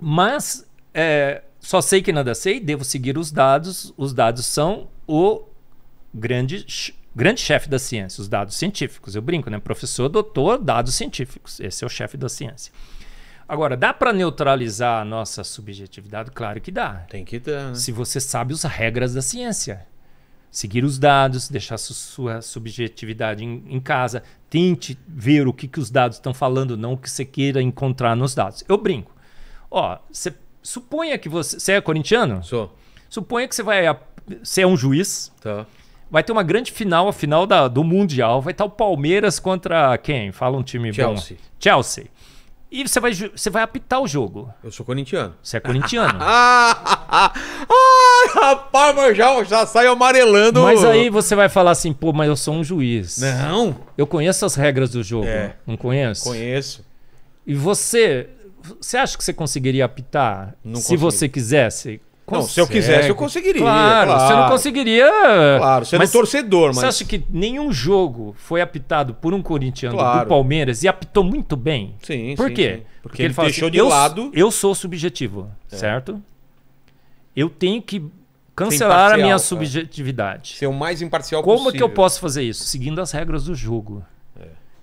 Mas é, só sei que nada sei, devo seguir os dados. Os dados são o grande, grande chefe da ciência, os dados científicos. Eu brinco, né? Professor, doutor, dados científicos. Esse é o chefe da ciência. Agora, dá para neutralizar a nossa subjetividade? Claro que dá. Tem que dar. Né? Se você sabe as regras da ciência seguir os dados, deixar su sua subjetividade em, em, casa, tente ver o que, que os dados estão falando, não o que você queira encontrar nos dados. Eu brinco. Ó, suponha que você. Você é corintiano? Sou. Suponha que você vai. Você é um juiz. Tá. Vai ter uma grande final, a final da, do Mundial. Vai estar o Palmeiras contra quem? Fala um time Chelsea. bom. Chelsea. E você vai, você vai apitar o jogo. Eu sou corintiano. Você é corintiano. ah, <laughs> rapaz, mas já, já sai amarelando. Mas aí você vai falar assim, pô, mas eu sou um juiz. Não. Eu conheço as regras do jogo. É. Não conheço? Conheço. E você, você acha que você conseguiria apitar Não se consigo. você quisesse? Não, se eu quisesse, eu conseguiria. Claro, claro. você não conseguiria. Claro, você mas, é um torcedor, mas. Você acha que nenhum jogo foi apitado por um corintiano claro. do Palmeiras e apitou muito bem? Sim. Por sim, quê? Sim. Porque, Porque, ele, ele deixou assim, de eu, lado. Eu sou subjetivo, é. certo? Eu tenho que cancelar a minha é. subjetividade. Ser o mais imparcial Como possível. Como que eu posso fazer isso? Seguindo as regras do jogo.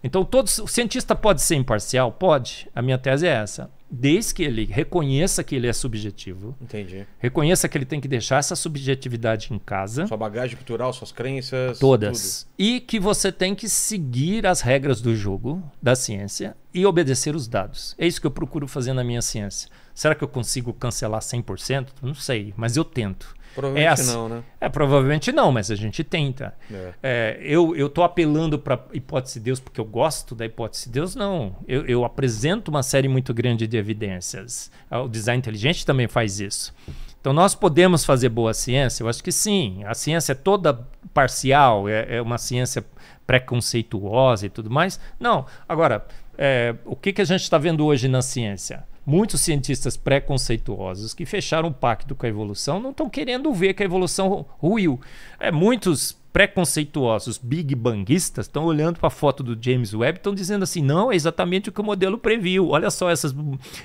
Então, todo o cientista pode ser imparcial? Pode. A minha tese é essa. Desde que ele reconheça que ele é subjetivo. Entendi. Reconheça que ele tem que deixar essa subjetividade em casa. Sua bagagem cultural, suas crenças. Todas. Tudo. E que você tem que seguir as regras do jogo, da ciência, e obedecer os dados. É isso que eu procuro fazer na minha ciência. Será que eu consigo cancelar 100%? Não sei, mas eu tento. Provavelmente é assim, não, né? É, provavelmente não, mas a gente tenta. É. É, eu, eu tô apelando para hipótese de Deus porque eu gosto da hipótese de Deus, não. Eu, eu apresento uma série muito grande de evidências. Ah, o design inteligente também faz isso. Então, nós podemos fazer boa ciência? Eu acho que sim. A ciência é toda parcial, é, é uma ciência preconceituosa e tudo mais? Não. Agora, é, o que, que a gente está vendo hoje na ciência? Muitos cientistas preconceituosos que fecharam o pacto com a evolução não estão querendo ver que a evolução ruiu. É, muitos preconceituosos Big Banguistas estão olhando para a foto do James Webb estão dizendo assim: não, é exatamente o que o modelo previu. Olha só essas,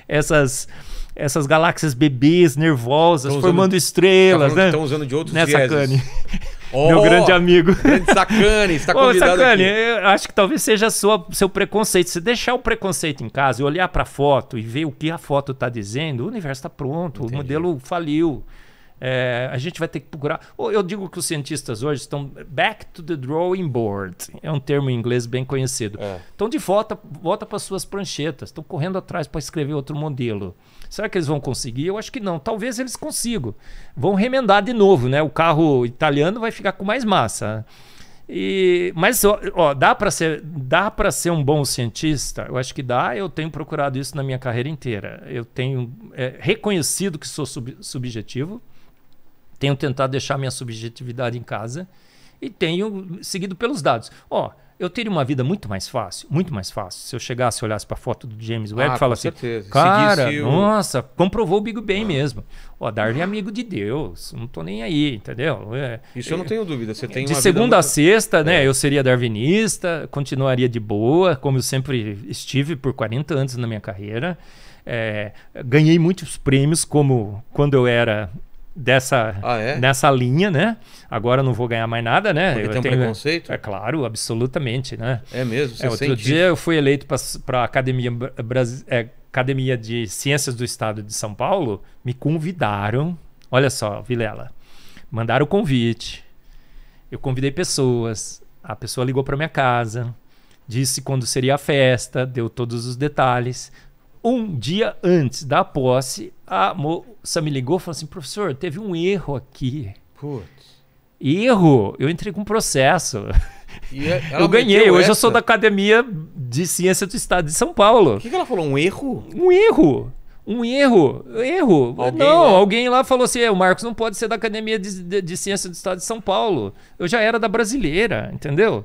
essas, essas galáxias bebês nervosas formando estrelas. Tá né? Estão usando de outros Nessa né, vieses. Oh, Meu grande amigo. Grande Sacane, está <laughs> convidado Sacane, aqui. acho que talvez seja sua, seu preconceito. Se deixar o preconceito em casa e olhar para a foto e ver o que a foto está dizendo, o universo está pronto, Entendi. o modelo faliu. É, a gente vai ter que procurar. Eu digo que os cientistas hoje estão back to the drawing board. É um termo em inglês bem conhecido. É. Estão de volta, volta para suas pranchetas. Estão correndo atrás para escrever outro modelo. Será que eles vão conseguir? Eu acho que não. Talvez eles consigam. Vão remendar de novo, né? O carro italiano vai ficar com mais massa. E, mas ó, ó dá para ser, dá para ser um bom cientista. Eu acho que dá. Eu tenho procurado isso na minha carreira inteira. Eu tenho é, reconhecido que sou sub, subjetivo tenho tentado deixar minha subjetividade em casa e tenho seguido pelos dados. Ó, oh, eu teria uma vida muito mais fácil, muito mais fácil, se eu chegasse e olhasse para a foto do James Webb ah, e falasse, certeza. cara, nossa, comprovou o Big Bang ah. mesmo. Ó, Darwin é amigo de Deus, não tô nem aí, entendeu? É, Isso é, eu não é, tenho dúvida, você tem De segunda a muito... sexta, né, é. eu seria darwinista, continuaria de boa, como eu sempre estive por 40 anos na minha carreira. É, ganhei muitos prêmios, como quando eu era dessa ah, é? nessa linha, né? Agora não vou ganhar mais nada, né? Porque eu tem um tenho... preconceito? É claro, absolutamente, né? É mesmo. Você é, outro sente? dia eu fui eleito para a academia Bras... É, academia de ciências do Estado de São Paulo, me convidaram. Olha só, Vilela, mandaram o convite. Eu convidei pessoas. A pessoa ligou para minha casa, disse quando seria a festa, deu todos os detalhes um dia antes da posse, a moça me ligou e falou assim: professor, teve um erro aqui. Putz. Erro? Eu entrei com um processo. É, <laughs> eu ganhei. Hoje essa? eu sou da Academia de Ciência do Estado de São Paulo. O que, que ela falou? Um erro? Um erro um erro, erro. Alguém não, lá... alguém lá falou assim: é, o Marcos não pode ser da Academia de, de, de, Ciência do Estado de São Paulo. Eu já era da brasileira, entendeu?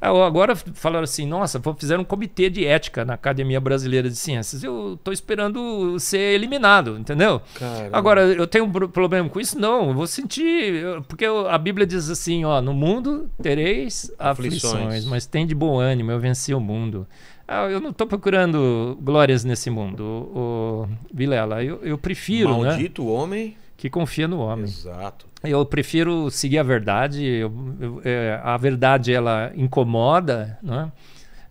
Ah, agora falaram assim, nossa, fizeram um comitê de ética na Academia Brasileira de Ciências. Eu estou esperando ser eliminado, entendeu? Caramba. Agora, eu tenho um problema com isso? Não, eu vou sentir... Porque a Bíblia diz assim, ó, no mundo tereis aflições, aflições mas tem de bom ânimo, eu venci o mundo. Ah, eu não estou procurando glórias nesse mundo, o, o Vilela. Eu, eu prefiro, né? Maldito né? homem que confia no homem. Exato. Eu prefiro seguir a verdade. Eu, eu, é, a verdade ela incomoda, né?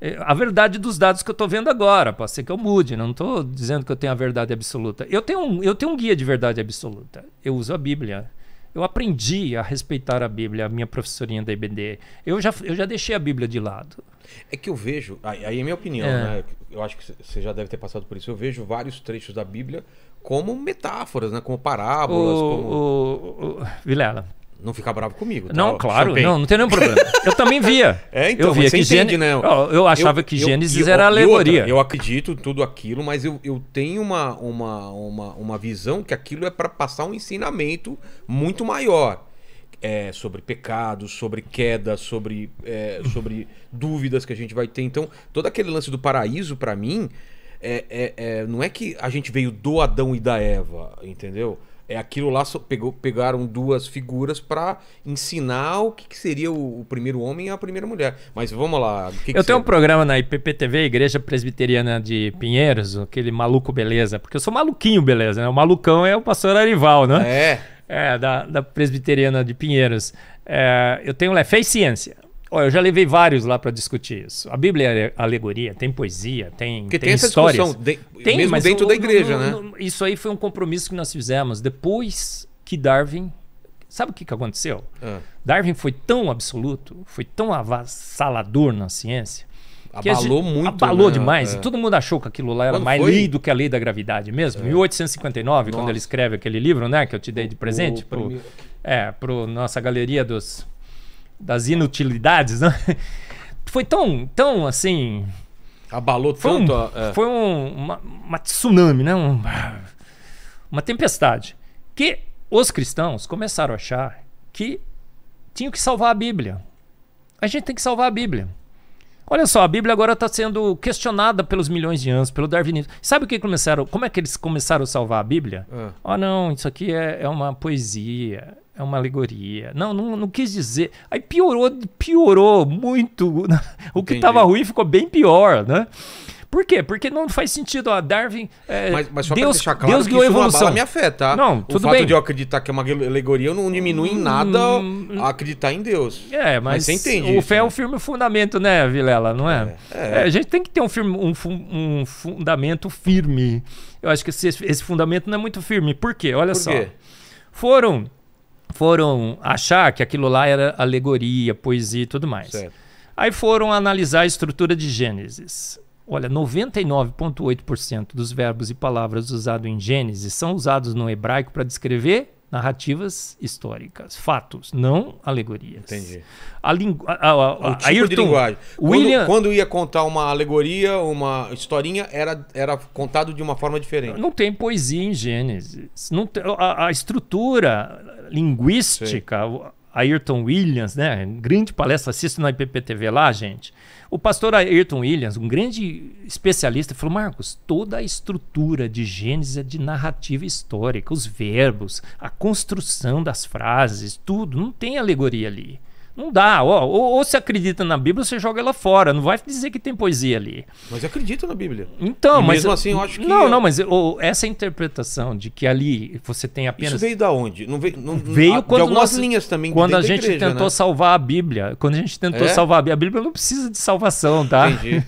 É, a verdade dos dados que eu estou vendo agora, pode ser que eu mude, né? não estou dizendo que eu tenho a verdade absoluta. Eu tenho, um, eu tenho um guia de verdade absoluta. Eu uso a Bíblia. Eu aprendi a respeitar a Bíblia, a minha professorinha da IBD. Eu já, eu já deixei a Bíblia de lado. É que eu vejo, aí é minha opinião, é. né? Eu acho que você já deve ter passado por isso. Eu vejo vários trechos da Bíblia como metáforas, né? Como parábolas. O, como... O, o, Vilela. Não fica bravo comigo. Tá? Não, claro, não, não tem nenhum problema. Eu também <laughs> via. é, então, eu via que entende, Gênesis, né? Eu, eu achava eu, que Gênesis eu, era alegoria. Outra, eu acredito em tudo aquilo, mas eu, eu tenho uma, uma, uma, uma visão que aquilo é para passar um ensinamento muito maior. É, sobre pecados, sobre queda, sobre, é, sobre dúvidas que a gente vai ter. Então, todo aquele lance do paraíso, para mim, é, é, é, não é que a gente veio do Adão e da Eva, entendeu? É aquilo lá pegou, pegaram duas figuras para ensinar o que, que seria o, o, primeiro homem e a primeira mulher. Mas vamos lá. Que eu tenho um programa na IPPTV, Igreja Presbiteriana de Pinheiros, aquele maluco beleza, porque eu sou maluquinho beleza, né? O malucão é o pastor Arival, né? É. É, da, da Presbiteriana de Pinheiros. É, eu tenho lá, Fez Ciência. Olha, eu já levei vários lá para discutir isso. A Bíblia é alegoria, tem poesia, tem Porque tem, tem essa histórias. De, tem, mesmo dentro o, da igreja, no, né? no, né? isso aí foi um compromisso que nós fizemos depois que Darwin Sabe o que, que aconteceu? Ah. Darwin foi tão absoluto, foi tão avassalador na ciência. Abalou gente, muito. Abalou né? demais. É. E todo mundo achou que aquilo lá era quando mais lido lei do que a lei da gravidade mesmo. Em é. 1859, Nossa. quando ele escreve aquele livro, né? Que eu te dei de presente. O, pro, primeiro. É, para nossa galeria dos das inutilidades, né? Foi tão, tão assim. Abalou tanto. Foi, um, a, é. foi um, uma, uma, tsunami, né? Um, uma tempestade. Que os cristãos começaram a achar que tinham que salvar a Bíblia. A gente tem que salvar a Bíblia. Olha só, a Bíblia agora está sendo questionada pelos milhões de anos, pelo darwinismo. Sabe o que começaram? Como é que eles começaram a salvar a Bíblia? Ah, é. oh, não, isso aqui é, é uma poesia é uma alegoria. Não, não, não quis dizer. Aí piorou, piorou muito. <laughs> O que estava ruim ficou bem pior, né? Por quê? Porque não faz sentido. a Darwin. É, mas, mas só Deus, claro Deus guiou a evolução. me afeta. Tá? Não, tudo bem. O fato bem. de eu acreditar que é uma alegoria não diminui em nada hum, hum, a acreditar em Deus. É, mas, mas você entende. O isso, fé é né? é um firme fundamento, né, Vilela? Não é? é? é, é. a gente tem que ter um, firme, um, um, fundamento firme. Eu acho que esse, esse fundamento não é muito firme. Por quê? Olha Por só. Quê? Foram foram achar que aquilo lá era alegoria, poesia e tudo mais. Certo. Aí foram analisar a estrutura de Gênesis. Olha, 99,8% dos verbos e palavras usados em Gênesis são usados no hebraico para descrever narrativas históricas, fatos, não alegorias. Entendi. A lingu... a, a, o tipo Ayrton, de linguagem. William... Quando, quando, ia contar uma alegoria, uma historinha, era, era contado de uma forma diferente. Não tem poesia em Gênesis. Não tem, a, estrutura linguística, Sim. Ayrton Williams, né? Grande palestra, assista na IPPTV lá, gente. O pastor Ayrton Williams, um grande especialista, falou: Marcos, toda a estrutura de Gênesis é de narrativa histórica, os verbos, a construção das frases, tudo, não tem alegoria ali. Não dá. Ou, ou, ou você acredita na Bíblia você joga ela fora. Não vai dizer que tem poesia ali. Mas eu acredito na Bíblia. Então, e mas. Mesmo assim, eu acho que. Não, é- não, mas essa interpretação de que ali você tem apenas. Isso veio da onde? Não veio, não, veio a, quando de algumas nós, linhas também. Quando a gente igreja, tentou né? salvar a Bíblia. Quando a gente tentou é? salvar a Bíblia. A Bíblia não precisa de salvação, tá? Entendi.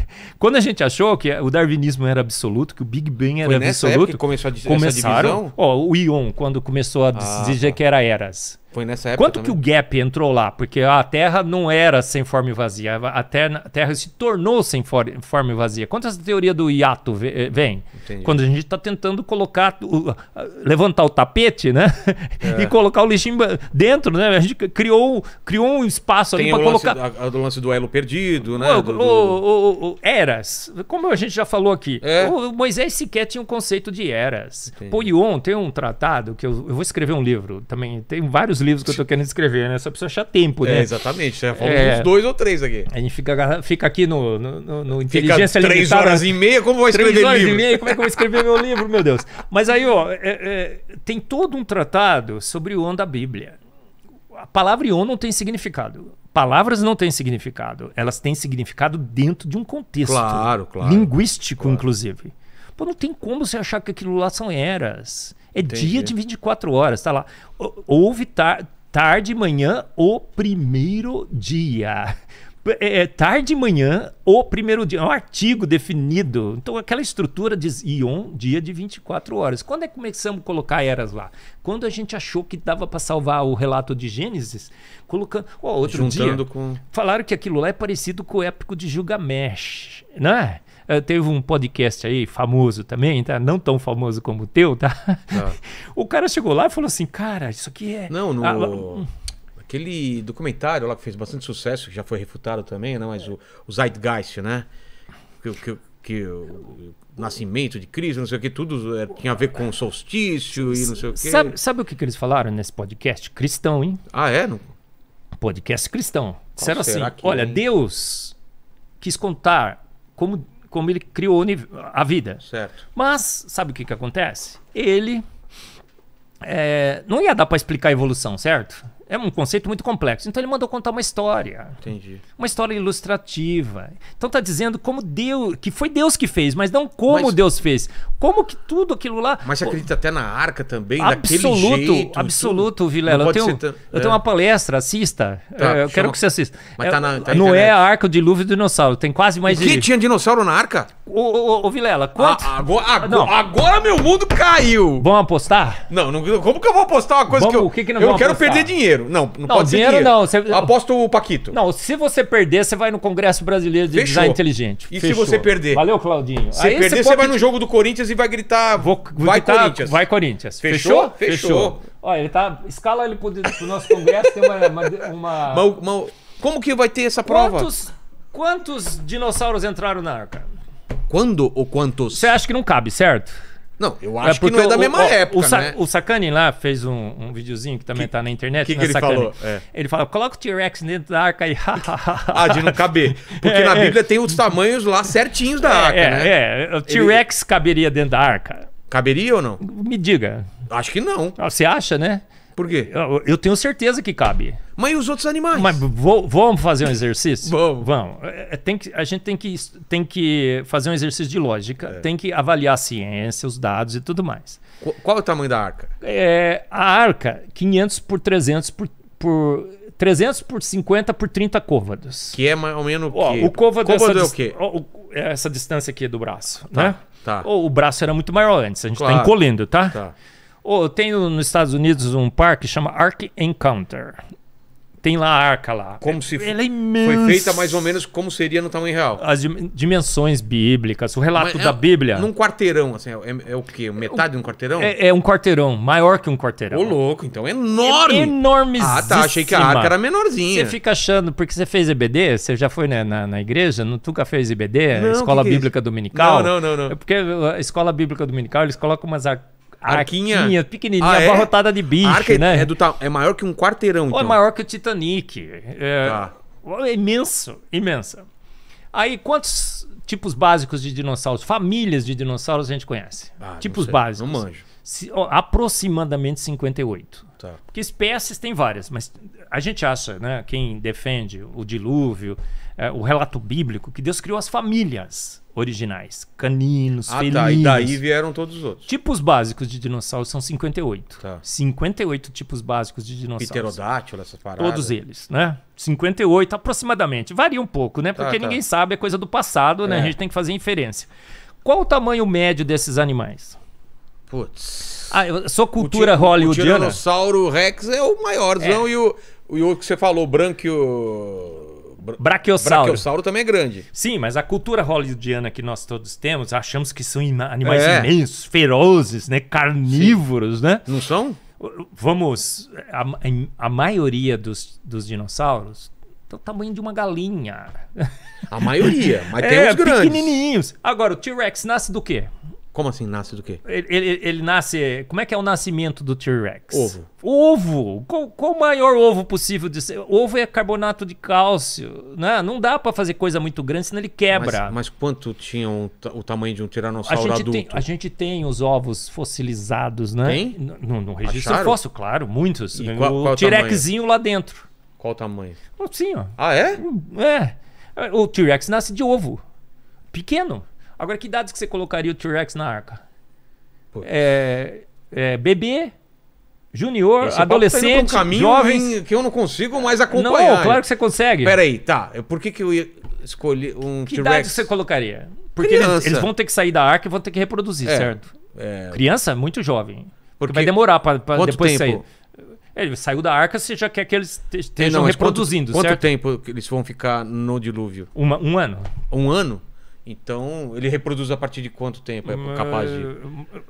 <laughs> quando a gente achou que o darwinismo era absoluto, que o Big Bang era absoluto. Época que começou a começaram, essa divisão? Ó, o Ion, quando começou a ah, dizer tá. que era eras. Foi nessa época. Quanto também? que o Gap entrou lá? Porque a Terra não era sem forma e vazia. A Terra, a terra se tornou sem for, forma e vazia. Quanto essa teoria do hiato eh, vem? Entendi. Quando a gente está tentando colocar, levantar o tapete, né? <laughs> É. E colocar o lixinho dentro, né? A gente criou, criou um espaço Tem ali para colocar. a, a, do lance do elo perdido, né? O, do, do... O, eras. Como a gente já falou aqui, é. o Moisés sequer tinha um conceito de eras. Poion tem um tratado que eu, eu vou escrever um livro também. Tem vários os livros que eu tô querendo escrever, né? Só precisa achar tempo, né? É, exatamente. Já né? é, uns dois ou três aqui. A gente fica, fica aqui no, no, no, no Inteligência três Limitada. Três horas e meia, como vou escrever três horas livro? e meia, como é que eu vou escrever meu livro, meu Deus? Mas aí, ó, é, é, tem todo um tratado sobre o on da Bíblia. A palavra on não tem significado. Palavras não têm significado. Elas têm significado dentro de um contexto. Claro, claro. Linguístico, claro. inclusive. Pô, não tem como você achar que aquilo lá são eras. É Entendi. dia de 24 horas, tá lá. Houve tar tarde e manhã o primeiro dia. É, é, tarde e manhã, o primeiro dia, é um artigo definido. Então, aquela estrutura diz ion, dia de 24 horas. Quando é que começamos a colocar eras lá? Quando a gente achou que dava para salvar o relato de Gênesis, colocando. Oh, outro Juntando dia, com... falaram que aquilo lá é parecido com o épico de Gilgamesh, né? Eh, teve um podcast aí famoso também, tá? Não tão famoso como o teu, tá? Ah. <laughs> o cara chegou lá e falou assim, cara, isso aqui é. Não, no. Ah, Aquele documentário lá que fez bastante sucesso, que já foi refutado também, né? Mas o, o Zeitgeist, né? Que, que, que o, o nascimento de Cristo, não sei o que, tudo é, tinha a ver com solstício e não sei o que. Sabe, sabe o que, que eles falaram nesse podcast? Cristão, hein? Ah, é? No... Podcast cristão. Disseram assim: que, olha, é, hein? Deus quis contar como como ele criou a vida. Certo. Mas sabe o que, que acontece? Ele é, não ia dar para explicar a evolução, certo? É um conceito muito complexo. Então ele mandou contar uma história. Entendi. Uma história ilustrativa. Então tá dizendo como Deus, que foi Deus que fez, mas não como mas, Deus fez. Como que tudo aquilo lá. Mas você acredita o, até na arca também, absoluto, daquele jeito. Absoluto, Vilela. Eu, tenho, tão, eu é. tenho uma palestra, assista. Tá, é, eu chama, quero que você assista. Mas tá é, tá na, tá Noé, é a arca, de dilúvio e dinossauro. Tem quase mais o que? de. tinha dinossauro na arca? Ô, Vilela, quanto? Ah, agora, ah, agora, agora, meu mundo caiu. Vamos apostar? Não, não, como que eu vou apostar uma coisa Vamos, que eu. Que que eu quero apostar? perder dinheiro dinheiro. Não, não, não pode dinheiro ser dinheiro. Não, você... Aposto o Paquito. Não, se você perder, você vai no Congresso Brasileiro de Fechou. Design Inteligente. E Fechou. se você perder? Valeu, Claudinho. Se Aí perder, você, pode... vai no jogo do Corinthians e vai gritar, Vou, vai gritar, Corinthians. Vai Corinthians. Fechou? Fechou. Fechou. Olha, ele tá... Escala ele pro, o nosso Congresso, tem uma... uma... Como que vai ter essa prova? Quantos, quantos dinossauros entraram na arca? Quando ou quantos? Você acha que não cabe, certo? Não, eu é acho é que não é da é mesma o, época. O, né? o Sacani lá fez um, um videozinho que também que, tá na internet. O que, né, que ele falou? É. Ele fala: coloca o T-Rex dentro da arca e. <laughs> ah, de não caber. Porque é, na Bíblia tem os tamanhos lá certinhos da é, arca. É, né? é. O T-Rex ele... caberia dentro da arca. Caberia ou não? Me diga. Acho que não. Você acha, né? Por quê? Eu, eu tenho certeza que cabe. Mas e os outros animais? Mas vou, vamos fazer um exercício? vamos. Vamos. É, é tem que, a gente tem que, tem que fazer um exercício de lógica, é. tem que avaliar a ciência, os dados e tudo mais. Qual, qual é o tamanho da arca? É, a arca, 500 por 300 por, por 300 por 50 por 30 côvados. Que é mais ou menos Ó, o côvado, côvado é o quê? O, essa distância aqui do braço, tá, né? Tá. O, o braço era muito maior antes, a gente está claro. encolhendo, tá? Tá. Oh, tem nos Estados Unidos um parque que chama Ark Encounter. Tem lá a arca lá. Como é, se ela é imensa. foi feita mais ou menos como seria no tamanho real. As dimensões bíblicas, o relato é, da Bíblia. Num quarteirão, assim, é, é, é o quê? Metade de um quarteirão? É, é, um quarteirão, maior que um quarteirão. Ô, louco, então é enorme. É enorme. Ah, tá. Achei que a arca era menorzinha. Você fica achando, porque você fez EBD, você já foi né, na, na igreja, não, nunca fez EBD, não, Escola que que Bíblica Dominical. Não, não, não, não. É porque a Escola Bíblica Dominical, eles colocam umas arcas Arquinha. Arquinha pequenininha, ah, é? abarrotada de bicho, Arca é, né? É, do, é maior que um quarteirão, então. Ou é então. maior que o Titanic. É, tá. é imenso, imensa. Aí, quantos tipos básicos de dinossauros, famílias de dinossauros a gente conhece? Ah, tipos não básicos. Não manjo. Se, ó, aproximadamente 58. Tá. Porque espécies tem várias, mas a gente acha, né? Quem defende o dilúvio, é, o relato bíblico, que Deus criou as famílias originais. Caninos, ah, felinos. Tá, e daí vieram todos os outros. Tipos básicos de dinossauros são 58. Tá. 58 tipos básicos de dinossauros. Pterodátil, essas paradas. Todos eles, né? 58 aproximadamente. Varia um pouco, né? Porque ah, tá, ninguém sabe, é coisa do passado, né? É. A gente tem que fazer inferência. Qual o tamanho médio desses animais? Putz. Ah, eu sou cultura o hollywoodiana. O Tiranossauro Rex é o maior é. e o, e o que você falou, branco e o Brachiosauro. Brachiosauro também é grande. Sim, mas a cultura hollywoodiana que nós todos temos, achamos que são animais é. imensos, ferozes, né? Carnívoros, Sim. né? Não são? Vamos. A, a maioria dos, dos dinossauros tem o tamanho de uma galinha. A maioria, mas tem <laughs> é, uns grandes. pequenininhos. Agora, o T-Rex nasce do quê? Como assim, nasce do quê? Ele, ele, ele nasce. Como é que é o nascimento do T-Rex? Ovo. Ovo! Qual, o maior ovo possível de ser? Ovo é carbonato de cálcio. Né? Não dá para fazer coisa muito grande, senão ele quebra. Mas, mas quanto tinha um, o tamanho de um tiranossauro a adulto? Tem, a gente tem os ovos fossilizados, né? Tem? No, no registro Acharam? fóssil, claro, muitos. E qual, qual o T-Rexinho lá dentro. Qual o tamanho? sim, ó. Ah, é? É. O T-Rex nasce de ovo. Pequeno. Agora, que dados que você colocaria o T-Rex na arca? É, é, bebê, júnior, tá adolescente, tá um jovens... que eu não consigo mais acompanhar. Não, claro que você consegue. Peraí, tá. Por que, que eu ia escolher um T-Rex? Que idade você colocaria? Porque eles, eles, vão ter que sair da arca e vão ter que reproduzir, é, certo? É... Criança, muito jovem. Porque vai demorar para depois tempo? sair. Ele saiu da arca, você já quer que eles estejam não, reproduzindo, quanto, quanto tempo eles vão ficar no dilúvio? Uma, um ano. Um ano? Então, ele reproduz a partir de quanto tempo é hum, capaz de.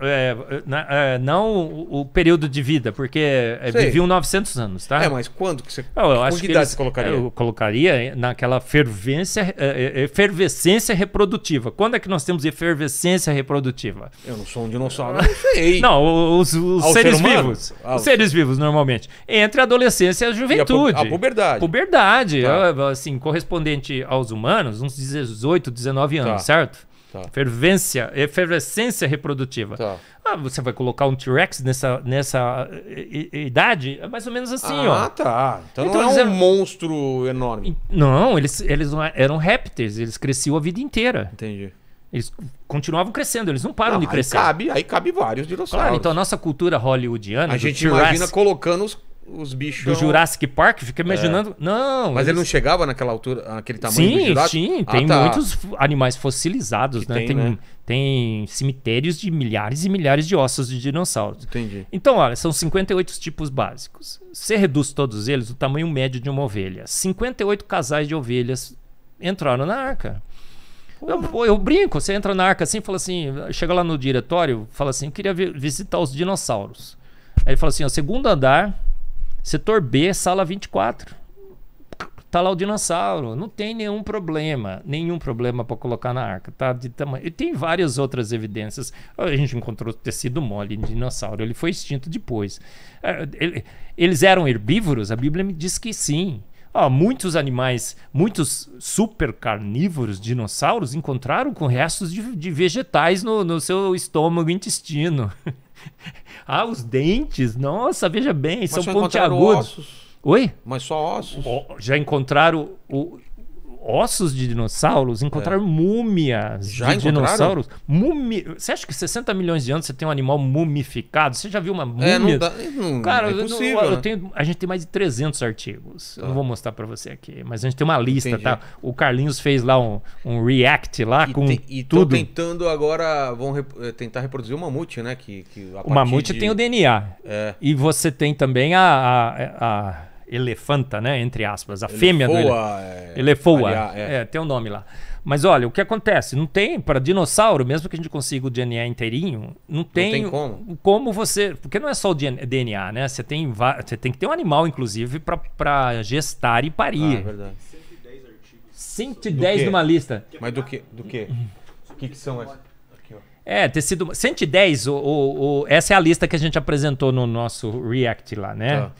É, é, é não o período de vida, porque é, Sei. viviam 900 anos, tá? É, mas quando que você. Eu, eu acho que eles, você colocaria? Eu colocaria naquela fervência, é, efervescência reprodutiva. Quando é que nós temos efervescência reprodutiva? Eu não sou um dinossauro, não sei. Não, os, os ah, seres ser vivos. Ah, os seres vivos, normalmente. Entre a adolescência e a juventude. E a, pu a puberdade. Puberdade, tá. assim, correspondente aos humanos, uns 18, 19 anos tá. certo? Tá. Fervência, efervescência reprodutiva. Tá. Ah, você vai colocar um T-Rex nessa, nessa eh, idade? É mais ou menos assim, ah, ó. Ah, tá. Então, então não é um monstro enorme. Não, eles, eles é, eram répteis, eles cresciam a vida inteira. Entendi. Eles continuavam crescendo, eles não param de crescer. Aí cabe, aí cabe vários dinossauros. Claro, então a nossa cultura hollywoodiana. A gente imagina colocando os os bichos. Do Jurassic Park? Fica é. imaginando. É. Não. Mas eles... ele não chegava naquela altura, naquele tamanho Sim, sim. Ah, tem tá. muitos animais fossilizados, né? Tem, tem, né? tem, cemitérios de milhares e milhares de ossos de dinossauros. Entendi. Então, olha, são 58 tipos básicos. Você reduz todos eles o tamanho médio de uma ovelha. 58 casais de ovelhas entraram na arca. Eu, eu, brinco, você entra na arca assim, fala assim, chega lá no diretório, fala assim, eu queria visitar os dinossauros. Aí ele fala assim, ó, segundo andar, Setor B, sala 24. Tá lá o dinossauro. Não tem nenhum problema. Nenhum problema para colocar na arca. Tá de tamanho. E tem várias outras evidências. A gente encontrou tecido mole de dinossauro. Ele foi extinto depois. É, eles eram herbívoros? A Bíblia me diz que sim. Ah, muitos animais, muitos super carnívoros, dinossauros, encontraram com restos de, de vegetais no, no seu estômago, intestino. <laughs> <laughs> ah, os dentes? Nossa, veja bem, Mas são pontiagudos. Ossos. Oi? Mas só ossos? Já encontraram o, ossos de dinossauros, encontraram é. múmias já de dinossauros. Mumi... Você acha que 60 milhões de anos você tem um animal mumificado? Você já viu uma múmia? É, não dá, Cara, é possível, não, né? tenho, a gente tem mais de 300 artigos. Eu não tá. vou mostrar para você aqui, mas a gente tem uma lista, tá? Entendi. tá? O Carlinhos fez lá um, um react lá e com te, e tudo. E tentando agora, vão rep, eh, tentar reproduzir o mamute, né? Que, que o mamute de... tem o DNA. É. E você tem também a, a, a elefanta, né? Entre aspas, a fêmea do ele... é... Elefoa. É... é, tem um nome lá. Mas olha, o que acontece? Não tem, para dinossauro, mesmo que a gente consiga o DNA inteirinho, não tem, não tem como. como. você. Porque não é só o DNA, né? Você tem, você tem que ter um animal, inclusive, para gestar e parir. Ah, é verdade. 110 artigos. 110 numa lista. Mas do que? Do que? O que, que são essas? É, ter sido. 110, o, o, o, essa é a lista que a gente apresentou no nosso React lá, né? Ah.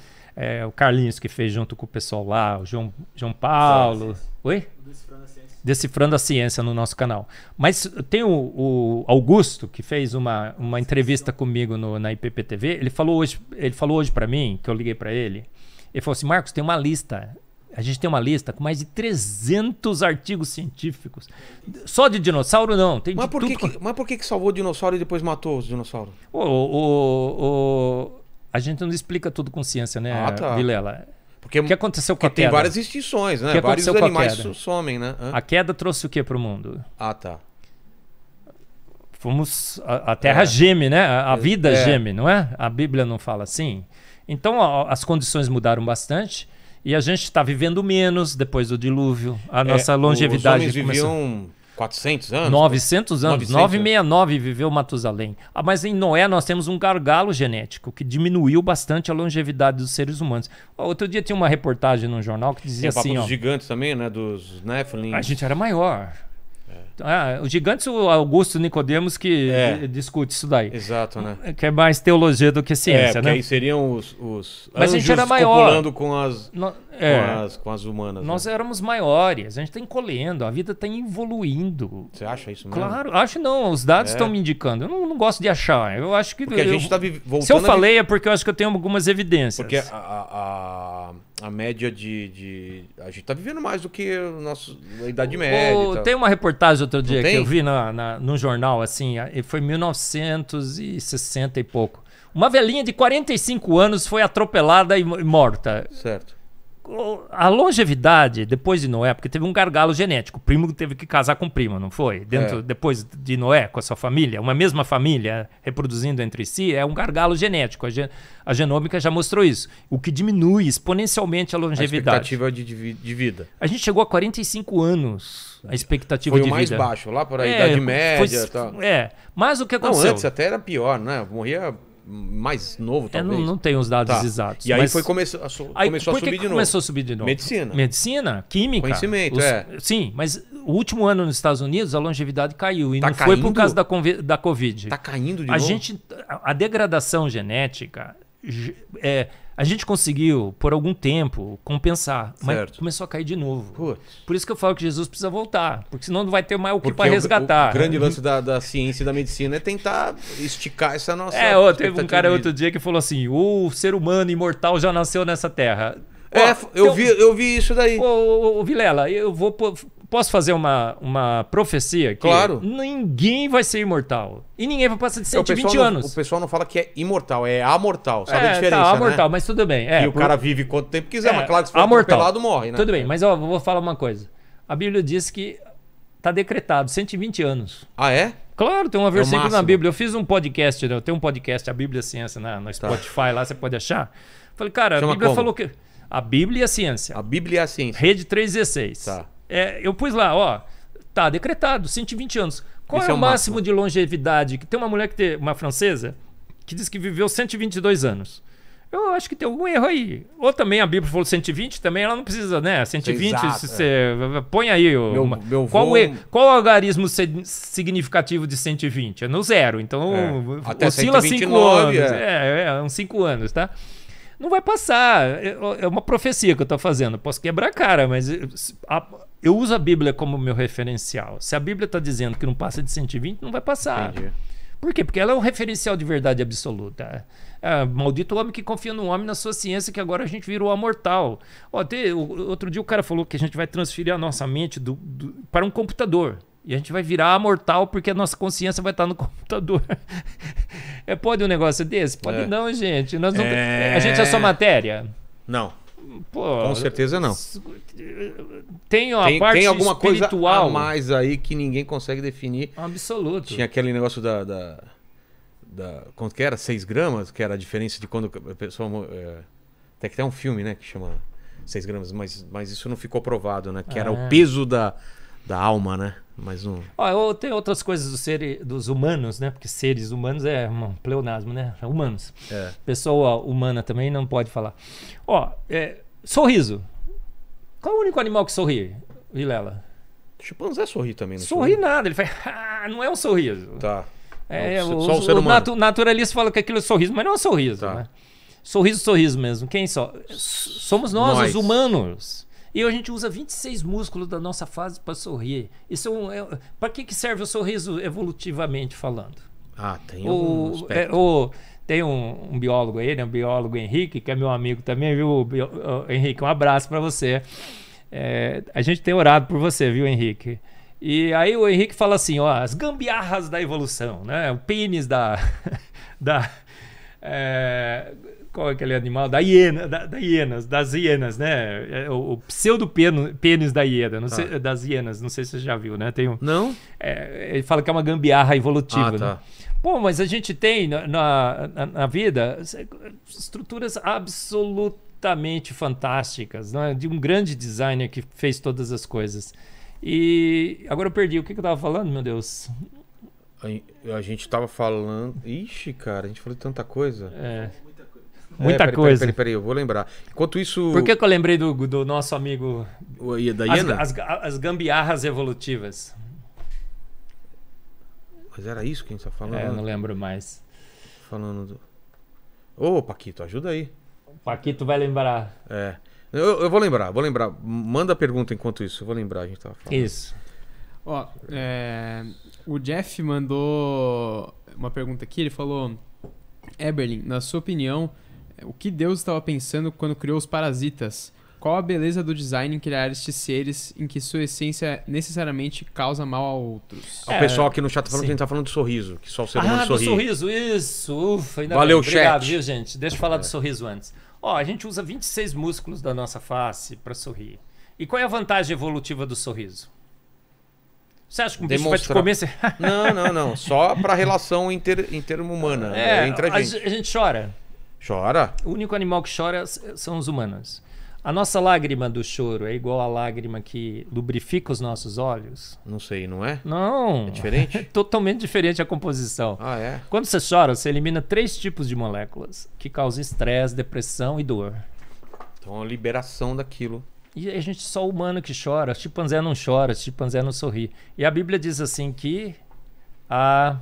É, o Carlinhos que fez junto com o pessoal lá, o João, João Paulo. Oi? Decifrando a, Decifrando a Ciência no nosso canal. Mas tem o, o Augusto que fez uma, uma entrevista comigo no, na IPPTV. Ele falou hoje, ele falou hoje para mim que eu liguei para ele. Ele falou assim, Marcos, tem uma lista. A gente tem uma lista com mais de 300 artigos científicos. Só de dinossauro, não. Tem mas, por que, que, mas por que, que salvou o dinossauro e depois matou os dinossauros? O, o, o, a gente não explica tudo com ciência, né, ah, tá. Vilela? Porque o que aconteceu com a queda? tem várias extinções, né? Vários animais somem, né? Hã? A queda trouxe o que para o mundo? Ah, tá. Fomos a, a Terra é. geme, né? A, a é, vida é. geme, não é? A Bíblia não fala assim. Então a, as condições mudaram bastante e a gente está vivendo menos depois do dilúvio. A é, nossa é, longevidade os homens começou. Viviam 400 anos? 900 anos. 900. 969 viveu Matusalém. Ah, mas em Noé nós temos um gargalo genético que diminuiu bastante a longevidade dos seres humanos. Outro dia tinha uma reportagem num jornal que dizia Tem assim... Tem gigantes também, né? Dos Nephilim. A gente era maior. É. Ah, o gigante é o Augusto Nicodemos que é. discute isso daí. Exato, né? É, que é mais teologia do que ciência, é, né? aí seriam os, os Mas a gente era maior. com as, no, é, com as com as humanas. Nós né? éramos maiores, a gente está encolhendo, a vida está evoluindo. Você acha isso mesmo? Claro, acho não, os dados estão me indicando. Eu não, não, gosto de achar. Eu acho que porque eu, a gente está voltando Se eu falei é porque eu acho que eu tenho algumas evidências. Porque a, a, a a média de, de, A gente tá vivendo mais do que a nosso a Idade Média. tem uma reportagem outro dia que eu vi na, na, num jornal, assim, foi 1960 e pouco. Uma velhinha de 45 anos foi atropelada e morta. Certo a longevidade depois de Noé, porque teve um gargalo genético. O primo teve que casar com primo não foi? Dentro, é. Depois de Noé, com a sua família, uma mesma família reproduzindo entre si, é um gargalo genético. A, gen a genômica já mostrou isso. O que diminui exponencialmente a longevidade. A expectativa de, de vida. A gente chegou a 45 anos a expectativa foi de vida. Foi o mais baixo, lá por a é, Idade Média. Foi, tá. É, mas o que aconteceu? Não, antes até era pior, né? Morria mais novo, é, talvez. Eu não, não tenho os dados tá. exatos. E aí foi começou, a, su aí, começou a subir de novo. começou a subir de novo? Medicina. Medicina, química. Conhecimento, os, é. Sim, mas o último ano nos Estados Unidos a longevidade caiu. E tá não caindo? foi por causa da, da Covid. Tá caindo de a novo? A gente... A, a degradação genética... É, a gente conseguiu, por algum tempo, compensar, mas começou a cair de novo. Putz. Por isso que eu falo que Jesus precisa voltar, porque senão não vai ter mais o que para resgatar. O, o grande lance da, da, ciência e da medicina é tentar esticar essa nossa. É, ó, teve um cara outro dia que falou assim: o ser humano imortal já nasceu nessa terra. É, oh, eu, então, vi, eu vi isso daí. Ô, oh, oh, Vilela, eu vou posso fazer uma, uma profecia? Que claro. Ninguém vai ser imortal. E ninguém vai passar de 120 é, o anos. Não, o pessoal não fala que é imortal, é amortal. Sabe é, a tá, diferença, tá, amortal, né? mas tudo bem. É, e o por... cara vive quanto tempo quiser, é, mas claro, se for atropelado, morre, né? Tudo bem, mas ó, vou falar uma coisa. A Bíblia diz que tá decretado 120 anos. Ah, é? Claro, tem uma é versículo é na Bíblia. Eu fiz um podcast, né? eu tenho um podcast, a Bíblia e é a Ciência, na, no tá. Spotify tá. lá, você pode achar. Falei, cara, Chama a Bíblia como? falou que... A Bíblia e a Ciência. A Bíblia e a Ciência. Rede 316. Tá. É, eu pus lá, ó, tá decretado, 120 anos. Qual é, é o máximo, máximo de longevidade? Que tem uma mulher que tem, uma francesa, que diz que viveu 122 anos. Eu acho que tem algum erro aí. Ou também a Bíblia falou 120, também ela não precisa, né? 120, Exato, é. você, é. põe aí. Meu, meu qual, qual o algarismo significativo de 120? É no zero, então é. Até oscila 129, 5 anos. É, é, é uns 5 anos, tá? Não vai passar. É uma profecia que eu estou fazendo. posso quebrar a cara, mas a, eu uso a Bíblia como meu referencial. Se a Bíblia está dizendo que não passa de 120, não vai passar. Entendi. Por quê? Porque ela é um referencial de verdade absoluta. É, maldito homem que confia no homem na sua ciência, que agora a gente virou amortal. mortal. outro dia o cara falou que a gente vai transferir a nossa mente do, do, para um computador. E a gente vai virar amortal porque a nossa consciência vai estar no <laughs> computador. é, pode um negócio desse? Pode é. não, gente. Nós não, é... A gente é só é. matéria. Não. Pô, Com certeza não. Tem, ó, tem, a parte tem alguma espiritual. coisa a mais aí que ninguém consegue definir. Absoluto. Tinha aquele negócio da. da, da quanto que era? 6 gramas? Que era a diferença de quando a pessoa. É, tem que ter um filme, né? Que chama 6 gramas, mas, mas isso não ficou provado, né? Que era o ah. peso da, da alma, né? mais um. tem outras coisas do ser, dos humanos, né? Porque seres humanos é um pleonasmo, né? É humanos. É. Pessoa humana também não pode falar. Ó, é, sorriso. Qual é o único animal que sorri, Vilela? Chimpanzé sorri também. Não sorri nada. Ele faz... <laughs> Ah, não é um sorriso. Tá. É, é o, só o, ser humano. O natu naturalista fala que aquilo é sorriso, mas não é um sorriso. Tá. Né? Sorriso, sorriso mesmo. Quem só? Somos nós, nós, os humanos. E a gente usa 26 músculos da nossa fase para sorrir. Isso é um, é, para que, que serve o sorriso evolutivamente falando? Ah, tem o, é, o, tem um, um, biólogo aí, né? um biólogo Henrique, que é meu amigo também, viu, bio, oh, Henrique? Um abraço para você. É, a gente tem orado por você, viu, Henrique? E aí o Henrique fala assim, ó, as gambiarras da evolução, né? O pênis da... <laughs> da é, qual é aquele animal? Da hiena, da, da hienas, das hienas, né? É, o, o pseudo pênis da hiena, tá. sei, das hienas, não sei se você já viu, né? Tem um, não? É, ele fala que é uma gambiarra evolutiva, ah, né? tá. Pô, mas a gente tem na, na, na vida estruturas absolutamente fantásticas, né? de um grande designer que fez todas as coisas. E agora eu perdi. O que, que eu tava falando, meu Deus? A gente tava falando. Ixi, cara, a gente falou de tanta coisa. É. Muita é, pera, coisa. Peraí, peraí eu vou lembrar. Enquanto isso. Por que, que eu lembrei do, do nosso amigo. O, da Iena? As, as, as gambiarras evolutivas. Mas era isso que a gente estava tá falando? É, eu não lembro mais. Falando do. Ô, oh, Paquito, ajuda aí. O Paquito vai lembrar. É. Eu, eu, vou lembrar, vou lembrar. Manda a pergunta enquanto isso, eu vou lembrar, a gente estava falando. Isso. Ó, é, o Jeff mandou uma pergunta aqui, ele falou: Eberlin, na sua opinião, o que Deus estava pensando quando criou os parasitas? Qual a beleza do design em criar estes seres em que sua essência necessariamente causa mal a outros? É, o pessoal aqui no chat tá falando que a gente tá falando do sorriso, que só o ser ah, humano sorri. sorriso, isso. Ufa, ainda Valeu, bem. Obrigado, chat. viu, gente? Deixa eu falar é. do sorriso antes. Ó, a gente usa 26 músculos da nossa face para sorrir. E qual é a vantagem evolutiva do sorriso? Você acha que um Demonstra... bicho vai te comer? Você... não, não, não. Só para relação inter... inter-humana, <laughs> é, entre a gente. a gente chora. Chora. O único animal que chora são os humanos. A nossa lágrima do choro é igual à lágrima que lubrifica os nossos olhos? Não sei, não é? Não. É diferente? É <laughs> totalmente diferente a composição. Ah, é? Quando você chora, você elimina três tipos de moléculas que causam estresse, depressão e dor. Então, a liberação daquilo. E a gente só humano que chora. Chimpanzé não chora, chimpanzé não sorri. E a Bíblia diz assim que a.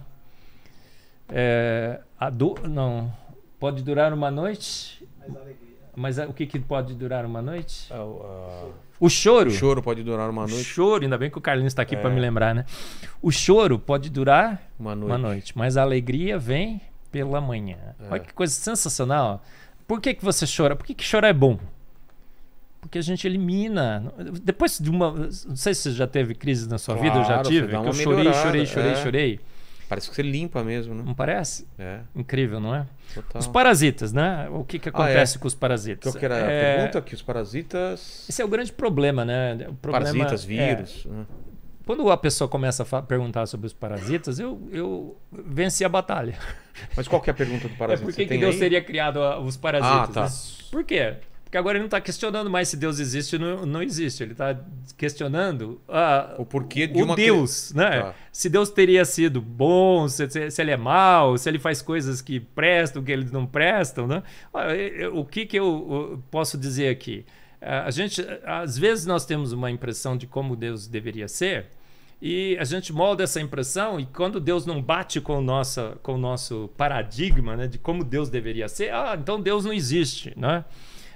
É, a dor. Não Pode durar uma noite. Mas alegria. Mas o que, que pode durar uma noite? Uh, uh... O choro. O choro pode durar uma noite. O choro, ainda bem que o Carlinhos está aqui é. para me lembrar, né? O choro pode durar uma noite, uma noite mas a alegria vem pela manhã. É. Olha que coisa sensacional. Por que, que você chora? Por que, que chorar é bom? Porque a gente elimina. Depois de uma. Não sei se você já teve crise na sua claro, vida, eu já tive. Que eu chorei, chorei, chorei, é. chorei. Parece que você limpa mesmo, né? Não parece? É. Incrível, não é? Total. Os parasitas, né? O que, que acontece ah, é. com os parasitas? Qual então, que era a é. pergunta? Que os parasitas... Esse é o grande problema, né? O problema, parasitas, é vírus... É... Né? Quando a pessoa começa a perguntar sobre os parasitas, eu, eu venci a batalha. Mas qual que é a pergunta do parasita? <laughs> É por que, que Deus aí? teria criado os ah, parasitas? Ah, tá. Né? Por quê? Porque agora ele não está questionando mais se Deus existe ou não, não existe. Ele está questionando ah, o porquê de o uma Deus, né? Tá. Se Deus teria sido bom, se, se, se, ele é mau, se ele faz coisas que prestam, que eles não prestam, né? O que, que eu posso dizer aqui? É, a gente, às vezes nós temos uma impressão de como Deus deveria ser e a gente molda essa impressão e quando Deus não bate com o nosso, com o nosso paradigma né, de como Deus deveria ser, ah, então Deus não existe, né?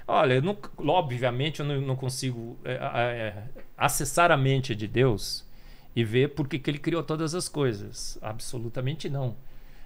Olha, eu não, obviamente eu não, não consigo é, é, acessar a mente de Deus e ver por que ele criou todas as coisas. Absolutamente não.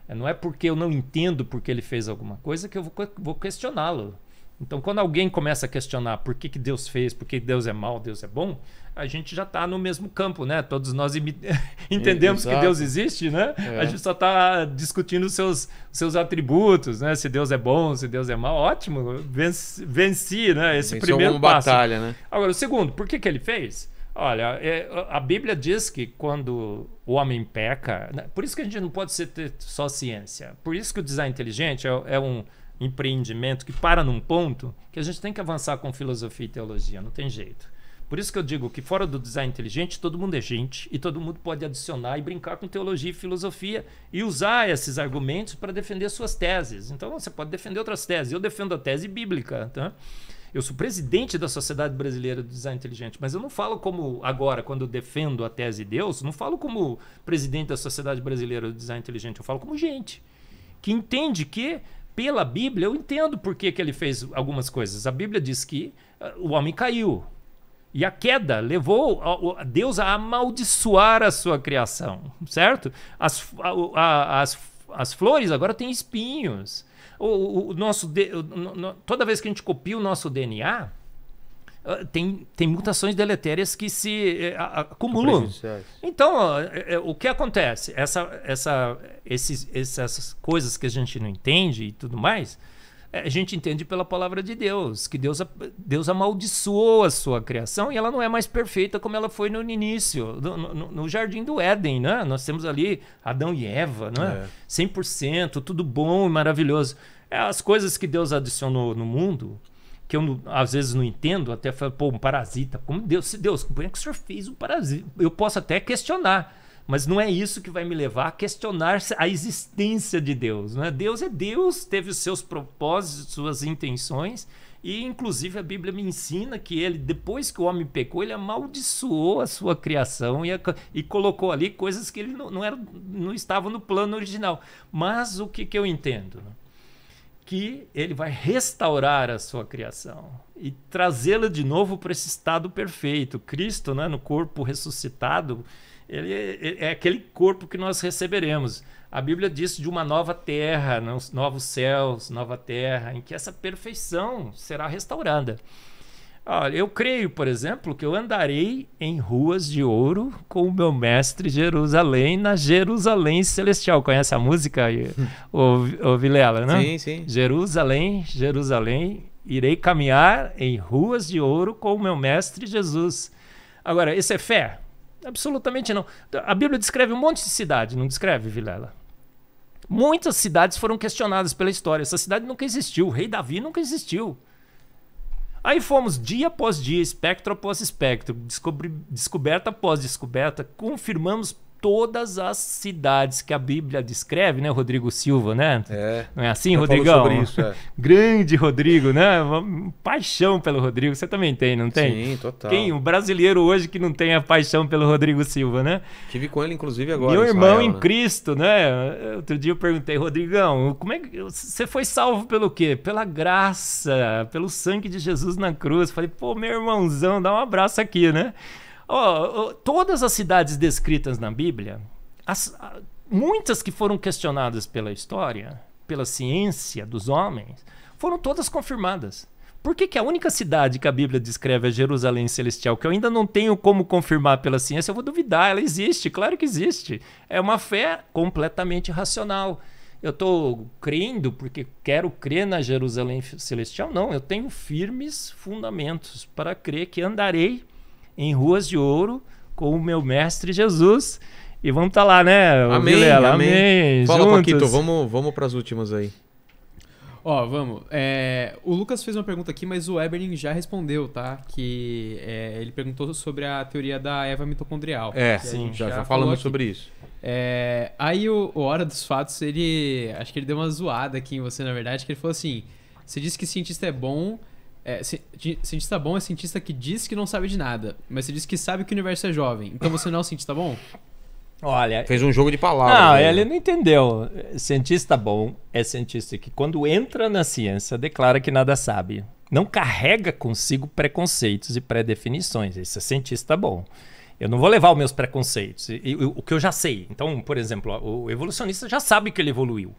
É, não é porque eu não entendo porque ele fez alguma coisa que eu vou, vou questioná-lo. Então, quando alguém começa a questionar por que, que Deus fez, por que Deus é mal, Deus é bom, a gente já está no mesmo campo, né? Todos nós <laughs> entendemos Exato. que Deus existe, né? É. A gente só está discutindo os seus, seus atributos, né? Se Deus é bom, se Deus é mau, ótimo, venci, venci né? Esse Venceu primeiro passo. batalha, né? Agora, o segundo, por que, que ele fez? Olha, é, a Bíblia diz que quando o homem peca, né? por isso que a gente não pode ser só ciência. Por isso que o design inteligente é, é um empreendimento que para num ponto que a gente tem que avançar com filosofia e teologia, não tem jeito. Por isso que eu digo que fora do design inteligente, todo mundo é gente e todo mundo pode adicionar e brincar com teologia e filosofia e usar esses argumentos para defender suas teses. Então você pode defender outras teses. Eu defendo a tese bíblica, tá? Eu sou presidente da Sociedade Brasileira do Design Inteligente, mas eu não falo como agora, quando eu defendo a tese de Deus, não falo como presidente da Sociedade Brasileira do Design Inteligente, eu falo como gente que entende que pela Bíblia eu entendo por que, que ele fez algumas coisas. A Bíblia diz que ah, o homem caiu, e a queda levou a, Deus a amaldiçoar a sua criação, certo? As, a, as, as flores agora têm espinhos. O, o nosso o, toda vez que a gente copia o nosso DNA, ah, tem, tem mutações deletérias que se eh, acumulam. Então, é, é, o que acontece? Essa, essa, esses, essas coisas que a gente não entende e tudo mais, é, a gente entende pela palavra de Deus, que Deus, Deus amaldiçoou a sua criação e ela não é mais perfeita como ela foi no início, no, no, no jardim do Éden, né? Nós temos ali Adão e Eva, né? É. 100%, tudo bom e maravilhoso. É, as coisas que Deus adicionou no mundo, que eu às vezes não entendo, até falo, pô, um parasita, como Deus, se Deus, como é que o senhor fez um parasita? Eu posso até questionar, mas não é isso que vai me levar a questionar a existência de Deus. Né? Deus é Deus, teve os seus propósitos, suas intenções. E, inclusive, a Bíblia me ensina que ele, depois que o homem pecou, ele amaldiçoou a sua criação e, a, e colocou ali coisas que ele não, não, era, não estava no plano original. Mas o que, que eu entendo? que ele vai restaurar a sua criação e trazê-la de novo para esse estado perfeito. Cristo, né, no corpo ressuscitado, ele é, é, é aquele corpo que nós receberemos. A Bíblia diz de uma nova terra, novos céus, nova terra, em que essa perfeição será restaurada. Olha, eu creio, por exemplo, que eu andarei em ruas de ouro com o meu mestre Jerusalém na Jerusalém Celestial. Conhece a música, o, o Vilela, né? Sim, sim. Jerusalém, Jerusalém, irei caminhar em ruas de ouro com o meu mestre Jesus. Agora, isso é fé? Absolutamente não. A Bíblia descreve um monte de cidade, não descreve, Vilela? Muitas cidades foram questionadas pela história. Essa cidade nunca existiu. O rei Davi nunca existiu. Aí fomos dia após dia, espectro após espectro, descobri, descoberta após descoberta, confirmamos todas as cidades que a Bíblia descreve, né, Rodrigo Silva, né? É. Não é assim, Eu Rodrigão? Sobre isso, é. <laughs> Grande Rodrigo, né? paixão pelo Rodrigo, você também tem, não tem? Sim, total. Quem? Um brasileiro hoje que não tem a paixão pelo Rodrigo Silva, né? Tive com ele inclusive agora. Meu irmão Israel, em né? Cristo, né? Outro dia eu perguntei, Rodrigão, como é que você foi salvo pelo quê? Pela graça, pelo sangue de Jesus na cruz. Falei, pô, meu irmãozão, dá um abraço aqui, né? Oh, oh, todas as cidades descritas na Bíblia, as, muitas que foram questionadas pela história, pela ciência dos homens, foram todas confirmadas. Por que, que a única cidade que a Bíblia descreve é Jerusalém Celestial, que eu ainda não tenho como confirmar pela ciência, eu vou duvidar, ela existe, claro que existe. É uma fé completamente racional. Eu estou crendo porque quero crer na Jerusalém Celestial? Não, eu tenho firmes fundamentos para crer que andarei em Ruas de Ouro com o meu mestre Jesus. E vamos estar tá lá, né? Amém, Vilela? amém. amém. Fala, Paquito, vamos, vamos para as últimas aí. Ó, vamos. É, o Lucas fez uma pergunta aqui, mas o Eberlin já respondeu, tá? Que é, ele perguntou sobre a teoria da Eva mitocondrial. É, sim, já, já falamos sobre isso. É, aí o, o, Hora dos Fatos, ele. Acho que ele deu uma zoada aqui em você, na verdade, que ele falou assim: você disse que cientista é bom, é, cientista bom é cientista que diz que não sabe de nada, mas você diz que sabe que o universo é jovem. Então você não é um cientista bom? Olha. Fez um jogo de palavras. Não, né? ele não entendeu. Cientista bom é cientista que, quando entra na ciência, declara que nada sabe. Não carrega consigo preconceitos e pré-definições. Esse é cientista bom. Eu não vou levar os meus preconceitos, e, e, o que eu já sei. Então, por exemplo, o evolucionista já sabe que ele evoluiu.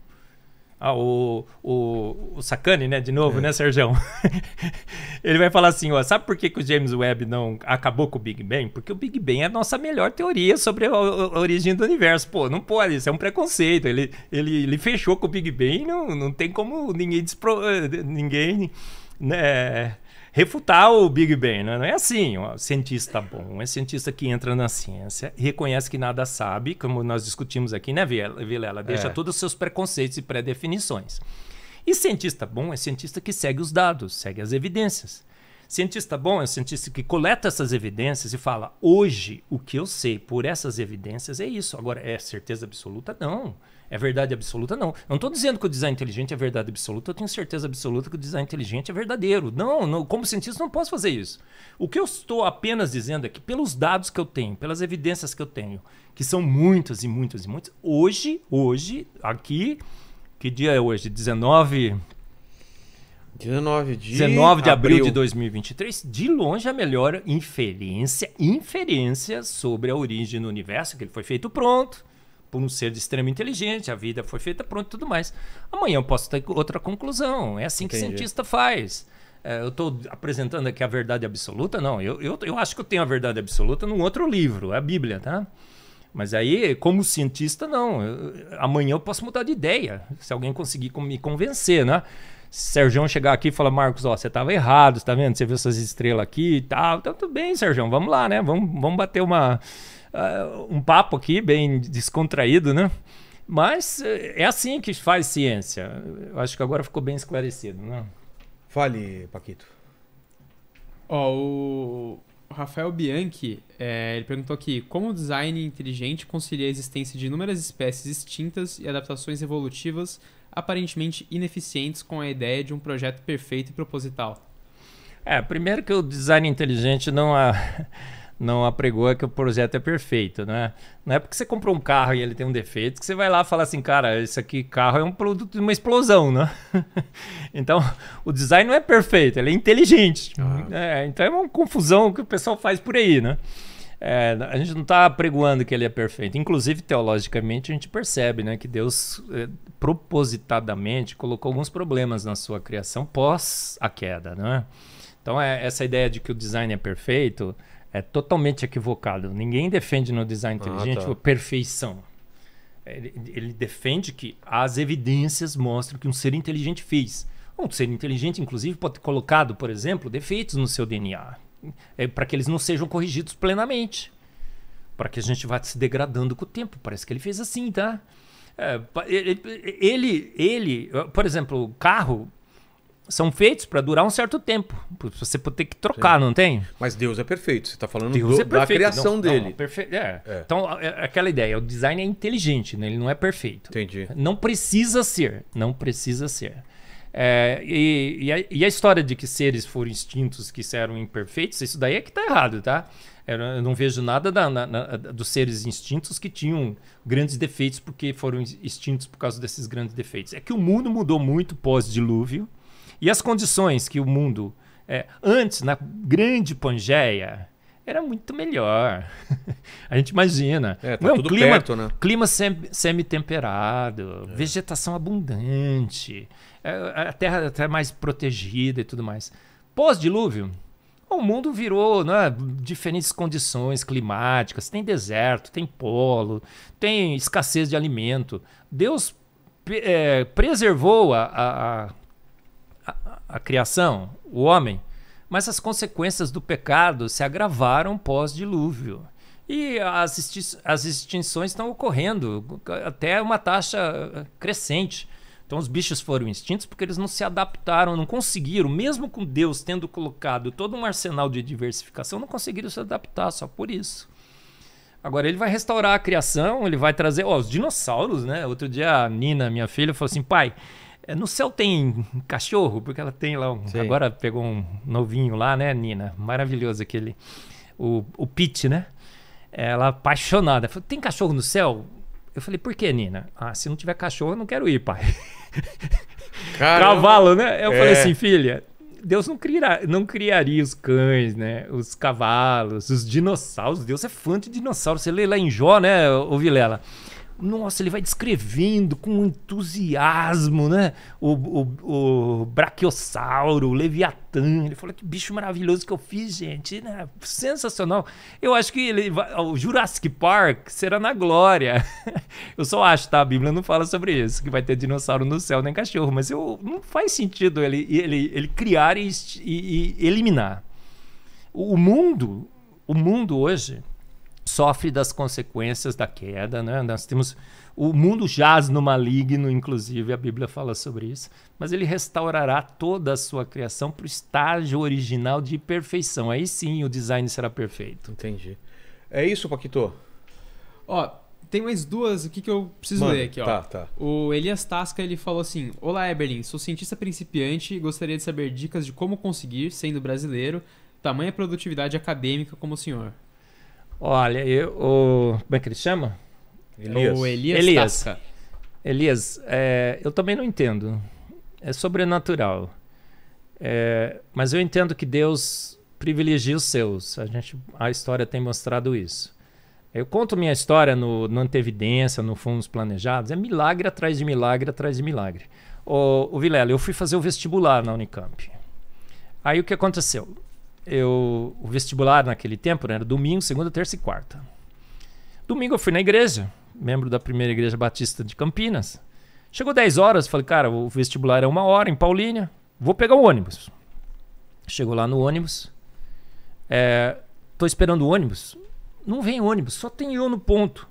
Ah, o, o, o Sacani, né? De novo, é. né, Sergão? <laughs> ele vai falar assim, ó, sabe por que, que o James Webb não acabou com o Big Bang? Porque o Big Bang é a nossa melhor teoria sobre a, a origem do universo. Pô, não pode, isso é um preconceito. Ele, ele, ele fechou com o Big Bang, não, não tem como ninguém despro... Eh, ninguém, né, refutar o Big Bang, né? não é assim. Um cientista bom é um cientista que entra na ciência, reconhece que nada sabe, como nós discutimos aqui, né, Vilela? Deixa é. todos os seus preconceitos e pré-definições. E cientista bom é cientista que segue os dados, segue as evidências. Cientista bom é um cientista que coleta essas evidências e fala: hoje o que eu sei por essas evidências é isso. Agora, é certeza absoluta? Não é verdade absoluta, não. Eu não estou dizendo que o design inteligente é verdade absoluta, eu tenho certeza absoluta que o design inteligente é verdadeiro. Não, não como cientista não posso fazer isso. O que eu estou apenas dizendo é que pelos dados que eu tenho, pelas evidências que eu tenho, que são muitas e muitas e muitas, hoje, hoje, aqui, que dia é hoje? 19... 19 de, 19 de abril. abril de 2023, de longe a melhor inferência, inferência sobre a origem do universo, que ele foi feito pronto, por um ser de extrema inteligente, a vida foi feita, pronto, tudo mais. Amanhã eu posso ter outra conclusão. É assim Entendi. que cientista faz. É, eu estou apresentando aqui a verdade absoluta? Não, eu, eu, eu acho que eu tenho a verdade absoluta num outro livro, é a Bíblia, tá? Mas aí, como cientista, não. Eu, amanhã eu posso mudar de ideia, se alguém conseguir me convencer, né? Sérgio chegar aqui e falar, Marcos, ó, você estava errado, você tá vendo? Você viu essas estrelas aqui e tal. Então, tudo bem, Sérgio, vamos lá, né? Vamos, vamos bater uma uh, um papo aqui bem descontraído, né? Mas eh, é assim que faz ciência. Eu acho que agora ficou bem esclarecido, né? Fale, Paquito. Ó, oh, o Rafael Bianchi, é, ele perguntou aqui, como o design inteligente concilia a existência de inúmeras espécies extintas e adaptações evolutivas aparentemente ineficientes com a ideia de um projeto perfeito e proposital? É, primeiro que o design inteligente não, a, não apregoa é que o projeto é perfeito, né? Não é porque você comprou um carro e ele tem um defeito que você vai lá falar assim, cara, esse aqui carro é um produto de uma explosão, né? <laughs> então, o design não é perfeito, ele é inteligente. Ah. É, então é uma confusão que o pessoal faz por aí, né? É, a gente não está apregoando que ele é perfeito. Inclusive, teologicamente, a gente percebe né, que Deus é, propositadamente colocou alguns problemas na sua criação pós a queda. Né? Então, é, essa ideia de que o design é perfeito é totalmente equivocado. Ninguém defende no design ah, inteligente ah, tá. a perfeição. É, ele, ele, defende que as evidências mostram que um ser inteligente fez. Um ser inteligente, inclusive, pode ter colocado, por exemplo, defeitos no seu DNA é, para que eles não sejam corrigidos plenamente. Para que a gente vá se degradando com o tempo. Parece que ele fez assim, tá? É, ele, ele, por exemplo, o carro são feitos para durar um certo tempo. Você pode ter que trocar, Sim. não tem? Mas Deus é perfeito. Você está falando Deus do, é da criação não, dele. Não, perfe... é. É. Então, é, aquela ideia. O design é inteligente, né? ele não é perfeito. Entendi. Não precisa ser. Não precisa ser. É, e, e, a, e, a, história de que seres foram extintos que eram imperfeitos, isso daí é que está errado, tá? Eu não vejo nada da, na, na, dos seres instintos que tinham grandes defeitos porque foram extintos por causa desses grandes defeitos. É que o mundo mudou muito pós-dilúvio e as condições que o mundo, é, antes, na grande Pangeia, era muito melhor. <laughs> a gente imagina. É, tá Não, é clima, perto, né? clima sem, semi-temperado, é. vegetação abundante, é, a terra até mais protegida e tudo mais. Pós-dilúvio, o mundo virou né, diferentes condições climáticas. Tem deserto, tem polo, tem escassez de alimento. Deus é, preservou a, a a criação, o homem, mas as consequências do pecado se agravaram pós-dilúvio. E as, as extinções estão ocorrendo, até uma taxa eh, crescente. Então os bichos foram extintos porque eles não se adaptaram, não conseguiram, mesmo com Deus tendo colocado todo um arsenal de diversificação, não conseguiram se adaptar só por isso. Agora ele vai restaurar a criação, ele vai trazer ó, os dinossauros, né? Outro dia a Nina, minha filha, falou assim: pai, é, no céu tem cachorro, porque ela tem lá um. Sim. Agora pegou um novinho lá, né, Nina? Maravilhoso aquele. O, o Pete, né? É, ela apaixonada. Falou, tem cachorro no céu? Eu falei, por que, Nina? Ah, se não tiver cachorro, eu não quero ir, pai. <laughs> Caramba. Cavalo, né? Eu é. falei assim, filha, Deus não, criará, não criaria os cães, né? Os cavalos, os dinossauros. Deus é fã de dinossauros Você lê lá em Jó, né, ô Vilela? Nossa, ele vai descrevendo com entusiasmo, né? O, o, o brachiosauro, o leviatã. Ele falou que bicho maravilhoso que eu fiz, gente. Né? Sensacional. Eu acho que ele vai, o Jurassic Park será na glória. <laughs> eu só acho, tá? A Bíblia não fala sobre isso, que vai ter dinossauro no céu nem cachorro. Mas eu, não faz sentido ele, ele, ele criar e, e, e eliminar. O mundo, o mundo hoje sofre das consequências da queda, né? Nós temos o mundo jaz no maligno, inclusive a Bíblia fala sobre isso, mas ele restaurará toda a sua criação para o estágio original de perfeição. Aí sim o design será perfeito. Entendi. É isso, Paquito. Ó, tem mais duas aqui que eu preciso Mano, ler aqui, ó. Tá, tá. O Elias Tasca, ele falou assim: "Olá, Eberlin, sou cientista principiante e gostaria de saber dicas de como conseguir, sendo brasileiro, tamanha produtividade acadêmica como o senhor." Olha, eu, o, como é que ele chama? Elias. O Elias. Elias, Elias é, eu também não entendo. É sobrenatural. É, mas eu entendo que Deus privilegia os seus. A, gente, a história tem mostrado isso. Eu conto minha história no, no Antevidência, no Fundos Planejados. É milagre atrás de milagre atrás de milagre. O, o Vilela, eu fui fazer o vestibular na Unicamp. Aí o que aconteceu? eu, o vestibular naquele tempo né, era domingo, segunda, terça e quarta. Domingo eu fui na igreja, membro da primeira igreja batista de Campinas. Chegou 10 horas, falei, cara, o vestibular é uma hora em Paulínia, vou pegar o ônibus. Chegou lá no ônibus, é, tô esperando o ônibus, não vem ônibus, só tem eu no ponto.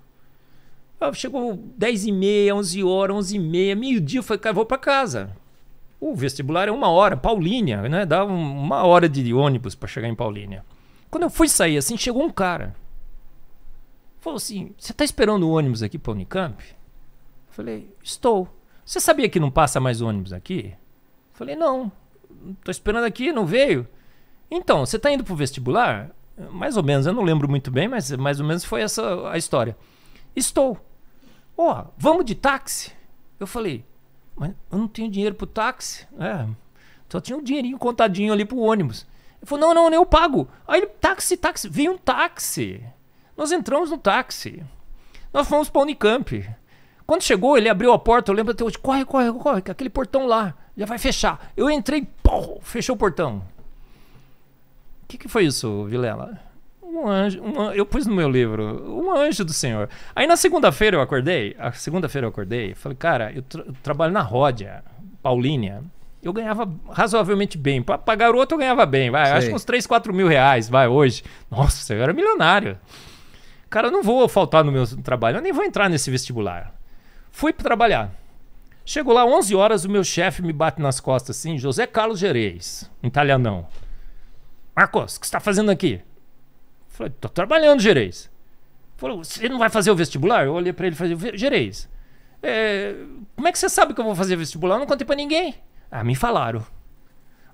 Ah, chegou 10 e meia, 11 horas, 11 e meia, meio dia, falei, cara, vou para casa. O vestibular é uma hora, Paulínia, né? Dava uma hora de ônibus para chegar em Paulínia. Quando eu fui sair assim, chegou um cara. Falou assim: Você tá esperando o ônibus aqui pra Unicamp? Eu falei: Estou. Você sabia que não passa mais ônibus aqui? Eu falei: Não. Tô esperando aqui, não veio. Então, você tá indo pro vestibular? Mais ou menos, eu não lembro muito bem, mas mais ou menos foi essa a história. Estou. Ó, oh, vamos de táxi? Eu falei: mas eu não tenho dinheiro pro táxi. É, só tinha um dinheirinho contadinho ali pro ônibus. Ele falou: não, não, eu pago. Aí ele, táxi, táxi. Veio um táxi. Nós entramos no táxi. Nós fomos pra Unicamp. Quando chegou, ele abriu a porta. Eu lembro até hoje: corre, corre, corre, que aquele portão lá já vai fechar. Eu entrei, pô, fechou o portão. O que, que foi isso, Vilela? um anjo. Um, eu pus no meu livro, um anjo do Senhor. Aí na segunda-feira eu acordei, a segunda-feira eu acordei, falei, cara, eu, tra eu trabalho na Ródia, Paulínia. Eu ganhava razoavelmente bem. Pra, o garoto eu ganhava bem, vai. Acho que uns 3, 4 mil reais, vai, hoje. Nossa, eu era milionário. Cara, eu não vou faltar no meu trabalho, eu nem vou entrar nesse vestibular. Fui trabalhar. chego lá 11 horas, o meu chefe me bate nas costas assim, José Carlos Gereis, um italianão. Marcos, o que você está fazendo aqui? Falei, tô trabalhando, Gerês. Falou, você não vai fazer o vestibular? Eu olhei para ele e falei, Gerês, é, como é que você sabe que eu vou fazer vestibular? Eu não contei para ninguém. Ah, me falaram.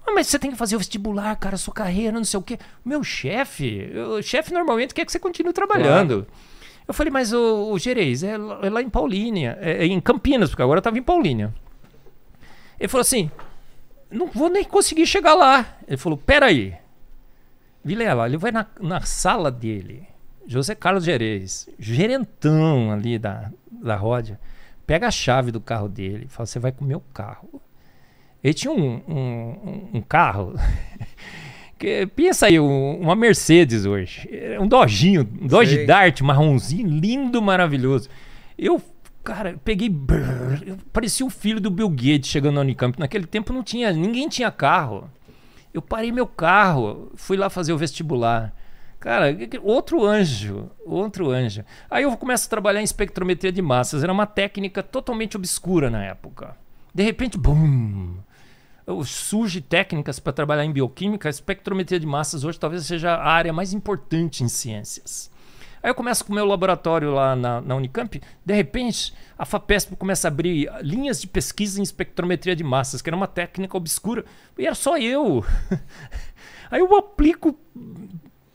Ah, mas você tem que fazer o vestibular, cara, sua carreira, não sei o quê. Meu chefe, o chefe normalmente quer que você continue trabalhando. Claro. Eu falei, mas o, o Gerês, é, é lá em Paulínia, é, é, em Campinas, porque agora eu tava em Paulínia. Ele falou assim, não vou nem conseguir chegar lá. Ele falou, peraí, Vilela, ele vai na, na sala dele, José Carlos Gerês, gerentão ali da, da Rodia, pega a chave do carro dele, fala: Você vai com o meu carro. Ele tinha um, um, um carro. <laughs> que, pensa aí, uma Mercedes hoje. É um Dojinho, um Dodge Dart marronzinho, lindo, maravilhoso. Eu, cara, peguei. Brrr, parecia o filho do Bill Gates chegando na Unicamp. Naquele tempo não tinha, ninguém tinha carro. Eu parei meu carro, fui lá fazer o vestibular. Cara, outro anjo, outro anjo. Aí eu começo a trabalhar em espectrometria de massas. Era uma técnica totalmente obscura na época. De repente, bum! Surge técnicas para trabalhar em bioquímica. A espectrometria de massas hoje talvez seja a área mais importante em ciências. Aí eu começo com o meu laboratório lá na, na Unicamp, de repente a FAPESP começa a abrir linhas de pesquisa em espectrometria de massas, que era uma técnica obscura, e era só eu. <laughs> Aí eu aplico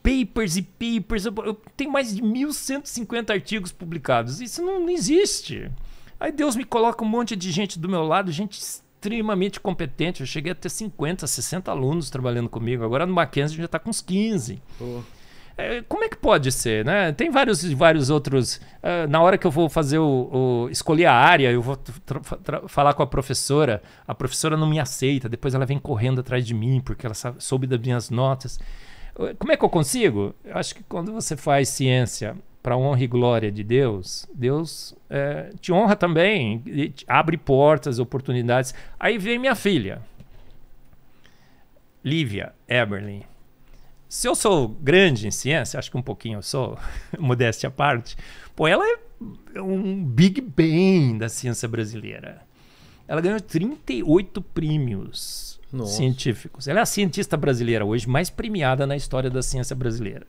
papers e papers, eu, tenho mais de 1.150 artigos publicados, isso não, não existe. Aí Deus me coloca um monte de gente do meu lado, gente extremamente competente. Eu cheguei a ter 50, 60 alunos trabalhando comigo. Agora no Mackenzie já está com uns 15. Oh. É, como é que pode ser, né? Tem vários, vários outros. Uh, na hora que eu vou fazer o, o escolher a área, eu vou falar com a professora. A professora não me aceita. Depois ela vem correndo atrás de mim porque ela soube das minhas notas. Ah, como é que eu consigo? Eu acho que quando você faz ciência para honra e glória de Deus, Deus é, te honra também, te abre portas, oportunidades. Aí vem minha filha, Lívia Eberlin se eu sou grande em ciência, acho que um pouquinho eu sou, <laughs> modéstia à parte, pô, ela é um Big Bang da ciência brasileira. Ela ganhou 38 prêmios Nossa. científicos. Ela é a cientista brasileira hoje mais premiada na história da ciência brasileira.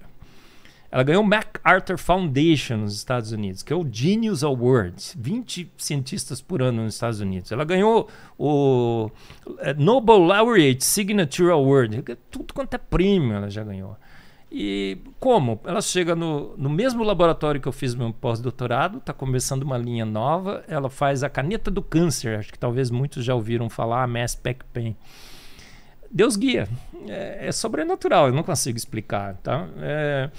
Ela ganhou o MacArthur Foundation nos Estados Unidos, que é o Genius Awards, 20 cientistas por ano nos Estados Unidos. Ela ganhou o eh, Nobel Laureate Signature Award, é tudo quanto é prêmio ela já ganhou. E como? Ela chega no, no mesmo laboratório que eu fiz meu pós-doutorado, está começando uma linha nova, ela faz a caneta do câncer, acho que talvez muitos já ouviram falar, a Mass Pac Pain. Deus guia, é, é sobrenatural, eu não consigo explicar, tá? É,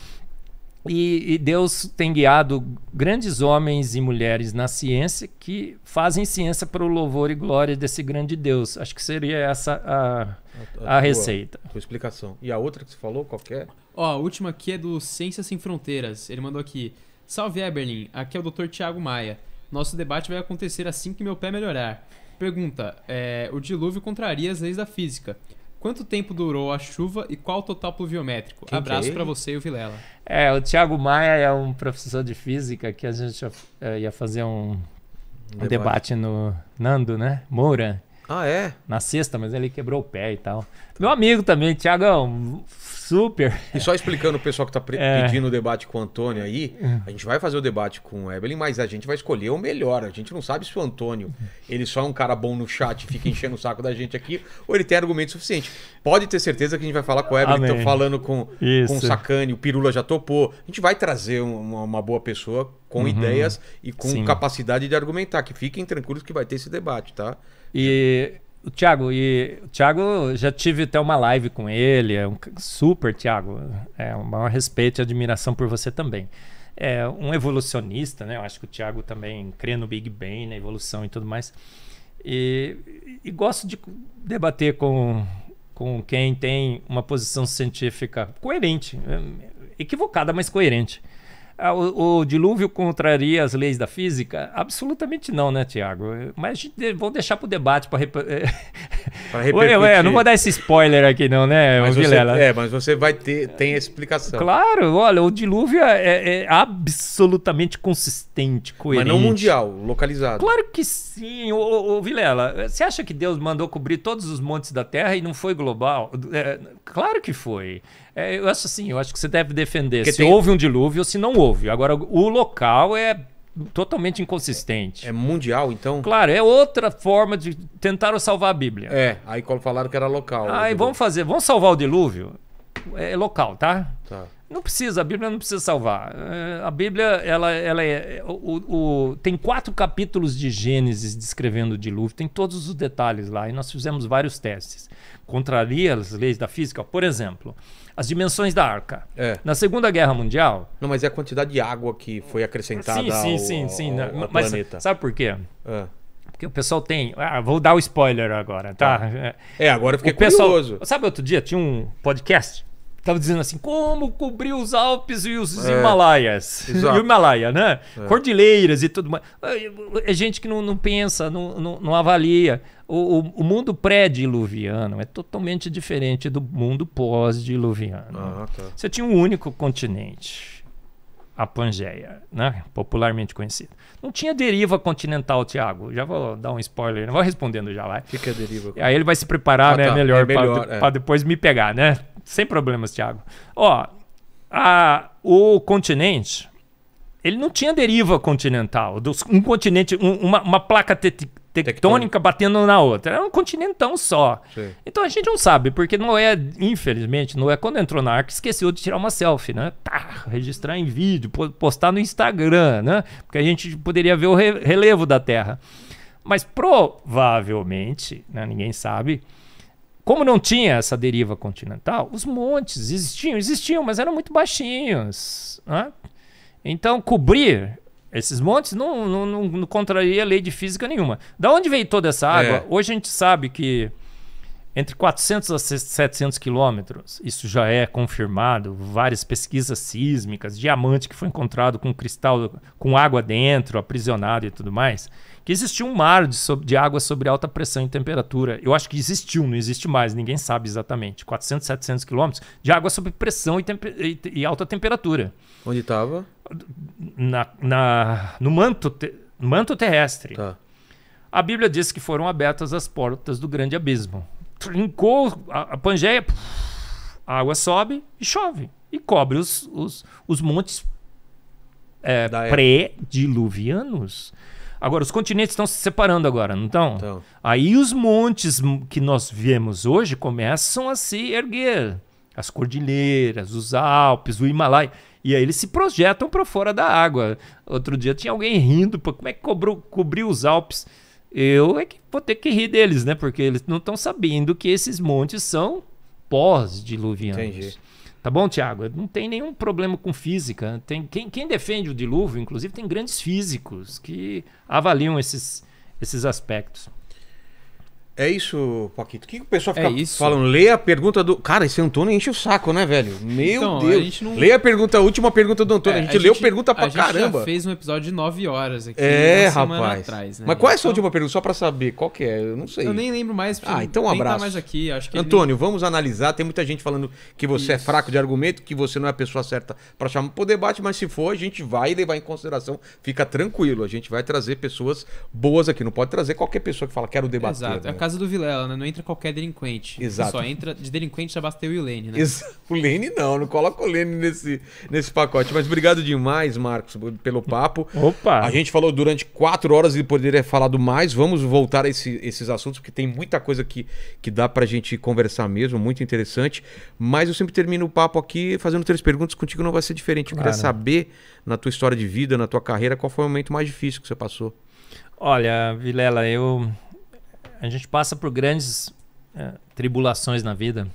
e, e, Deus tem guiado grandes homens e mulheres na ciência que fazem ciência para o louvor e glória desse grande Deus. Acho que seria essa a, a, a, a receita. Tua explicação. E a outra que você falou, qualquer? É? Ó, a última aqui é do Ciência Sem Fronteiras. Ele mandou aqui. Salve Eberlin, aqui é o Dr. Tiago Maia. Nosso debate vai acontecer assim que meu pé melhorar. Pergunta: é, o dilúvio contraria as leis da física. Quanto tempo durou a chuva e qual o total pluviométrico? Quem Abraço é para você e o Vilela. É, o Tiago Maia é um professor de física que a gente ia eh, fazer um, um debate no Nando, né? Moura. Ah, é? Na sexta, mas ele quebrou o pé e tal. Meu amigo também, Tiagão, Super. E só explicando o pessoal que está é. pedindo o debate com o Antônio aí, é. a gente vai fazer o debate com o Evelyn, mas a gente vai escolher o melhor. A gente não sabe se o Antônio, ele só é um cara bom no chat e fica enchendo o saco da gente aqui, ou ele tem argumento suficiente. Pode ter certeza que a gente vai falar com o Evelyn, falando com, com o Sacani, o Pirula já topou. A gente vai trazer uma, uma boa pessoa com uhum. ideias e com Sim. capacidade de argumentar, que fiquem tranquilos que vai ter esse debate, tá? E o Thiago, e o Thiago, já tive até uma live com ele, é um super Thiago, é um maior respeito e admiração por você também. É um evolucionista, né? Eu acho que o Thiago também crê no Big Bang, na evolução e tudo mais. E, e gosto de debater com, com quem tem uma posição científica coerente, é, equivocada, mas coerente. Ah, o, o, dilúvio contraria as leis da física? Absolutamente não, né, Tiago? Mas de, vamos deixar para o debate para Ué, ué, não vou dar esse spoiler aqui não, né, mas você, É, mas você vai ter, tem a explicação. Claro, olha, o dilúvio é, é, é absolutamente consistente, com ele. Mas não mundial, localizado. Claro que sim, ô, ô, Vilela, você acha que Deus mandou cobrir todos os montes da Terra e não foi global? É, claro que foi. É, eu acho assim, eu acho que você deve defender Porque se tem... houve um dilúvio ou se não houve. Agora, o local é totalmente inconsistente. É mundial, então? Claro, é outra forma de tentaram salvar a Bíblia. É, aí quando falaram que era local. Né, aí vamos fazer, vamos salvar o dilúvio? É, é local, tá? Tá. Não precisa, a Bíblia não precisa salvar. É, a Bíblia, ela, ela é. O, o, tem quatro capítulos de Gênesis descrevendo o dilúvio, tem todos os detalhes lá, e nós fizemos vários testes. Contraria as leis da física, por exemplo as dimensões da arca. É. Na Segunda Guerra Mundial. Não, mas é a quantidade de água que foi acrescentada sim, sim, ao, sim, sim, ao, ao, né? ao mas, planeta. Sabe por quê? É. Porque o pessoal tem. Ah, vou dar o um spoiler agora, tá? tá? É, é agora eu fiquei o curioso. sabe outro dia tinha um podcast? Tava dizendo assim, como cobrir os Alpes e os é, Himalaias. Exato. <laughs> E o Himalaia, né? É. Cordilheiras e tudo mais. É, é, é gente que não, não pensa, não, não, não avalia o, o, mundo pré-diluviano é totalmente diferente do mundo pós-diluviano. Ah, tá. Você tinha um único continente, a Pangeia, né? popularmente conhecida. Não tinha deriva continental, Tiago. Já vou dar um spoiler, não vou respondendo já lá. O que, que é deriva? Aí ele vai se preparar ah, né, tá. melhor, é melhor para é. depois me pegar, né? Sem problemas, Tiago. Ó, a, o continente ele não tinha deriva continental. Um continente, um, uma, uma, placa tectônica batendo na outra. É um continentão só. Sim. Então a gente não sabe, porque Noé, infelizmente, é quando entrou na arca, esqueceu de tirar uma selfie, né? Tá, registrar em vídeo, postar no Instagram, né? Porque a gente poderia ver o re relevo da Terra. Mas provavelmente, né, ninguém sabe, como não tinha essa deriva continental, os montes existiam, existiam, mas eram muito baixinhos. Né? Então, cobrir esses montes não, não, não, não contraria a lei de física nenhuma. Da onde veio toda essa água? É. Hoje a gente sabe que entre 400 a 700 quilômetros, isso já é confirmado, várias pesquisas sísmicas, diamante que foi encontrado com cristal, com água dentro, aprisionado e tudo mais que existia um mar de, de água sobre alta pressão e temperatura. Eu acho que existiu, não existe mais, ninguém sabe exatamente. 400, 700 quilômetros de água sob pressão e, e, e, alta temperatura. Onde estava? Na, na, no manto, te manto terrestre. Tá. A Bíblia diz que foram abertas as portas do grande abismo. Trincou a, a Pangeia, puf, a água sobe e chove. E cobre os, os, os montes é, pré-diluvianos. Agora, os continentes estão se separando agora, não estão? Então. Aí os montes que nós vemos hoje começam a se erguer. As cordilheiras, os Alpes, o Himalaia. E aí eles se projetam para fora da água. Outro dia tinha alguém rindo, pô, como é que cobrou, cobriu os Alpes? Eu é que vou ter que rir deles, né? Porque eles não estão sabendo que esses montes são pós-diluvianos. Entendi. Tá bom, Tiago? Não tem nenhum problema com física. Tem, quem, quem defende o dilúvio, inclusive, tem grandes físicos que avaliam esses, esses aspectos. É isso, Paquito. O que, o pessoal fica é falando? Lê a pergunta do. Cara, esse Antônio enche o saco, né, velho? Meu então, Deus. Não... Lê a pergunta, a última pergunta do Antônio. É, a gente a leu gente, pergunta pra a caramba. Gente fez um episódio de 9 horas aqui. É, rapaz. Atrás, né? Mas qual é a sua então... última pergunta? Só pra saber qual que é. Eu não sei. Eu nem lembro mais. Ah, então um tá abraço. mais aqui. Acho que Antônio, nem... vamos analisar. Tem muita gente falando que você é isso. é fraco de argumento, que você não é a pessoa certa pra chamar pro debate, mas se for, a gente vai levar em consideração. Fica tranquilo. A gente vai trazer pessoas boas aqui. Não pode trazer qualquer pessoa que fala, quero debater. Exato. É né? É caso do Vilela, né? Não entra qualquer delinquente. Exato. Só entra de delinquente já basta e o Lene, né? Ex <laughs> o Lene não, não coloca o Lene nesse, nesse pacote. Mas obrigado demais, Marcos, pelo papo. Opa! A gente falou durante quatro horas e poderia falar do mais. Vamos voltar a esse, esses assuntos, porque tem muita coisa que, que dá pra gente conversar mesmo, muito interessante. Mas eu sempre termino o papo aqui fazendo três perguntas. Contigo não vai ser diferente. Eu queria saber, na tua história de vida, na tua carreira, qual foi o momento mais difícil que você passou? Olha, Vilela, eu a gente passa por grandes é, tribulações na vida,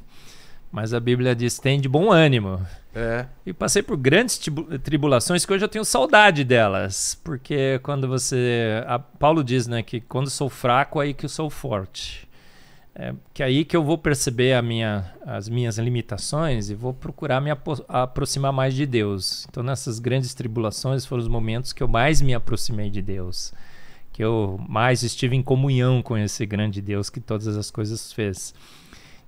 mas a Bíblia diz: tem de bom ânimo. É. E passei por grandes tribulações que hoje eu tenho saudade delas, porque quando você. Paulo diz né, que quando sou fraco, é aí que eu sou forte. É, que é aí que eu vou perceber minha, as minhas limitações e vou procurar me apro aproximar mais de Deus. Então, nessas grandes tribulações foram os momentos que eu mais me aproximei de Deus que eu mais estive em comunhão com esse grande Deus que todas as coisas fez.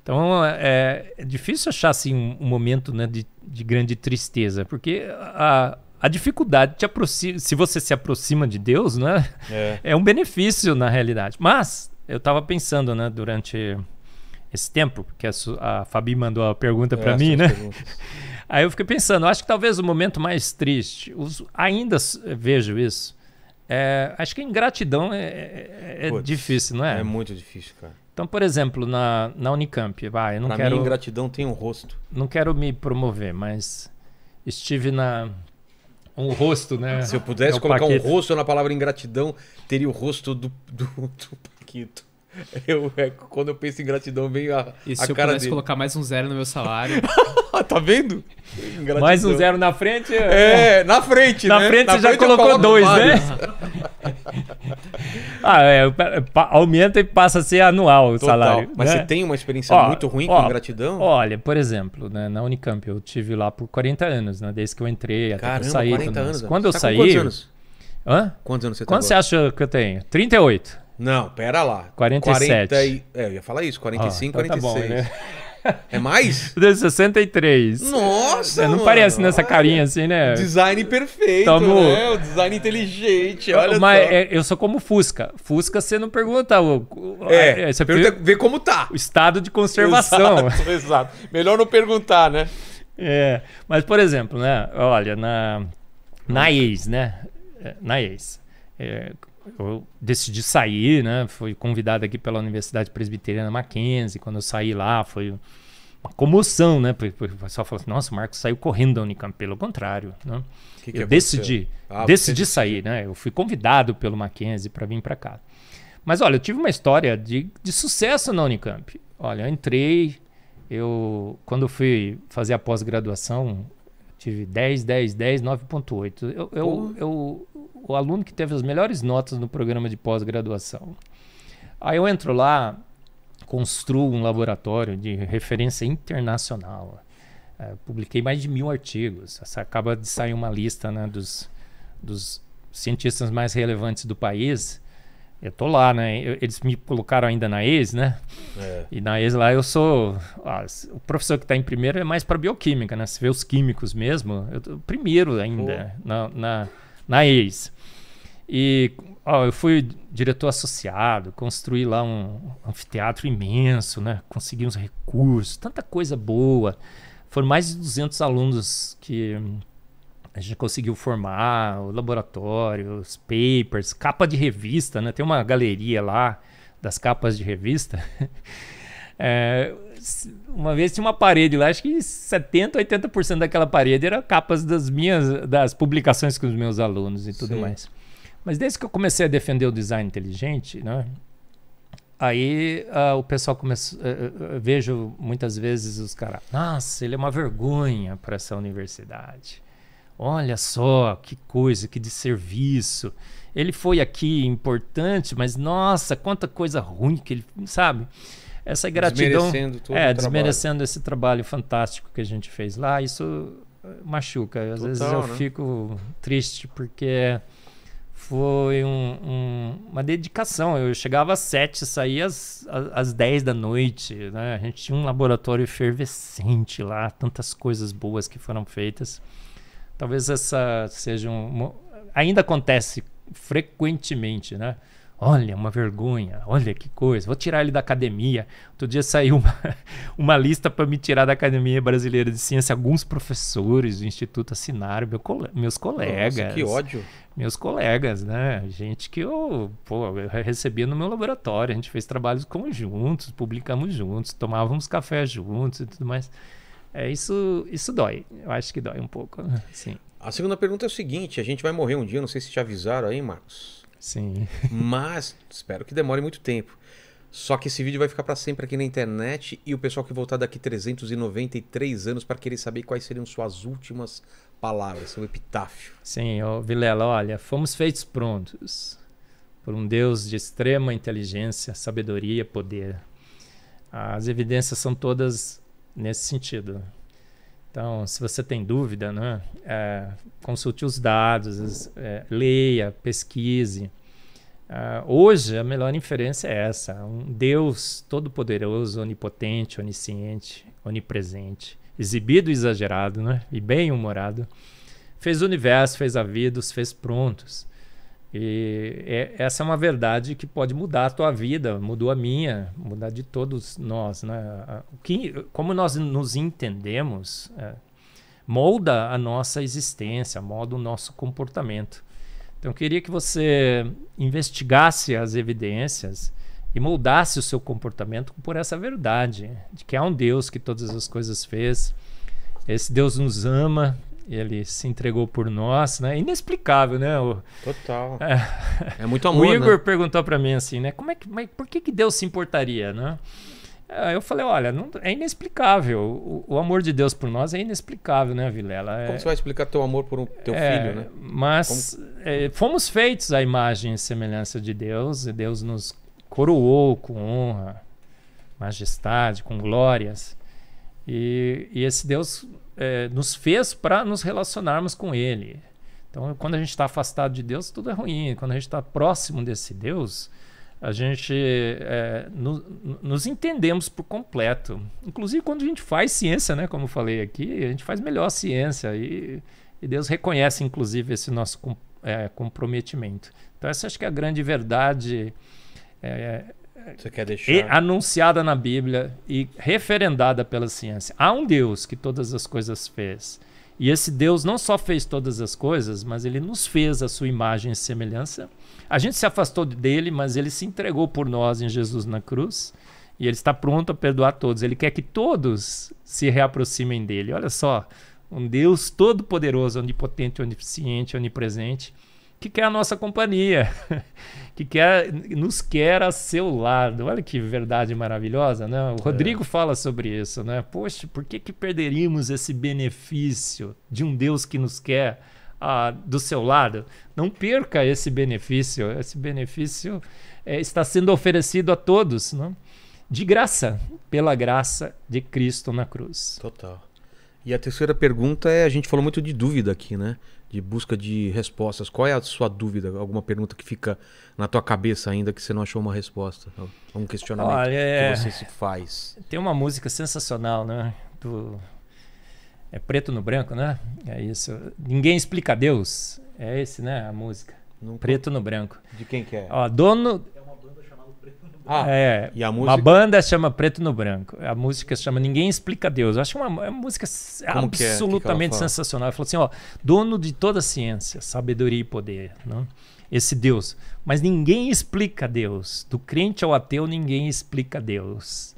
Então é, é difícil achar assim, um, um momento né, de, de, grande tristeza, porque a, a dificuldade te aproxima, se você se aproxima de Deus, né, é. <laughs> é um benefício na realidade. Mas eu estava pensando né, durante esse tempo, porque a, a Fabi mandou a pergunta para é, mim, né? Perguntas. <laughs> Aí eu fiquei pensando, acho que talvez o momento mais triste, os, ainda vejo isso, é, acho que ingratidão é, é, é, é difícil, não é? É muito difícil, cara. Então, por exemplo, na, na Unicamp, vai, ah, eu não pra quero. Mim, ingratidão tem um rosto. Não quero me promover, mas estive na. Um rosto, né? Se eu pudesse colocar Paquito. um rosto na palavra ingratidão, teria o rosto do, do, do Paquito. <laughs> Eu, é, quando eu penso em gratidão, vem a, e se eu cara pudesse dele. colocar mais um zero no meu salário. <laughs> tá vendo? Gratidão. Mais um zero na frente? É, é. na frente. Na né? frente na você já colocou dois, né? vários. né? <laughs> ah, é, é aumenta e passa a ser anual o Total. salário. Mas né? você tem uma experiência ó, muito ruim ó, com gratidão? Olha, por exemplo, né, na Unicamp, eu tive lá por 40 anos, né, desde que eu entrei até Caramba, que eu saí. 40 né? anos, quando você eu tá saí. quantos anos? Hã? Quantos anos você tá Quanto você acha que eu tenho? 38. Não, pera lá. 47. 40 e... É, eu ia falar isso, 45, ah, então 46. Tá bom, né? É mais? 63. <laughs> Nossa! Não assim mano, parece nessa olha, carinha assim, né? Design perfeito, Tamo... né? O design inteligente, olha Mas é, eu sou como Fusca. Fusca você não pergunta. O, é, é, você pergunta vê como tá. O estado de conservação. <laughs> Exato, exato. Melhor não perguntar, né? É, mas por exemplo, né? Olha, na, na ex, né? É, na ex. É, eu decidi sair, né? Fui convidado aqui pela Universidade Presbiteriana Mackenzie. Quando eu saí lá, foi uma comoção, né? Porque o pessoal falou assim, nossa, o Marcos saiu correndo da Unicamp. Pelo contrário, né? Que que eu decidi, ah, decidi sair, né? Eu fui convidado pelo Mackenzie para vir para cá. Mas olha, eu tive uma história de, de sucesso na Unicamp. Olha, eu entrei, eu quando eu fui fazer a pós-graduação, tive 10, 10, 10, 9.8. Eu, eu, eu, o aluno que teve as melhores notas no programa de pós-graduação. Aí eu entro lá, construo um laboratório de referência internacional. É, publiquei mais de mil artigos. Essa acaba de sair uma lista né, dos, dos cientistas mais relevantes do país. Eu tô lá, né? eles me colocaram ainda na ex, né? É. E na ex lá eu sou. Ah, o professor que está em primeiro é mais para bioquímica, né? Se vê os químicos mesmo, eu tô primeiro ainda na, na, na ex. E ó, eu fui diretor associado, construí lá um anfiteatro imenso, né? consegui uns recursos, tanta coisa boa. Foram mais de 200 alunos que a gente conseguiu formar, o laboratório, os papers, capa de revista, né? tem uma galeria lá das capas de revista. <laughs> É, uma vez tinha uma parede lá, acho que 70, 80% daquela parede era capas das minhas, das publicações com os meus alunos e tudo Sim. mais. Mas desde que eu comecei a defender o design inteligente, né? Aí uh, o pessoal começa. Uh, eh, eh, eh, vejo muitas vezes os caras. Nossa, ele é uma vergonha para essa universidade. Olha só que coisa, que desserviço. Ele foi aqui importante, mas nossa, quanta coisa ruim que ele. Sabe? Essa gratidão. Desmerecendo todo É, desmerecendo trabalho. esse trabalho fantástico que a gente fez lá. Isso machuca. Às Total, vezes eu né? fico triste porque foi um, um, uma dedicação. Eu chegava às sete, saía às, às dez da noite. Né? A gente tinha um laboratório efervescente lá, tantas coisas boas que foram feitas. Talvez essa seja um. Ainda acontece frequentemente, né? Olha, uma vergonha, olha que coisa, vou tirar ele da academia. Outro dia saiu uma, <laughs> uma lista para me tirar da Academia Brasileira de Ciência. Alguns professores do Instituto assinaram, meu cole, meus colegas. Nossa, que ódio. Meus colegas, né? Gente que eu, pô, eu recebia no meu laboratório, a gente fez trabalhos conjuntos, publicamos juntos, tomávamos café juntos e tudo mais. É, isso, isso dói, eu acho que dói um pouco, né? sim. A segunda pergunta é o seguinte: a gente vai morrer um dia, não sei se te avisaram aí, Marcos. Sim. Mas espero que demore muito tempo. Só que esse vídeo vai ficar para sempre aqui na internet e o pessoal que voltar daqui 393 anos para querer saber quais seriam suas últimas palavras, seu epitáfio. Sim, ô Vilela, olha, fomos feitos prontos por um Deus de extrema inteligência, sabedoria, poder. As evidências são todas nesse sentido. Então, se você tem dúvida, né, é, consulte os dados, é, leia, pesquise. Uh, hoje, a melhor inferência é essa: um Deus todo-poderoso, onipotente, onisciente, onipresente, exibido e exagerado, né? e bem-humorado, fez o universo, fez a vida, os fez prontos. E é, essa é uma verdade que pode mudar a tua vida, mudou a minha, mudar de todos nós. Né? O que, como nós nos entendemos, é, molda a nossa existência, molda o nosso comportamento. Então, eu queria que você investigasse as evidências e moldasse o seu comportamento por essa verdade, de que há um Deus que todas as coisas fez, esse Deus nos ama, ele se entregou por nós, né? Inexplicável, né? O, Total. É, é, muito amor. <laughs> O né? Igor né? perguntou para mim assim, né? Como é que, mas é por que, que Deus se importaria, né? É, eu falei, olha, não, é inexplicável. O, o, amor de Deus por nós é inexplicável, né, Vilela? É, Como você vai explicar teu amor por um, teu é, filho, né? Mas é, fomos feitos à imagem e semelhança de Deus, e Deus nos coroou com honra, majestade, com glórias. E, e esse Deus é, nos fez para nos relacionarmos com Ele. Então, quando a gente está afastado de Deus, tudo é ruim. Quando a gente está próximo desse Deus, a gente é, no, nos entendemos por completo. Inclusive, quando a gente faz ciência, né, como eu falei aqui, a gente faz melhor ciência e, e Deus reconhece, inclusive, esse nosso é, comprometimento. Então, essa acho que é a grande verdade é, e anunciada na Bíblia e referendada pela ciência. Há um Deus que todas as coisas fez. E esse Deus não só fez todas as coisas, mas ele nos fez a sua imagem e semelhança. A gente se afastou dele, mas ele se entregou por nós em Jesus na cruz. E ele está pronto a perdoar todos. Ele quer que todos se reaproximem dele. Olha só, um Deus todo-poderoso, onipotente, onisciente, onipresente que quer a nossa companhia, <laughs> que quer, nos quer a seu lado. Olha que verdade maravilhosa, né? O Rodrigo é. fala sobre isso, né? Poxa, por que, que perderíamos esse benefício de um Deus que nos quer ah, do seu lado? Não perca esse benefício. Esse benefício é, está sendo oferecido a todos, né? De graça, pela graça de Cristo na cruz. Total. E a terceira pergunta é: a gente falou muito de dúvida aqui, né? de busca de respostas. Qual é a sua dúvida? Alguma pergunta que fica na tua cabeça ainda que você não achou uma resposta? Um questionamento Olha, que é, você se faz? Tem uma música sensacional, né? Do... É preto no branco, né? É isso. Ninguém explica Deus. É esse, né? A música. Nunca. Preto no branco. De quem que é? Ó, dono ah, é, e a música? A banda chama Preto no Branco. A música se chama Ninguém Explica Deus. Eu acho uma, é uma música Como absolutamente que é? que sensacional. Ele falou assim, ó, dono de toda a ciência, sabedoria e poder, não? Né? esse Deus. Mas ninguém explica Deus. Do crente ao ateu, ninguém explica Deus.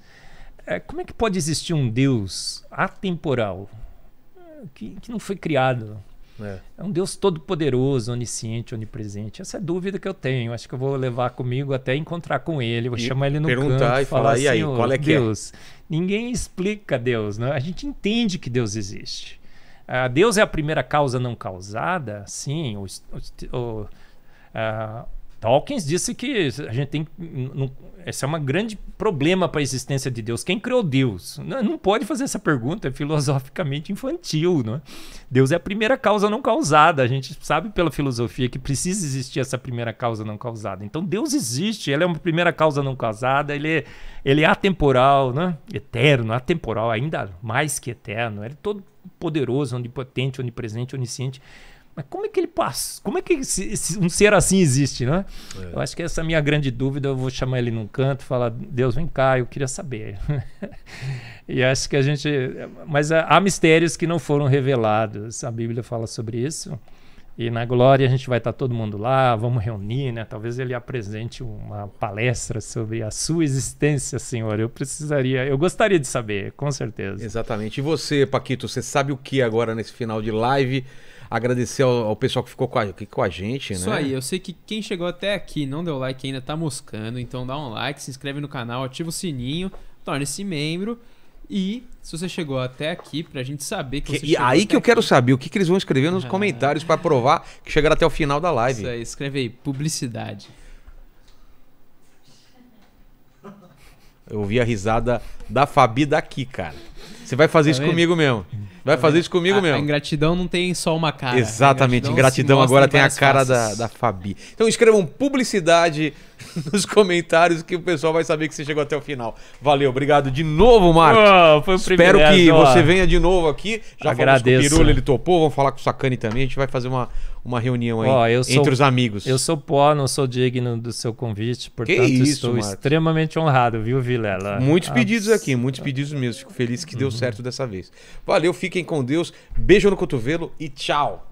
É, como é que pode existir um Deus atemporal eh, que, que não foi criado? É. é um Deus todo-poderoso, onisciente, onipresente. Essa é a dúvida que eu tenho. Acho que eu vou levar comigo até encontrar com ele. Vou e chamar ele no perguntar canto, e falar, e aí, assim, qual é que é? Deus, é? ninguém explica Deus. Né? A gente entende que Deus existe. Ah, Deus é a primeira causa não causada, sim. O, o, o, ah, Dawkins disse que a gente tem. Não, esse é um grande problema para a existência de Deus. Quem criou Deus? Não, não pode fazer essa pergunta, é filosoficamente infantil. Não é? Deus é a primeira causa não causada. A gente sabe pela filosofia que precisa existir essa primeira causa não causada. Então Deus existe, ele é uma primeira causa não causada, ele é, ele é atemporal, né? eterno, atemporal, ainda mais que eterno. Ele é todo poderoso, onipotente, onipresente, onisciente. Mas como é que ele passa? Como é que esse, um ser assim existe, né? É. Eu acho que essa é a minha grande dúvida. Eu vou chamar ele num canto, falar: Deus, vem cá, eu queria saber. <laughs> e acho que a gente. Mas há mistérios que não foram revelados. A Bíblia fala sobre isso. E na glória a gente vai estar tá todo mundo lá, vamos reunir, né? Talvez ele apresente uma palestra sobre a sua existência, Senhor. Eu precisaria, eu gostaria de saber, com certeza. Exatamente. E você, Paquito, você sabe o que agora nesse final de live? agradecer ao, ao pessoal que ficou com a, aqui com a gente, Isso né? aí, eu sei que quem chegou até aqui não deu like ainda tá moscando, então dá um like, se inscreve no canal, ativa o sininho, torne-se membro. E se você chegou até aqui, pra gente saber que, que você E aí que eu aqui. quero saber o que, que eles vão escrever nos <laughs> comentários para provar que chegaram até o final da live. Isso aí, escreve aí, publicidade. Eu ouvi a risada da Fabi daqui, cara. Você vai fazer tá isso vendo? comigo mesmo. Tá vai tá fazer isso comigo a, mesmo. A ingratidão não tem só uma cara. Exatamente. Ingratidão, ingratidão agora tem a cara da, da Fabi. Então escrevam publicidade <laughs> nos comentários que o pessoal vai saber que você chegou até o final. Valeu, obrigado de novo, Marcos. Oh, foi um Espero que ó. você venha de novo aqui. Já Agradeço. falamos com o Pirulho, ele topou. Vamos falar com o Sacani também. A gente vai fazer uma, uma reunião aí oh, entre sou, os amigos. Eu sou pó, não sou digno do seu convite, portanto isso, estou Marcos. extremamente honrado, viu, Vilela? Muitos ah, pedidos aqui, muitos pedidos mesmo. Fico feliz que deu certo dessa vez. Valeu, fiquem com Deus. Beijo no cotovelo e tchau.